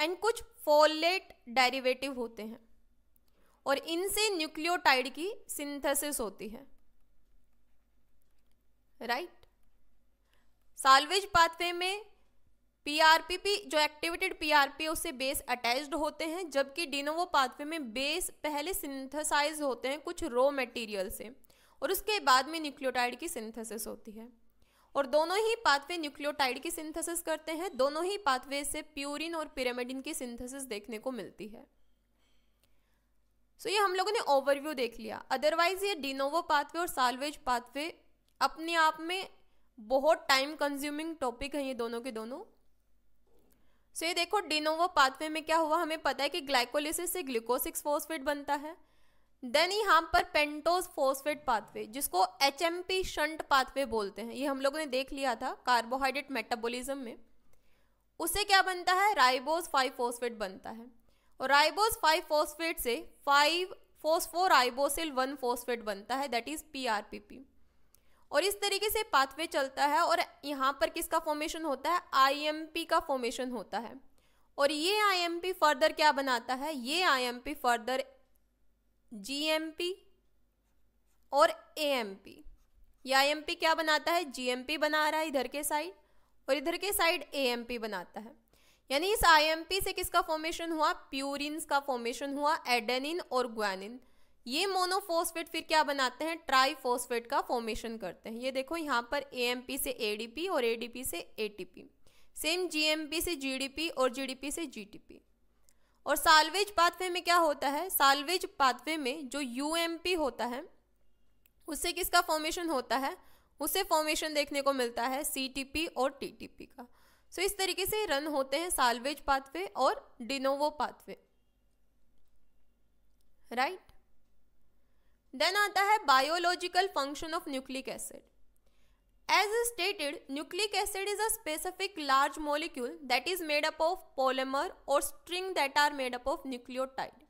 and कुछ फोलेट डेरिवेटिव होते हैं और इनसे nucleotide की सिंथेसिस होती है राइट साल्वेज पाथवे में पीआरपी पी जो एक्टिवेटेड पीआरपी उससे बेस अटैच्ड होते हैं जबकि डिनोवो पाथवे में बेस पहले सिंथेसाइज होते हैं कुछ रॉ मटेरियल से और उसके बाद में न्यूक्लियोटाइड की सिंथेसिस होती है और दोनों ही पाथवे न्यूक्लियोटाइड की सिंथेसिस करते हैं दोनों ही पाथवे से प्यूरिन और पिरामिडिन की सिंथेसिस देखने को मिलती है सो so ये हम लोगों ने ओवरव्यू देख लिया अदरवाइज ये डिनोवो पाथवे और सालवेज पाथवे अपने आप में बहुत टाइम कंज्यूमिंग टॉपिक है ये दोनों के दोनों सो ये देखो डिनोवो पाथवे में क्या हुआ हमें पता है कि ग्लाइकोलिसिस से ग्लूकोसिक्स फोस्फेट बनता है देन यहाँ पर पेंटोज फोस्फेट पाथवे जिसको H M P shunt pathway बोलते हैं ये हम लोगों ने देख लिया था कार्बोहाइड्रेट मेटाबोलिज्म में उससे क्या बनता है राइबोज फाइव फोस्फेट बनता है और राइबोज फाइव फोस्फेट से फाइव फोस्फोराइबोसिल वन फोस्फेट बनता है that is P R P P और इस तरीके से पाथवे चलता है और यहाँ पर किसका फॉर्मेशन होता है आईएमपी का फॉर्मेशन होता है और ये आईएमपी फर्दर क्या बनाता है ये आईएमपी फर्दर जीएमपी और एएमपी ये आईएमपी क्या बनाता है जीएमपी बना रहा है इधर के साइड और इधर के साइड एएमपी बनाता है यानी इस आईएमपी से किसका फॉर्मेशन हुआ प्यूरिन का फॉर्मेशन हुआ एडेनिन और ग्वानिन ये मोनोफोस्फेट फिर क्या बनाते हैं ट्राईफोस्फेट का फॉर्मेशन करते हैं ये देखो यहाँ पर पी से एडीपी और एडीपी से पी सेम जीएमपी से पी और पी से पी और साल्वेज पाथवे में क्या होता है साल्वेज पाथवे में जो पी होता है उससे किसका फॉर्मेशन होता है उससे फॉर्मेशन देखने को मिलता है पी और पी का सो इस तरीके से रन होते हैं साल्वेज पाथवे और डिनोवो पाथवे राइट देन आता है biological function of nucleic acid a stated nucleic acid is a specific large molecule that is made up of polymer और string that are made up of nucleotide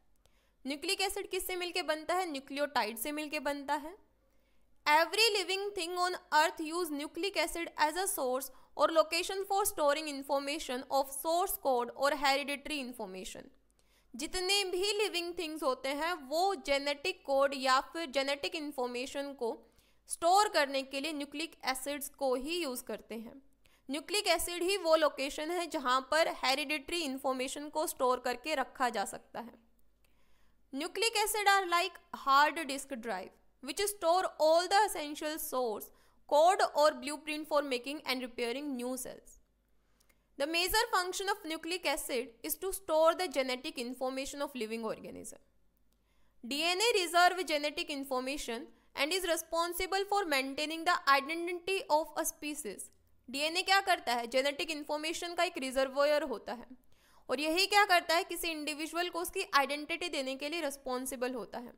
nucleic acid किससे मिलके बनता है nucleotide से मिलके बनता है every living thing on earth use nucleic acid as a source और location for storing information of source code और हेरिडिटरी इन्फॉर्मेशन जितने भी लिविंग थिंग्स होते हैं वो जेनेटिक कोड या फिर जेनेटिक इन्फॉर्मेशन को स्टोर करने के लिए न्यूक्लिक एसिड्स को ही यूज़ करते हैं न्यूक्लिक एसिड ही वो लोकेशन है जहाँ पर हेरिडिटरी इन्फॉर्मेशन को स्टोर करके रखा जा सकता है nucleic acid are like hard disk drive which store all the essential source code और blueprint for making and repairing new cells The major function of nucleic acid is to store the genetic information of living organism. DNA reserve genetic information and is responsible for maintaining the identity of a species. DNA क्या करता है genetic information का एक reservoir होता है और यही क्या करता है किसी इंडिविजुअल को उसकी आइडेंटिटी देने के लिए रिस्पॉन्सिबल होता है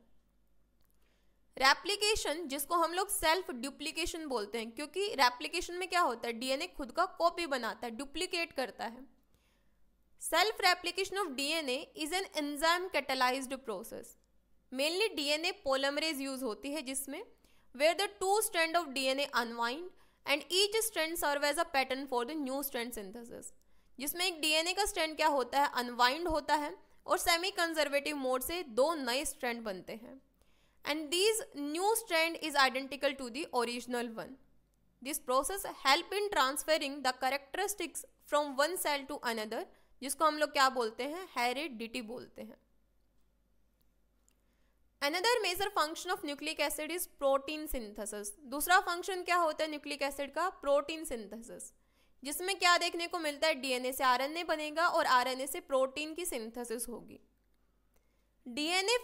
रेप्लीकेशन जिसको हम लोग सेल्फ डुप्लीकेशन बोलते हैं क्योंकि रेप्लीकेशन में क्या होता है डीएनए खुद का कॉपी बनाता है डुप्लीकेट करता है self replication of DNA is an enzyme catalyse process mainly DNA polymerase use होती है जिसमें where the two strand of DNA unwind and each strand serve as a pattern for the new strand synthesis जिसमें एक DNA का strand क्या होता है unwind होता है और सेमी कंजर्वेटिव मोड से दो नए स्ट्रैंड बनते हैं and these new strand is identical to the original one. This process help in transferring the characteristics from one cell to another जिसको हम लोग क्या बोलते हैं हेरिडिटी बोलते हैं another major function of nucleic acid is protein synthesis दूसरा function क्या होता है न्यूक्लिक एसिड का प्रोटीन सिंथेसिस जिसमें क्या देखने को मिलता है डीएनए से आरएनए बनेगा और आरएनए से प्रोटीन की सिंथेसिस होगी DNA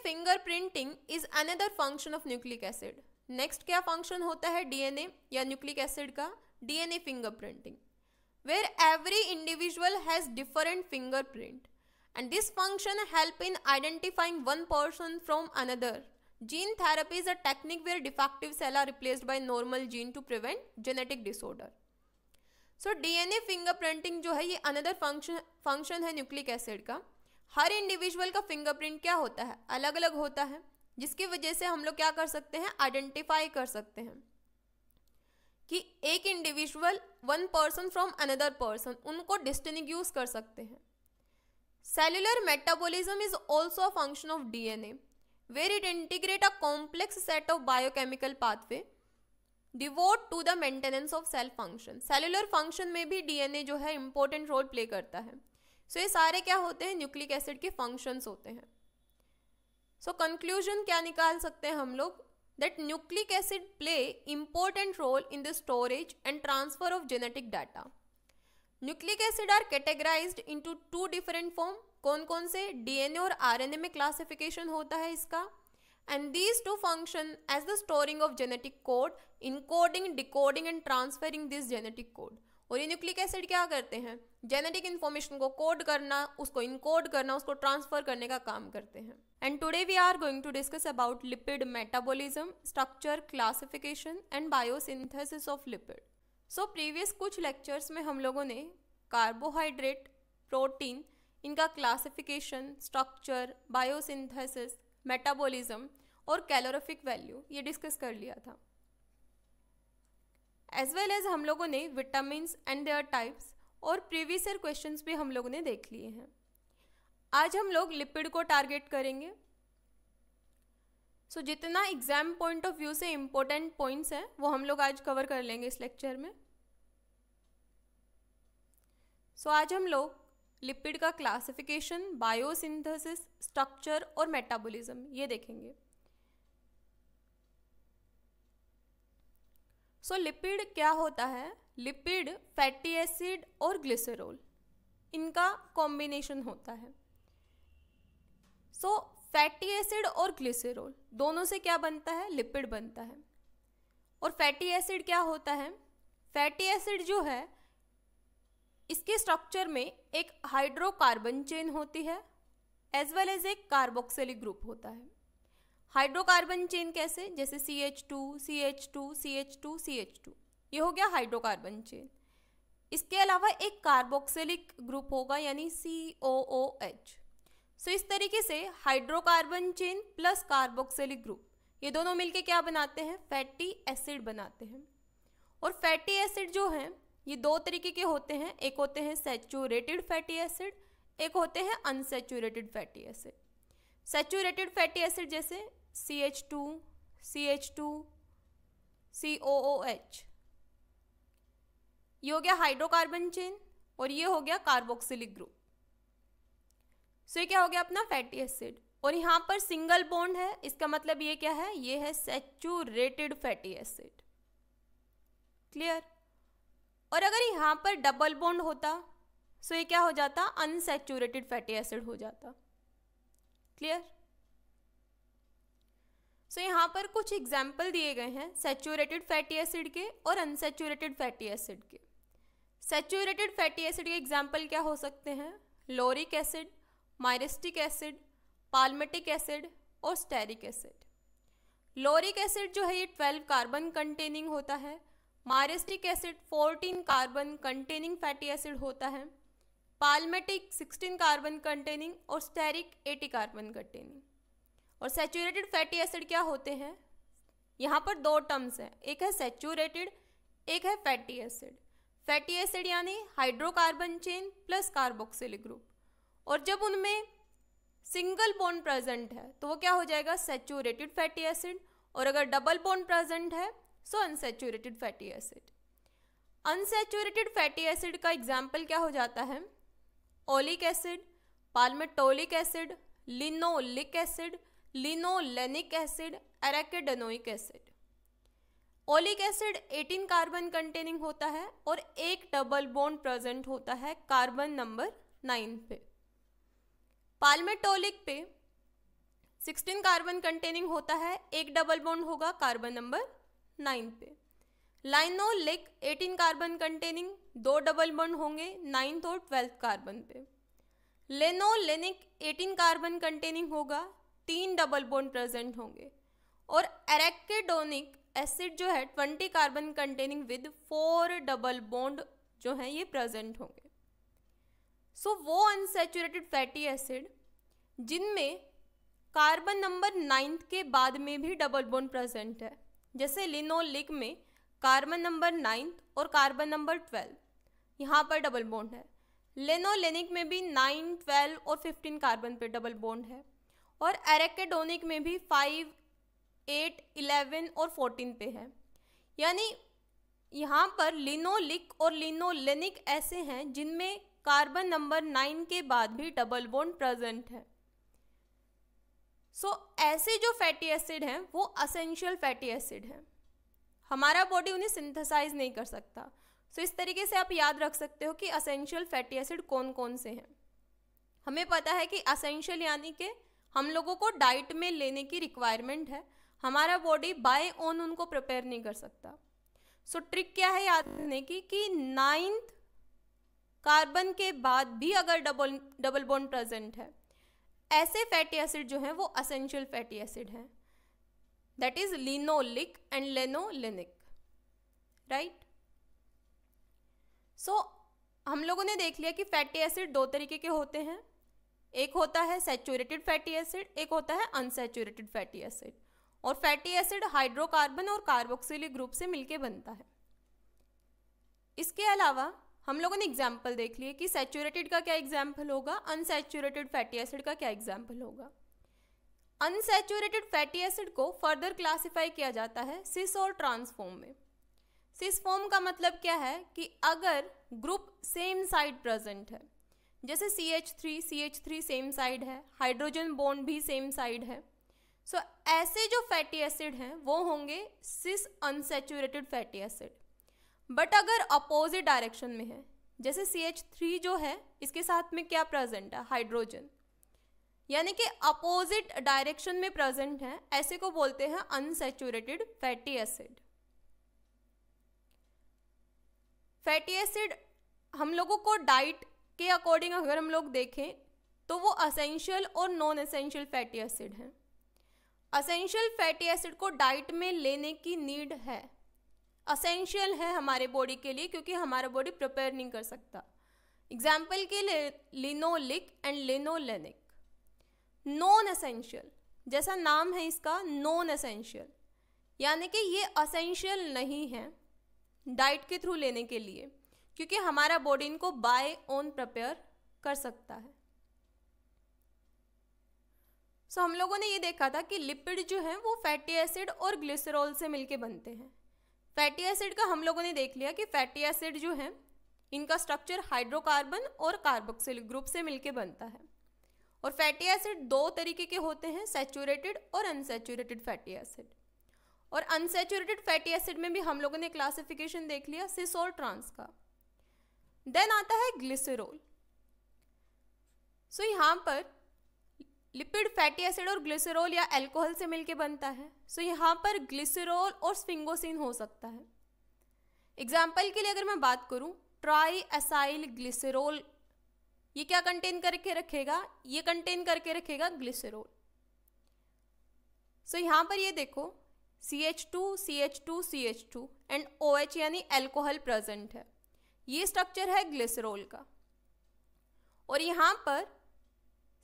printing is another function of nucleic acid next क्या फंक्शन होता है डीएनए या न्यूक्लिक एसिड का DNA printing where every individual has different fingerprint and this function help in identifying one person from another gene therapy is a technique where defective cell are replace by normal gene to prevent genetic disorder so DNA printing जो है ये another function function है nucleic acid का हर individual का fingerprint क्या होता है अलग अलग होता है जिसकी वजह से हम लोग क्या कर सकते हैं आइडेंटिफाई कर सकते हैं कि एक individual one person from another person उनको डिस्टिंग्यूज कर सकते हैं cellular metabolism is also a function of DNA where it integrate a complex set of biochemical pathway devote to the maintenance of cell function cellular function में भी DNA जो है important role play करता है so so, ये सारे क्या होते हैं न्यूक्लिक एसिड के फंक्शंस होते हैं सो so, कंक्लूजन क्या निकाल सकते हैं हम लोग that nucleic acid play important role in the storage and transfer of genetic data nucleic acid are categorize into two different form कौन कौन से डीएनए और आरएनए में क्लासिफिकेशन होता है इसका and these two function as the storing of genetic code encoding decoding and transferring this genetic code और ये न्यूक्लिक एसिड क्या करते हैं जेनेटिक इन्फॉर्मेशन को कोड करना उसको इनकोड करना उसको ट्रांसफर करने का काम करते हैं and today we are going to discuss about lipid metabolism structure classification and biosynthesis of lipid so previous कुछ लेक्चर्स में हम लोगों ने कार्बोहाइड्रेट प्रोटीन इनका क्लासिफिकेशन स्ट्रक्चर बायोसिंथेसिस मेटाबॉलिज्म और कैलोरफिक वैल्यू ये डिस्कस कर लिया था एज वेल एज हम लोगों ने विटामिन एंड देयर टाइप्स और प्रीवियस ईयर क्वेश्चंस भी हम लोगों ने देख लिए हैं आज हम लोग लिपिड को टारगेट करेंगे सो so, जितना एग्जाम पॉइंट ऑफ व्यू से इम्पोर्टेंट पॉइंट्स हैं वो हम लोग आज कवर कर लेंगे इस लेक्चर में सो so, आज हम लोग लिपिड का क्लासिफिकेशन बायोसिंथेसिस स्ट्रक्चर और मेटाबॉलिज्म ये देखेंगे सो so, लिपिड क्या होता है लिपिड फैटी एसिड और ग्लिसरॉल इनका कॉम्बिनेशन होता है सो फैटी एसिड और ग्लिसरॉल दोनों से क्या बनता है लिपिड बनता है और फैटी एसिड क्या होता है फैटी एसिड जो है इसके स्ट्रक्चर में एक हाइड्रोकार्बन चेन होती है एज वेल एज एक कार्बोक्सिलिक ग्रुप होता है हाइड्रोकार्बन चेन कैसे जैसे C H two C H two C H two C H two ये हो गया हाइड्रोकार्बन चेन इसके अलावा एक कार्बोक्सिलिक ग्रुप होगा यानी सी ओ ओ एच सो इस तरीके से hydrocarbon chain plus carboxylic group ये दोनों मिलके क्या बनाते हैं फैटी एसिड बनाते हैं और फैटी एसिड जो हैं ये दो तरीके के होते हैं एक होते हैं सेचूरेटेड फैटी एसिड एक होते हैं unsaturated fatty acid saturated fatty acid जैसे C H two C H two C O O H ये हो गया हाइड्रोकार्बन चेन और ये हो गया कार्बोक्सिलिक ग्रुप सो ये क्या हो गया अपना फैटी एसिड और यहाँ पर सिंगल बॉन्ड है इसका मतलब ये क्या है ये है सेचूरेटेड फैटी एसिड क्लियर और अगर यहाँ पर डबल बॉन्ड होता सो ये क्या हो जाता अनसेचूरेटेड फैटी एसिड हो जाता क्लियर सो so, यहाँ पर कुछ एग्जाम्पल दिए गए हैं सेचूरेटेड फैटी एसिड के और अनसेचूरेटेड फैटी एसिड के सेचूरेटेड फैटी एसिड के एग्जाम्पल क्या हो सकते हैं lauric acid myristic acid palmitic acid और स्टेरिक एसिड लोरिक एसिड जो है ये 12 कार्बन कंटेनिंग होता है myristic acid 14 carbon containing fatty acid होता है पालमेटिक 16 कार्बन कंटेनिंग और स्टेरिक 80 कार्बन कंटेनिंग और सेचूरेटेड फैटी एसिड क्या होते हैं यहाँ पर दो टर्म्स हैं एक है सेचूरेटेड एक है फैटी एसिड फैटी एसिड यानी hydrocarbon chain plus carboxylic group और जब उनमें सिंगल बॉन्ड प्रेजेंट है तो वो क्या हो जाएगा सेचूरेटेड फैटी एसिड और अगर डबल बॉन्ड प्रेजेंट है so unsaturated fatty acid unsaturated fatty acid का एग्जाम्पल क्या हो जाता है oleic acid palmitoleic acid linoleic acid linolenic acid arachidonic acid oleic acid 18 carbon containing होता है और एक डबल बॉन्ड प्रेजेंट होता है कार्बन नंबर नाइन पे पाल्मेटोलिक पे 16 कार्बन कंटेनिंग होता है एक डबल बॉन्ड होगा कार्बन नंबर नाइन पे लाइनोलिक 18 कार्बन कंटेनिंग दो डबल बॉन्ड होंगे नाइन्थ और ट्वेल्थ कार्बन पे लेनोलेनिक 18 कार्बन कंटेनिंग होगा तीन डबल बॉन्ड प्रेजेंट होंगे और एरेक्टेडोनिक एसिड जो है twenty carbon containing with four double bond जो हैं ये प्रेजेंट होंगे सो so, वो अनसेचुरेटेड फैटी एसिड जिनमें कार्बन नंबर नाइन्थ के बाद में भी डबल बॉन्ड प्रेजेंट है जैसे लिनोलिक में कार्बन नंबर नाइन्थ और कार्बन नंबर ट्वेल्व यहाँ पर डबल बॉन्ड है लेनोलेनिक में भी नाइन ट्वेल्व और फिफ्टीन कार्बन पर डबल बॉन्ड है और एरेकेडोनिक में भी फाइव एट इलेवन और फोर्टीन पे है यानी यहाँ पर लिनोलिक और लिनोलेनिक ऐसे हैं जिनमें कार्बन नंबर नाइन के बाद भी डबल बोन प्रेजेंट है सो so, ऐसे जो फैटी एसिड हैं वो असेंशियल फैटी एसिड हैं हमारा बॉडी उन्हें सिंथेसाइज नहीं कर सकता सो so, इस तरीके से आप याद रख सकते हो कि असेंशियल फैटी एसिड कौन कौन से हैं हमें पता है कि असेंशियल यानी कि हम लोगों को डाइट में लेने की रिक्वायरमेंट है हमारा बॉडी बाय ओन उनको प्रिपेयर नहीं कर सकता सो so, ट्रिक क्या है याद रखने की कि नाइन्थ कार्बन के बाद भी अगर डबल डबल बॉन्ड प्रेजेंट है ऐसे फैटी एसिड जो हैं वो असेंशियल फैटी एसिड हैं that is linoleic and linolenic right so हम लोगों ने देख लिया कि फैटी एसिड दो तरीके के होते हैं एक होता है सेचूरेटेड फैटी एसिड एक होता है अनसेचूरेटेड फैटी एसिड और फैटी एसिड हाइड्रोकार्बन और कार्बोक्सिलिक ग्रुप से मिलकर बनता है इसके अलावा हम लोगों ने एग्जाम्पल देख लिए कि सेचूरेटेड का क्या एग्जाम्पल होगा अनसेचुरेटेड फैटी एसिड का क्या एग्जाम्पल होगा अनसेचुरेटेड फैटी एसिड को फर्दर क्लासिफाई किया जाता है सिस और ट्रांसफॉर्म में सिस फॉर्म का मतलब क्या है कि अगर ग्रुप सेम साइड प्रेजेंट है जैसे C H three C H three same side है हाइड्रोजन बॉन्ड भी सेम साइड है सो ऐसे जो फैटी एसिड हैं वो होंगे cis unsaturated fatty acid but अगर अपोजिट डायरेक्शन में है जैसे सी एच थ्री जो है इसके साथ में क्या प्रेजेंट है हाइड्रोजन यानी कि अपोजिट डायरेक्शन में प्रेजेंट है ऐसे को बोलते हैं unsaturated fatty acid fatty acid हम लोगों को डाइट के अकॉर्डिंग अगर हम लोग देखें तो वो असेंशियल और नॉन असेंशियल फैटी एसिड हैं असेंशियल फैटी एसिड को डाइट में लेने की नीड है असेंशियल है हमारे बॉडी के लिए क्योंकि हमारा बॉडी प्रिपेयर नहीं कर सकता एग्जाम्पल के लिए linoleic and linolenic non essential जैसा नाम है इसका नॉन असेंशियल यानी कि ये असेंशियल नहीं है डाइट के थ्रू लेने के लिए क्योंकि हमारा बॉडी इनको बाय ओन प्रिपेयर कर सकता है सो so, हम लोगों ने ये देखा था कि लिपिड जो है वो फैटी एसिड और ग्लिसरॉल से मिलके बनते हैं फैटी एसिड का हम लोगों ने देख लिया कि फैटी एसिड जो है इनका स्ट्रक्चर हाइड्रोकार्बन और कार्बोक्सिलिक ग्रुप से मिलके बनता है और फैटी एसिड दो तरीके के होते हैं सेचूरेटेड और अनसेचूरेटेड फैटी एसिड और अनसेचूरेटेड फैटी एसिड में भी हम लोगों ने क्लासिफिकेशन देख लिया सिस और ट्रांस का देन आता है ग्लिसरोल सो so, यहाँ पर लिपिड फैटी एसिड और ग्लिसरॉल या एल्कोहल से मिलकर बनता है सो so, यहाँ पर ग्लिसरॉल और स्फिंगोसिन हो सकता है एग्जाम्पल के लिए अगर मैं बात करूँ ट्राई असाइल ग्लिसरॉल ये क्या कंटेन करके रखेगा ये कंटेन करके रखेगा ग्लिसरॉल सो so, यहाँ पर ये देखो C H two C H two C H two and O H यानी एल्कोहल प्रेजेंट है ये स्ट्रक्चर है ग्लिसरॉल का और यहाँ पर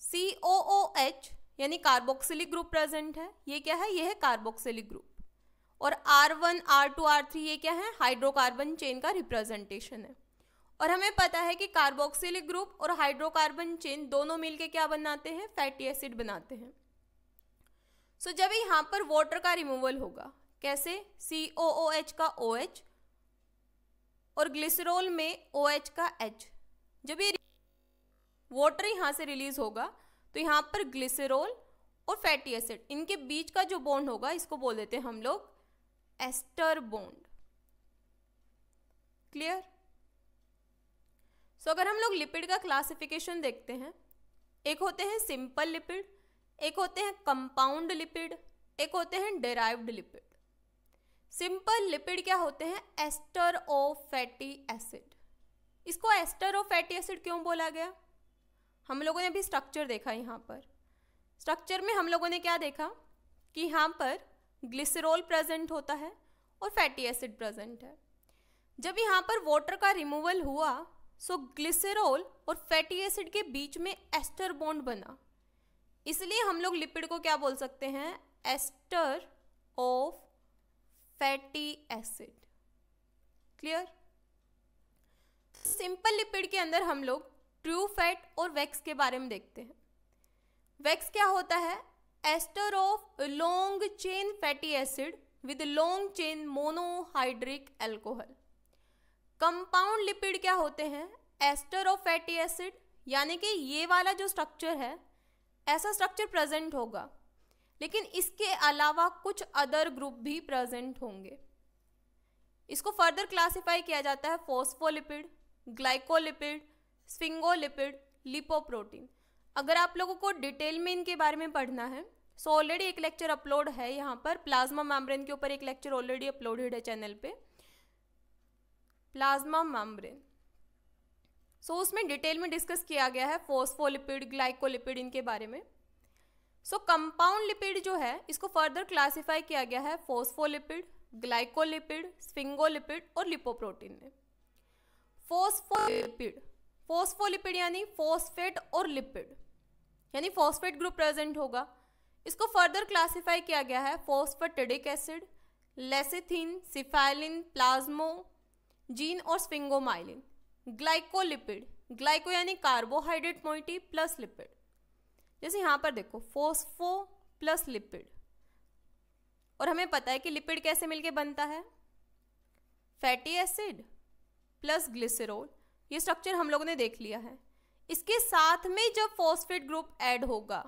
सी ओ ओ एच यानी कार्बोक्सिलिक ग्रुप प्रेजेंट है ये क्या है ये है कार्बोक्सिलिक ग्रुप और R one R two R three ये क्या है हाइड्रोकार्बन चेन का रिप्रेजेंटेशन है और हमें पता है कि कार्बोक्सिलिक ग्रुप और हाइड्रोकार्बन चेन दोनों मिलके क्या बनाते हैं फैटी एसिड बनाते हैं सो so, जब यहाँ पर वाटर का रिमूवल होगा कैसे सी ओ ओ एच का ओ OH, एच और ग्लिसरोल में ओ OH एच का एच जब ये वाटर यहाँ से रिलीज होगा तो यहाँ पर ग्लिसरोल और फैटी एसिड इनके बीच का जो बॉन्ड होगा इसको बोल देते हैं हम लोग एस्टर बॉन्ड क्लियर सो अगर हम लोग लिपिड का क्लासिफिकेशन देखते हैं एक होते हैं सिंपल लिपिड एक होते हैं कंपाउंड लिपिड एक होते हैं डेराइव्ड लिपिड सिंपल लिपिड क्या होते हैं एस्टर ऑफ फैटी एसिड इसको एस्टर ऑफ फैटी एसिड क्यों बोला गया हम लोगों ने अभी स्ट्रक्चर देखा यहाँ पर स्ट्रक्चर में हम लोगों ने क्या देखा कि यहाँ पर ग्लिसरॉल प्रेजेंट होता है और फैटी एसिड प्रेजेंट है जब यहाँ पर वाटर का रिमूवल हुआ सो ग्लिसरॉल और फैटी एसिड के बीच में एस्टर बॉन्ड बना इसलिए हम लोग लिपिड को क्या बोल सकते हैं ester of fatty acid clear simple lipid के अंदर हम लोग ट्रू फैट और वैक्स के बारे में देखते हैं वैक्स क्या होता है ester of long chain fatty acid with long chain monohydric alcohol compound lipid क्या होते हैं एस्टर ऑफ फैटी एसिड यानी कि ये वाला जो स्ट्रक्चर है ऐसा स्ट्रक्चर प्रेजेंट होगा लेकिन इसके अलावा कुछ अदर ग्रुप भी प्रेजेंट होंगे इसको फर्दर क्लासिफाई किया जाता है फोस्फोलिपिड ग्लाइकोलिपिड स्फिंगोलिपिड लिपोप्रोटीन अगर आप लोगों को डिटेल में इनके बारे में पढ़ना है सो so ऑलरेडी एक लेक्चर अपलोड है यहाँ पर प्लाज्मा मैम्ब्रेन के ऊपर एक लेक्चर ऑलरेडी अपलोडेड है चैनल पे प्लाज्मा मैम्ब्रेन सो so, उसमें डिटेल में डिस्कस किया गया है फोस्फोलिपिड ग्लाइकोलिपिड इनके बारे में सो कंपाउंड लिपिड जो है इसको फर्दर क्लासिफाई किया गया है फोस्फोलिपिड ग्लाइकोलिपिड स्फिंगोलिपिड और लिपोप्रोटीन में फोस्फोलिपिड फोस्फोलिपिड यानी फोस्फेट और लिपिड यानी फोस्फेट ग्रुप प्रेजेंट होगा इसको फर्दर क्लासिफाई किया गया है phosphatidic acid lecithin cephalin plasmalogen और स्विंगोमाइलिन ग्लाइकोलिपिड ग्लाइको यानी कार्बोहाइड्रेट मोइटी प्लस लिपिड जैसे यहाँ पर देखो फोस्फो प्लस लिपिड और हमें पता है कि लिपिड कैसे मिलके बनता है फैटी एसिड प्लस ग्लिसरोल ये स्ट्रक्चर हम लोगों ने देख लिया है इसके साथ में जब फॉस्फेट ग्रुप ऐड होगा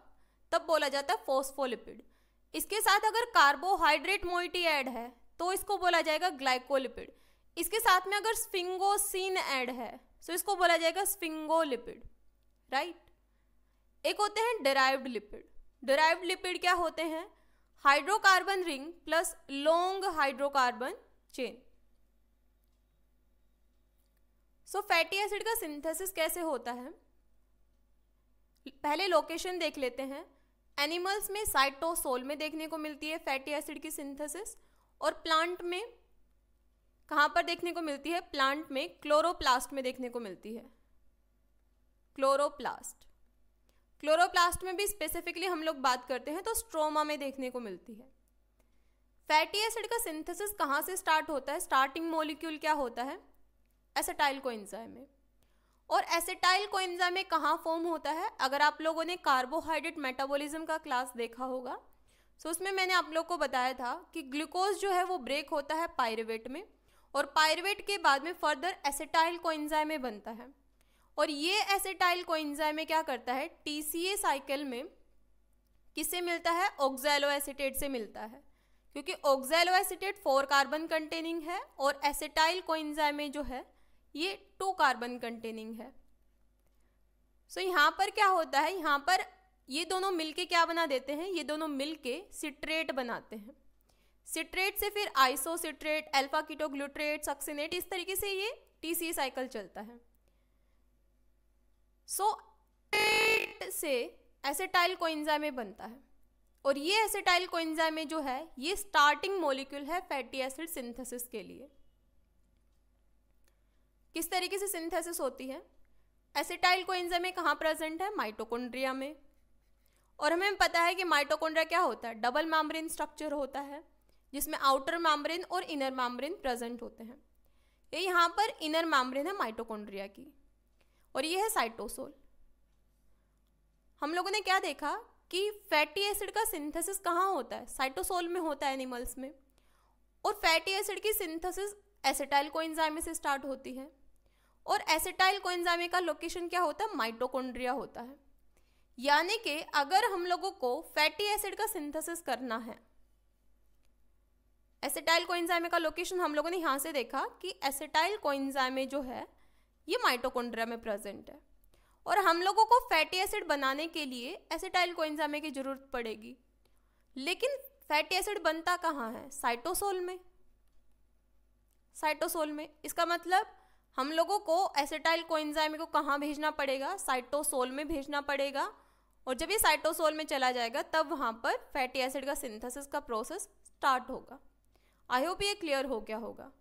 तब बोला जाता है फॉस्फोलिपिड इसके साथ अगर कार्बोहाइड्रेट मोइटी ऐड है तो इसको बोला जाएगा ग्लाइकोलिपिड इसके साथ में अगर स्फिंगोसिन ऐड है तो इसको बोला जाएगा स्फिंगोलिपिड राइट एक होते हैं डिराइव्ड लिपिड डिराइव्ड लिपिड क्या होते हैं hydrocarbon ring plus long hydrocarbon chain so fatty acid का सिंथेसिस कैसे होता है पहले लोकेशन देख लेते हैं एनिमल्स में साइटोसोल में देखने को मिलती है फैटी एसिड की सिंथेसिस और प्लांट में कहाँ पर देखने को मिलती है प्लांट में क्लोरोप्लास्ट में देखने को मिलती है क्लोरोप्लास्ट क्लोरोप्लास्ट में भी स्पेसिफिकली हम लोग बात करते हैं तो स्ट्रोमा में देखने को मिलती है फैटी एसिड का सिंथेसिस कहाँ से स्टार्ट होता है स्टार्टिंग मॉलिक्यूल क्या होता है एसेटाइल कोइंजाइम में और एसेटाइल कोइंजाइम में कहाँ फॉर्म होता है अगर आप लोगों ने कार्बोहाइड्रेट मेटाबॉलिज्म का क्लास देखा होगा सो तो उसमें मैंने आप लोग को बताया था कि ग्लूकोज जो है वो ब्रेक होता है पायरवेट में और पायरवेट के बाद में फर्दर एसेटाइल कोइंजाइम में बनता है और ये एसेटाइल कोइंजाइम में क्या करता है टी साइकिल में किससे मिलता है ऑक्जैलो एसिटेट से मिलता है क्योंकि oxalo acetate four carbon containing है और एसेटाइल कोइंजाइम में जो है ये टू कार्बन कंटेनिंग है सो so, यहाँ पर क्या होता है यहाँ पर ये दोनों मिलके क्या बना देते हैं ये दोनों मिलके सिट्रेट बनाते हैं सिट्रेट से फिर आइसोसिट्रेट अल्फा कीटोग्लूट्रेट सक्सिनेट इस तरीके से ये टीसी साइकिल चलता है सो so, से एसेटाइल में बनता है और ये एसेटाइल में जो है ये स्टार्टिंग मॉलिक्यूल है फैटी एसिड सिंथेसिस के लिए किस तरीके से सिंथेसिस होती है एसिटाइल में कहाँ प्रेजेंट है माइटोकोन्ड्रिया में और हमें पता है कि माइटोकोन्ड्रिया क्या होता है डबल मैम्ब्रेन स्ट्रक्चर होता है जिसमें आउटर मैम्ब्रेन और इनर मैम्ब्रेन प्रेजेंट होते हैं ये यहाँ पर इनर मैम्ब्रेन है माइटोकोन्ड्रिया की और ये है साइटोसोल हम लोगों ने क्या देखा कि फैटी एसिड का सिंथेसिस कहाँ होता है साइटोसोल में होता है एनिमल्स में और फैटी एसिड की सिंथेसिस एसिटाइल को से स्टार्ट होती है और एसेटाइल कोएंजाइम का लोकेशन क्या होता है माइटोकॉन्ड्रिया होता है यानी कि अगर हम लोगों को फैटी एसिड का सिंथेसिस करना है एसेटाइल कोएंजाइम का लोकेशन हम लोगों ने यहाँ से देखा कि एसेटाइल कोएंजाइम जो है ये माइटोकॉन्ड्रिया में प्रेजेंट है और हम लोगों को फैटी एसिड बनाने के लिए एसेटाइल कोएंजाइम की ज़रूरत पड़ेगी लेकिन फैटी एसिड बनता कहाँ है साइटोसोल में साइटोसोल में इसका मतलब हम लोगों को एसेटाइल कोइंजाइम को कहाँ भेजना पड़ेगा साइटोसोल में भेजना पड़ेगा और जब ये साइटोसोल में चला जाएगा तब वहाँ पर फैटी एसिड का सिंथेसिस का प्रोसेस स्टार्ट होगा आई होप ये क्लियर हो गया होगा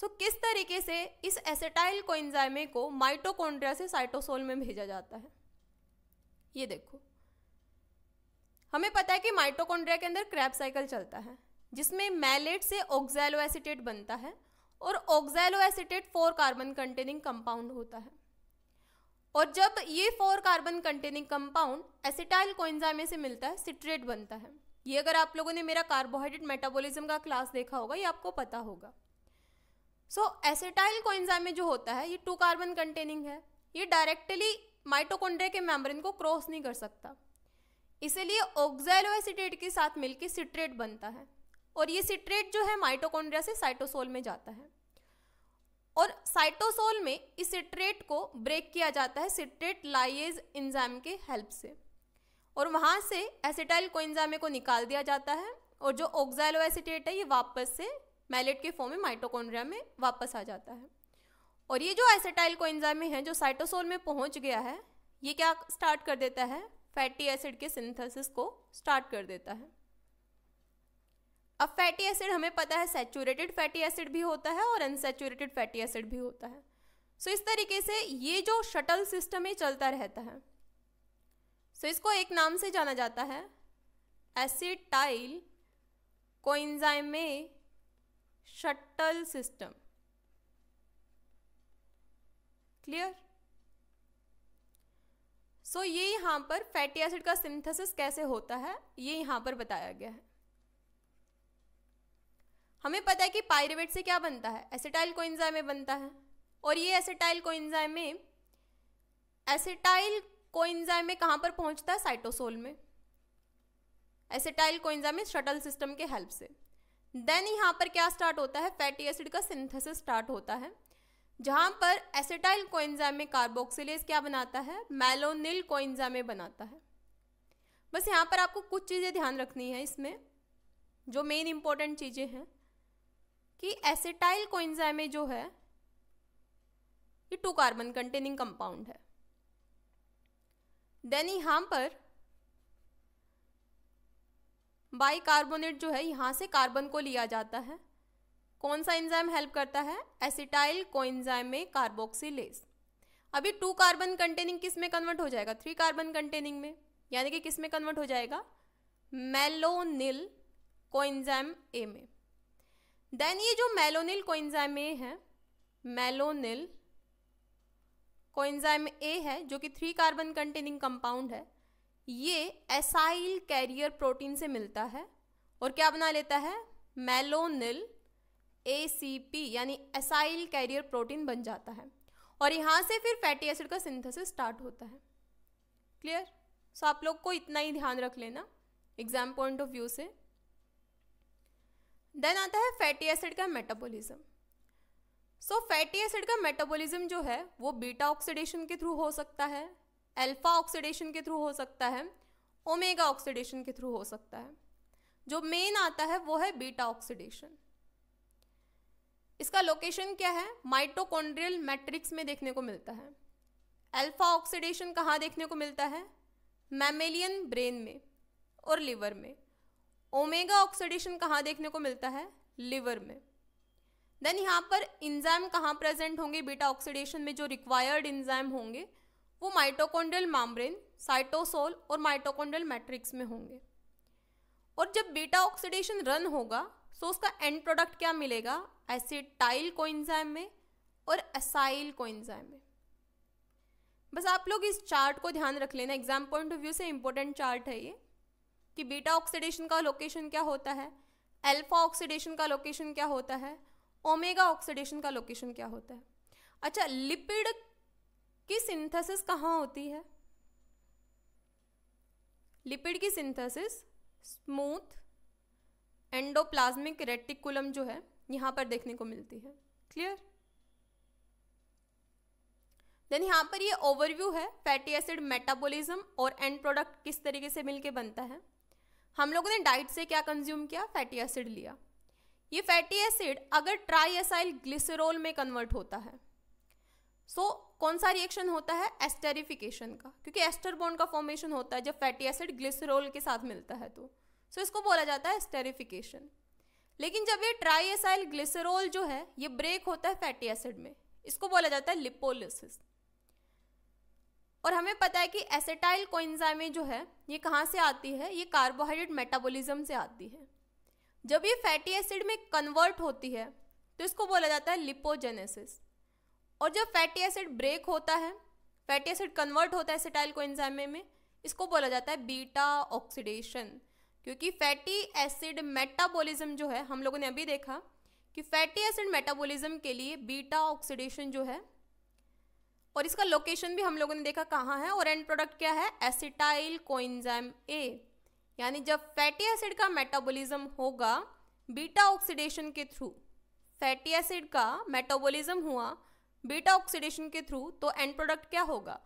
सो so, किस तरीके से इस एसेटाइल कोइंजाइमे को माइटोकॉन्ड्रिया से साइटोसोल में भेजा जाता है ये देखो हमें पता है कि माइटोकॉन्ड्रिया के अंदर क्रैप साइकिल चलता है जिसमें मैलेट से ऑक्जैलो एसिटेट बनता है और oxalo acetate four carbon containing compound होता है और जब ये four carbon containing compound acetyl coenzyme से मिलता है सिट्रेट बनता है ये अगर आप लोगों ने मेरा कार्बोहाइड्रेट मेटाबॉलिज्म का क्लास देखा होगा ये आपको पता होगा सो एसिटाइल कोइंजामे जो होता है ये टू कार्बन कंटेनिंग है ये डायरेक्टली माइटोकॉन्ड्रिया के मेम्ब्रेन को क्रॉस नहीं कर सकता इसलिए ऑक्सैलो एसिटेट के साथ मिलकर सिट्रेट बनता है और ये सिट्रेट जो है माइटोकॉन्ड्रिया से साइटोसोल में जाता है और साइटोसोल में इस सिट्रेट को ब्रेक किया जाता है सिट्रेट लाइज इंजाम के हेल्प से और वहाँ से एसिटाइल कोइंजामे को निकाल दिया जाता है और जो ऑक्जाइलो एसिटेट है ये वापस से मैलेट के फॉर्म में माइटोकॉन्ड्रिया में वापस आ जाता है और ये जो एसिटाइल कोइंजामे है जो साइटोसोल में पहुँच गया है ये क्या स्टार्ट कर देता है फैटी एसिड के सिंथेसिस को स्टार्ट कर देता है अब फैटी एसिड हमें पता है सेचूरेटेड फैटी एसिड भी होता है और अनसेचूरेटेड फैटी एसिड भी होता है सो so, इस तरीके से ये जो शटल सिस्टम ही चलता रहता है सो so, इसको एक नाम से जाना जाता है acetyl coenzyme shuttle system clear so ये यहाँ पर फैटी एसिड का सिंथेसिस कैसे होता है ये यहाँ पर बताया गया है हमें पता है कि पायरेवेट से क्या बनता है एसिटाइल कोइंजाइम बनता है और ये एसिटाइल कोइंजाइम एसिटाइल कोइंजाइम में कहाँ पर पहुँचता है साइटोसोल में एसिटाइल कोइंजाइम शटल सिस्टम के हेल्प से देन यहाँ पर क्या स्टार्ट होता है फैटी एसिड का सिंथेसिस स्टार्ट होता है जहाँ पर एसिटाइल कोइंजाइम में कार्बोक्सिलेज क्या बनाता है मेलोनिल कोइंजाइम बनाता है बस यहाँ पर आपको कुछ चीज़ें ध्यान रखनी है इसमें जो मेन इंपॉर्टेंट चीज़ें हैं कि एसिटाइल कोइंजाइमे जो है ये टू कार्बन कंटेनिंग कंपाउंड है देन यहां पर बाई कार्बोनेट जो है यहां से कार्बन को लिया जाता है कौन सा एंजाइम हेल्प करता है एसिटाइल कोइंजाइमे में अभी टू कार्बन कंटेनिंग किस में कन्वर्ट हो जाएगा थ्री कार्बन कंटेनिंग में यानी कि किस में कन्वर्ट हो जाएगा मेलोनिल कोइंजाइम ए में देन ये जो मेलोनिल कोइंजाइम ए है मेलोनिल कोइंजाइम ए है जो कि थ्री कार्बन कंटेनिंग कंपाउंड है ये एसाइल कैरियर प्रोटीन से मिलता है और क्या बना लेता है मेलोनिल पी यानी एसाइल कैरियर प्रोटीन बन जाता है और यहाँ से फिर फैटी एसिड का सिंथेसिस स्टार्ट होता है क्लियर सो so, आप लोग को इतना ही ध्यान रख लेना एग्जाम पॉइंट ऑफ व्यू से देन आता है फैटी एसिड का मेटाबॉलिज्म सो फैटी एसिड का मेटाबॉलिज्म जो है वो बीटा ऑक्सीडेशन के थ्रू हो सकता है अल्फा ऑक्सीडेशन के थ्रू हो सकता है ओमेगा ऑक्सीडेशन के थ्रू हो सकता है जो मेन आता है वो है बीटा ऑक्सीडेशन इसका लोकेशन क्या है माइटोकॉन्ड्रियल मैट्रिक्स में देखने को मिलता है अल्फा ऑक्सीडेशन कहाँ देखने को मिलता है मैमेलियन ब्रेन में और लिवर में ओमेगा ऑक्सीडेशन कहाँ देखने को मिलता है लिवर में देन यहाँ पर इंजाइम कहाँ प्रेजेंट होंगे बीटा ऑक्सीडेशन में जो रिक्वायर्ड इंजाइम होंगे वो माइटोकोंड्रियल मामब्रेन साइटोसोल और माइटोकोंड्रियल मैट्रिक्स में होंगे और जब बीटा ऑक्सीडेशन रन होगा सो उसका एंड प्रोडक्ट क्या मिलेगा एसिटाइल कोइंजाइम में और असाइल कोइंजाइम में बस आप लोग इस चार्ट को ध्यान रख लेना एग्जाम पॉइंट ऑफ व्यू से इंपॉर्टेंट चार्ट है ये कि बीटा ऑक्सीडेशन का लोकेशन क्या होता है अल्फा ऑक्सीडेशन का लोकेशन क्या होता है ओमेगा ऑक्सीडेशन का लोकेशन क्या होता है अच्छा लिपिड की सिंथेसिस कहाँ होती है लिपिड की सिंथेसिस स्मूथ एंडोप्लाज्मिक रेटिकुलम जो है यहाँ पर देखने को मिलती है क्लियर देन यहाँ पर ये ओवरव्यू है फैटी एसिड मेटाबॉलिज्म और एंड प्रोडक्ट किस तरीके से मिलके बनता है हम लोगों ने डाइट से क्या कंज्यूम किया फैटी एसिड लिया ये फैटी एसिड अगर ट्राई एसाइल में कन्वर्ट होता है सो so, कौन सा रिएक्शन होता है एस्टेरिफिकेशन का क्योंकि एस्टर बॉन्ड का फॉर्मेशन होता है जब फैटी एसिड ग्लिसरोल के साथ मिलता है तो सो so, इसको बोला जाता है एस्टेरिफिकेशन लेकिन जब ये ट्राई एसाइल जो है ये ब्रेक होता है फैटी एसिड में इसको बोला जाता है लिपोलिसिस और हमें पता है कि एसेटाइल कोइंजाइमें जो है ये कहाँ से आती है ये कार्बोहाइड्रेट मेटाबॉलिज्म से आती है जब ये फैटी एसिड में कन्वर्ट होती है तो इसको बोला जाता है लिपोजेनेसिस और जब फैटी एसिड ब्रेक होता है फैटी एसिड कन्वर्ट होता है एसेटाइल कोइंजाइमें में इसको बोला जाता है बीटा ऑक्सीडेशन क्योंकि फैटी एसिड मेटाबोलिज्म जो है हम लोगों ने अभी देखा कि फैटी एसिड मेटाबोलिज्म के लिए बीटा ऑक्सीडेशन जो है और इसका लोकेशन भी हम लोगों ने देखा कहाँ है और एंड प्रोडक्ट क्या है एसिटाइल कोइंजाइम ए यानी जब फैटी एसिड का मेटाबॉलिज्म होगा बीटा ऑक्सीडेशन के थ्रू फैटी एसिड का मेटाबॉलिज्म हुआ बीटा ऑक्सीडेशन के थ्रू तो एंड प्रोडक्ट क्या होगा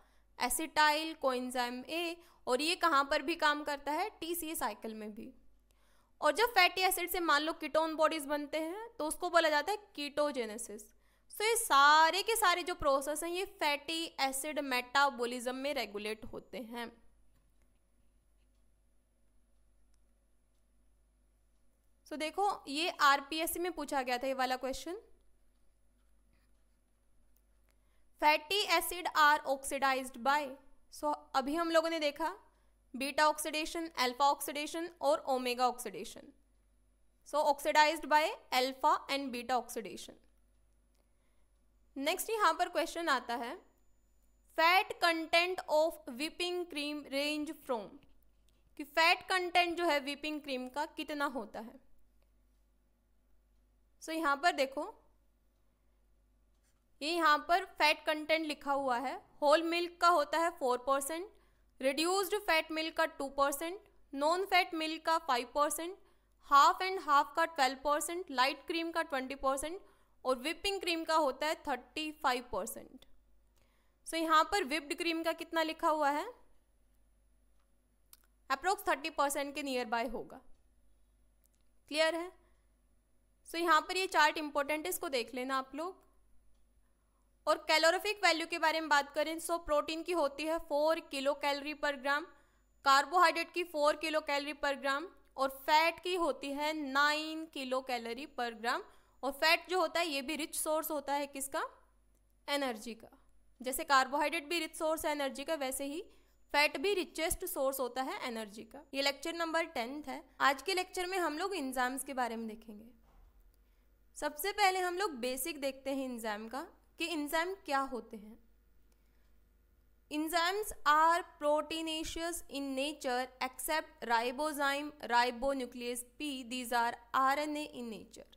एसिटाइल कोइंजाइम ए और ये कहाँ पर भी काम करता है टी सी साइकिल में भी और जब फैटी एसिड से मान लो कीटोन बॉडीज बनते हैं तो उसको बोला जाता है कीटोजेनेसिस सो तो ये सारे के सारे जो प्रोसेस हैं ये फैटी एसिड मेटाबॉलिज्म में रेगुलेट होते हैं सो so, देखो ये आरपीएससी में पूछा गया था ये वाला question fatty acid are oxidized by so अभी हम लोगों ने देखा बीटा ऑक्सीडेशन अल्फा ऑक्सीडेशन और omega oxidation so oxidized by alpha and beta oxidation next यहाँ पर क्वेश्चन आता है fat content of whipping cream range from कि फैट कंटेंट जो है व्हीपिंग क्रीम का कितना होता है सो so, यहाँ पर देखो ये यहाँ पर फैट कंटेंट लिखा हुआ है होल मिल्क का होता है four percent reduced fat milk का two percent non fat milk का five percent half and half का ट्वेल्व परसेंट लाइट क्रीम का ट्वेंटी परसेंट और विपिंग क्रीम का होता है थर्टी फाइव परसेंट सो यहाँ पर विप्ड क्रीम का कितना लिखा हुआ है अप्रोक्स थर्टी परसेंट के नियर बाय होगा क्लियर है सो so, यहाँ पर ये चार्ट इंपॉर्टेंट है इसको देख लेना आप लोग और कैलोरिफिक वैल्यू के बारे में बात करें सो so, प्रोटीन की होती है four kilo calorie per gram carbohydrate की four kilo calorie per gram और फैट की होती है nine kilo calorie per gram और फैट जो होता है ये भी रिच सोर्स होता है किसका एनर्जी का जैसे कार्बोहाइड्रेट भी रिच सोर्स है एनर्जी का वैसे ही फैट भी रिचेस्ट सोर्स होता है एनर्जी का ये लेक्चर नंबर टेंथ है आज के लेक्चर में हम लोग इंजाम्स के बारे में देखेंगे सबसे पहले हम लोग बेसिक देखते हैं इंजाम का कि इंजाम क्या होते हैं enzymes are proteinaceous in nature except ribozyme ribonuclease P these are are in nature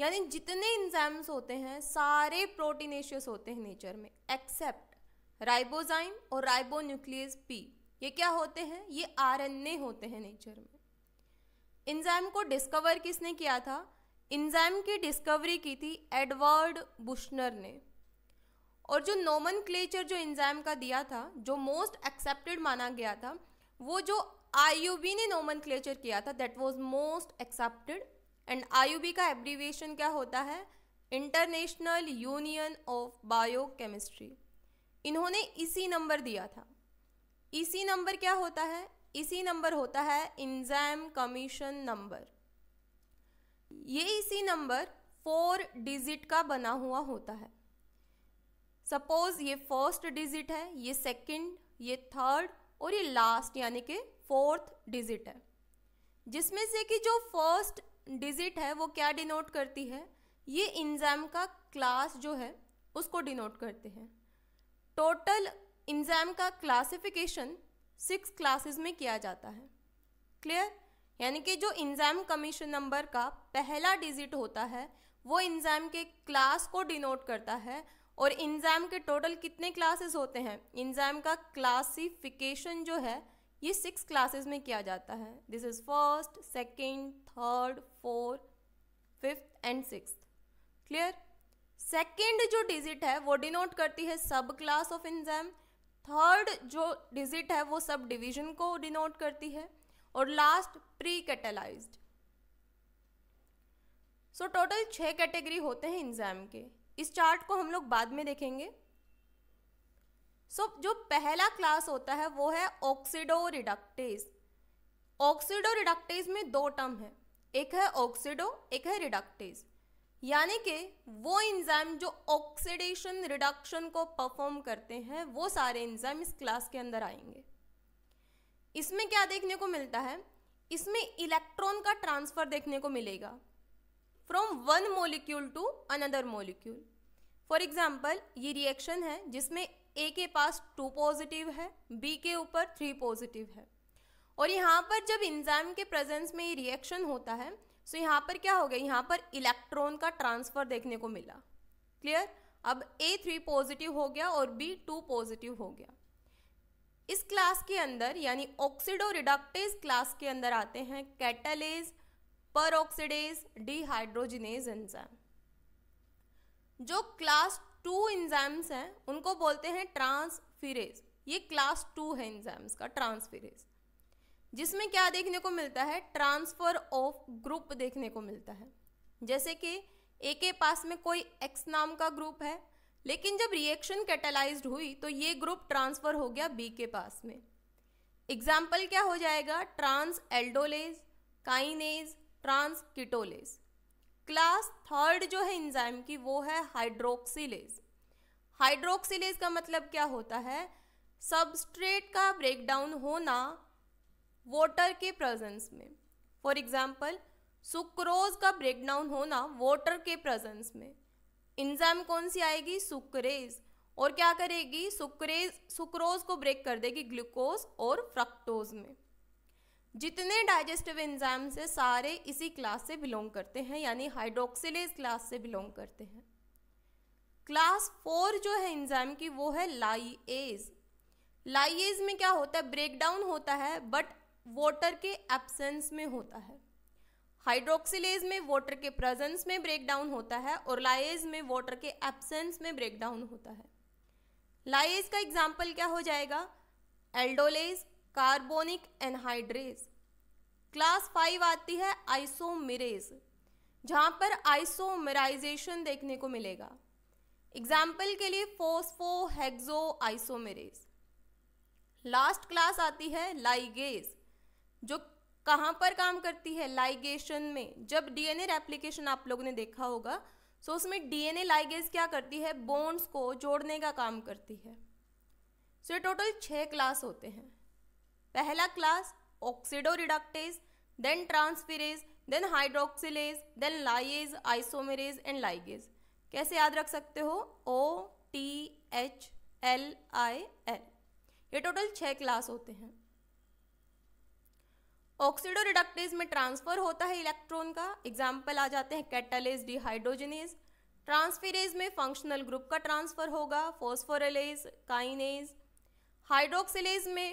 यानी जितने इंजाम्स होते हैं सारे प्रोटीनेशियस होते हैं नेचर में एक्सेप्ट राइबोजाइम और राइबोन्यूक्लियस पी ये क्या होते हैं ये आर होते हैं नेचर में इंजाम को डिस्कवर किसने किया था इंजाम की डिस्कवरी की थी एडवर्ड बुशनर ने और जो नोमन क्लेचर जो इंजाम का दिया था जो मोस्ट एक्सेप्टेड माना गया था वो जो आई ने नोमन क्लेचर किया था that was most accepted and I का एब्रीविएशन क्या होता है International Union of Biochemistry इन्होंने इसी नंबर दिया था इसी नंबर क्या होता है इसी नंबर होता है इंजैम कमीशन नंबर ये इसी नंबर फोर डिजिट का बना हुआ होता है सपोज ये फर्स्ट डिजिट है ये सेकंड ये थर्ड और ये लास्ट यानी कि फोर्थ डिजिट है जिसमें से कि जो फर्स्ट डिजिट है वो क्या डिनोट करती है ये इंजाम का क्लास जो है उसको डिनोट करते हैं टोटल इंजाम का क्लासिफिकेशन सिक्स क्लासेस में किया जाता है क्लियर यानी कि जो इंजाम कमीशन नंबर का पहला डिजिट होता है वो इंजाम के क्लास को डिनोट करता है और इंजाम के टोटल कितने क्लासेस होते हैं इंजाम का क्लासिफिकेशन जो है ये सिक्स क्लासेस में किया जाता है this is first second third fourth fifth and six clear second जो डिजिट है वो डिनोट करती है sub class of enzyme third जो डिजिट है वो सब डिवीजन को डिनोट करती है और लास्ट प्री कैटेलाइज सो टोटल छह कैटेगरी होते हैं इंजाम के इस चार्ट को हम लोग बाद में देखेंगे सो so, जो पहला क्लास होता है वो है ऑक्सीडो रिडक्टेज ऑक्सीडो रिडक्टेज में दो टर्म है एक है ऑक्सीडो एक है रिडक्टेज यानी कि वो इंजाम जो ऑक्सीडेशन रिडक्शन को परफॉर्म करते हैं वो सारे इंजाम इस क्लास के अंदर आएंगे इसमें क्या देखने को मिलता है इसमें इलेक्ट्रॉन का ट्रांसफर देखने को मिलेगा from one molecule to another molecule for example ये रिएक्शन है जिसमें ए के पास टू पॉजिटिव है बी के ऊपर थ्री पॉजिटिव है और यहाँ पर जब इंजाइम के प्रेजेंस में ये रिएक्शन होता है सो यहाँ पर क्या हो गया यहाँ पर इलेक्ट्रॉन का ट्रांसफर देखने को मिला क्लियर अब ए थ्री पॉजिटिव हो गया और बी टू पॉजिटिव हो गया इस क्लास के अंदर यानी ऑक्सीडो रिडक्टेज क्लास के अंदर आते हैं catalase peroxidase dehydrogenase enzyme जो क्लास टू इंजाम्स हैं उनको बोलते हैं ट्रांसफिरेज ये क्लास टू है इंजाम्स का ट्रांसफिरेज जिसमें क्या देखने को मिलता है ट्रांसफ़र ऑफ ग्रुप देखने को मिलता है जैसे कि ए के पास में कोई एक्स नाम का ग्रुप है लेकिन जब रिएक्शन कैटेलाइज हुई तो ये ग्रुप ट्रांसफ़र हो गया बी के पास में एग्जाम्पल क्या हो जाएगा transaldolase kinase transketolase class third जो है इंजाइम की वो है हाइड्रोक्सीलेज हाइड्रोक्सीलेज का मतलब क्या होता है सबस्ट्रेट का ब्रेकडाउन होना वाटर के प्रेजेंस में फॉर एग्जांपल सुक्रोज का ब्रेकडाउन होना वाटर के प्रेजेंस में इंजाइम कौन सी आएगी सुक्रेज और क्या करेगी सुक्रेज सुक्रोज को ब्रेक कर देगी ग्लूकोज और फ्रक्टोज में जितने डाइजेस्टिव एंजाइम्स हैं सारे इसी क्लास से बिलोंग करते हैं यानी हाइड्रोक्सिलेज क्लास से बिलोंग करते हैं क्लास फोर जो है एंजाइम की वो है लाइएज लाइएज में क्या होता है ब्रेकडाउन होता है बट वाटर के एब्सेंस में होता है हाइड्रोक्सिलेज में वाटर के प्रेजेंस में ब्रेकडाउन होता है और लाइज में वाटर के एब्सेंस में ब्रेकडाउन होता है लाइज का एग्जाम्पल क्या हो जाएगा aldolase carbonic anhydrase class five आती है आइसोमिरेज जहाँ पर आइसोमराइजेशन देखने को मिलेगा एग्जाम्पल के लिए फोस्फोहेक्सो आइसोमिरेज लास्ट क्लास आती है लाइगेज जो कहाँ पर काम करती है लाइगेशन में जब डीएनए रेप्लिकेशन आप लोगों ने देखा होगा सो तो so उसमें डीएनए लाइगेज क्या करती है बोन्स को जोड़ने का काम करती है सो so टोटल छः क्लास होते हैं पहला class oxidoreductase then transferase then hydroxylase then lyase isomerase and ligase कैसे याद रख सकते हो O T H L I L ये टोटल छः क्लास होते हैं ऑक्सीडो रिडक्टेज में ट्रांसफर होता है इलेक्ट्रॉन का एग्जाम्पल आ जाते हैं कैटलेज डिहाइड्रोजनेज ट्रांसफिरेज में फंक्शनल ग्रुप का ट्रांसफर होगा फोस्फोरलेज काइनेज हाइड्रोक्सिलेज में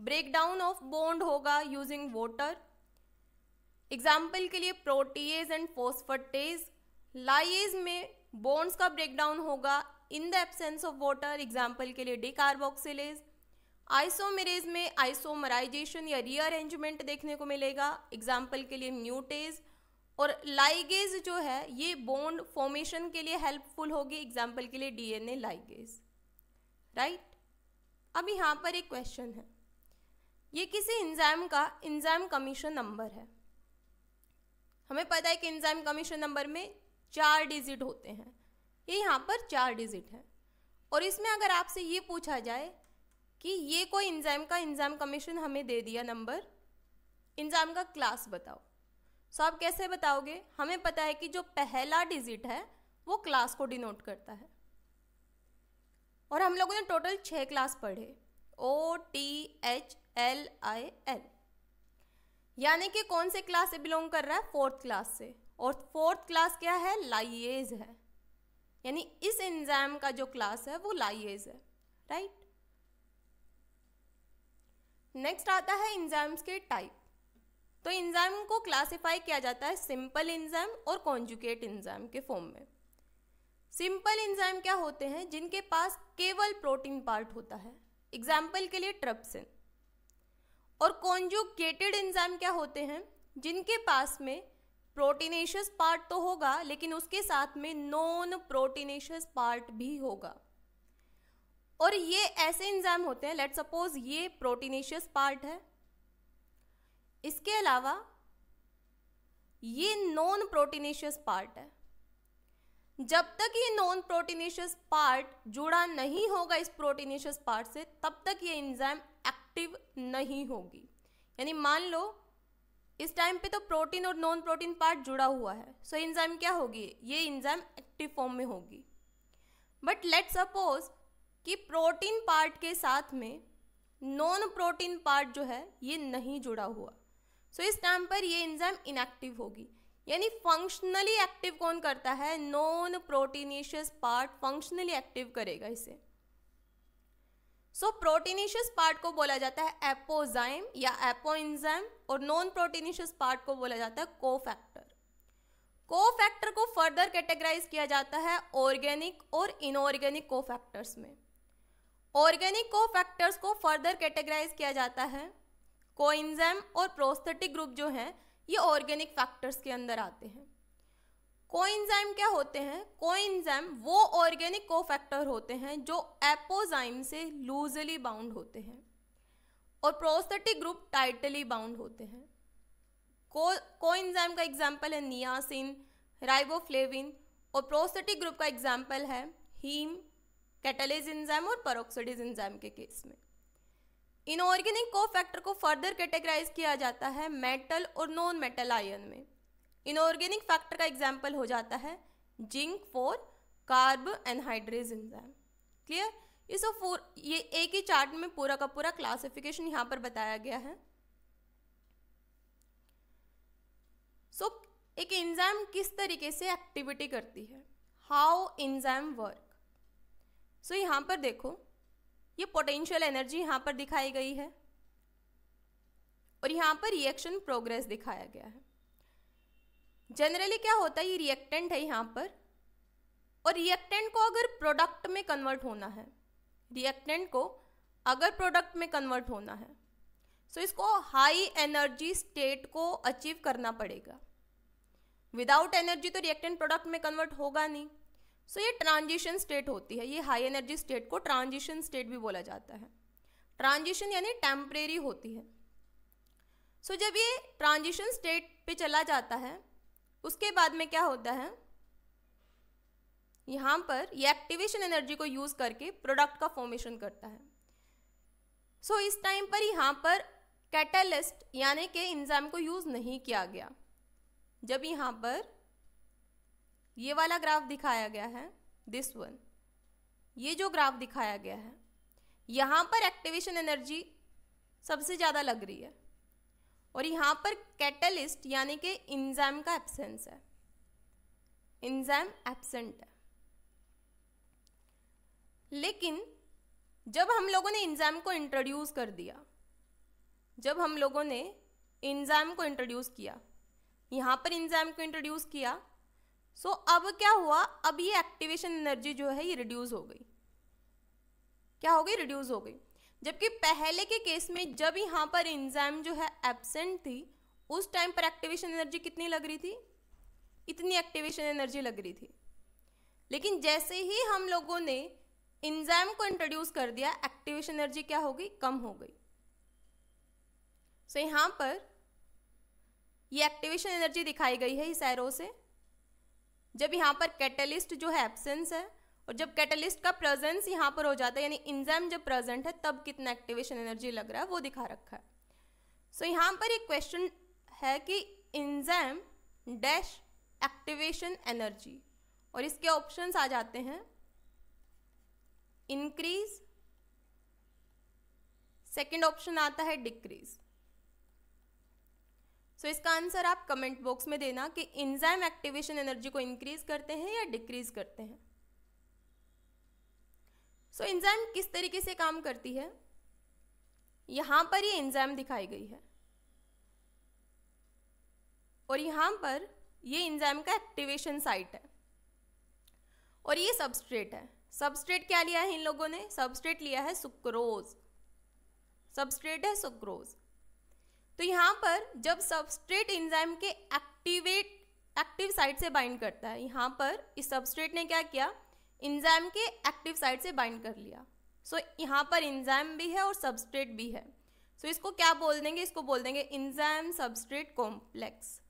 ब्रेकडाउन ऑफ बोंड होगा यूजिंग वाटर एग्जाम्पल के लिए प्रोटीज एंड फोस्फटेज लाइज में बोन्स का ब्रेकडाउन होगा in the absence of water example के लिए कार्बोक्सिलेज आइसोमेरेज में आइसोमराइजेशन या रीअरेंजमेंट देखने को मिलेगा एग्जाम्पल के लिए न्यूटेज और लाइगेज जो है ये बोन्ड फॉर्मेशन के लिए हेल्पफुल होगी एग्जाम्पल के लिए D N A ligase right अब यहाँ पर एक क्वेश्चन है ये किसी इंजाम का इंजाम कमीशन नंबर है हमें पता है कि इंजाम कमीशन नंबर में चार डिजिट होते हैं ये यहाँ पर चार डिजिट हैं और इसमें अगर आपसे ये पूछा जाए कि ये कोई इंजाम का इंजाम कमीशन हमें दे दिया नंबर इंजाम का क्लास बताओ सो आप कैसे बताओगे हमें पता है कि जो पहला डिजिट है वो क्लास को डिनोट करता है और हम लोगों ने टोटल छः क्लास पढ़े O T H L I L यानी कि कौन से क्लास से बिलोंग कर रहा है फोर्थ क्लास से और फोर्थ क्लास क्या है लाइएज है यानी इस एंजाइम का जो क्लास है वो लाइएज है राइट नेक्स्ट आता है एंजाइम्स के टाइप तो एंजाइम को क्लासिफाई किया जाता है सिंपल एंजाइम और कॉन्जुकेट एंजाइम के फॉर्म में सिंपल एंजाइम क्या होते हैं जिनके पास केवल प्रोटीन पार्ट होता है एग्जाम्पल के लिए ट्रप्सिन और कॉन्जुगेटेड एंजाइम क्या होते हैं जिनके पास में प्रोटीनेशियस पार्ट तो होगा लेकिन उसके साथ में नॉन प्रोटीनेशियस पार्ट भी होगा और ये ऐसे एंजाइम होते हैं लेट सपोज ये प्रोटीनेशियस पार्ट है इसके अलावा ये नॉन प्रोटीनेशियस पार्ट है जब तक ये नॉन प्रोटीनेशियस पार्ट जुड़ा नहीं होगा इस प्रोटीनेशियस पार्ट से तब तक ये एंजाइम एक्टिव नहीं होगी यानी मान लो इस टाइम पे तो प्रोटीन और नॉन प्रोटीन पार्ट जुड़ा हुआ है सो so, इंजाइम क्या होगी ये इंजाइम एक्टिव फॉर्म में होगी बट लेट सपोज कि प्रोटीन पार्ट के साथ में नॉन प्रोटीन पार्ट जो है ये नहीं जुड़ा हुआ सो so, इस टाइम पर ये इंजाइम इनएक्टिव होगी यानी फंक्शनली एक्टिव कौन करता है non proteinaceous part functionally active करेगा इसे सो प्रोटीनिशियस पार्ट को बोला जाता है एपोजाइम या एपोइंजाइम और नॉन प्रोटीनिशियस पार्ट को बोला जाता है कोफैक्टर कोफैक्टर को फर्दर कैटेगराइज किया जाता है ऑर्गेनिक और इनऑर्गेनिक कोफैक्टर्स में ऑर्गेनिक कोफैक्टर्स को फर्दर कैटेगराइज किया जाता है कोइंजाइम और प्रोस्थेटिक ग्रुप जो हैं ये ऑर्गेनिक फैक्टर्स के अंदर आते हैं कोइंजाइम क्या होते हैं कोइंजाइम वो ऑर्गेनिक कोफैक्टर होते हैं जो एपोजाइम से लूजली बाउंड होते हैं और प्रोस्थेटिक ग्रुप टाइटली बाउंड होते हैं को कोइंजाइम का एग्जाम्पल है नियासिन राइबोफ्लेविन और प्रोस्थेटिक ग्रुप का एग्जाम्पल है हीम कैटलेज इंजाइम और परोक्सीडिज इंजाइम के केस में इनऑर्गेनिक कोफैक्टर को फर्दर कैटेगराइज किया जाता है मेटल और नॉन मेटल आयन में इनऑर्गेनिक फैक्टर का एग्जाम्पल हो जाता है zinc for carb anhydrase enzyme clear ये सो फोर ये एक ही चार्ट में पूरा का पूरा क्लासिफिकेशन यहाँ पर बताया गया है सो so, एक इंजाम किस तरीके से एक्टिविटी करती है हाउ इंजाम वर्क सो यहाँ पर देखो ये पोटेंशियल एनर्जी यहाँ पर दिखाई गई है और यहाँ पर रिएक्शन प्रोग्रेस दिखाया गया है जनरली क्या होता है ये रिएक्टेंट है यहाँ पर और रिएक्टेंट को अगर प्रोडक्ट में कन्वर्ट होना है रिएक्टेंट को अगर प्रोडक्ट में कन्वर्ट होना है सो तो so इसको हाई एनर्जी स्टेट को अचीव करना पड़ेगा विदाउट एनर्जी तो रिएक्टेंट प्रोडक्ट में कन्वर्ट होगा नहीं सो so ये ट्रांजिशन स्टेट होती है ये हाई एनर्जी स्टेट को ट्रांजिशन स्टेट भी बोला जाता है ट्रांजिशन यानी टेम्परेरी होती है सो so जब ये ट्रांजिशन स्टेट पे चला जाता है उसके बाद में क्या होता है यहाँ पर ये एक्टिवेशन एनर्जी को यूज़ करके प्रोडक्ट का फॉर्मेशन करता है सो so, इस टाइम पर यहाँ पर कैटलिस्ट यानी कि इंजाम को यूज़ नहीं किया गया जब यहाँ पर ये वाला ग्राफ दिखाया गया है दिस वन ये जो ग्राफ दिखाया गया है यहाँ पर एक्टिवेशन एनर्जी सबसे ज़्यादा लग रही है और यहाँ पर कैटलिस्ट यानी कि इंजाम का एब्सेंस है इंजाम एब्सेंट है लेकिन जब हम लोगों ने इंजाम को इंट्रोड्यूस कर दिया जब हम लोगों ने इंजाम को इंट्रोड्यूस किया यहाँ पर इंजाम को इंट्रोड्यूस किया सो so, अब क्या हुआ अब ये एक्टिवेशन एनर्जी जो है ये रिड्यूस हो गई क्या हो गई रिड्यूस हो गई जबकि पहले के केस में जब यहाँ पर एंजाइम जो है एबसेंट थी उस टाइम पर एक्टिवेशन एनर्जी कितनी लग रही थी इतनी एक्टिवेशन एनर्जी लग रही थी लेकिन जैसे ही हम लोगों ने इंजाइम को इंट्रोड्यूस कर दिया एक्टिवेशन एनर्जी क्या हो गई कम हो गई सो so, यहाँ पर ये एक्टिवेशन एनर्जी दिखाई गई है इस एरो से जब यहाँ पर कैटलिस्ट जो है एब्सेंस है और जब कैटलिस्ट का प्रेजेंस यहाँ पर हो जाता है यानी इंजाम जब प्रेजेंट है तब कितना एक्टिवेशन एनर्जी लग रहा है वो दिखा रखा है सो so, यहाँ पर एक क्वेश्चन है कि इंजाम डैश एक्टिवेशन एनर्जी और इसके ऑप्शंस आ जाते हैं इंक्रीज सेकंड ऑप्शन आता है डिक्रीज सो so, इसका आंसर आप कमेंट बॉक्स में देना कि इंजाइम एक्टिवेशन एनर्जी को इंक्रीज करते हैं या डिक्रीज करते हैं सो so, एंजाइम किस तरीके से काम करती है यहां पर ये यह एंजाइम दिखाई गई है और यहां पर ये यह एंजाइम का एक्टिवेशन साइट है और ये सबस्ट्रेट है सबस्ट्रेट क्या लिया है इन लोगों ने सबस्ट्रेट लिया है सुक्रोज सबस्ट्रेट है सुक्रोज तो यहाँ पर जब सबस्ट्रेट एंजाइम के एक्टिवेट एक्टिव साइट से बाइंड करता है यहां पर इस सबस्ट्रेट ने क्या किया इंजाम के एक्टिव साइड से बाइंड कर लिया सो so, यहाँ पर इंजाम भी है और सबस्ट्रेट भी है सो so, इसको क्या बोल देंगे इसको बोल देंगे इंजाम सबस्ट्रेट कॉम्प्लेक्स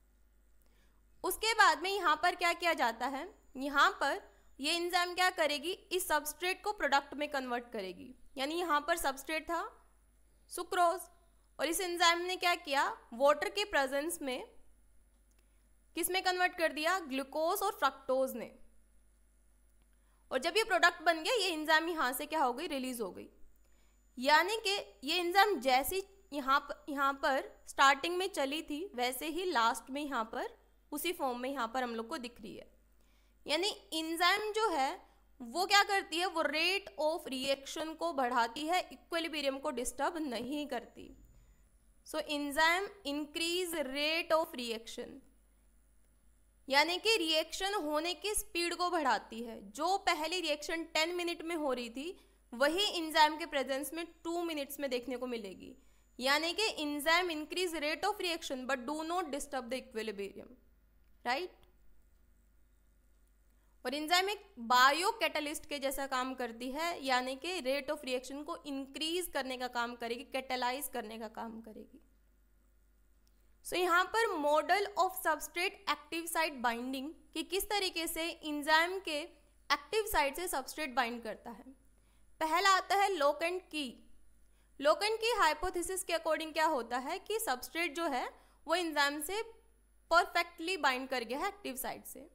उसके बाद में यहाँ पर क्या किया जाता है यहाँ पर ये इंजाम क्या करेगी इस सबस्ट्रेट को प्रोडक्ट में कन्वर्ट करेगी यानी यहाँ पर सबस्ट्रेट था सुक्रोज और इस इंजाम ने क्या किया वाटर के प्रेजेंस में किस में कन्वर्ट कर दिया ग्लूकोज और फ्रक्टोज ने और जब ये प्रोडक्ट बन गया ये इंजाम यहाँ से क्या हो गई रिलीज़ हो गई यानी कि ये इंजाम जैसी यहाँ पर यहाँ पर स्टार्टिंग में चली थी वैसे ही लास्ट में यहाँ पर उसी फॉर्म में यहाँ पर हम लोग को दिख रही है यानी इंजाम जो है वो क्या करती है वो रेट ऑफ रिएक्शन को बढ़ाती है इक्वलिबेरियम को डिस्टर्ब नहीं करती so enzyme increase rate of reaction यानी कि रिएक्शन होने की स्पीड को बढ़ाती है जो पहली रिएक्शन 10 मिनट में हो रही थी वही इंजाइम के प्रेजेंस में 2 मिनट्स में देखने को मिलेगी यानी कि enzyme increase rate of reaction but do not disturb the equilibrium right और इंजाइम एक बायो कैटलिस्ट के जैसा काम करती है यानी कि रेट ऑफ रिएक्शन को इंक्रीज करने का काम करेगी कैटलाइज करने का काम करेगी सो so, यहाँ पर model of substrate active site binding कि किस तरीके से इंजाइम के एक्टिव साइट से सबस्ट्रेट बाइंड करता है पहला आता है लोक एंड की लोक एंड की हाइपोथेसिस के अकॉर्डिंग क्या होता है कि सबस्ट्रेट जो है वो इंजाइम से परफेक्टली बाइंड कर गया है एक्टिव साइट से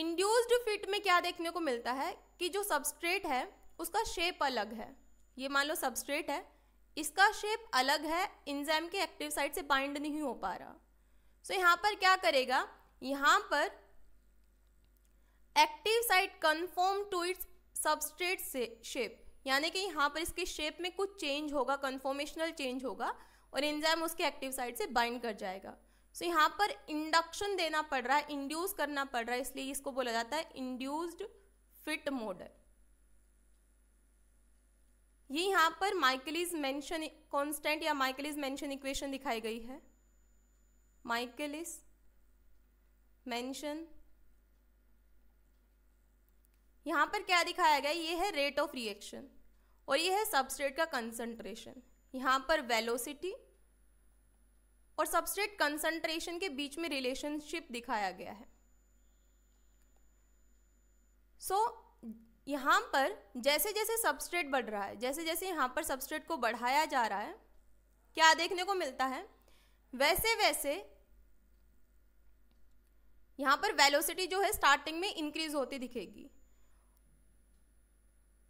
इंड्यूस्ड फिट में क्या देखने को मिलता है कि जो सबस्ट्रेट है उसका शेप अलग है ये मान लो सबस्ट्रेट है इसका शेप अलग है इंजाइम के एक्टिव साइड से बाइंड नहीं हो पा रहा सो so, यहाँ पर क्या करेगा यहाँ पर active site conform to its substrate से शेप यानी कि यहाँ पर इसके शेप में कुछ चेंज होगा कन्फॉर्मेशनल चेंज होगा और इंजाम उसके एक्टिव साइड से बाइंड कर जाएगा सो so, यहाँ पर इंडक्शन देना पड़ रहा है इंड्यूस करना पड़ रहा है इसलिए इसको बोला जाता है इंड्यूस्ड फिट मॉडल ये यहाँ पर माइकलिज मेंशन कांस्टेंट या माइकलिज मेंशन इक्वेशन दिखाई गई है माइकलिस मेंशन यहाँ पर क्या दिखाया गया ये है रेट ऑफ रिएक्शन और ये है सबस्ट्रेट का कंसंट्रेशन यहाँ पर वेलोसिटी और सबस्ट्रेट कंसंट्रेशन के बीच में रिलेशनशिप दिखाया गया है सो so, यहाँ पर जैसे जैसे सबस्ट्रेट बढ़ रहा है जैसे जैसे यहाँ पर सबस्ट्रेट को बढ़ाया जा रहा है क्या देखने को मिलता है वैसे वैसे यहाँ पर वेलोसिटी जो है स्टार्टिंग में इंक्रीज होती दिखेगी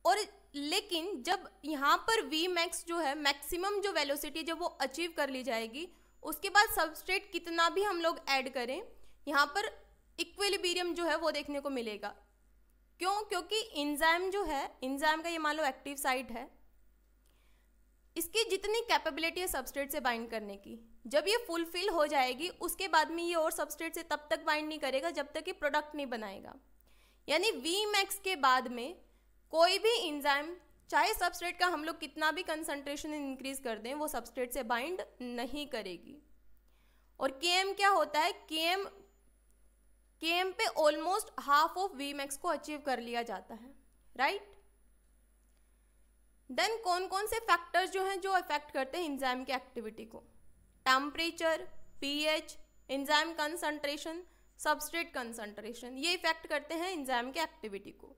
और लेकिन जब यहाँ पर वी मैक्स जो है मैक्सिमम जो वेलोसिटी जब वो अचीव कर ली जाएगी उसके बाद सबस्ट्रेट कितना भी हम लोग ऐड करें यहाँ पर इक्वेलिबीरियम जो है वो देखने को मिलेगा क्यों क्योंकि इंजाइम जो है इंजाइम का ये मान लो एक्टिव साइट है इसकी जितनी कैपेबिलिटी है सबस्टेट से बाइंड करने की जब ये फुलफिल हो जाएगी उसके बाद में ये और सबस्टेट से तब तक बाइंड नहीं करेगा जब तक ये प्रोडक्ट नहीं बनाएगा यानी वी मैक्स के बाद में कोई भी इंजाइम चाहे सबस्ट्रेट का हम लोग कितना भी कंसंट्रेशन इंक्रीज कर दें वो सबस्ट्रेट से बाइंड नहीं करेगी और के क्या होता है के के एम पे almost half of V max को अचीव कर लिया जाता है राइट देन कौन कौन से फैक्टर्स जो हैं जो इफेक्ट करते हैं इंजाइम की एक्टिविटी को temperature pH enzyme concentration substrate concentration ये इफेक्ट करते हैं इंजाइम की एक्टिविटी को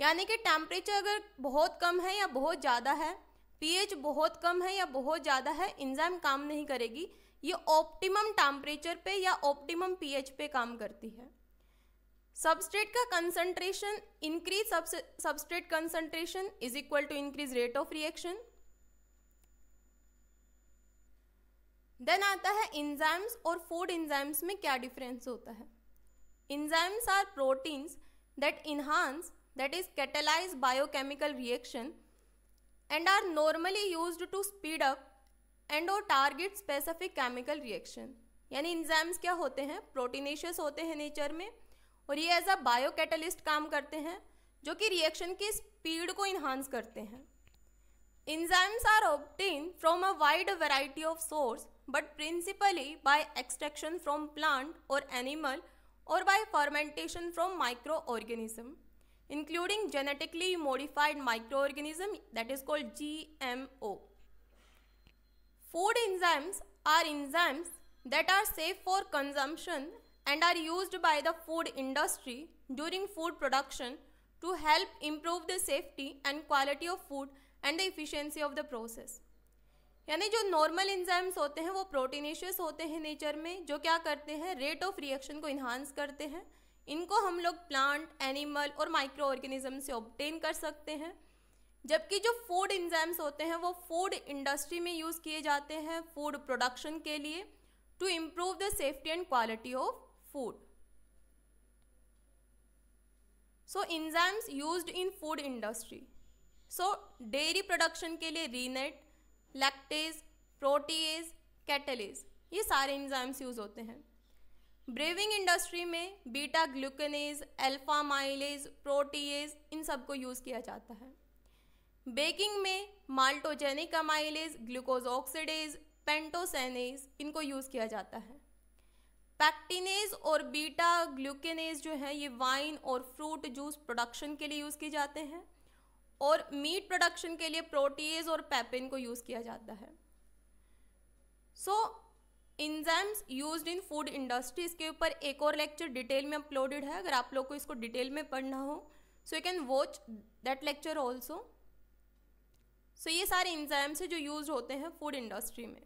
यानी कि टेम्परेचर अगर बहुत कम है या बहुत ज़्यादा है पीएच बहुत कम है या बहुत ज़्यादा है इंजाइम काम नहीं करेगी ये ऑप्टिमम टेम्परेचर पे या ऑप्टिमम पीएच पे काम करती है सबस्ट्रेट का concentration increase substrate concentration is equal to increase rate of reaction then आता है इंजाइम्स और फूड इंजाइम्स में क्या डिफरेंस होता है enzymes are proteins that enhance that is catalyse biochemical reaction and are normally use to speed up and और target specific chemical reaction यानी enzymes क्या होते हैं प्रोटीनेशियस होते हैं नेचर में और ये एज अ बायो कैटलिस्ट काम करते हैं जो कि रिएक्शन की स्पीड को इन्हांस करते हैं enzymes are obtain from a wide variety of source but principally by extraction from plant और एनिमल और by fermentation from micro organism including genetically modified micro organism that is called G M O Food enzymes are enzymes that are safe for consumption and are used by the food industry during food production to help improve the safety and quality of food and the efficiency of the process यानी जो normal enzymes होते हैं वो proteinaceous होते हैं nature में जो क्या करते हैं रेट ऑफ रिएक्शन को इन्हांस करते हैं इनको हम लोग प्लांट एनिमल और माइक्रो ऑर्गेनिज्म से ऑब्टेन कर सकते हैं जबकि जो फूड इंजाम्स होते हैं वो फूड इंडस्ट्री में यूज़ किए जाते हैं फूड प्रोडक्शन के लिए to improve the safety and quality of food so enzymes use in food industry so dairy production के लिए रीनेट लैक्टेज प्रोटीज कैटलेज ये सारे इंजाम्स यूज होते हैं ब्रेविंग इंडस्ट्री में beta glucanase alpha amylase protease इन सबको यूज़ किया जाता है बेकिंग में maltogenic amylase glucose oxidase pentosanase इनको यूज़ किया जाता है पैक्टिनेज और बीटा ग्लूकेनेज जो है ये वाइन और फ्रूट जूस प्रोडक्शन के लिए यूज़ किए जाते हैं और मीट प्रोडक्शन के लिए प्रोटीज और पैपिन को यूज़ किया जाता है so enzymes use in food industries के ऊपर एक और लेक्चर डिटेल में अपलोडेड है अगर आप लोग को इसको डिटेल में पढ़ना हो so you can watch that lecture also so ये सारे इंजाम्स हैं जो यूज होते हैं फूड इंडस्ट्री में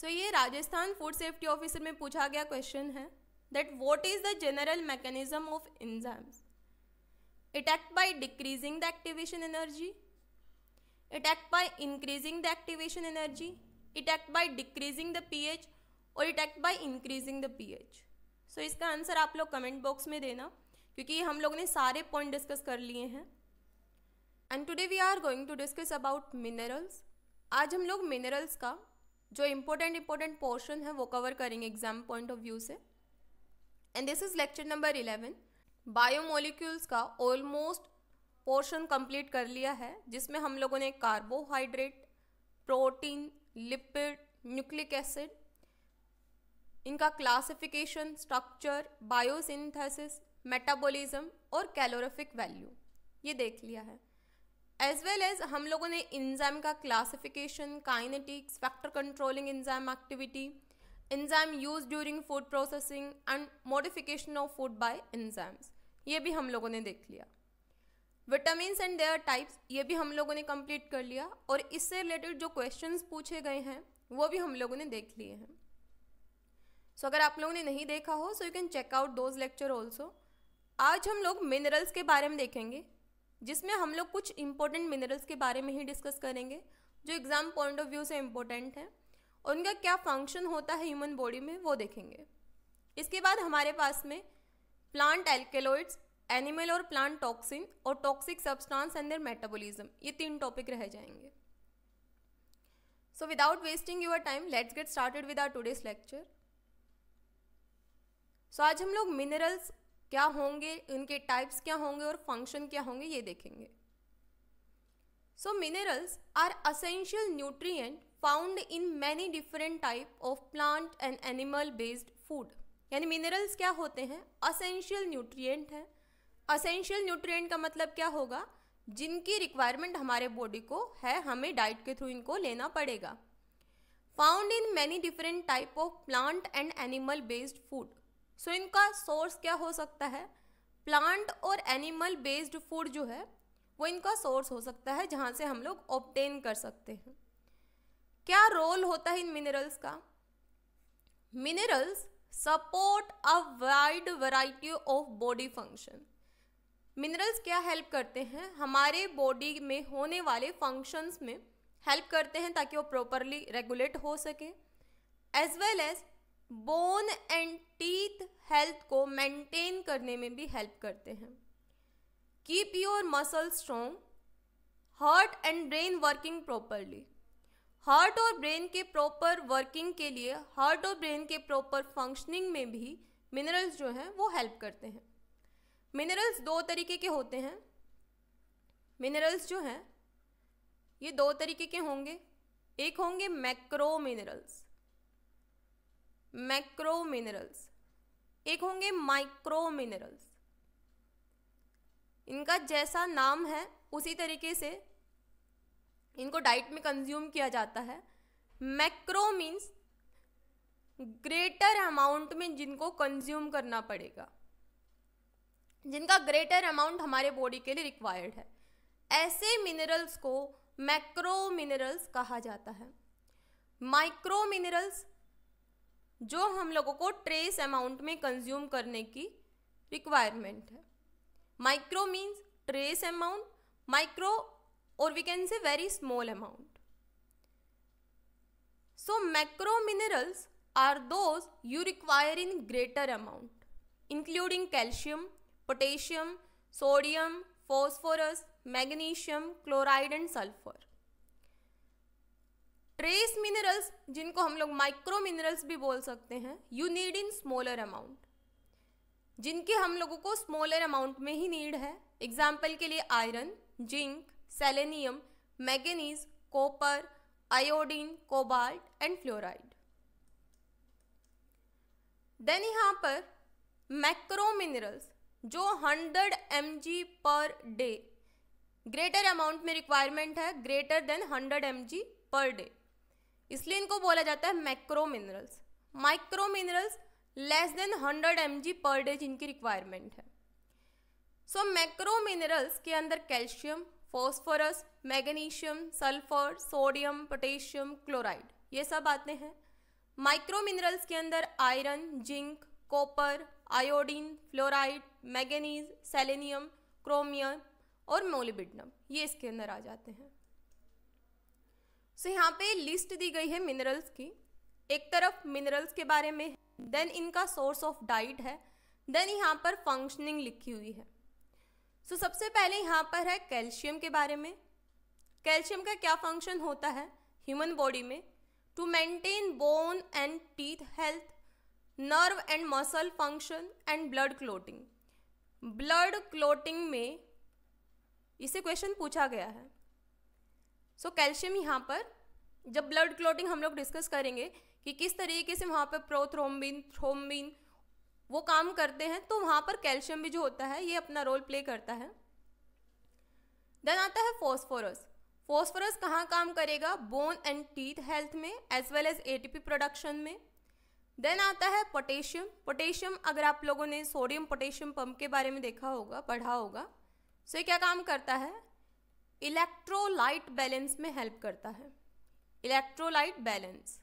सो ये राजस्थान फूड सेफ्टी ऑफिसर में पूछा गया क्वेश्चन है that what is the general mechanism of enzymes it act by decreasing the activation energy it act by increasing the activation energy it act by decreasing the P H और it act by increasing the P H so इसका answer आप लोग comment box में देना क्योंकि हम लोग ने सारे पॉइंट डिस्कस कर लिए हैं and today we are going to discuss about minerals आज हम लोग मिनरल्स का जो इम्पोर्टेंट इम्पोर्टेंट पोर्शन है वो कवर करेंगे एग्जाम पॉइंट ऑफ व्यू से and this is lecture number eleven biomolecules का ऑलमोस्ट पोर्शन कंप्लीट कर लिया है जिसमें हम लोगों ने carbohydrate protein lipid nucleic acid इनका क्लासिफिकेशन स्ट्रक्चर बायोसिंथेसिस मेटाबॉलिज्म और कैलोरिफिक वैल्यू ये देख लिया है एज वेल एज हम लोगों ने इंजाम का classification kinetics factor controlling enzyme activity enzyme use during food processing and modification of food by enzymes ये भी हम लोगों ने देख लिया विटामिन एंड देयर टाइप्स ये भी हम लोगों ने कंप्लीट कर लिया और इससे रिलेटेड जो क्वेश्चंस पूछे गए हैं वो भी हम लोगों ने देख लिए हैं सो so, अगर आप लोगों ने नहीं देखा हो so you can check out those lecture also आज हम लोग मिनरल्स के बारे में देखेंगे जिसमें हम लोग कुछ इंपॉर्टेंट मिनरल्स के बारे में ही डिस्कस करेंगे जो एग्ज़ाम पॉइंट ऑफ व्यू से इम्पोर्टेंट हैं उनका क्या फंक्शन होता है ह्यूमन बॉडी में वो देखेंगे इसके बाद हमारे पास में प्लांट एल्केलोइड्स एनिमल और प्लांट टॉक्सिन और toxic substance and their metabolism ये तीन टॉपिक रह जाएंगे so without wasting your time let's get started with our today's lecture so आज हम लोग मिनरल्स क्या होंगे इनके टाइप्स क्या होंगे और फंक्शन क्या होंगे ये देखेंगे so minerals are essential nutrient found in many different type of plant and animal based food यानी मिनरल्स क्या होते हैं असेंशियल न्यूट्रिएंट हैं असेंशियल न्यूट्रिएंट का मतलब क्या होगा जिनकी रिक्वायरमेंट हमारे बॉडी को है हमें डाइट के थ्रू इनको लेना पड़ेगा found in many different type of plant and animal based food so इनका सोर्स क्या हो सकता है प्लांट और एनिमल बेस्ड फूड जो है वो इनका सोर्स हो सकता है जहाँ से हम लोग ऑप्टेन कर सकते हैं क्या रोल होता है इन मिनरल्स का minerals support a wide variety of body function minerals क्या हेल्प करते हैं हमारे बॉडी में होने वाले फंक्शंस में हेल्प करते हैं ताकि वो प्रॉपरली रेगुलेट हो सके as well as bone and teeth health को मेंटेन करने में भी हेल्प करते हैं keep your muscle strong heart and brain working properly heart और ब्रेन के प्रॉपर वर्किंग के लिए हार्ट और ब्रेन के प्रॉपर फंक्शनिंग में भी मिनरल्स जो हैं वो हेल्प करते हैं मिनरल्स दो तरीके के होते हैं मिनरल्स जो हैं ये दो तरीके के होंगे एक होंगे मैक्रो मिनरल्स मैक्रो मिनरल्स एक होंगे माइक्रो मिनरल्स इनका जैसा नाम है उसी तरीके से इनको डाइट में कंज्यूम किया जाता है मैक्रो मीन्स ग्रेटर अमाउंट में जिनको कंज्यूम करना पड़ेगा जिनका ग्रेटर अमाउंट हमारे बॉडी के लिए रिक्वायर्ड है ऐसे मिनरल्स को मैक्रो मिनरल्स कहा जाता है माइक्रो मिनरल्स जो हम लोगों को ट्रेस अमाउंट में कंज्यूम करने की रिक्वायरमेंट है micro means trace amount micro और we can say very small amount so macro minerals are those you require in greater amount including calcium potassium sodium phosphorus magnesium chloride and sulphur trace minerals जिनको हम लोग micro minerals भी बोल सकते हैं you need in smaller amount जिनके हम लोगों को स्मॉलर अमाउंट में ही नीड है एग्जाम्पल के लिए iron zinc selenium manganese copper iodine cobalt and fluoride then यहाँ पर मैक्रो मिनरल्स जो 100 M per day greater amount में रिक्वायरमेंट है greater than 100 M per day इसलिए इनको बोला जाता है macro minerals micro minerals less than hundred M per day जिनकी रिक्वायरमेंट है सो मैक्रो मिनरल्स के अंदर calcium phosphorus magnesium sulphur sodium potassium chloride ये सब आते हैं माइक्रो मिनरल्स के अंदर iron zinc copper iodine fluoride manganese selenium chromium और मोलिबिडनम ये इसके अंदर आ जाते हैं सो यहाँ पे लिस्ट दी गई है मिनरल्स की एक तरफ मिनरल्स के बारे में देन इनका सोर्स ऑफ डाइट है देन यहाँ पर फंक्शनिंग लिखी हुई है सो so, सबसे पहले यहाँ पर है कैल्शियम के बारे में कैल्शियम का क्या फंक्शन होता है ह्यूमन बॉडी में to maintain bone and teeth health nerve and muscle function and blood clotting blood clotting में इसे क्वेश्चन पूछा गया है सो कैल्शियम यहाँ पर जब ब्लड क्लोटिंग हम लोग डिस्कस करेंगे कि किस तरीके से वहाँ पर प्रोथ्रोम्बिन थ्रोम्बिन वो काम करते हैं तो वहाँ पर कैल्शियम भी जो होता है ये अपना रोल प्ले करता है देन आता है फॉस्फोरस फॉस्फोरस कहाँ काम करेगा बोन एंड टीथ हेल्थ में as well as a production में देन आता है पोटेशियम पोटेशियम अगर आप लोगों ने सोडियम पोटेशियम पंप के बारे में देखा होगा पढ़ा होगा सो so, ये क्या काम करता है इलेक्ट्रोलाइट बैलेंस में हेल्प करता है electrolyte balance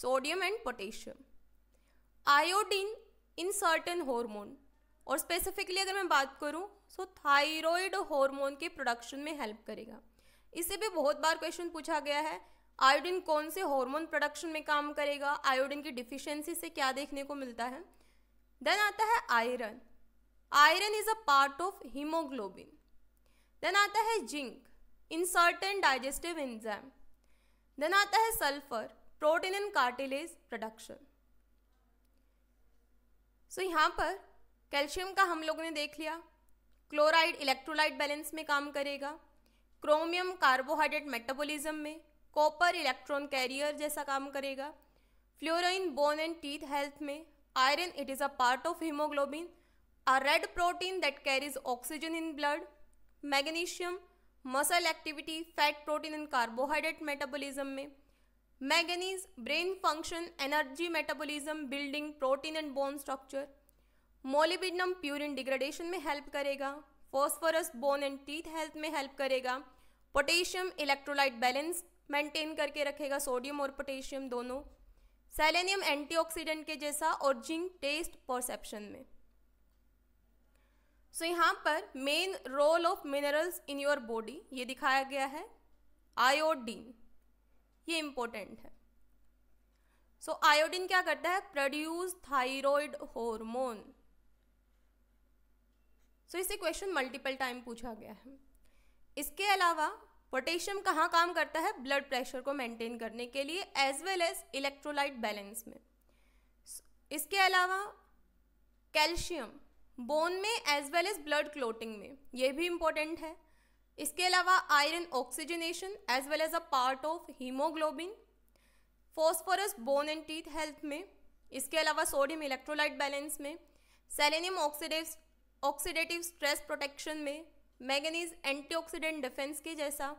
sodium and potassium iodine in certain hormone और स्पेसिफिकली अगर मैं बात करूं सो थायराइड हार्मोन के प्रोडक्शन में हेल्प करेगा इसे भी बहुत बार क्वेश्चन पूछा गया है आयोडीन कौन से हार्मोन प्रोडक्शन में काम करेगा आयोडीन की डिफिशियंसी से क्या देखने को मिलता है देन आता है iron iron is a part of haemoglobin then आता है zinc in certain digestive enzyme then आता है sulphur protein and cartilage production so यहाँ पर कैल्शियम का हम लोगों ने देख लिया क्लोराइड इलेक्ट्रोलाइट बैलेंस में काम करेगा क्रोमियम कार्बोहाइड्रेट मेटाबॉलिज्म में कॉपर इलेक्ट्रॉन कैरियर जैसा काम करेगा fluorine bone and teeth health में iron it is a part of haemoglobin a red protein that carries oxygen in blood magnesium muscle activity fat protein and carbohydrate metabolism में manganese brain function energy metabolism building protein and bone structure molybdenum purine degradation में help करेगा phosphorus bone and teeth health में help करेगा potassium electrolyte balance maintain करके रखेगा sodium और potassium दोनों selenium antioxidant के जैसा और जिंक टेस्ट परसेप्शन में सो यहाँ पर main role of minerals in your body ये दिखाया गया है आयोडीन ये इम्पोर्टेंट है सो so, आयोडीन क्या करता है प्रोड्यूस थायराइड हॉर्मोन सो इसे क्वेश्चन मल्टीपल टाइम पूछा गया है इसके अलावा पोटेशियम कहाँ काम करता है ब्लड प्रेशर को मेंटेन करने के लिए as well as electrolyte balance में इसके अलावा कैल्शियम बोन में as well as blood clotting में ये भी इम्पोर्टेंट है इसके अलावा iron oxygenation as well as a part of haemoglobin phosphorus bone and teeth health में इसके अलावा सोडियम इलेक्ट्रोलाइट बैलेंस में selenium oxidative oxidative stress protection में मैगनीज एंटीऑक्सीडेंट डिफेंस के जैसा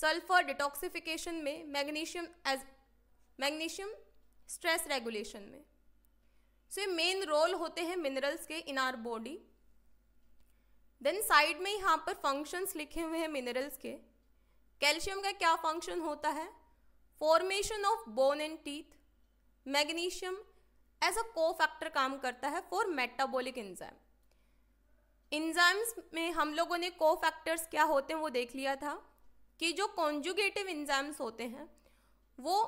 सल्फर डिटॉक्सिफिकेशन में magnesium as magnesium stress regulation में so ये मेन रोल होते हैं मिनरल्स के in our body then side में यहाँ पर फंक्शंस लिखे हुए हैं मिनरल्स के कैल्शियम का क्या फंक्शन होता है formation of bone and teeth magnesium as a cofactor काम करता है फॉर मेटाबॉलिक इंजाइम इंजाइम्स में हम लोगों ने को फैक्टर्स क्या होते हैं वो देख लिया था कि जो कॉन्जुगेटिव इंजाइम्स होते हैं वो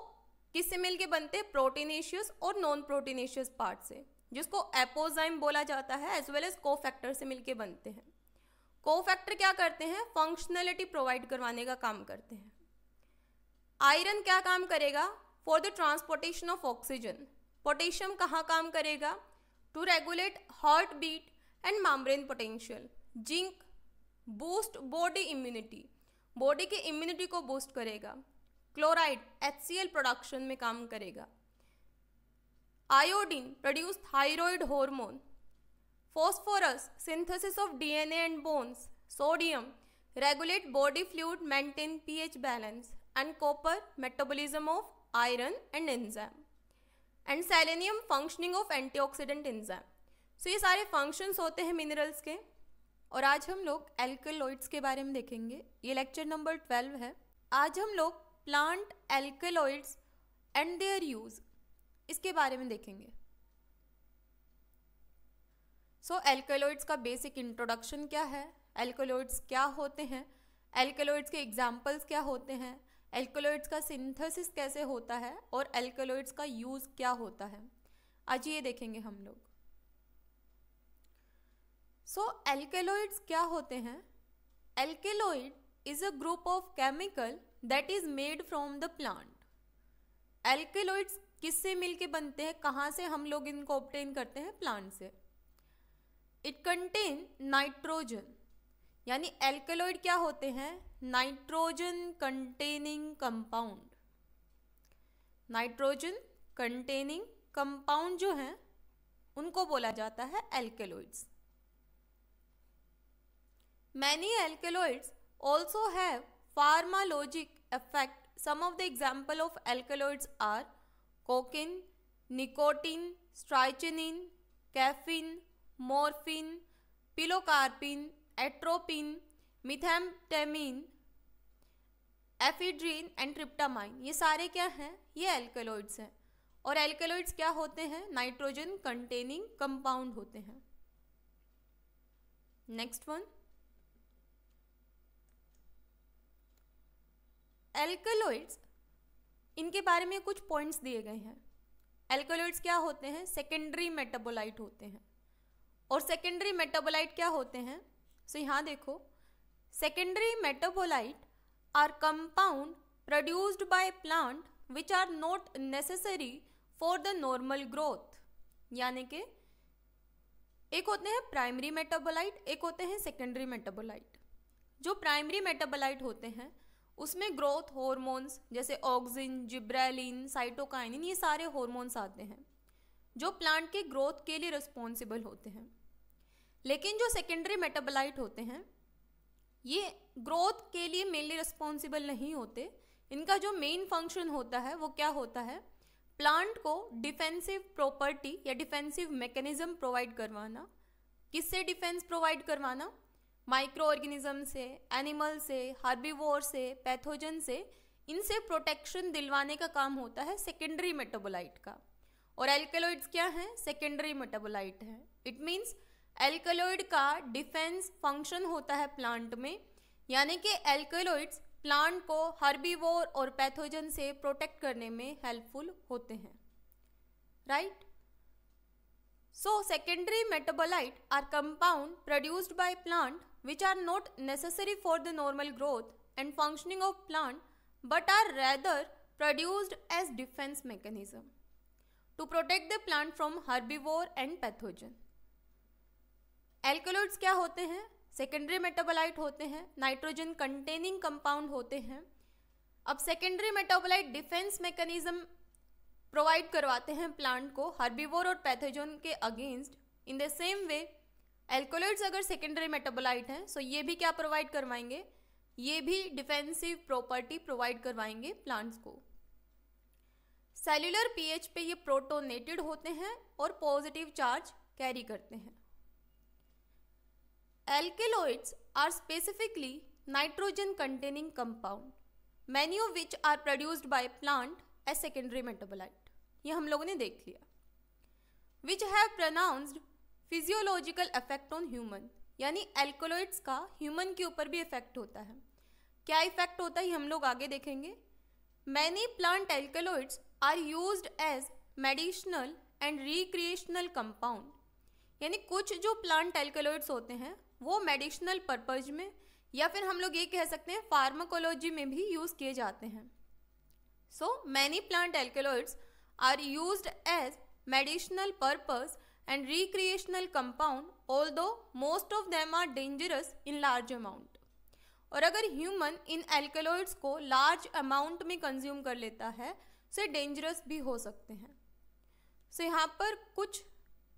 किससे मिलके बनते हैं प्रोटीनेशियस और नॉन प्रोटीनेशियस पार्ट से जिसको एपोजाइम बोला जाता है as well as cofactor से मिलके बनते हैं को फैक्टर क्या करते हैं फंक्शनैलिटी प्रोवाइड करवाने का काम करते हैं आयरन क्या काम करेगा for the transportation of oxygen potassium कहाँ काम करेगा to regulate heart beat and membrane potential zinc boost body immunity body की इम्यूनिटी को बूस्ट करेगा क्लोराइड एच प्रोडक्शन में काम करेगा iodine produce thyroid hormone phosphorus synthesis of DNA and bones sodium regulate body fluid maintain pH balance and copper metabolism of iron and enzyme and selenium functioning of antioxidant enzyme so ये सारे functions होते हैं minerals के और आज हम लोग alkaloids के बारे में देखेंगे ये लेक्चर नंबर ट्वेल्व है आज हम लोग plant alkaloids and their use इसके बारे में देखेंगे सो so, एल्कलॉइड्स का बेसिक इंट्रोडक्शन क्या है एल्कलॉइड्स क्या होते हैं एल्कलॉइड्स के एग्जाम्पल्स क्या होते हैं एल्कलॉइड्स का सिंथेसिस कैसे होता है और एल्कलॉइड्स का यूज़ क्या होता है आज ये देखेंगे हम लोग सो एल्कलॉइड्स क्या होते हैं alkaloid is a group of chemical that is made from the plant alkaloids किससे मिलके बनते हैं कहाँ से हम लोग इनको ऑप्टेन करते हैं प्लांट से इट कंटेन नाइट्रोजन यानी एल्केलॉइड क्या होते हैं nitrogen containing compound nitrogen containing compound जो हैं उनको बोला जाता है alkaloids many alkaloids also have Pharmacologic effect. Some of the example of alkaloids are cocaine, nicotine, strychnine, caffeine, morphine, pilocarpine, atropine, methamphetamine, ephedrine and tryptamine ये सारे क्या हैं ये एल्केलॉइड्स हैं और एल्केलॉइड्स क्या होते हैं नाइट्रोजन कंटेनिंग कंपाउंड होते हैं नेक्स्ट वन एल्कलोइड्स इनके बारे में कुछ पॉइंट्स दिए गए हैं एल्कोलोइड्स क्या होते हैं सेकेंडरी मेटाबोलाइट होते हैं और सेकेंडरी मेटाबोलाइट क्या होते हैं सो यहाँ देखो secondary metabolite are compound produced by plant which are not necessary for the normal growth यानी कि एक होते हैं प्राइमरी मेटाबोलाइट एक होते हैं सेकेंडरी मेटाबोलाइट जो प्राइमरी मेटाबोलाइट होते हैं उसमें ग्रोथ हॉर्मोन्स जैसे ऑक्सिन जिब्रेलिन साइटोकाइनिन ये सारे हॉर्मोन्स आते हैं जो प्लांट के ग्रोथ के लिए रिस्पॉन्सिबल होते हैं लेकिन जो सेकेंडरी मेटाबोलाइट होते हैं ये ग्रोथ के लिए मेनली रिस्पॉन्सिबल नहीं होते इनका जो मेन फंक्शन होता है वो क्या होता है प्लांट को डिफेंसिव प्रॉपर्टी या डिफेंसिव मैकेनिज्म प्रोवाइड करवाना किससे डिफेंस प्रोवाइड करवाना माइक्रो ऑर्गेनिज्म से एनिमल से हार्बीवोर से पैथोजन से इनसे प्रोटेक्शन दिलवाने का काम होता है सेकेंडरी मेटाबोलाइट का और एल्कलोइड्स क्या हैं सेकेंडरी मेटाबोलाइट हैं इट मीन्स एल्कलोइड का डिफेंस फंक्शन होता है प्लांट में यानी कि एल्कलोइड्स प्लांट को हर्बीवोर और पैथोजन से प्रोटेक्ट करने में हेल्पफुल होते हैं right so secondary metabolite are compound produced by plant which are not necessary for the normal growth and functioning of plant but are rather produced as defense mechanism to protect the plant from herbivore and pathogen alkaloids क्या होते हैं secondary metabolite होते हैं nitrogen containing compound होते हैं अब secondary metabolite defence mechanism provide करवाते हैं प्लांट को हर्बिवोर और पैथोजन के against in the same way alkaloids अगर सेकेंडरी मेटाबोलाइट हैं सो ये भी क्या प्रोवाइड करवाएंगे ये भी डिफेंसिव प्रॉपर्टी प्रोवाइड करवाएंगे प्लांट्स को सेल्युलर पीएच पे ये प्रोटोनेटेड होते हैं और पॉजिटिव चार्ज कैरी करते हैं alkaloids are specifically nitrogen containing compound many which are produced by plant a secondary metabolite ये हम लोगों ने देख लिया which have pronounced physiological effect on human यानी एल्कोलॉइड्स का ह्यूमन के ऊपर भी इफेक्ट होता है क्या इफेक्ट होता है हम लोग आगे देखेंगे many plant alkaloids are use as medicinal and recreational compound यानी कुछ जो प्लांट एल्कोलॉइड्स होते हैं वो मेडिशनल पर्पज में या फिर हम लोग ये कह सकते हैं फार्माकोलॉजी में भी यूज़ किए जाते हैं so many plant alkaloids are use as medicinal purpose and recreational compound although most of them are dangerous in large amount और अगर ह्यूमन इन एल्केलॉइड्स को लार्ज अमाउंट में कंज्यूम कर लेता है से डेंजरस भी हो सकते हैं सो so, यहाँ पर कुछ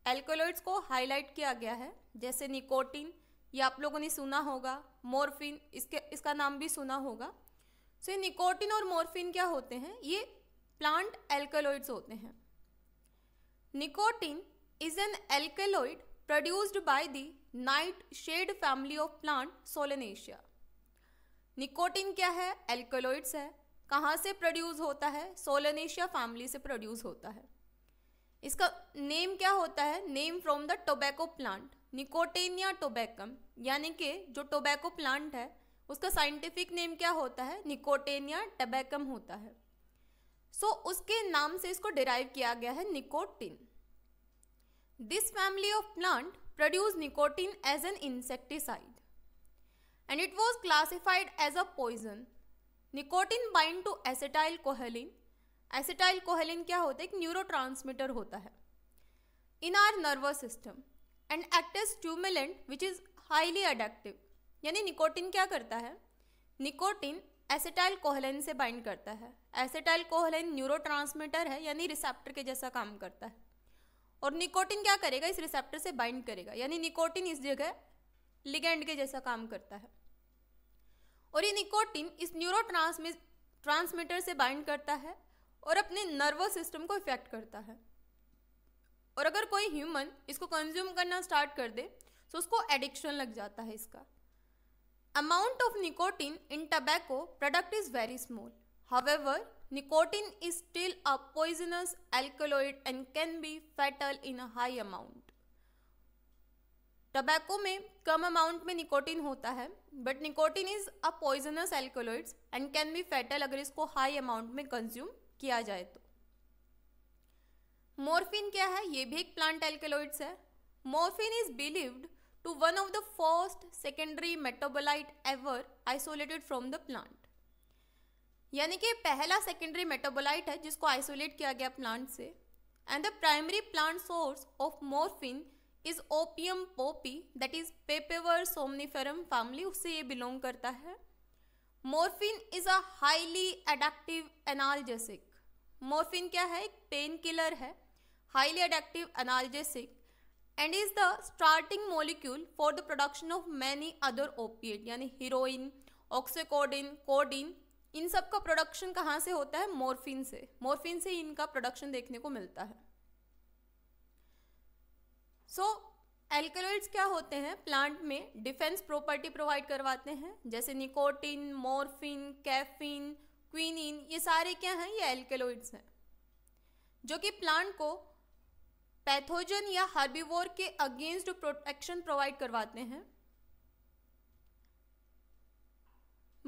एल्कोलॉइड्स को हाईलाइट किया गया है जैसे निकोटिन ये आप लोगों ने सुना होगा मोरफिन इसके इसका नाम भी सुना होगा सो so, ये निकोटिन और मोरफिन क्या होते हैं ये प्लांट एल्कोलॉइड्स होते हैं nicotine is an alkaloid produced by the nightshade family of plant Solanaceae nicotine क्या है एल्कोलॉइड्स है कहाँ से प्रोड्यूस होता है सोलनेशिया फैमिली से प्रोड्यूस होता है इसका नेम क्या होता है name from the tobacco plant Nicotiana tabacum यानी कि जो टोबैको प्लांट है उसका साइंटिफिक नेम क्या होता है निकोटेनिया टबैकम होता है सो so, उसके नाम से इसको डिराइव किया गया है nicotine This family of plant produce nicotine as an insecticide and it was classified as a poison. Nicotine bind to acetylcholine acetylcholine क्या होता है एक न्यूरोट्रांसमीटर होता है in our nervous system and act as stimulant which is highly addictive यानी nicotine क्या करता है निकोटिन एसेटाइल कोहलेन से बाइंड करता है एसेटाइल कोहलेन न्यूरोट्रांसमीटर है यानी रिसेप्टर के जैसा काम करता है और निकोटिन क्या करेगा इस रिसेप्टर से बाइंड करेगा यानी निकोटिन इस जगह लिगेंड के जैसा काम करता है और ये निकोटिन इस न्यूरो ट्रांसमीटर से बाइंड करता है और अपने नर्वस सिस्टम को इफेक्ट करता है और अगर कोई ह्यूमन इसको कंज्यूम करना स्टार्ट कर दे तो उसको एडिक्शन लग जाता है इसका amount of nicotine in tobacco product is very small however Nicotine is still a poisonous alkaloid and can be fatal in a high amount. Tobacco में कम अमाउंट में निकोटिन होता है but nicotine is a poisonous alkaloids and can be fatal अगर इसको high amount में consume किया जाए तो मोर्फिन क्या है ये भी एक प्लांट एल्कोलोइड्स है morphine is believed to one of the first secondary metabolite ever isolated from the plant यानी कि पहला सेकेंडरी मेटाबोलाइट है जिसको आइसोलेट किया गया प्लांट से and the primary plant source of morphine is opium poppy that is Papaver somniferum family उससे ये बिलोंग करता है morphine is a highly addictive analgesic morphine क्या है एक पेन किलर है highly addictive analgesic and is the starting molecule for the production of many other opioid यानी heroin oxycodone codeine इन सब का प्रोडक्शन कहाँ से होता है मोरफिन से मोरफिन से इनका प्रोडक्शन देखने को मिलता है सो so, एल्केलॉइड्स क्या होते हैं प्लांट में डिफेंस प्रॉपर्टी प्रोवाइड करवाते हैं जैसे निकोटिन मोरफिन कैफिन क्विनिन ये सारे क्या हैं ये एल्केलॉइड्स हैं जो कि प्लांट को पैथोजन या हार्बिवोर के अगेंस्ट प्रोटेक्शन प्रोवाइड करवाते हैं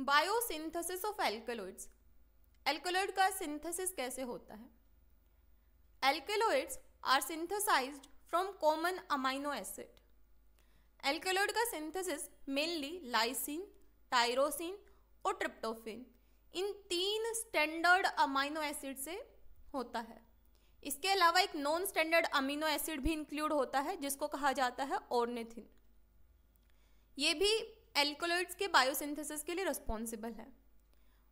बायोसिंथेसिस ऑफ एल्केलॉइड्स एल्कोलोइड का सिंथेसिस कैसे होता है alkaloids are synthesized from common amino acid alkaloid का सिंथेसिस मेनली लाइसिन टायरोसिन और ट्रिप्टोफिन इन तीन स्टैंडर्ड अमाइनो एसिड से होता है इसके अलावा एक नॉन स्टैंडर्ड अमीनो एसिड भी इंक्लूड होता है जिसको कहा जाता है ऑर्निथिन ये भी एल्कोलोइड्स के बायोसिंथेसिस के लिए रिस्पॉन्सिबल है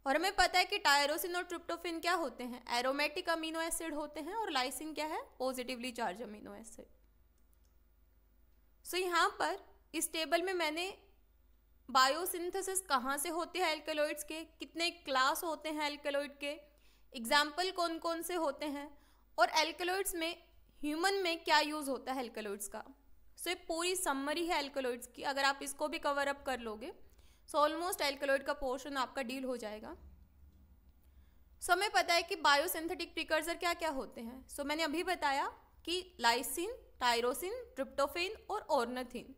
और हमें पता है कि टायरोसिन और ट्रिप्टोफिन क्या होते हैं एरोमेटिक अमीनो एसिड होते हैं और लाइसिन क्या है positively charge amino acid so यहाँ पर इस टेबल में मैंने बायोसिंथेसिस कहाँ से होते हैं एल्कोलोइड्स के कितने क्लास होते हैं एल्कोलोइड के एग्जाम्पल कौन कौन से होते हैं और एल्कोलोइड्स में ह्यूमन में क्या यूज़ होता है एल्कोलोइड्स का सो तो ये पूरी समरी है एल्कोलॉइड्स की अगर आप इसको भी कवर अप कर लोगे सो ऑलमोस्ट एल्कोलॉइड का पोर्शन आपका डील हो जाएगा सो so, हमें पता है कि बायोसिंथेटिक प्रिकर्सर क्या क्या होते हैं सो so, मैंने अभी बताया कि लाइसिन टायरोसिन ट्रिप्टोफेन और ऑर्नथिन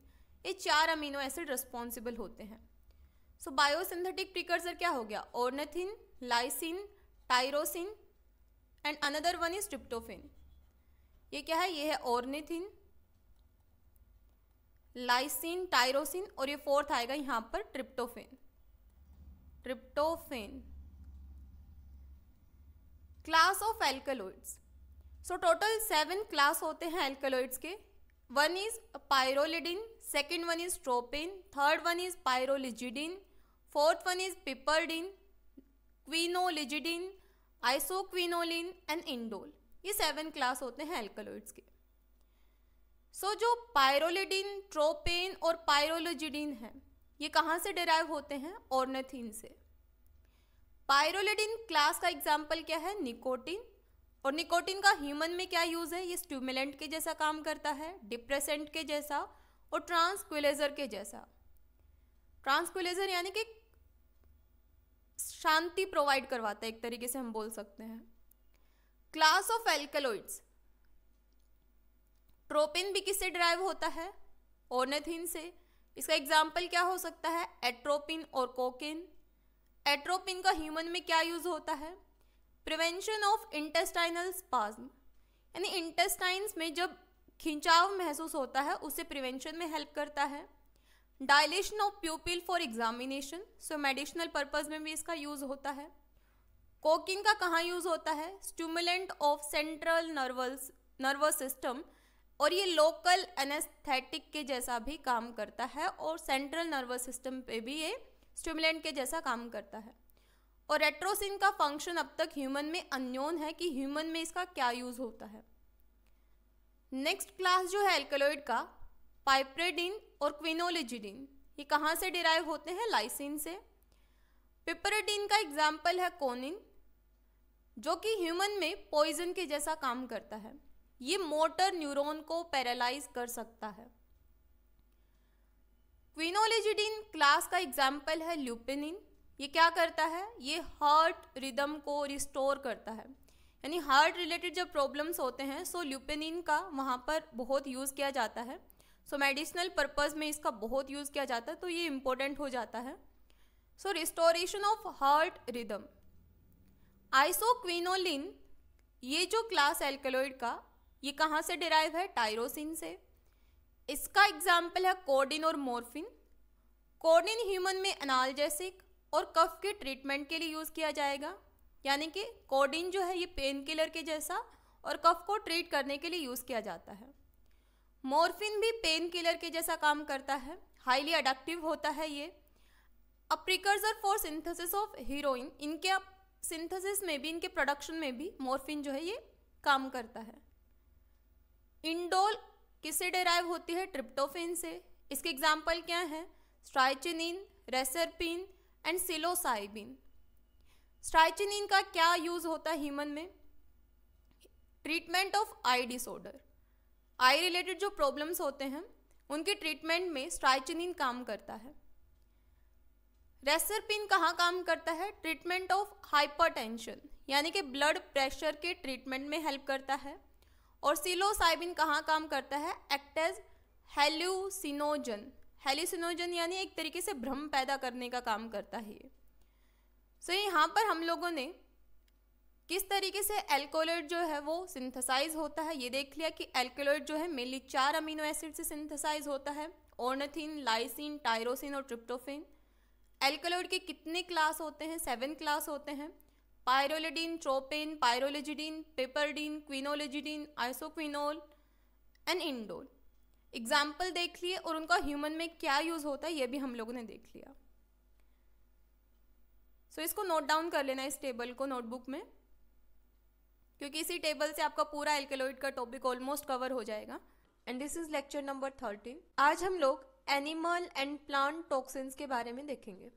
ये चार अमीनो एसिड रिस्पॉन्सिबल होते हैं सो बायोसिंथेटिक प्रिकर्सर क्या हो गया ornithine lysine tyrosine and another one is tryptophan ये क्या है ये है ऑर्निथिन लाइसिन टायरोसिन और ये फोर्थ आएगा यहाँ पर tryptophan tryptophan class of alkaloids so total seven class होते हैं एल्कलोइड्स के one is pyrrolidine second one is tropane third one is pyrrolizidine fourth one is piperidine quinolizidine isoquinoline and indole ये seven class होते हैं alkaloids के so so, जो पायरोलिडिन tropane और पायरोलोजिडिन है ये कहाँ से डिराइव होते हैं ऑर्नेथिन से पायरोलिडिन क्लास का एग्जाम्पल क्या है निकोटिन और निकोटिन का ह्यूमन में क्या यूज़ है ये स्ट्यूमिलेंट के जैसा काम करता है डिप्रेसेंट के जैसा और ट्रांसक्विलेजर के जैसा ट्रांसक्विलेजर यानी कि शांति प्रोवाइड करवाता है एक तरीके से हम बोल सकते हैं क्लास ऑफ एल्कलोइड्स ट्रोपिन भी किससे ड्राइव होता है ओनेथिन से इसका एग्जाम्पल क्या हो सकता है एट्रोपिन और कोकिन एट्रोपिन का ह्यूमन में क्या यूज होता है प्रिवेंशन ऑफ इंटेस्टाइनल स्पाज्म यानी इंटेस्टाइन्स में जब खिंचाव महसूस होता है उसे प्रिवेंशन में हेल्प करता है dilation of pupil for examination so medicinal purpose में भी इसका यूज होता है कोकिन का कहाँ यूज होता है stimulant of central nervous nervous system और ये लोकल एनेस्थेटिक के जैसा भी काम करता है और सेंट्रल नर्वस सिस्टम पे भी ये स्टिमुलेंट के जैसा काम करता है और रेट्रोसिन का फंक्शन अब तक ह्यूमन में अन्योन है कि ह्यूमन में इसका क्या यूज़ होता है नेक्स्ट क्लास जो है एल्कलॉइड का पाइप्रेडिन और क्विनोलिजिडिन ये कहाँ से डिराइव होते हैं लाइसिन से पिपरेडिन का एग्जाम्पल है कोनिन जो कि ह्यूमन में पॉइजन के जैसा काम करता है ये मोटर न्यूरॉन को पैरालाइज कर सकता है क्विनोलिजिडिन क्लास का एग्जाम्पल है ल्यूपिनिन ये क्या करता है ये हार्ट रिदम को रिस्टोर करता है यानी हार्ट रिलेटेड जब प्रॉब्लम्स होते हैं सो ल्यूपिनिन का वहाँ पर बहुत यूज़ किया जाता है सो मेडिसिनल पर्पज़ में इसका बहुत यूज़ किया जाता है तो ये इम्पोर्टेंट हो जाता है so restoration of heart rhythm isoquinoline ये जो क्लास एल्कोलॉइड का ये कहाँ से डिराइव है टायरोसिन से इसका एग्जाम्पल है कोडिन और मोरफिन कोडिन ह्यूमन में अनालजेसिक और कफ के ट्रीटमेंट के लिए यूज़ किया जाएगा यानी कि कोडिन जो है ये पेन किलर के जैसा और कफ को ट्रीट करने के लिए यूज़ किया जाता है मोरफिन भी पेन किलर के जैसा काम करता है हाईली अडक्टिव होता है ये a precursor for synthesis of heroin इनके सिंथेसिस में भी इनके प्रोडक्शन में भी मोरफिन जो है ये काम करता है इंडोल किससे डेराइव होती है ट्रिप्टोफिन से इसके एग्जाम्पल क्या हैं स्ट्राइचिनिन रेसरपिन एंड सिलोसाइबिन स्ट्राइचिनिन का क्या यूज़ होता है ह्यूमन में treatment of eye disorder eye related जो प्रॉब्लम्स होते हैं उनके ट्रीटमेंट में स्ट्राइचिनिन काम करता है रेसरपिन कहाँ काम करता है ट्रीटमेंट ऑफ हाइपरटेंशन यानी कि ब्लड प्रेशर के ट्रीटमेंट में हेल्प करता है और सिलोसाइबिन कहाँ काम करता है एक्ट एज हेल्यूसिनोजन हेल्यूसिनोजन यानी एक तरीके से भ्रम पैदा करने का काम करता है ये सो so, यहाँ पर हम लोगों ने किस तरीके से एल्कोलॉइड जो है वो सिंथेसाइज होता है ये देख लिया कि एल्कोलोइड जो है मेनली चार अमीनो एसिड से सिंथेसाइज होता है ओर्नथिन लाइसिन टायरोसिन और ट्रिप्टोफिन एल्कोलोइड के कितने क्लास होते हैं सेवन क्लास होते हैं pyrrolidine tropane pyrrolizidine piperidine quinolizidine isoquinol and indole example देख लिए और उनका ह्यूमन में क्या यूज होता है ये भी हम लोगों ने देख लिया सो so, इसको नोट डाउन कर लेना इस टेबल को नोटबुक में क्योंकि इसी टेबल से आपका पूरा एल्केलोइड का टॉपिक ऑलमोस्ट कवर हो जाएगा and this is lecture number thirteen आज हम लोग एनिमल एंड प्लांट टॉक्सिन्स के बारे में देखेंगे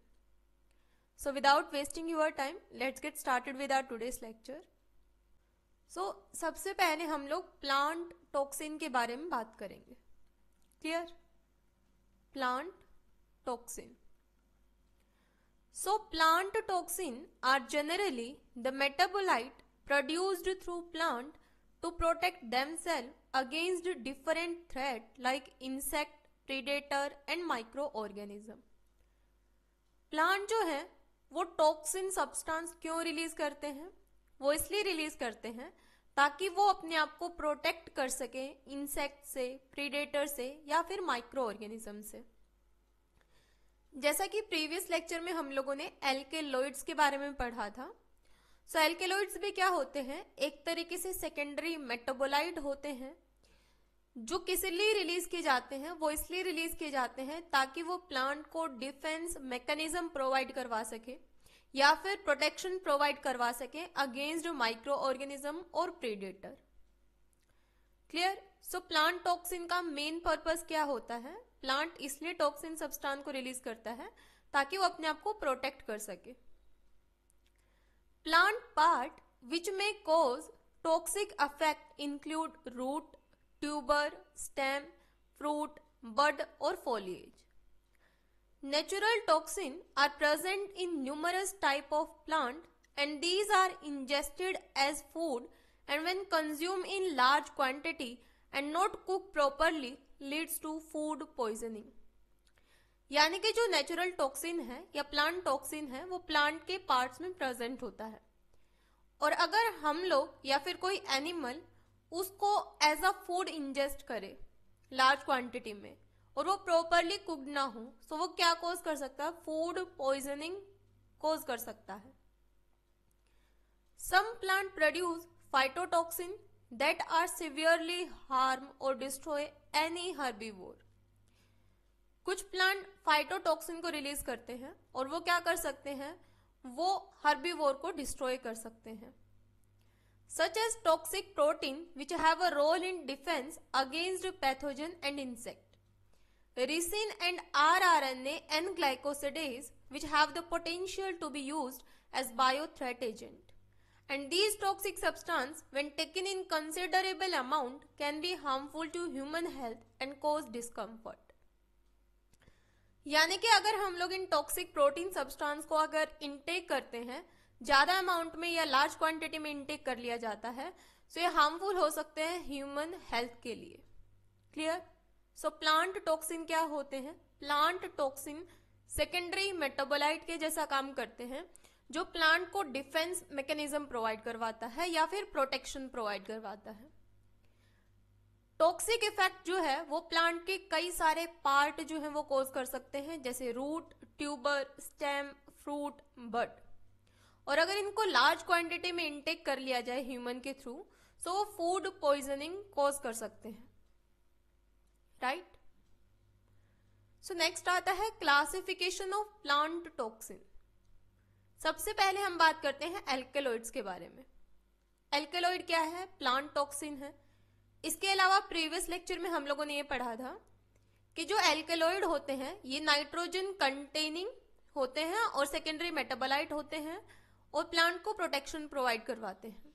So without wasting your time, let's get started with our today's lecture. So सबसे पहले हम लोग plant toxin के बारे में बात करेंगे clear plant toxin so plant toxin are generally the metabolite produced through plant to protect themselves against different threat like insect predator and microorganism plant जो है वो टॉक्सिन सब्सटेंस क्यों रिलीज करते हैं वो इसलिए रिलीज करते हैं ताकि वो अपने आप को प्रोटेक्ट कर सके इंसेक्ट से प्रीडेटर से या फिर माइक्रो ऑर्गेनिज्म से जैसा कि प्रीवियस लेक्चर में हम लोगों ने एल्केलॉइड्स के बारे में पढ़ा था सो so, एल्केलॉइड्स भी क्या होते हैं एक तरीके से सेकेंडरी मेटाबोलाइट होते हैं जो किस लिए रिलीज किए जाते हैं वो इसलिए रिलीज किए जाते हैं ताकि वो प्लांट को डिफेंस मैकेनिज्म प्रोवाइड करवा सके या फिर प्रोटेक्शन प्रोवाइड करवा सके अगेंस्ट माइक्रो ऑर्गेनिज्म और predator clear so plant toxin का मेन पर्पस क्या होता है प्लांट इसलिए टॉक्सिन सब्सटेंस को रिलीज करता है ताकि वो अपने आप को प्रोटेक्ट कर सके प्लांट पार्ट विच में cause toxic affect include root tuber stem fruit bud और foliage natural toxin are present in numerous type of plant and these are ingested as food and when consume in large quantity and not cook properly leads to food poisoning यानी कि जो natural toxin है या plant toxin है वो plant के parts में present होता है और अगर हम लोग या फिर कोई एनिमल उसको एज अ फूड इंजेस्ट करे लार्ज क्वांटिटी में और वो प्रॉपरली कुक ना हो सो वो क्या कोज कर सकता है फूड पॉइजनिंग कोज कर सकता है some plant produce phytotoxin that are severely harm और डिस्ट्रॉय एनी herbivore. कुछ प्लांट फाइटोटॉक्सिन को रिलीज करते हैं और वो क्या कर सकते हैं वो हर्बीवोर को डिस्ट्रॉय कर सकते हैं such as toxic protein which have a role in defense against pathogen and insect. Ricin and rRNA and glycosidase which have the potential to be used as bio threat agent. And these toxic substance when taken in considerable amount can be harmful to human health and cause discomfort. यानी कि अगर हम लोग इन toxic protein substance को अगर intake करते हैं ज़्यादा अमाउंट में या लार्ज क्वांटिटी में इनटेक कर लिया जाता है सो तो so ये हार्मफुल हो सकते हैं ह्यूमन हेल्थ के लिए क्लियर सो प्लांट टॉक्सिन क्या होते हैं प्लांट टॉक्सिन सेकेंडरी मेटाबोलाइट के जैसा काम करते हैं जो प्लांट को डिफेंस मैकेनिज्म प्रोवाइड करवाता है या फिर प्रोटेक्शन प्रोवाइड करवाता है टॉक्सिक इफेक्ट जो है वो प्लांट के कई सारे पार्ट जो है वो कॉज कर सकते हैं जैसे root tuber stem fruit bud और अगर इनको लार्ज क्वांटिटी में इंटेक कर लिया जाए ह्यूमन के थ्रू सो वो फूड पॉइजनिंग कॉज कर सकते हैं राइट सो नेक्स्ट आता है क्लासिफिकेशन ऑफ प्लांट टॉक्सिन सबसे पहले हम बात करते हैं एल्केलॉइड्स के बारे में एल्केलॉइड क्या है प्लांट टॉक्सिन है इसके अलावा प्रीवियस लेक्चर में हम लोगों ने ये पढ़ा था कि जो एल्केलॉइड होते हैं ये नाइट्रोजन कंटेनिंग होते हैं और सेकेंडरी मेटाबोलाइट होते हैं और प्लांट को प्रोटेक्शन प्रोवाइड करवाते हैं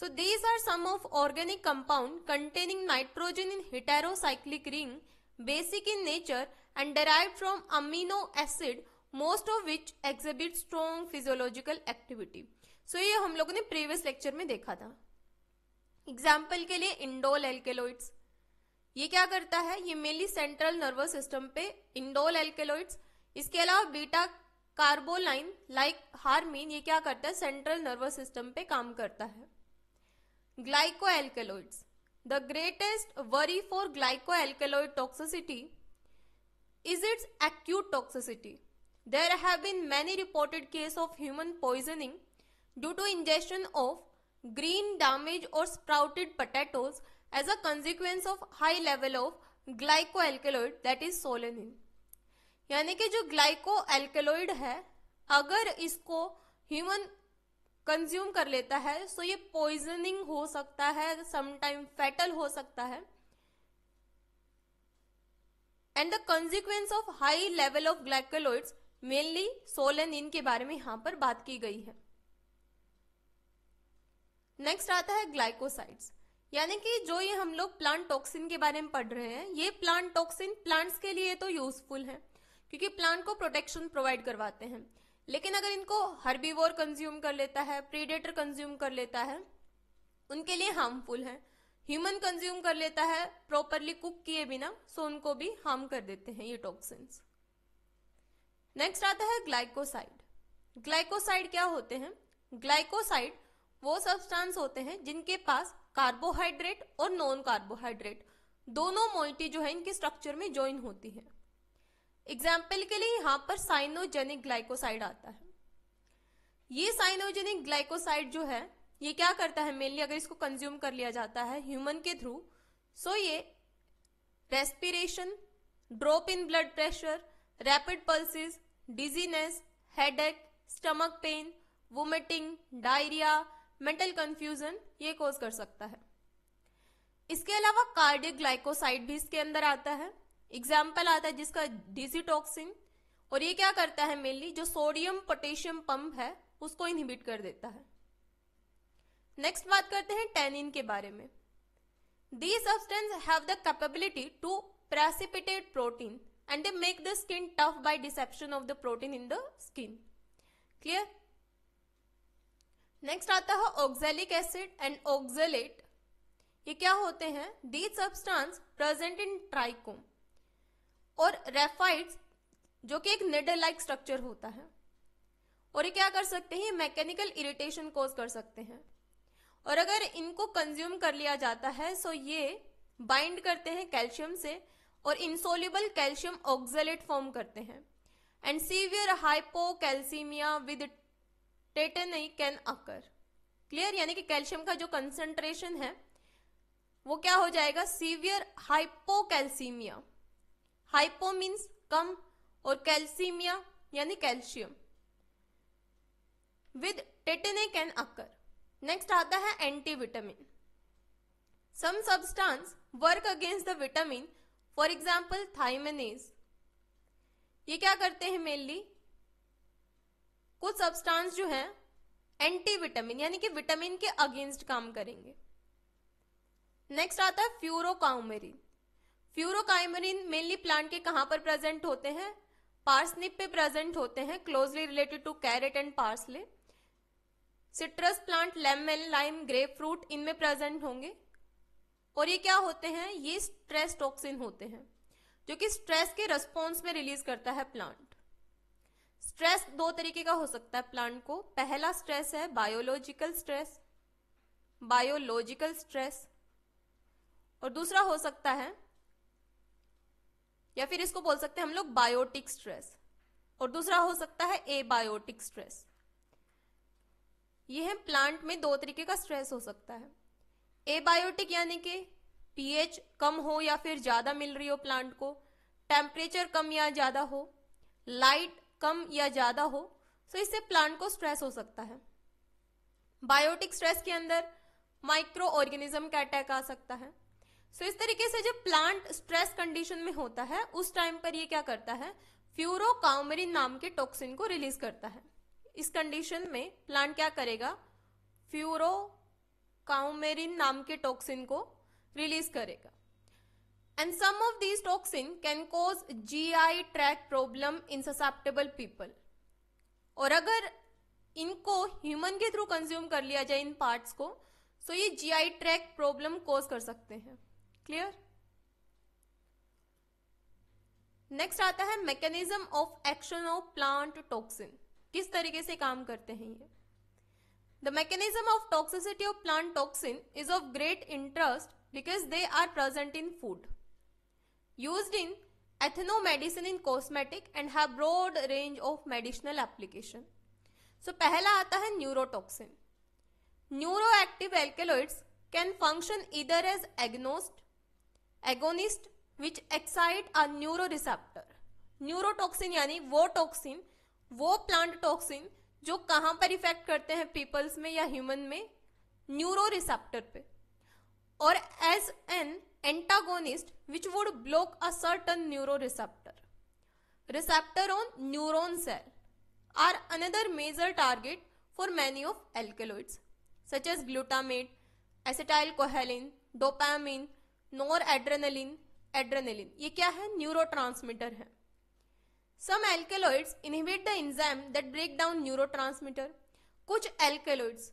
so these are some of organic compound containing nitrogen in heterocyclic ring basic in nature and derived from amino acid most of which exhibit strong physiological activity so ये हम लोगों ने previous lecture में देखा था example के लिए indole एल्केलोइड्स ये क्या करता है ये मेनली सेंट्रल नर्वस सिस्टम पे इंडोल एल्केलोइड्स इसके अलावा बीटा कार्बोलाइन लाइक हारमीन ये क्या करता है सेंट्रल नर्वस सिस्टम पे काम करता है glycoalkaloids the greatest worry for glycoalkaloid toxicity is its acute toxicity there have been many reported case of human poisoning due to ingestion of green damage और sprouted potatoes as a consequence of high level of glycoalkaloid that is solanine यानी कि जो glyco एल्केलोइड है अगर इसको human consume कर लेता है सो तो ये पॉइजनिंग हो सकता है समटाइम फैटल हो सकता है and the consequence of high level of glycoalkaloids mainly इन के बारे में यहां पर बात की गई है नेक्स्ट आता है ग्लाइकोसाइड्स यानी कि जो ये हम लोग प्लांट टॉक्सिन के बारे में पढ़ रहे हैं ये प्लांट टॉक्सिन प्लांट्स के लिए तो यूजफुल है क्योंकि प्लांट को प्रोटेक्शन प्रोवाइड करवाते हैं लेकिन अगर इनको हर्बीवोर कंज्यूम कर लेता है प्रीडेटर कंज्यूम कर लेता है उनके लिए हार्मफुल है ह्यूमन कंज्यूम कर लेता है प्रॉपरली कुक किए बिना सो उनको भी हार्म कर देते हैं ये टॉक्सिन्स नेक्स्ट आता है ग्लाइकोसाइड ग्लाइकोसाइड क्या होते हैं ग्लाइकोसाइड वो सब्सटेंस होते हैं जिनके पास कार्बोहाइड्रेट और नॉन कार्बोहाइड्रेट दोनों मोइटी जो है इनके स्ट्रक्चर में ज्वाइन होती है एग्जाम्पल के लिए यहाँ पर साइनोजेनिक ग्लाइकोसाइड आता है ये साइनोजेनिक ग्लाइकोसाइड जो है ये क्या करता है मेनली अगर इसको कंज्यूम कर लिया जाता है ह्यूमन के थ्रू सो ये respiration drop in blood pressure rapid pulses dizziness headache stomach pain vomiting diarrhoea mental confusion ये कॉज कर सकता है इसके अलावा कार्डिक ग्लाइकोसाइड भी इसके अंदर आता है एग्जाम्पल आता है जिसका डिजिटॉक्सिन और ये क्या करता है मेनली जो सोडियम पोटेशियम पंप है उसको इनहिबिट कर देता है नेक्स्ट बात करते हैं टेनिन के बारे में the substance have the capability to precipitate protein and they make the skin tough by deception of the protein in the skin clear next आता है ऑक्जेलिक एसिड एंड ऑक्जेलेट ये क्या होते हैं the substance present in trichome और raphides जो कि एक निडल लाइक स्ट्रक्चर होता है और ये क्या कर सकते हैं मैकेनिकल इरिटेशन कोज कर सकते हैं और अगर इनको कंज्यूम कर लिया जाता है सो ये बाइंड करते हैं कैल्शियम से और इंसोल्यूबल कैल्शियम ऑक्सलेट फॉर्म करते हैं and severe hypocalcemia with tetany can occur clear यानी कि कैल्शियम का जो कंसंट्रेशन है वो क्या हो जाएगा severe hypo hypocalcemia hypo means कम और कैल्सीमिया यानी calcium with tetany can occur next आता है anti vitamin some substance work against the vitamin for example thiaminase ये क्या करते हैं मेनली कुछ सब्सटेंस जो है एंटी विटामिन यानी कि विटामिन के अगेंस्ट काम करेंगे नेक्स्ट आता है फ्यूरोकाउमेरिन फ्यूरोकाइमरिन मेनली प्लांट के कहाँ पर प्रेजेंट होते हैं पार्सनिप पे प्रेजेंट होते हैं closely related to carrot and parsley citrus plant lemon lime grapefruit इनमें प्रेजेंट होंगे और ये क्या होते हैं ये स्ट्रेस टॉक्सिन होते हैं जो कि स्ट्रेस के रिस्पॉन्स में रिलीज करता है प्लांट स्ट्रेस दो तरीके का हो सकता है प्लांट को पहला स्ट्रेस है बायोलॉजिकल स्ट्रेस बायोलॉजिकल स्ट्रेस और दूसरा हो सकता है या फिर इसको बोल सकते हैं हम लोग बायोटिक स्ट्रेस और दूसरा हो सकता है ए बायोटिक स्ट्रेस ये है प्लांट में दो तरीके का स्ट्रेस हो सकता है एबायोटिक यानी कि पीएच कम हो या फिर ज्यादा मिल रही हो प्लांट को टेम्परेचर कम या ज्यादा हो लाइट कम या ज्यादा हो सो तो इससे प्लांट को स्ट्रेस हो सकता है बायोटिक स्ट्रेस के अंदर माइक्रो ऑर्गेनिज्म का अटैक आ सकता है सो so, इस तरीके से जब प्लांट स्ट्रेस कंडीशन में होता है उस टाइम पर ये क्या करता है फ्यूरोकाउमरिन नाम के टॉक्सिन को रिलीज करता है इस कंडीशन में प्लांट क्या करेगा फ्यूरोकाउमेरिन नाम के टॉक्सिन को रिलीज करेगा some of these toxin can cause G I tract problem in susceptible people और अगर इनको ह्यूमन के थ्रू कंज्यूम कर लिया जाए इन पार्ट्स को सो तो ये ये आई ट्रैक प्रॉब्लम कोज कर सकते हैं क्लियर नेक्स्ट आता है mechanism of action of plant toxin किस तरीके से काम करते हैं ये the mechanism of toxicity of plant toxin is of great interest because they are present in food use in ethnomedicine in cosmetic and have broad range of medicinal application so पहला आता है neurotoxin neuro active alkaloids can function either as agonist agonist which excite a neuro receptor neurotoxin यानी वो toxin वो plant toxin जो कहाँ पर effect करते हैं पीपल्स में या ह्यूमन में न्यूरो रिसेप्टर पे और as an antagonist which would block a certain neuro receptor receptor on neuron cell are another major target for many of alkaloids such as glutamate acetyl choline dopamine noradrenaline adrenaline ये क्या है neuro transmitter है some alkaloids inhibit the enzyme that break down neuro कुछ alkaloids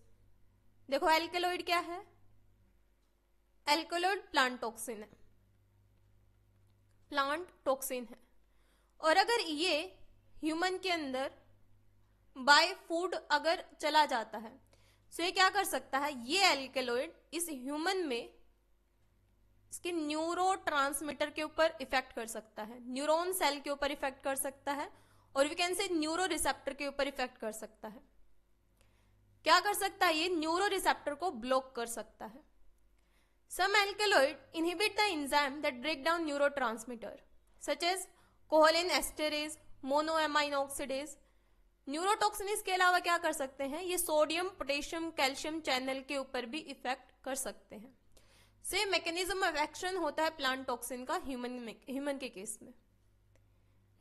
देखो alkaloid क्या है alkaloid plant toxin है plant toxin है और अगर ये ह्यूमन के अंदर बाय फूड अगर चला जाता है तो ये क्या कर सकता है ये एल्केलॉइड इस ह्यूमन में इसके न्यूरो के ऊपर इफेक्ट कर सकता है न्यूरोन सेल के ऊपर इफेक्ट कर सकता है और we can say neuro receptor के ऊपर इफेक्ट कर सकता है क्या कर सकता है ये न्यूरो रिसेप्टर को ब्लॉक कर सकता है some alkaloid inhibit the enzyme that break down neuro transmitter such as choline esterase monoamine oxidase neurotoxin इसके अलावा क्या कर सकते हैं ये सोडियम पोटेशियम कैल्शियम चैनल के ऊपर भी इफेक्ट कर सकते हैं सेम मैकेनिज्म ऑफ एक्शन होता है प्लांट टॉक्सिन का ह्यूमन ह्यूमन के केस में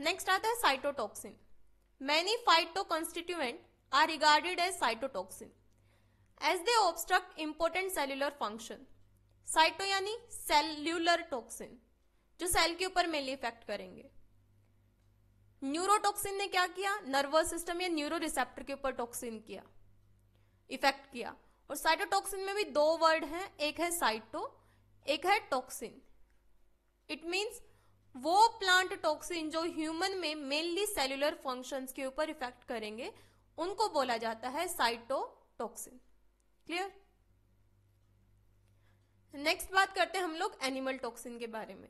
नेक्स्ट आता है cytotoxin many phytoconstituent are regarded as cytotoxin as they obstruct important cellular function cyto यानी सेल्यूलर टॉक्सिन जो सेल के ऊपर मेनली इफेक्ट करेंगे न्यूरोटॉक्सिन ने क्या किया नर्वस सिस्टम या न्यूरो रिसेप्टर के ऊपर टॉक्सिन किया इफेक्ट किया और साइटोटॉक्सिन में भी दो वर्ड हैं एक है साइटो एक है टॉक्सिन इट मीन्स वो प्लांट टॉक्सिन जो ह्यूमन में मेनली सेल्युलर फंक्शंस के ऊपर इफेक्ट करेंगे उनको बोला जाता है साइटोटॉक्सिन क्लियर नेक्स्ट बात करते हैं हम लोग एनिमल टॉक्सिन के बारे में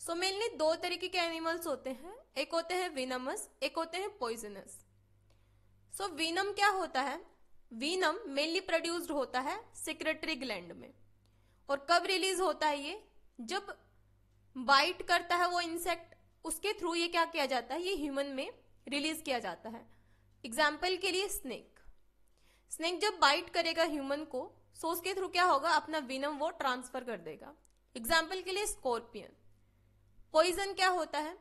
सो so, मेनली दो तरीके के एनिमल्स होते हैं एक होते हैं विनमस एक होते हैं पॉइजनस सो विनम क्या होता है वीनम मेनली प्रोड्यूस्ड होता है सिक्रेटरी ग्लैंड में और कब रिलीज होता है ये जब बाइट करता है वो इंसेक्ट उसके थ्रू ये क्या किया जाता है ये ह्यूमन में रिलीज किया जाता है एग्जाम्पल के लिए स्नेक स्नेक जब बाइट करेगा ह्यूमन को सो उसके थ्रू क्या होगा अपना विनम वो ट्रांसफर कर देगा एग्जाम्पल के लिए स्कॉर्पियन पॉइजन क्या होता है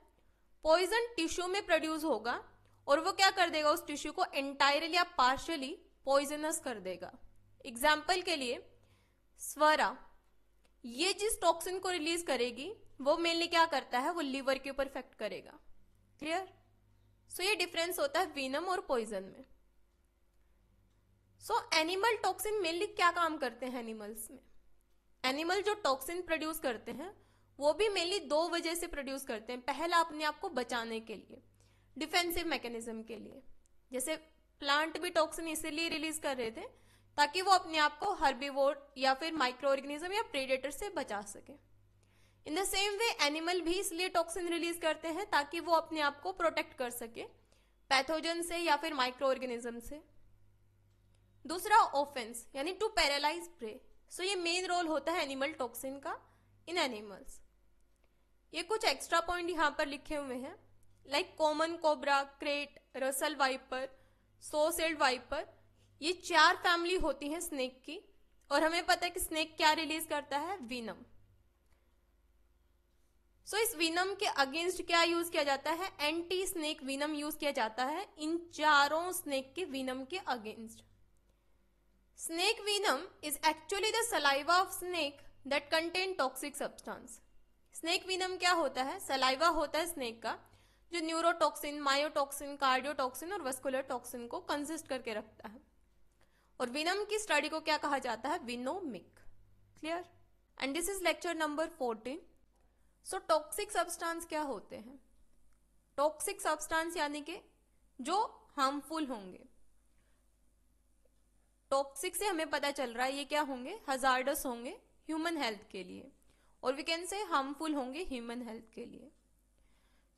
पॉइजन टिश्यू में प्रोड्यूस होगा और वो क्या कर देगा उस टिश्यू को एंटायरली या पार्शली पॉइजनस कर देगा एग्जाम्पल के लिए स्वरा ये जिस टॉक्सिन को रिलीज करेगी वो मेनली क्या करता है वो लीवर के ऊपर इफेक्ट करेगा क्लियर सो so, ये डिफरेंस होता है वीनम और पॉइजन में सो एनिमल टॉक्सिन मेनली क्या काम करते हैं एनिमल्स में एनिमल जो टॉक्सिन प्रोड्यूस करते हैं वो भी मेनली दो वजह से प्रोड्यूस करते हैं पहला अपने आप को बचाने के लिए डिफेंसिव मैकेनिज्म के लिए जैसे प्लांट भी टॉक्सिन इसीलिए रिलीज कर रहे थे ताकि वो अपने आप को हर्बीवोर या फिर माइक्रो ऑर्गेनिज्म या प्रेडेटर से बचा सके in the same way animal भी इसलिए टॉक्सिन रिलीज करते हैं ताकि वो अपने आप को प्रोटेक्ट कर सके पैथोजन से या फिर माइक्रो ऑर्गेनिज्म से दूसरा ऑफेंस यानी टू पैरालाइज प्रे सो ये मेन रोल होता है एनिमल टॉक्सिन का इन एनिमल्स ये कुछ एक्स्ट्रा पॉइंट यहाँ पर लिखे हुए हैं like common cobra krait Russell viper saw scaled viper ये चार फैमिली होती है स्नेक की और हमें पता है कि स्नेक क्या रिलीज करता है विनम सो so, इस विनम के अगेंस्ट क्या यूज किया जाता है एंटी स्नेक विनम यूज किया जाता है इन चारों स्नेक के विनम के against snake venom is actually the saliva of snake that contain toxic substance snake venom क्या होता है सलाइवा होता है स्नेक का जो न्यूरोटॉक्सिन मायोटॉक्सिन कार्डियोटॉक्सिन और वेस्कुलर टॉक्सिन को कंसिस्ट करके रखता है और विनम की स्टडी को क्या कहा जाता है venomic clear and this is lecture number fourteen so toxic substance क्या होते हैं टॉक्सिक सब्सटेंस यानी कि जो हार्मफुल होंगे टॉक्सिक से हमें पता चल रहा है ये क्या होंगे हजार्डस होंगे ह्यूमन हेल्थ के लिए और वी कैन से हार्मफुल होंगे ह्यूमन हेल्थ के लिए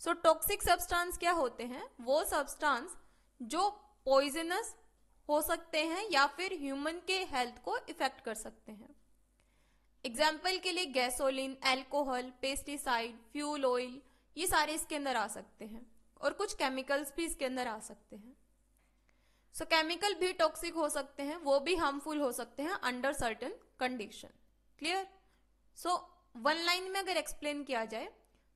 सो टॉक्सिक सब्सटेंस क्या होते हैं वो सब्सटेंस जो पॉइजनस हो सकते हैं या फिर ह्यूमन के हेल्थ को इफेक्ट कर सकते हैं एग्जाम्पल के लिए gasoline alcohol pesticide fuel oil ये सारे इसके अंदर आ सकते हैं और कुछ केमिकल्स भी इसके अंदर आ सकते हैं सो so, केमिकल भी टॉक्सिक हो सकते हैं वो भी हार्मफुल हो सकते हैं under certain condition clear so one line में अगर एक्सप्लेन किया जाए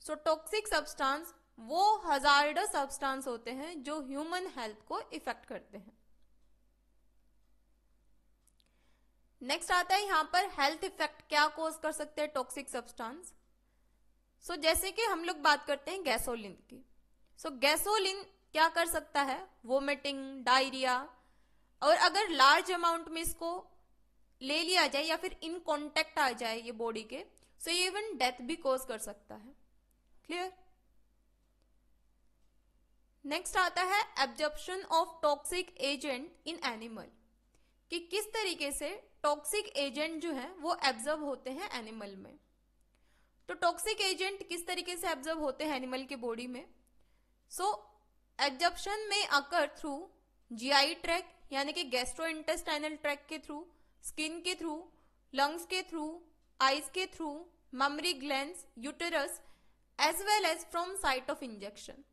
सो टॉक्सिक सब्सटेंस वो हजार सब्सटेंस होते हैं जो ह्यूमन हेल्थ को इफेक्ट करते हैं नेक्स्ट आता है यहां पर हेल्थ इफेक्ट क्या कोज कर सकते हैं टॉक्सिक सब्सटेंस सो जैसे कि हम लोग बात करते हैं गैसोलिन की सो so, गैसोलिन क्या कर सकता है वोमिटिंग डायरिया और अगर लार्ज अमाउंट में इसको ले लिया जाए या फिर इन कॉन्टेक्ट आ जाए ये बॉडी के सो so, ये इवन डेथ भी कोज कर सकता है क्लियर नेक्स्ट आता है absorption of toxic agent in animal कि किस तरीके से टॉक्सिक एजेंट जो है वो एब्जर्व होते हैं एनिमल में तो टॉक्सिक एजेंट किस तरीके से एब्जर्व होते हैं एनिमल के बॉडी में सो एब्जॉर्प्शन में अकर थ्रू जीआई ट्रैक यानी कि गैस्ट्रो इंटेस्टाइनल ट्रैक के थ्रू स्किन के थ्रू लंग्स के थ्रू आइज के through mammary gland uterus as well as from site of injection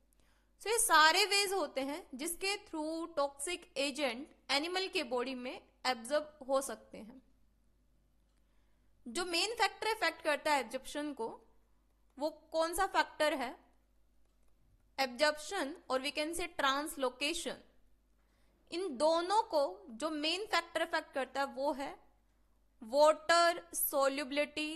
so ये सारे वेज होते हैं जिसके थ्रू टॉक्सिक एजेंट एनिमल के बॉडी में एब्जर्व हो सकते हैं जो मेन फैक्टर इफेक्ट करता है एब्जॉर्प्शन को वो कौन सा फैक्टर है एब्जॉर्प्शन और वी कैन से ट्रांसलोकेशन इन दोनों को जो मेन फैक्टर इफेक्ट करता है वो है वाटर सोल्यूबिलिटी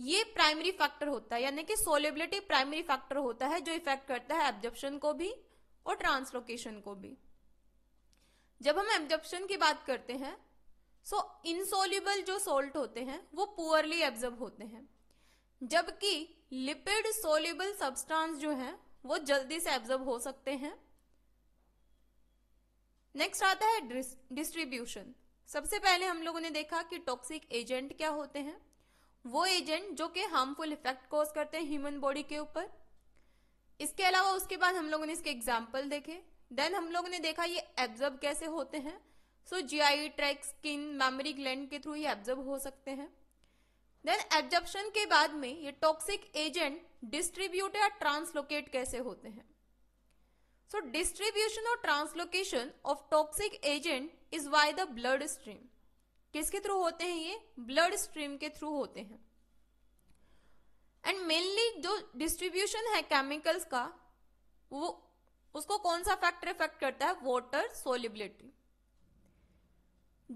ये प्राइमरी फैक्टर होता है यानी कि सोलेबिलिटी प्राइमरी फैक्टर होता है जो इफेक्ट करता है एब्जॉर्प्शन को भी और ट्रांसलोकेशन को भी जब हम एब्जॉर्प्शन की बात करते हैं सो इनसोल्यूबल जो सोल्ट होते हैं वो पुअरली एब्जर्ब होते हैं जबकि लिपिड सोल्यूबल सब्सटेंस जो है वो जल्दी से एब्जर्व हो सकते हैं नेक्स्ट आता है डिस्ट्रीब्यूशन सबसे पहले हम लोगों ने देखा कि टॉक्सिक एजेंट क्या होते हैं वो एजेंट जो कि हार्मफुल इफेक्ट कॉज करते हैं ह्यूमन बॉडी के ऊपर इसके अलावा उसके बाद हम लोगों ने इसके एग्जाम्पल देखे देन हम लोगों ने देखा ये एब्जर्ब कैसे होते हैं so G I tract skin mammary gland के थ्रू ये एब्जर्ब हो सकते हैं देन एब्जॉर्प्शन के बाद में ये टॉक्सिक एजेंट डिस्ट्रीब्यूट या ट्रांसलोकेट कैसे होते हैं सो डिस्ट्रीब्यूशन और translocation of toxic agent is via the blood stream किसके थ्रू होते हैं ये ब्लड स्ट्रीम के थ्रू होते हैं एंड मेनली जो डिस्ट्रीब्यूशन है केमिकल्स का वो उसको कौन सा फैक्टर इफेक्ट करता है वाटर सोलिबिलिटी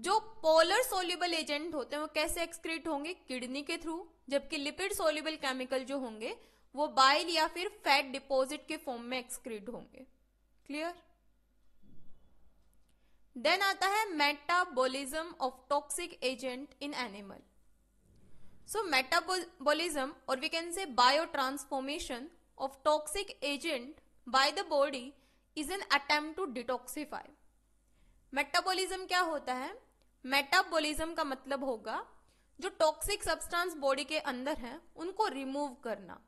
जो पोलर सोल्यूबल एजेंट होते हैं वो कैसे एक्सक्रीट होंगे किडनी के थ्रू जबकि लिपिड सोल्यूबल केमिकल जो होंगे वो बाइल या फिर फैट डिपॉजिट के फॉर्म में एक्सक्रीट होंगे क्लियर देन आता है metabolism of toxic agent in animal so metabolism और we can say biotransformation of toxic agent by the body is an attempt to detoxify metabolism क्या होता है metabolism का मतलब होगा जो टॉक्सिक सब्सटेंस बॉडी के अंदर है उनको रिमूव करना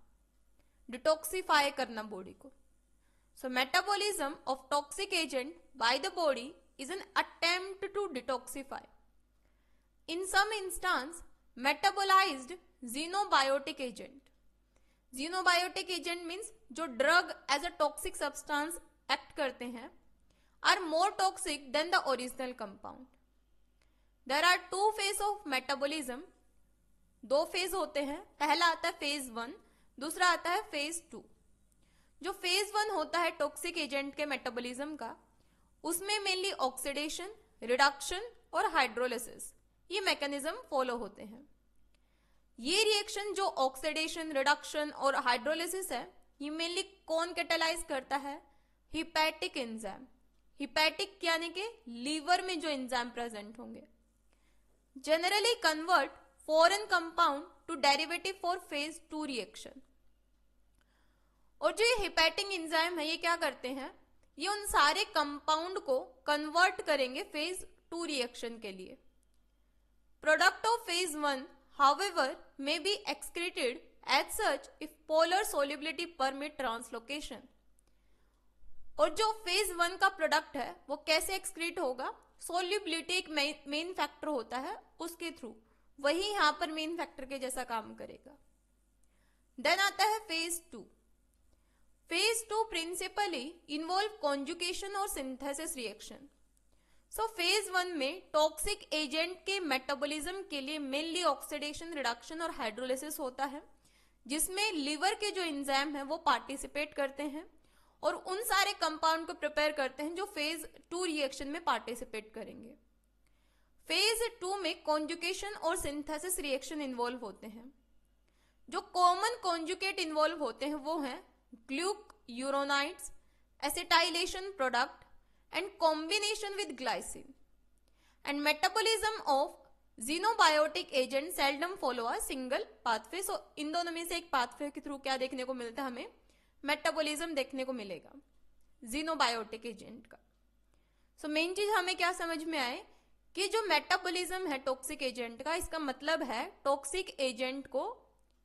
डिटॉक्सिफाई करना बॉडी को so metabolism of toxic agent by the body is an attempt to detoxify. In some instance, metabolized xenobiotic agent. Xenobiotic agent means जो drug as a toxic substance act करते हैं are more toxic than the original compound. There are two phase of metabolism. दो phase होते हैं पहला आता है phase one दूसरा आता है phase टू जो phase वन होता है toxic agent के metabolism का उसमें मेनली ऑक्सीडेशन रिडक्शन और हाइड्रोलिसिस ये मैकेनिज्म फॉलो होते हैं ये रिएक्शन जो ऑक्सीडेशन रिडक्शन और हाइड्रोलिसिस है ये मेनली कौन कैटेलाइज करता है हिपैटिक एंजाइम हिपैटिक यानी कि लीवर में जो एंजाइम प्रेजेंट होंगे generally convert foreign compound to derivative for phase two reaction और जो ये हिपैटिक एंजाइम है ये क्या करते हैं ये उन सारे कंपाउंड को कन्वर्ट करेंगे फेज टू रिएक्शन के लिए product of phase one however may be excreted as such if polar solubility permit translocation और जो फेज वन का प्रोडक्ट है वो कैसे एक्सक्रीट होगा सोल्यूबिलिटी एक मेन फैक्टर होता है उसके थ्रू वही यहां पर मेन फैक्टर के जैसा काम करेगा देन आता है phase two phase two principally involve conjugation और synthesis reaction so phase one में टॉक्सिक एजेंट के मेटाबॉलिज्म के लिए मेनली ऑक्सीडेशन रिडक्शन और हाइड्रोलिसिस होता है जिसमें लिवर के जो एंजाइम है वो पार्टिसिपेट करते हैं और उन सारे कंपाउंड को प्रिपेयर करते हैं जो फेज टू रिएक्शन में पार्टिसिपेट करेंगे फेज टू में कॉन्जुकेशन और सिंथेसिस रिएक्शन इन्वॉल्व होते हैं जो कॉमन कॉन्जुकेट इन्वॉल्व होते हैं वो हैं glucuronides acetylation product and combination with glycine and metabolism of xenobiotic agent seldom follow a single pathway so इन दोनों में से एक पाथवे के थ्रू क्या देखने को मिलता है हमें मेटाबोलिज्म देखने को मिलेगा जीनोबायोटिक एजेंट का सो so, मेन चीज हमें क्या समझ में आए कि जो मेटाबॉलिज्म है टॉक्सिक एजेंट का इसका मतलब है टॉक्सिक एजेंट को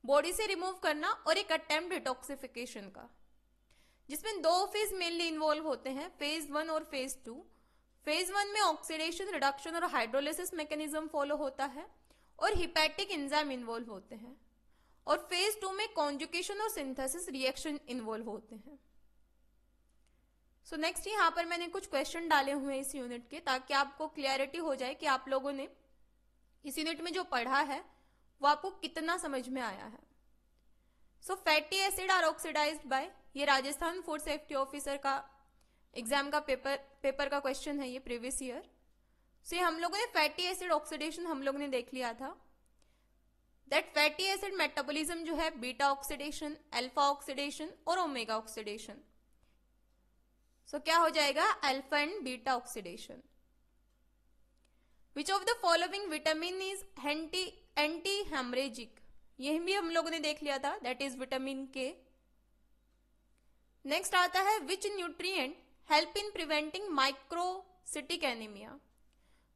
बॉडी से रिमूव करना और एक अटेम्प्ट डिटॉक्सिफिकेशन का जिसमें दो फेज मेनली इन्वॉल्व होते हैं फेज वन और फेज टू फेज वन में ऑक्सीडेशन रिडक्शन और हाइड्रोलिसिस मैकेनिज्म फॉलो होता है और हिपैटिक इंजाम इन्वॉल्व होते हैं और फेज टू में कॉन्जुकेशन और सिंथेसिस रिएक्शन इन्वॉल्व होते हैं सो so नेक्स्ट यहाँ पर मैंने कुछ क्वेश्चन डाले हुए हैं इस यूनिट के ताकि आपको क्लियरिटी हो जाए कि आप लोगों ने इस यूनिट में जो पढ़ा है वो आपको कितना समझ में आया है so fatty acid are oxidise by ये राजस्थान फूड सेफ्टी ऑफिसर का एग्जाम का पेपर पेपर का क्वेश्चन है ये प्रीवियस ईयर सो ये हम लोगों ने फैटी एसिड ऑक्सीडेशन हम लोग ने देख लिया था दैट फैटी एसिड मेटाबोलिज्म जो है बीटा ऑक्सीडेशन अल्फा ऑक्सीडेशन और ओमेगा ऑक्सीडेशन सो क्या हो जाएगा alpha and beta oxidation which of the following vitamin is anti anti haemorrhagic यह भी हम लोगों ने देख लिया था that is vitamin K next आता है which nutrient help in preventing microcytic anaemia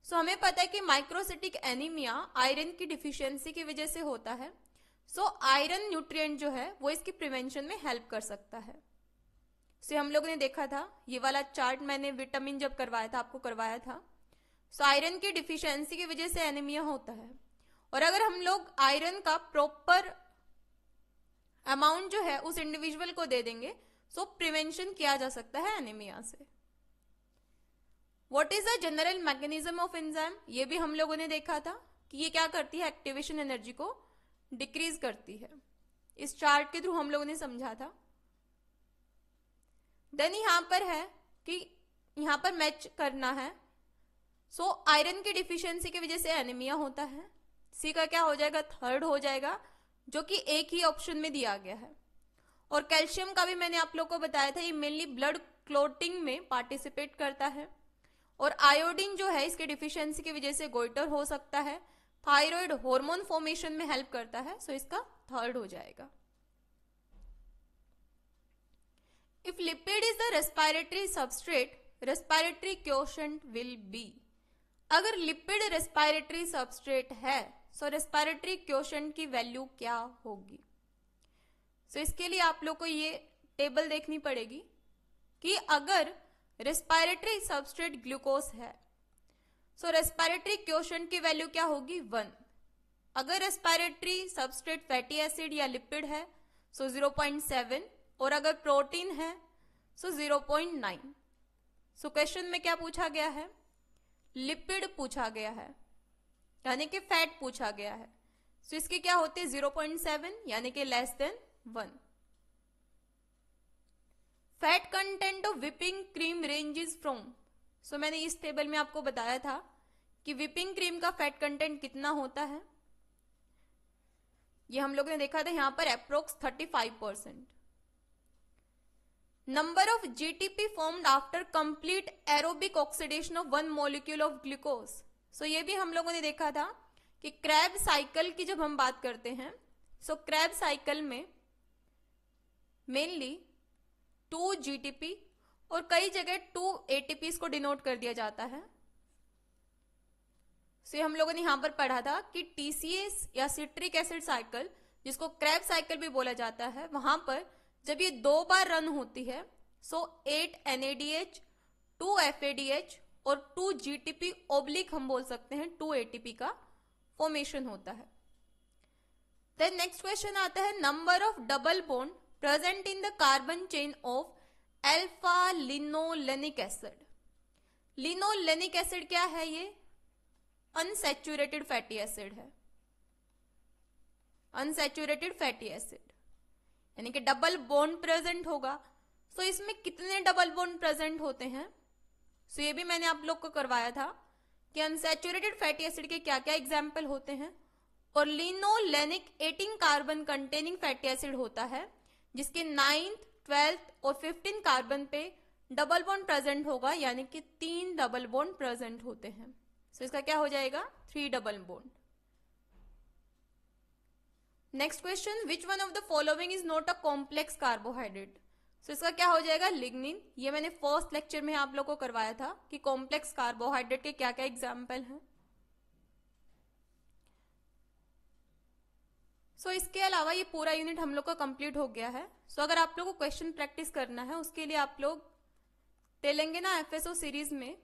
so हमें पता है कि माइक्रोसिटिक एनीमिया आयरन की डिफिशियंसी की वजह से होता है सो आयरन न्यूट्रिएंट जो है वो इसकी प्रिवेंशन में हेल्प कर सकता है सो so, हम लोगों ने देखा था ये वाला चार्ट मैंने विटामिन जब करवाया था आपको करवाया था सो so, आयरन की डिफिशियंसी की वजह से एनीमिया होता है और अगर हम लोग आयरन का प्रॉपर अमाउंट जो है उस इंडिविजुअल को दे देंगे सो प्रिवेंशन किया जा सकता है एनीमिया से what is the general mechanism of enzyme ये भी हम लोगों ने देखा था कि ये क्या करती है एक्टिवेशन एनर्जी को डिक्रीज करती है इस चार्ट के थ्रू हम लोगों ने समझा था देन यहां पर है कि यहां पर मैच करना है सो आयरन की डिफिशियंसी की वजह से एनीमिया होता है सी का क्या हो जाएगा थर्ड हो जाएगा जो कि एक ही ऑप्शन में दिया गया है और कैल्शियम का भी मैंने आप लोग को बताया था ये मेनली ब्लड क्लोटिंग में पार्टिसिपेट करता है और आयोडीन जो है इसके डिफिशियंसी की वजह से गोइटर हो सकता है थायराइड हार्मोन फॉर्मेशन में हेल्प करता है सो इसका थर्ड हो जाएगा if lipid is the respiratory substrate respiratory question will be अगर लिपिड रेस्पायरेटरी सबस्ट्रेट है सो रेस्पायरेटरी क्वेश्चन की वैल्यू क्या होगी सो so, इसके लिए आप लोग को ये टेबल देखनी पड़ेगी कि अगर रेस्पायरेटरी सबस्ट्रेट ग्लूकोस है सो रेस्पायरेटरी क्वेश्चन की वैल्यू क्या होगी वन अगर रेस्पायरेटरी सबस्ट्रेट फैटी एसिड या लिपिड है सो जीरो पॉइंट सेवन और अगर प्रोटीन है so zero point nine so question में क्या पूछा गया है लिपिड पूछा गया है यानी कि फैट पूछा गया है सो इसके क्या होते जीरो पॉइंट सेवन यानी कि less than one fat content of whipping cream ranges from so मैंने इस टेबल में आपको बताया था कि विपिंग क्रीम का फैट कंटेंट कितना होता है ये हम लोग ने देखा था यहां पर approx 35 percent number of GTP formed after complete aerobic oxidation of one molecule of glucose so ये भी हम लोगों ने देखा था कि क्रैब साइकिल की जब हम बात करते हैं सो क्रैब साइकिल में मेनली टू जीटीपी और कई जगह टू एटीपीस को डिनोट कर दिया जाता है सो हम लोगों ने यहां पर पढ़ा था कि टीसीएस या सिट्रिक एसिड साइकिल जिसको क्रैब साइकिल भी बोला जाता है वहां पर जब ये दो बार रन होती है so eight NADH two F A D H और टू जीटीपी ओब्लिक हम बोल सकते हैं टू एटीपी का फॉर्मेशन होता है देन नेक्स्ट क्वेश्चन आता है number of double bond present in the carbon chain of alpha linolenic acid linolenic acid क्या है ये अनसेचुरेटेड फैटी एसिड है अनसेचुरेटेड फैटी एसिड यानी कि डबल बोन प्रेजेंट होगा सो so इसमें कितने डबल बोन प्रेजेंट होते हैं सो so, ये भी मैंने आप लोग को करवाया था कि अनसेचुरेटेड फैटी एसिड के क्या क्या एग्जाम्पल होते हैं और linolenic 18 carbon containing fatty acid होता है जिसके नाइन्थ ट्वेल्थ और फिफ्टीन कार्बन पे डबल बॉन्ड प्रेजेंट होगा यानी कि तीन डबल बॉन्ड प्रेजेंट होते हैं सो so, इसका क्या हो जाएगा three double bond next question which one of the following is not a complex carbohydrate so so, इसका क्या हो जाएगा लिग्निन ये मैंने फर्स्ट लेक्चर में आप लोग को करवाया था कि कॉम्प्लेक्स कार्बोहाइड्रेट के क्या क्या एग्जाम्पल हैं सो so, इसके अलावा ये पूरा यूनिट हम लोग का कंप्लीट हो गया है सो so, अगर आप लोग को क्वेश्चन प्रैक्टिस करना है उसके लिए आप लोग तेलंगाना एफ सीरीज में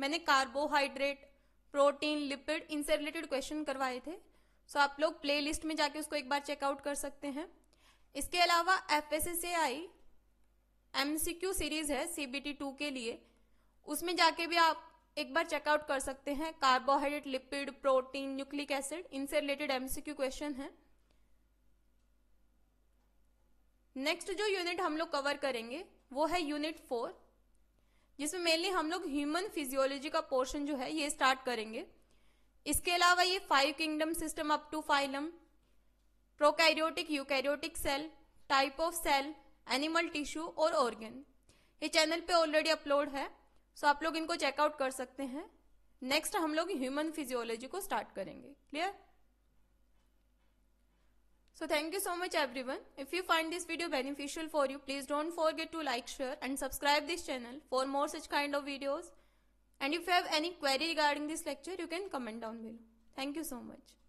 मैंने कार्बोहाइड्रेट प्रोटीन लिपिड इनसे रिलेटेड क्वेश्चन करवाए थे सो so, आप लोग प्लेलिस्ट में जाके उसको एक बार चेकआउट कर सकते हैं इसके अलावा F S I MCQ series है सीबीटी टू के लिए उसमें जाके भी आप एक बार चेकआउट कर सकते हैं carbohydrate lipid protein nucleic acid इनसे रिलेटेड एमसीक्यू क्वेश्चन है नेक्स्ट जो यूनिट हम लोग कवर करेंगे वो है यूनिट फोर जिसमें मेनली हम लोग ह्यूमन फिजियोलॉजी का पोर्शन जो है ये स्टार्ट करेंगे इसके अलावा ये five kingdom system up to phylum prokaryotic eukaryotic cell type of cell animal tissue और ऑर्गेन ये चैनल पे ऑलरेडी अपलोड है सो आप लोग इनको चेकआउट कर सकते हैं नेक्स्ट हम लोग ह्यूमन फिजियोलॉजी को स्टार्ट करेंगे clear so thank you so much everyone if you find this video beneficial for you please don't forget to like share and subscribe this channel for more such kind of videos and if you have any query regarding this lecture you can comment down below thank you so much